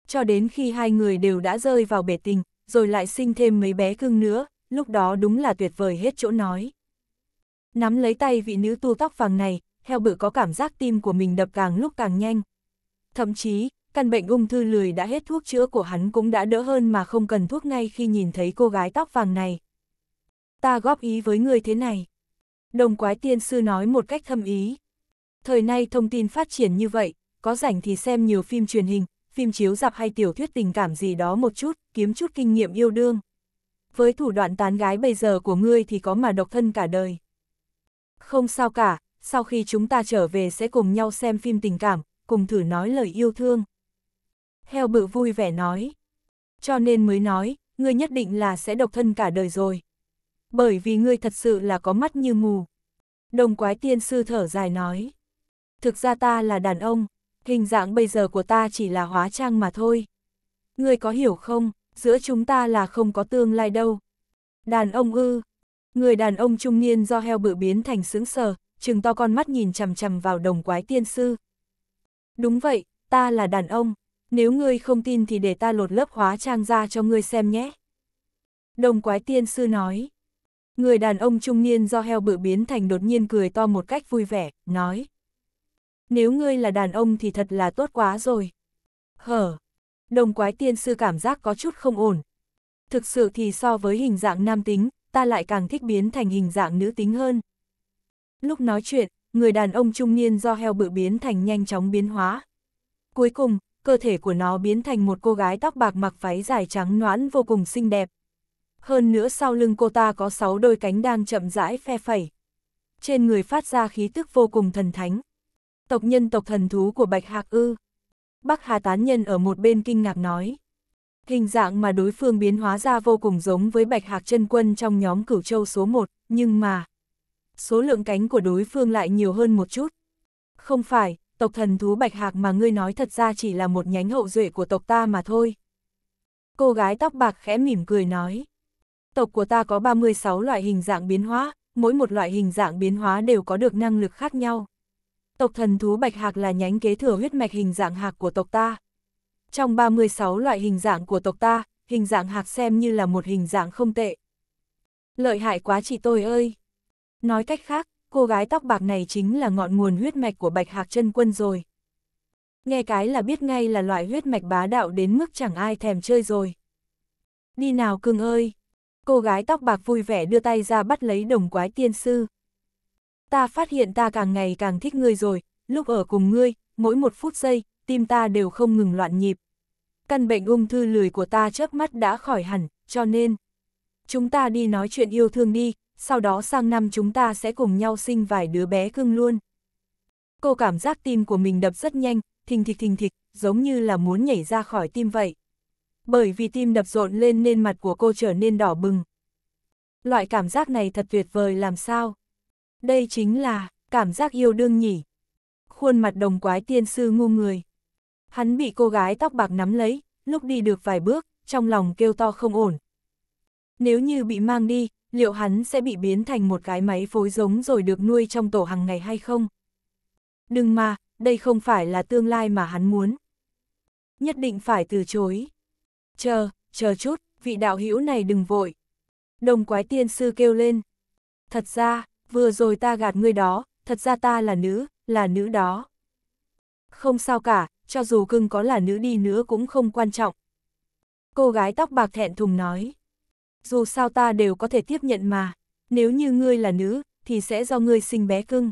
cho đến khi hai người đều đã rơi vào bể tình, rồi lại sinh thêm mấy bé cưng nữa, lúc đó đúng là tuyệt vời hết chỗ nói. Nắm lấy tay vị nữ tu tóc vàng này, heo bự có cảm giác tim của mình đập càng lúc càng nhanh. Thậm chí, căn bệnh ung thư lười đã hết thuốc chữa của hắn cũng đã đỡ hơn mà không cần thuốc ngay khi nhìn thấy cô gái tóc vàng này. Ta góp ý với người thế này. Đồng quái tiên sư nói một cách thâm ý. Thời nay thông tin phát triển như vậy, có rảnh thì xem nhiều phim truyền hình, phim chiếu dạp hay tiểu thuyết tình cảm gì đó một chút, kiếm chút kinh nghiệm yêu đương. Với thủ đoạn tán gái bây giờ của ngươi thì có mà độc thân cả đời. Không sao cả, sau khi chúng ta trở về sẽ cùng nhau xem phim tình cảm, cùng thử nói lời yêu thương. Heo bự vui vẻ nói. Cho nên mới nói, ngươi nhất định là sẽ độc thân cả đời rồi. Bởi vì ngươi thật sự là có mắt như mù. Đồng quái tiên sư thở dài nói. Thực ra ta là đàn ông, hình dạng bây giờ của ta chỉ là hóa trang mà thôi. Ngươi có hiểu không, giữa chúng ta là không có tương lai đâu. Đàn ông ư, người đàn ông trung niên do heo bự biến thành sướng sờ, trừng to con mắt nhìn chằm chằm vào đồng quái tiên sư. Đúng vậy, ta là đàn ông, nếu ngươi không tin thì để ta lột lớp hóa trang ra cho ngươi xem nhé. Đồng quái tiên sư nói. Người đàn ông trung niên do heo bự biến thành đột nhiên cười to một cách vui vẻ, nói. Nếu ngươi là đàn ông thì thật là tốt quá rồi. Hở! Đồng quái tiên sư cảm giác có chút không ổn. Thực sự thì so với hình dạng nam tính, ta lại càng thích biến thành hình dạng nữ tính hơn. Lúc nói chuyện, người đàn ông trung niên do heo bự biến thành nhanh chóng biến hóa. Cuối cùng, cơ thể của nó biến thành một cô gái tóc bạc mặc váy dài trắng noãn vô cùng xinh đẹp. Hơn nữa sau lưng cô ta có sáu đôi cánh đang chậm rãi phe phẩy. Trên người phát ra khí tức vô cùng thần thánh. Tộc nhân tộc thần thú của Bạch Hạc ư. Bắc Hà tán nhân ở một bên kinh ngạc nói. Hình dạng mà đối phương biến hóa ra vô cùng giống với Bạch Hạc chân quân trong nhóm cửu châu số 1, nhưng mà... Số lượng cánh của đối phương lại nhiều hơn một chút. Không phải, tộc thần thú Bạch Hạc mà ngươi nói thật ra chỉ là một nhánh hậu duệ của tộc ta mà thôi. Cô gái tóc bạc khẽ mỉm cười nói. Tộc của ta có 36 loại hình dạng biến hóa, mỗi một loại hình dạng biến hóa đều có được năng lực khác nhau. Tộc thần thú bạch hạc là nhánh kế thừa huyết mạch hình dạng hạc của tộc ta. Trong 36 loại hình dạng của tộc ta, hình dạng hạc xem như là một hình dạng không tệ. Lợi hại quá chị tôi ơi! Nói cách khác, cô gái tóc bạc này chính là ngọn nguồn huyết mạch của bạch hạc chân quân rồi. Nghe cái là biết ngay là loại huyết mạch bá đạo đến mức chẳng ai thèm chơi rồi. Đi nào cưng ơi! Cô gái tóc bạc vui vẻ đưa tay ra bắt lấy đồng quái tiên sư, ta phát hiện ta càng ngày càng thích ngươi rồi, lúc ở cùng ngươi, mỗi một phút giây, tim ta đều không ngừng loạn nhịp. Căn bệnh ung thư lười của ta chớp mắt đã khỏi hẳn, cho nên, chúng ta đi nói chuyện yêu thương đi, sau đó sang năm chúng ta sẽ cùng nhau sinh vài đứa bé cưng luôn. Cô cảm giác tim của mình đập rất nhanh, thình thịch thình thịch, giống như là muốn nhảy ra khỏi tim vậy. Bởi vì tim đập rộn lên nên mặt của cô trở nên đỏ bừng. Loại cảm giác này thật tuyệt vời làm sao? Đây chính là, cảm giác yêu đương nhỉ. Khuôn mặt đồng quái tiên sư ngu người. Hắn bị cô gái tóc bạc nắm lấy, lúc đi được vài bước, trong lòng kêu to không ổn. Nếu như bị mang đi, liệu hắn sẽ bị biến thành một cái máy phối giống rồi được nuôi trong tổ hàng ngày hay không? Đừng mà, đây không phải là tương lai mà hắn muốn. Nhất định phải từ chối. Chờ, chờ chút, vị đạo hữu này đừng vội. Đồng quái tiên sư kêu lên. Thật ra, vừa rồi ta gạt ngươi đó, thật ra ta là nữ, là nữ đó. Không sao cả, cho dù cưng có là nữ đi nữa cũng không quan trọng. Cô gái tóc bạc thẹn thùng nói. Dù sao ta đều có thể tiếp nhận mà, nếu như ngươi là nữ, thì sẽ do ngươi sinh bé cưng.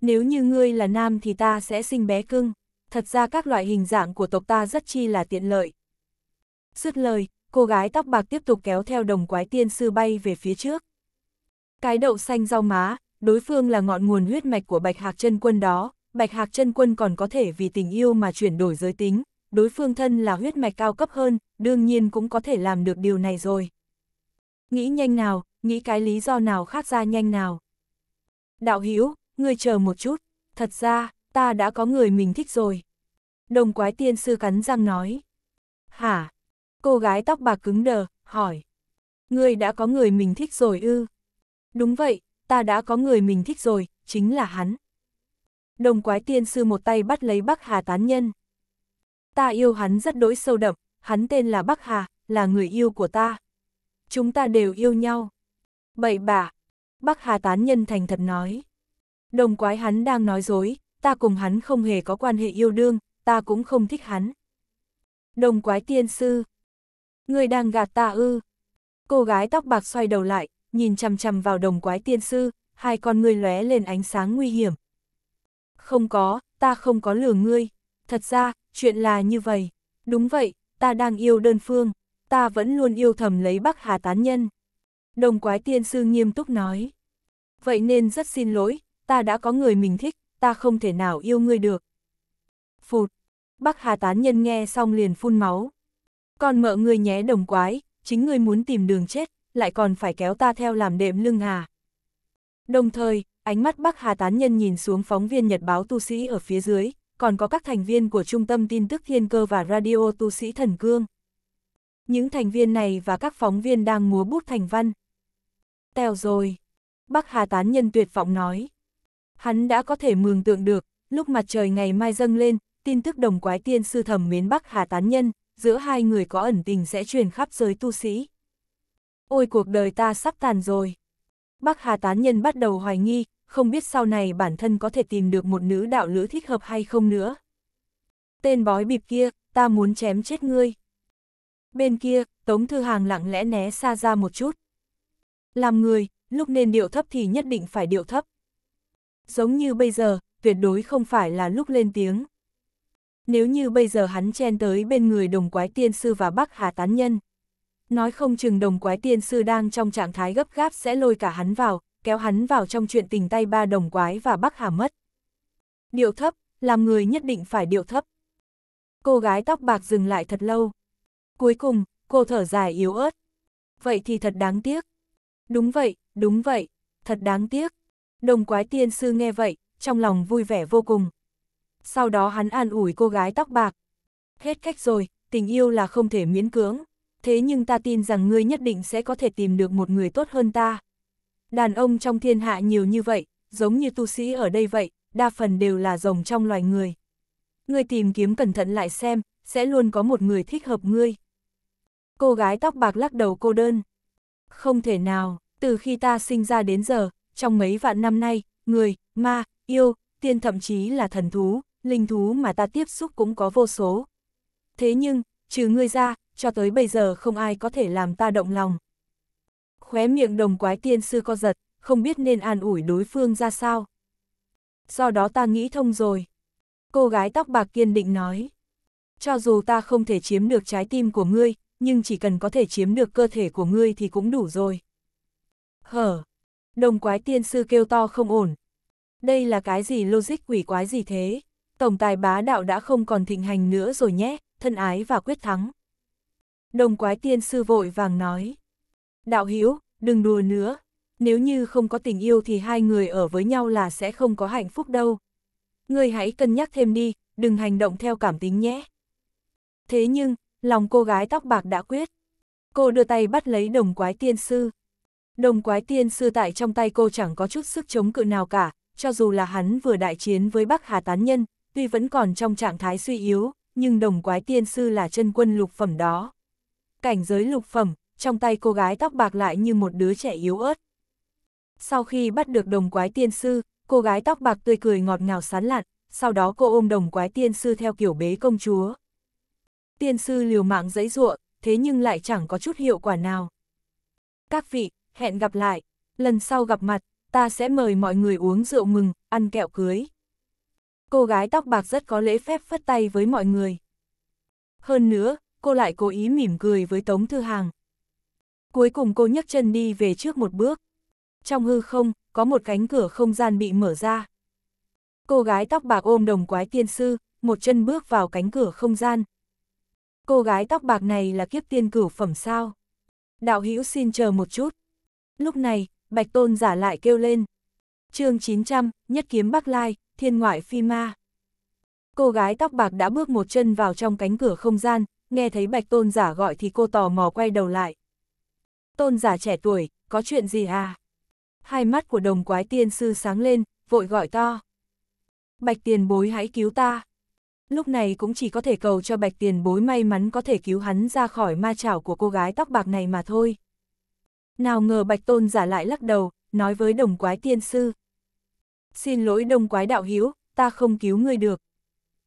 Nếu như ngươi là nam thì ta sẽ sinh bé cưng. Thật ra các loại hình dạng của tộc ta rất chi là tiện lợi. Dứt lời, cô gái tóc bạc tiếp tục kéo theo đồng quái tiên sư bay về phía trước. Cái đậu xanh rau má, đối phương là ngọn nguồn huyết mạch của Bạch Hạc chân Quân đó, Bạch Hạc chân Quân còn có thể vì tình yêu mà chuyển đổi giới tính, đối phương thân là huyết mạch cao cấp hơn, đương nhiên cũng có thể làm được điều này rồi. Nghĩ nhanh nào, nghĩ cái lý do nào khác ra nhanh nào. Đạo Hữu ngươi chờ một chút, thật ra, ta đã có người mình thích rồi. Đồng quái tiên sư cắn răng nói. Hả? Cô gái tóc bạc cứng đờ, hỏi. Ngươi đã có người mình thích rồi ư? Đúng vậy, ta đã có người mình thích rồi, chính là hắn. Đồng quái tiên sư một tay bắt lấy Bắc Hà tán nhân. Ta yêu hắn rất đối sâu đậm, hắn tên là Bắc Hà, là người yêu của ta. Chúng ta đều yêu nhau. Bậy bạ, Bắc Hà tán nhân thành thật nói. Đồng quái hắn đang nói dối, ta cùng hắn không hề có quan hệ yêu đương, ta cũng không thích hắn. Đồng quái tiên sư. Người đang gạt ta ư. Cô gái tóc bạc xoay đầu lại, nhìn chằm chằm vào đồng quái tiên sư, hai con ngươi lóe lên ánh sáng nguy hiểm. Không có, ta không có lừa ngươi. Thật ra, chuyện là như vậy. Đúng vậy, ta đang yêu đơn phương. Ta vẫn luôn yêu thầm lấy Bắc Hà tán nhân. Đồng quái tiên sư nghiêm túc nói. Vậy nên rất xin lỗi, ta đã có người mình thích, ta không thể nào yêu ngươi được. Phụt, Bắc Hà tán nhân nghe xong liền phun máu. Còn mợ người nhé đồng quái, chính ngươi muốn tìm đường chết, lại còn phải kéo ta theo làm đệm lưng hà. Đồng thời, ánh mắt Bắc Hà Tán Nhân nhìn xuống phóng viên Nhật báo tu sĩ ở phía dưới, còn có các thành viên của Trung tâm tin tức Thiên Cơ và Radio tu sĩ Thần Cương. Những thành viên này và các phóng viên đang múa bút thành văn. Tèo rồi, Bắc Hà Tán Nhân tuyệt vọng nói. Hắn đã có thể mường tượng được, lúc mặt trời ngày mai dâng lên, tin tức đồng quái tiên sư thẩm mến Bắc Hà Tán Nhân, giữa hai người có ẩn tình sẽ truyền khắp giới tu sĩ ôi cuộc đời ta sắp tàn rồi. Bác Hà tán nhân bắt đầu hoài nghi, không biết sau này bản thân có thể tìm được một nữ đạo lữ thích hợp hay không nữa. Tên bói bịp kia, ta muốn chém chết ngươi. Bên kia, Tống Thư Hàng lặng lẽ né xa ra một chút. Làm người, lúc nên điệu thấp thì nhất định phải điệu thấp. Giống như bây giờ, tuyệt đối không phải là lúc lên tiếng. Nếu như bây giờ hắn chen tới bên người đồng quái tiên sư và Bác hà tán nhân, nói không chừng đồng quái tiên sư đang trong trạng thái gấp gáp sẽ lôi cả hắn vào, kéo hắn vào trong chuyện tình tay ba đồng quái và bắc hà mất. Điệu thấp, làm người nhất định phải điệu thấp. Cô gái tóc bạc dừng lại thật lâu. Cuối cùng, cô thở dài yếu ớt. Vậy thì thật đáng tiếc. Đúng vậy, đúng vậy, thật đáng tiếc. Đồng quái tiên sư nghe vậy, trong lòng vui vẻ vô cùng. Sau đó hắn an ủi cô gái tóc bạc. Hết cách rồi, tình yêu là không thể miễn cưỡng thế nhưng ta tin rằng ngươi nhất định sẽ có thể tìm được một người tốt hơn ta. Đàn ông trong thiên hạ nhiều như vậy, giống như tu sĩ ở đây vậy, đa phần đều là rồng trong loài người. Ngươi tìm kiếm cẩn thận lại xem, sẽ luôn có một người thích hợp ngươi. Cô gái tóc bạc lắc đầu cô đơn. Không thể nào, từ khi ta sinh ra đến giờ, trong mấy vạn năm nay, người, ma, yêu, tiên thậm chí là thần thú, linh thú mà ta tiếp xúc cũng có vô số. Thế nhưng, trừ ngươi ra, cho tới bây giờ không ai có thể làm ta động lòng. Khóe miệng đồng quái tiên sư co giật, không biết nên an ủi đối phương ra sao. Do đó ta nghĩ thông rồi. Cô gái tóc bạc kiên định nói. Cho dù ta không thể chiếm được trái tim của ngươi, nhưng chỉ cần có thể chiếm được cơ thể của ngươi thì cũng đủ rồi. Hở! Đồng quái tiên sư kêu to không ổn. Đây là cái gì logic quỷ quái gì thế? Tổng tài bá đạo đã không còn thịnh hành nữa rồi nhé, thân ái và quyết thắng. Đồng quái tiên sư vội vàng nói. Đạo Hiếu, đừng đùa nữa. Nếu như không có tình yêu thì hai người ở với nhau là sẽ không có hạnh phúc đâu. Ngươi hãy cân nhắc thêm đi, đừng hành động theo cảm tính nhé. Thế nhưng, lòng cô gái tóc bạc đã quyết. Cô đưa tay bắt lấy đồng quái tiên sư. Đồng quái tiên sư tại trong tay cô chẳng có chút sức chống cự nào cả, cho dù là hắn vừa đại chiến với Bắc Hà Tán Nhân, tuy vẫn còn trong trạng thái suy yếu, nhưng đồng quái tiên sư là chân quân lục phẩm đó cảnh giới lục phẩm, trong tay cô gái tóc bạc lại như một đứa trẻ yếu ớt. Sau khi bắt được đồng quái tiên sư, cô gái tóc bạc tươi cười ngọt ngào sán lạn, sau đó cô ôm đồng quái tiên sư theo kiểu bế công chúa. Tiên sư liều mạng dãy ruộng, thế nhưng lại chẳng có chút hiệu quả nào. Các vị, hẹn gặp lại, lần sau gặp mặt, ta sẽ mời mọi người uống rượu mừng, ăn kẹo cưới. Cô gái tóc bạc rất có lễ phép phất tay với mọi người. Hơn nữa, cô lại cố ý mỉm cười với Tống Thư Hàng. Cuối cùng cô nhấc chân đi về trước một bước. Trong hư không, có một cánh cửa không gian bị mở ra. Cô gái tóc bạc ôm đồng quái tiên sư, một chân bước vào cánh cửa không gian. Cô gái tóc bạc này là kiếp tiên cửu phẩm sao? Đạo hữu xin chờ một chút. Lúc này, Bạch Tôn giả lại kêu lên. chương 900, Nhất Kiếm Bắc Lai, Thiên Ngoại Phi Ma. Cô gái tóc bạc đã bước một chân vào trong cánh cửa không gian, nghe thấy bạch tôn giả gọi thì cô tò mò quay đầu lại. Tôn giả trẻ tuổi, có chuyện gì à? Hai mắt của đồng quái tiên sư sáng lên, vội gọi to. Bạch tiền bối hãy cứu ta. Lúc này cũng chỉ có thể cầu cho bạch tiền bối may mắn có thể cứu hắn ra khỏi ma chảo của cô gái tóc bạc này mà thôi. Nào ngờ bạch tôn giả lại lắc đầu, nói với đồng quái tiên sư. Xin lỗi đồng quái đạo hiếu, ta không cứu ngươi được.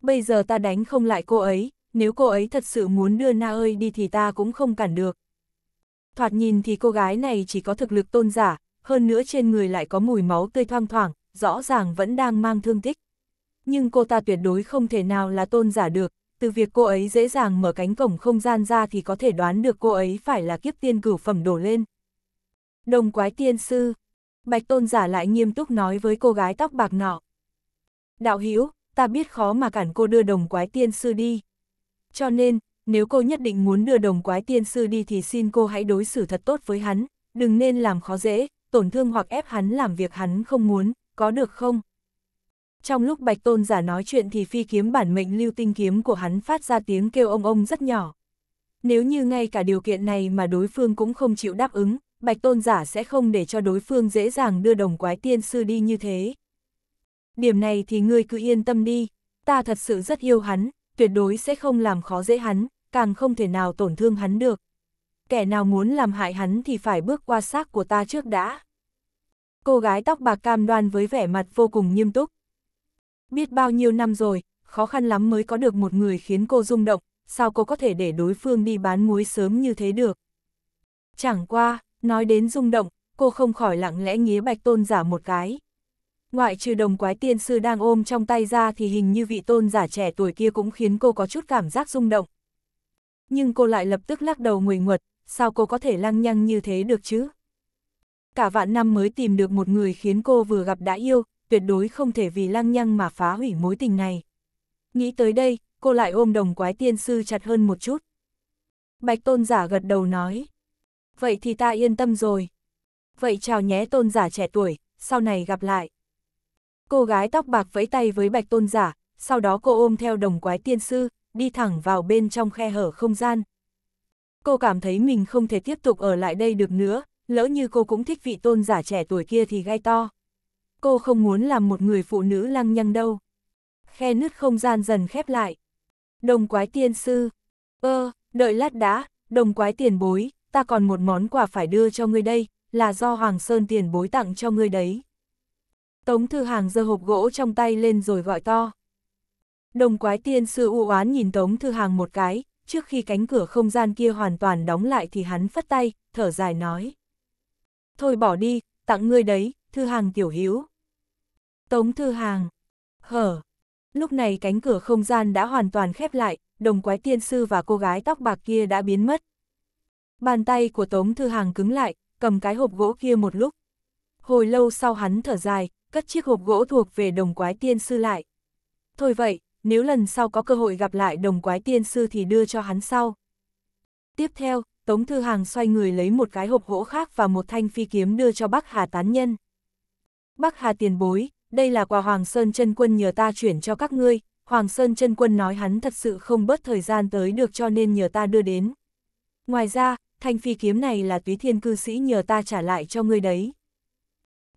Bây giờ ta đánh không lại cô ấy, nếu cô ấy thật sự muốn đưa Na ơi đi thì ta cũng không cản được. Thoạt nhìn thì cô gái này chỉ có thực lực tôn giả, hơn nữa trên người lại có mùi máu tươi thoang thoảng, rõ ràng vẫn đang mang thương tích. Nhưng cô ta tuyệt đối không thể nào là tôn giả được, từ việc cô ấy dễ dàng mở cánh cổng không gian ra thì có thể đoán được cô ấy phải là kiếp tiên cửu phẩm đổ lên. Đồng quái tiên sư, bạch tôn giả lại nghiêm túc nói với cô gái tóc bạc nọ. Đạo Hữu ta biết khó mà cản cô đưa đồng quái tiên sư đi, cho nên, nếu cô nhất định muốn đưa đồng quái tiên sư đi thì xin cô hãy đối xử thật tốt với hắn, đừng nên làm khó dễ, tổn thương hoặc ép hắn làm việc hắn không muốn, có được không? Trong lúc Bạch Tôn giả nói chuyện thì phi kiếm bản mệnh lưu tinh kiếm của hắn phát ra tiếng kêu ông ông rất nhỏ. Nếu như ngay cả điều kiện này mà đối phương cũng không chịu đáp ứng, Bạch Tôn giả sẽ không để cho đối phương dễ dàng đưa đồng quái tiên sư đi như thế. Điểm này thì ngươi cứ yên tâm đi, ta thật sự rất yêu hắn, tuyệt đối sẽ không làm khó dễ hắn, càng không thể nào tổn thương hắn được. Kẻ nào muốn làm hại hắn thì phải bước qua xác của ta trước đã. Cô gái tóc bạc cam đoan với vẻ mặt vô cùng nghiêm túc. Biết bao nhiêu năm rồi, khó khăn lắm mới có được một người khiến cô rung động, sao cô có thể để đối phương đi bán muối sớm như thế được. Chẳng qua, nói đến rung động, cô không khỏi lặng lẽ nghía bạch tôn giả một cái ngoại trừ đồng quái tiên sư đang ôm trong tay ra thì hình như vị tôn giả trẻ tuổi kia cũng khiến cô có chút cảm giác rung động. Nhưng cô lại lập tức lắc đầu nguầy nguật, sao cô có thể lăng nhăng như thế được chứ? Cả vạn năm mới tìm được một người khiến cô vừa gặp đã yêu, tuyệt đối không thể vì lăng nhăng mà phá hủy mối tình này. Nghĩ tới đây, cô lại ôm đồng quái tiên sư chặt hơn một chút. Bạch tôn giả gật đầu nói. Vậy thì ta yên tâm rồi. Vậy chào nhé tôn giả trẻ tuổi, sau này gặp lại. Cô gái tóc bạc vẫy tay với bạch tôn giả, sau đó cô ôm theo đồng quái tiên sư, đi thẳng vào bên trong khe hở không gian. Cô cảm thấy mình không thể tiếp tục ở lại đây được nữa, lỡ như cô cũng thích vị tôn giả trẻ tuổi kia thì gai to. Cô không muốn làm một người phụ nữ lăng nhăng đâu. Khe nứt không gian dần khép lại. Đồng quái tiên sư. Ơ, ờ, đợi lát đã, đồng quái tiền bối, ta còn một món quà phải đưa cho ngươi đây, là do Hoàng Sơn tiền bối tặng cho ngươi đấy. Tống Thư Hàng giơ hộp gỗ trong tay lên rồi gọi to. Đồng quái tiên sư u oán nhìn Tống Thư Hàng một cái, trước khi cánh cửa không gian kia hoàn toàn đóng lại thì hắn phất tay, thở dài nói. Thôi bỏ đi, tặng ngươi đấy, Thư Hàng tiểu hiếu. Tống Thư Hàng, hở. Lúc này cánh cửa không gian đã hoàn toàn khép lại, đồng quái tiên sư và cô gái tóc bạc kia đã biến mất. Bàn tay của Tống Thư Hàng cứng lại, cầm cái hộp gỗ kia một lúc. Hồi lâu sau hắn thở dài, cất chiếc hộp gỗ thuộc về đồng quái tiên sư lại. Thôi vậy, nếu lần sau có cơ hội gặp lại đồng quái tiên sư thì đưa cho hắn sau. Tiếp theo, Tống Thư Hàng xoay người lấy một cái hộp gỗ khác và một thanh phi kiếm đưa cho Bắc Hà tán nhân. Bắc Hà tiền bối, đây là quà Hoàng Sơn chân Quân nhờ ta chuyển cho các ngươi, Hoàng Sơn chân Quân nói hắn thật sự không bớt thời gian tới được cho nên nhờ ta đưa đến. Ngoài ra, thanh phi kiếm này là túy thiên cư sĩ nhờ ta trả lại cho ngươi đấy.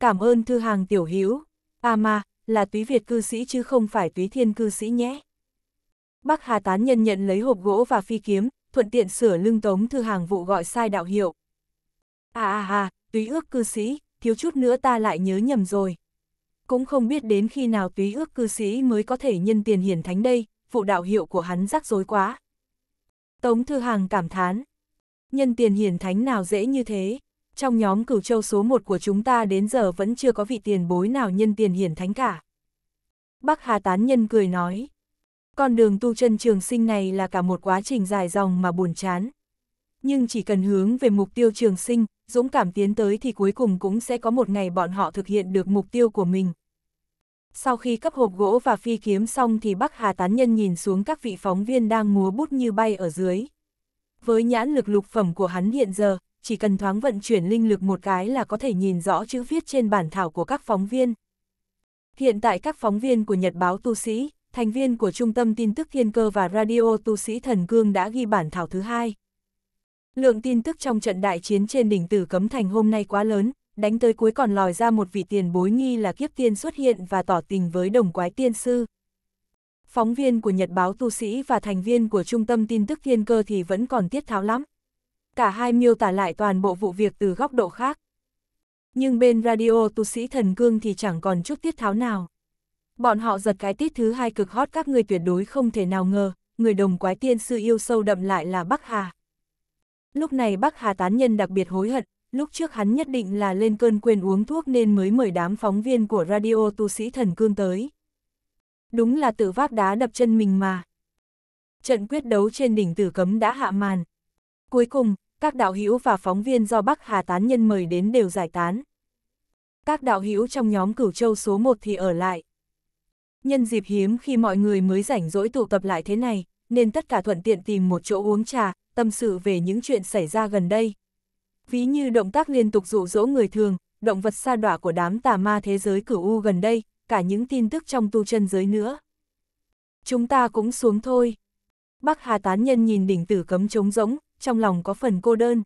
Cảm ơn thư hàng tiểu hữu À mà, là túy Việt cư sĩ chứ không phải túy thiên cư sĩ nhé. Bắc Hà Tán Nhân nhận lấy hộp gỗ và phi kiếm, thuận tiện sửa lưng tống thư hàng vụ gọi sai đạo hiệu. À à à, túy ước cư sĩ, thiếu chút nữa ta lại nhớ nhầm rồi. Cũng không biết đến khi nào túy ước cư sĩ mới có thể nhân tiền hiển thánh đây, vụ đạo hiệu của hắn rắc rối quá. Tống Thư Hàng cảm thán. Nhân tiền hiển thánh nào dễ như thế trong nhóm cửu châu số một của chúng ta đến giờ vẫn chưa có vị tiền bối nào nhân tiền hiển thánh cả. Bắc Hà Tán Nhân cười nói, con đường tu chân trường sinh này là cả một quá trình dài dòng mà buồn chán. Nhưng chỉ cần hướng về mục tiêu trường sinh, dũng cảm tiến tới thì cuối cùng cũng sẽ có một ngày bọn họ thực hiện được mục tiêu của mình. Sau khi cấp hộp gỗ và phi kiếm xong thì Bắc Hà Tán Nhân nhìn xuống các vị phóng viên đang múa bút như bay ở dưới. Với nhãn lực lục phẩm của hắn hiện giờ, chỉ cần thoáng vận chuyển linh lực một cái là có thể nhìn rõ chữ viết trên bản thảo của các phóng viên. Hiện tại các phóng viên của Nhật báo Tu Sĩ, thành viên của Trung tâm Tin tức Thiên Cơ và Radio Tu Sĩ Thần Cương đã ghi bản thảo thứ hai. Lượng tin tức trong trận đại chiến trên đỉnh tử Cấm Thành hôm nay quá lớn, đánh tới cuối còn lòi ra một vị tiền bối nghi là kiếp tiên xuất hiện và tỏ tình với đồng quái tiên sư. Phóng viên của Nhật báo Tu Sĩ và thành viên của Trung tâm Tin tức Thiên Cơ thì vẫn còn tiết tháo lắm, cả hai miêu tả lại toàn bộ vụ việc từ góc độ khác. Nhưng bên radio tu sĩ thần cương thì chẳng còn chút tiết tháo nào. Bọn họ giật cái tiết thứ hai cực hot các người tuyệt đối không thể nào ngờ, người đồng quái tiên sư yêu sâu đậm lại là Bắc Hà. Lúc này Bắc Hà tán nhân đặc biệt hối hận, lúc trước hắn nhất định là lên cơn quên uống thuốc nên mới mời đám phóng viên của radio tu sĩ thần cương tới. Đúng là tự vác đá đập chân mình mà. Trận quyết đấu trên đỉnh tử cấm đã hạ màn. Cuối cùng, các đạo hữu và phóng viên do Bắc Hà tán nhân mời đến đều giải tán. Các đạo hữu trong nhóm Cửu Châu số 1 thì ở lại. Nhân dịp hiếm khi mọi người mới rảnh rỗi tụ tập lại thế này, nên tất cả thuận tiện tìm một chỗ uống trà, tâm sự về những chuyện xảy ra gần đây. Ví như động tác liên tục dụ dỗ người thường, động vật sa đọa của đám tà ma thế giới cửu u gần đây, cả những tin tức trong tu chân giới nữa. Chúng ta cũng xuống thôi. Bắc Hà Tán Nhân nhìn đỉnh tử cấm trống rỗng, trong lòng có phần cô đơn.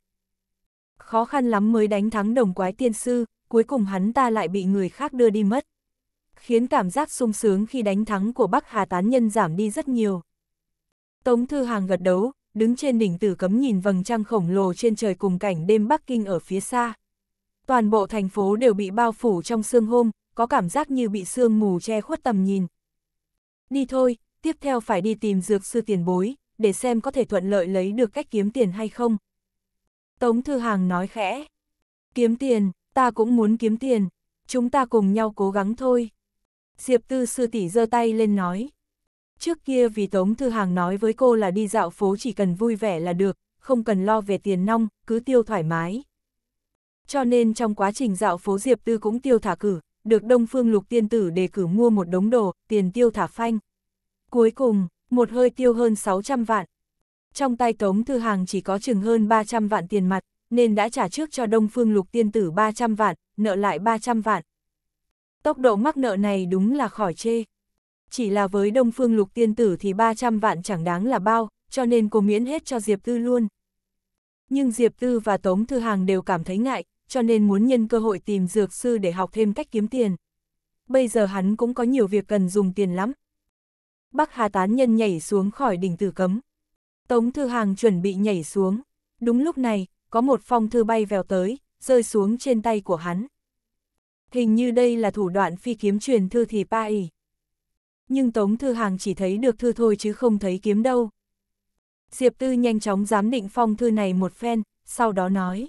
Khó khăn lắm mới đánh thắng đồng quái tiên sư, cuối cùng hắn ta lại bị người khác đưa đi mất. Khiến cảm giác sung sướng khi đánh thắng của Bắc Hà Tán Nhân giảm đi rất nhiều. Tống Thư Hàng gật đấu, đứng trên đỉnh tử cấm nhìn vầng trăng khổng lồ trên trời cùng cảnh đêm Bắc Kinh ở phía xa. Toàn bộ thành phố đều bị bao phủ trong sương hôm, có cảm giác như bị sương mù che khuất tầm nhìn. Đi thôi, tiếp theo phải đi tìm dược sư tiền bối để xem có thể thuận lợi lấy được cách kiếm tiền hay không. Tống Thư Hàng nói khẽ, kiếm tiền, ta cũng muốn kiếm tiền, chúng ta cùng nhau cố gắng thôi. Diệp Tư Sư Tỷ giơ tay lên nói. Trước kia vì Tống Thư Hàng nói với cô là đi dạo phố chỉ cần vui vẻ là được, không cần lo về tiền nong, cứ tiêu thoải mái. Cho nên trong quá trình dạo phố Diệp Tư cũng tiêu thả cử, được Đông Phương Lục Tiên Tử đề cử mua một đống đồ, tiền tiêu thả phanh. Cuối cùng, một hơi tiêu hơn 600 vạn. Trong tay Tống Thư Hàng chỉ có chừng hơn 300 vạn tiền mặt, nên đã trả trước cho Đông Phương Lục Tiên Tử 300 vạn, nợ lại 300 vạn. Tốc độ mắc nợ này đúng là khỏi chê. Chỉ là với Đông Phương Lục Tiên Tử thì 300 vạn chẳng đáng là bao, cho nên cô miễn hết cho Diệp Tư luôn. Nhưng Diệp Tư và Tống Thư Hàng đều cảm thấy ngại, cho nên muốn nhân cơ hội tìm dược sư để học thêm cách kiếm tiền. Bây giờ hắn cũng có nhiều việc cần dùng tiền lắm, Bắc Hà tán nhân nhảy xuống khỏi đỉnh tử cấm. Tống Thư Hàng chuẩn bị nhảy xuống. Đúng lúc này, có một phong thư bay vèo tới, rơi xuống trên tay của hắn. Hình như đây là thủ đoạn phi kiếm truyền thư thì pa ỉ. Nhưng Tống Thư Hàng chỉ thấy được thư thôi chứ không thấy kiếm đâu. Diệp Tư nhanh chóng giám định phong thư này một phen, sau đó nói.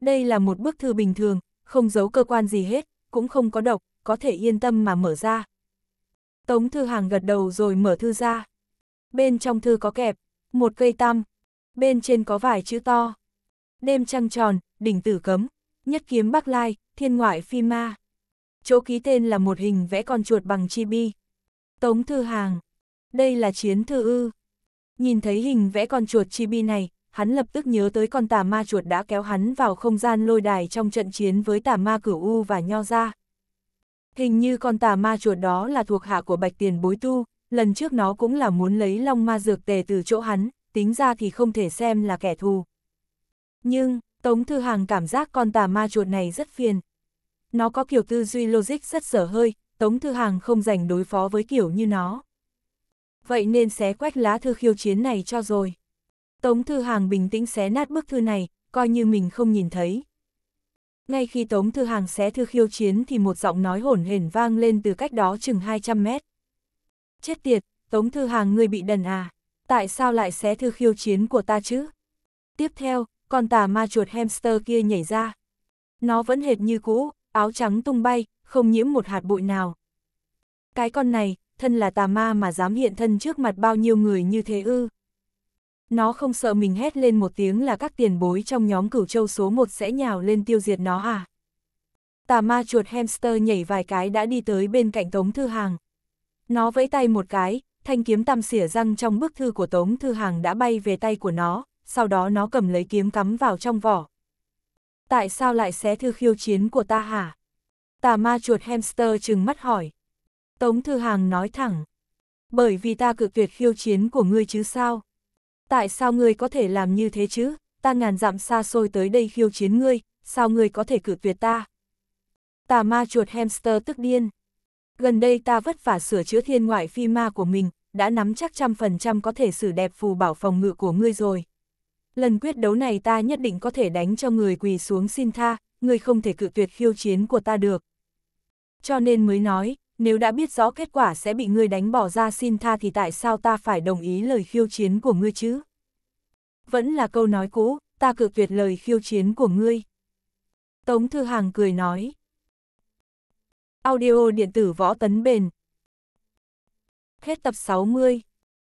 Đây là một bức thư bình thường, không giấu cơ quan gì hết, cũng không có độc, có thể yên tâm mà mở ra, Tống Thư Hàng gật đầu rồi mở thư ra. Bên trong thư có kẹp, một cây tăm, bên trên có vài chữ to. Đêm trăng tròn, đỉnh tử cấm, nhất kiếm bắc lai, thiên ngoại phi ma. Chỗ ký tên là một hình vẽ con chuột bằng chi bi. Tống Thư Hàng, đây là chiến thư ư. Nhìn thấy hình vẽ con chuột chi bi này, hắn lập tức nhớ tới con tà ma chuột đã kéo hắn vào không gian lôi đài trong trận chiến với tà ma cửu U và Nho Gia. Hình như con tà ma chuột đó là thuộc hạ của bạch tiền bối tu, lần trước nó cũng là muốn lấy long ma dược tề từ chỗ hắn, tính ra thì không thể xem là kẻ thù. Nhưng, Tống Thư Hàng cảm giác con tà ma chuột này rất phiền. Nó có kiểu tư duy logic rất sở hơi, Tống Thư Hàng không dành đối phó với kiểu như nó. Vậy nên xé quách lá thư khiêu chiến này cho rồi. Tống Thư Hàng bình tĩnh xé nát bức thư này, coi như mình không nhìn thấy. Ngay khi Tống Thư Hàng xé thư khiêu chiến thì một giọng nói hổn hển vang lên từ cách đó chừng 200 mét. Chết tiệt, Tống Thư Hàng ngươi bị đần à? Tại sao lại xé thư khiêu chiến của ta chứ? Tiếp theo, con tà ma chuột hamster kia nhảy ra. Nó vẫn hệt như cũ, áo trắng tung bay, không nhiễm một hạt bụi nào. Cái con này, thân là tà ma mà dám hiện thân trước mặt bao nhiêu người như thế ư? Nó không sợ mình hét lên một tiếng là các tiền bối trong nhóm cửu châu số 1 sẽ nhào lên tiêu diệt nó à. Tà ma chuột hamster nhảy vài cái đã đi tới bên cạnh Tống Thư Hàng. Nó vẫy tay một cái, thanh kiếm tam xỉa răng trong bức thư của Tống Thư Hàng đã bay về tay của nó, sau đó nó cầm lấy kiếm cắm vào trong vỏ. Tại sao lại xé thư khiêu chiến của ta hả? Tà ma chuột hamster chừng mắt hỏi. Tống Thư Hàng nói thẳng. Bởi vì ta cự tuyệt khiêu chiến của ngươi chứ sao? tại sao ngươi có thể làm như thế chứ, ta ngàn dặm xa xôi tới đây khiêu chiến ngươi, sao ngươi có thể cử tuyệt ta? Tà ma chuột hamster tức điên. Gần đây ta vất vả sửa chữa thiên ngoại phi ma của mình, đã nắm chắc trăm phần trăm có thể xử đẹp phù bảo phòng ngự của ngươi rồi. Lần quyết đấu này ta nhất định có thể đánh cho người quỳ xuống xin tha, ngươi không thể cự tuyệt khiêu chiến của ta được. Cho nên mới nói, nếu đã biết rõ kết quả sẽ bị ngươi đánh bỏ ra xin tha thì tại sao ta phải đồng ý lời khiêu chiến của ngươi chứ? Vẫn là câu nói cũ, ta cự tuyệt lời khiêu chiến của ngươi. Tống Thư Hàng cười nói. Audio điện tử võ tấn bền. Hết tập 60.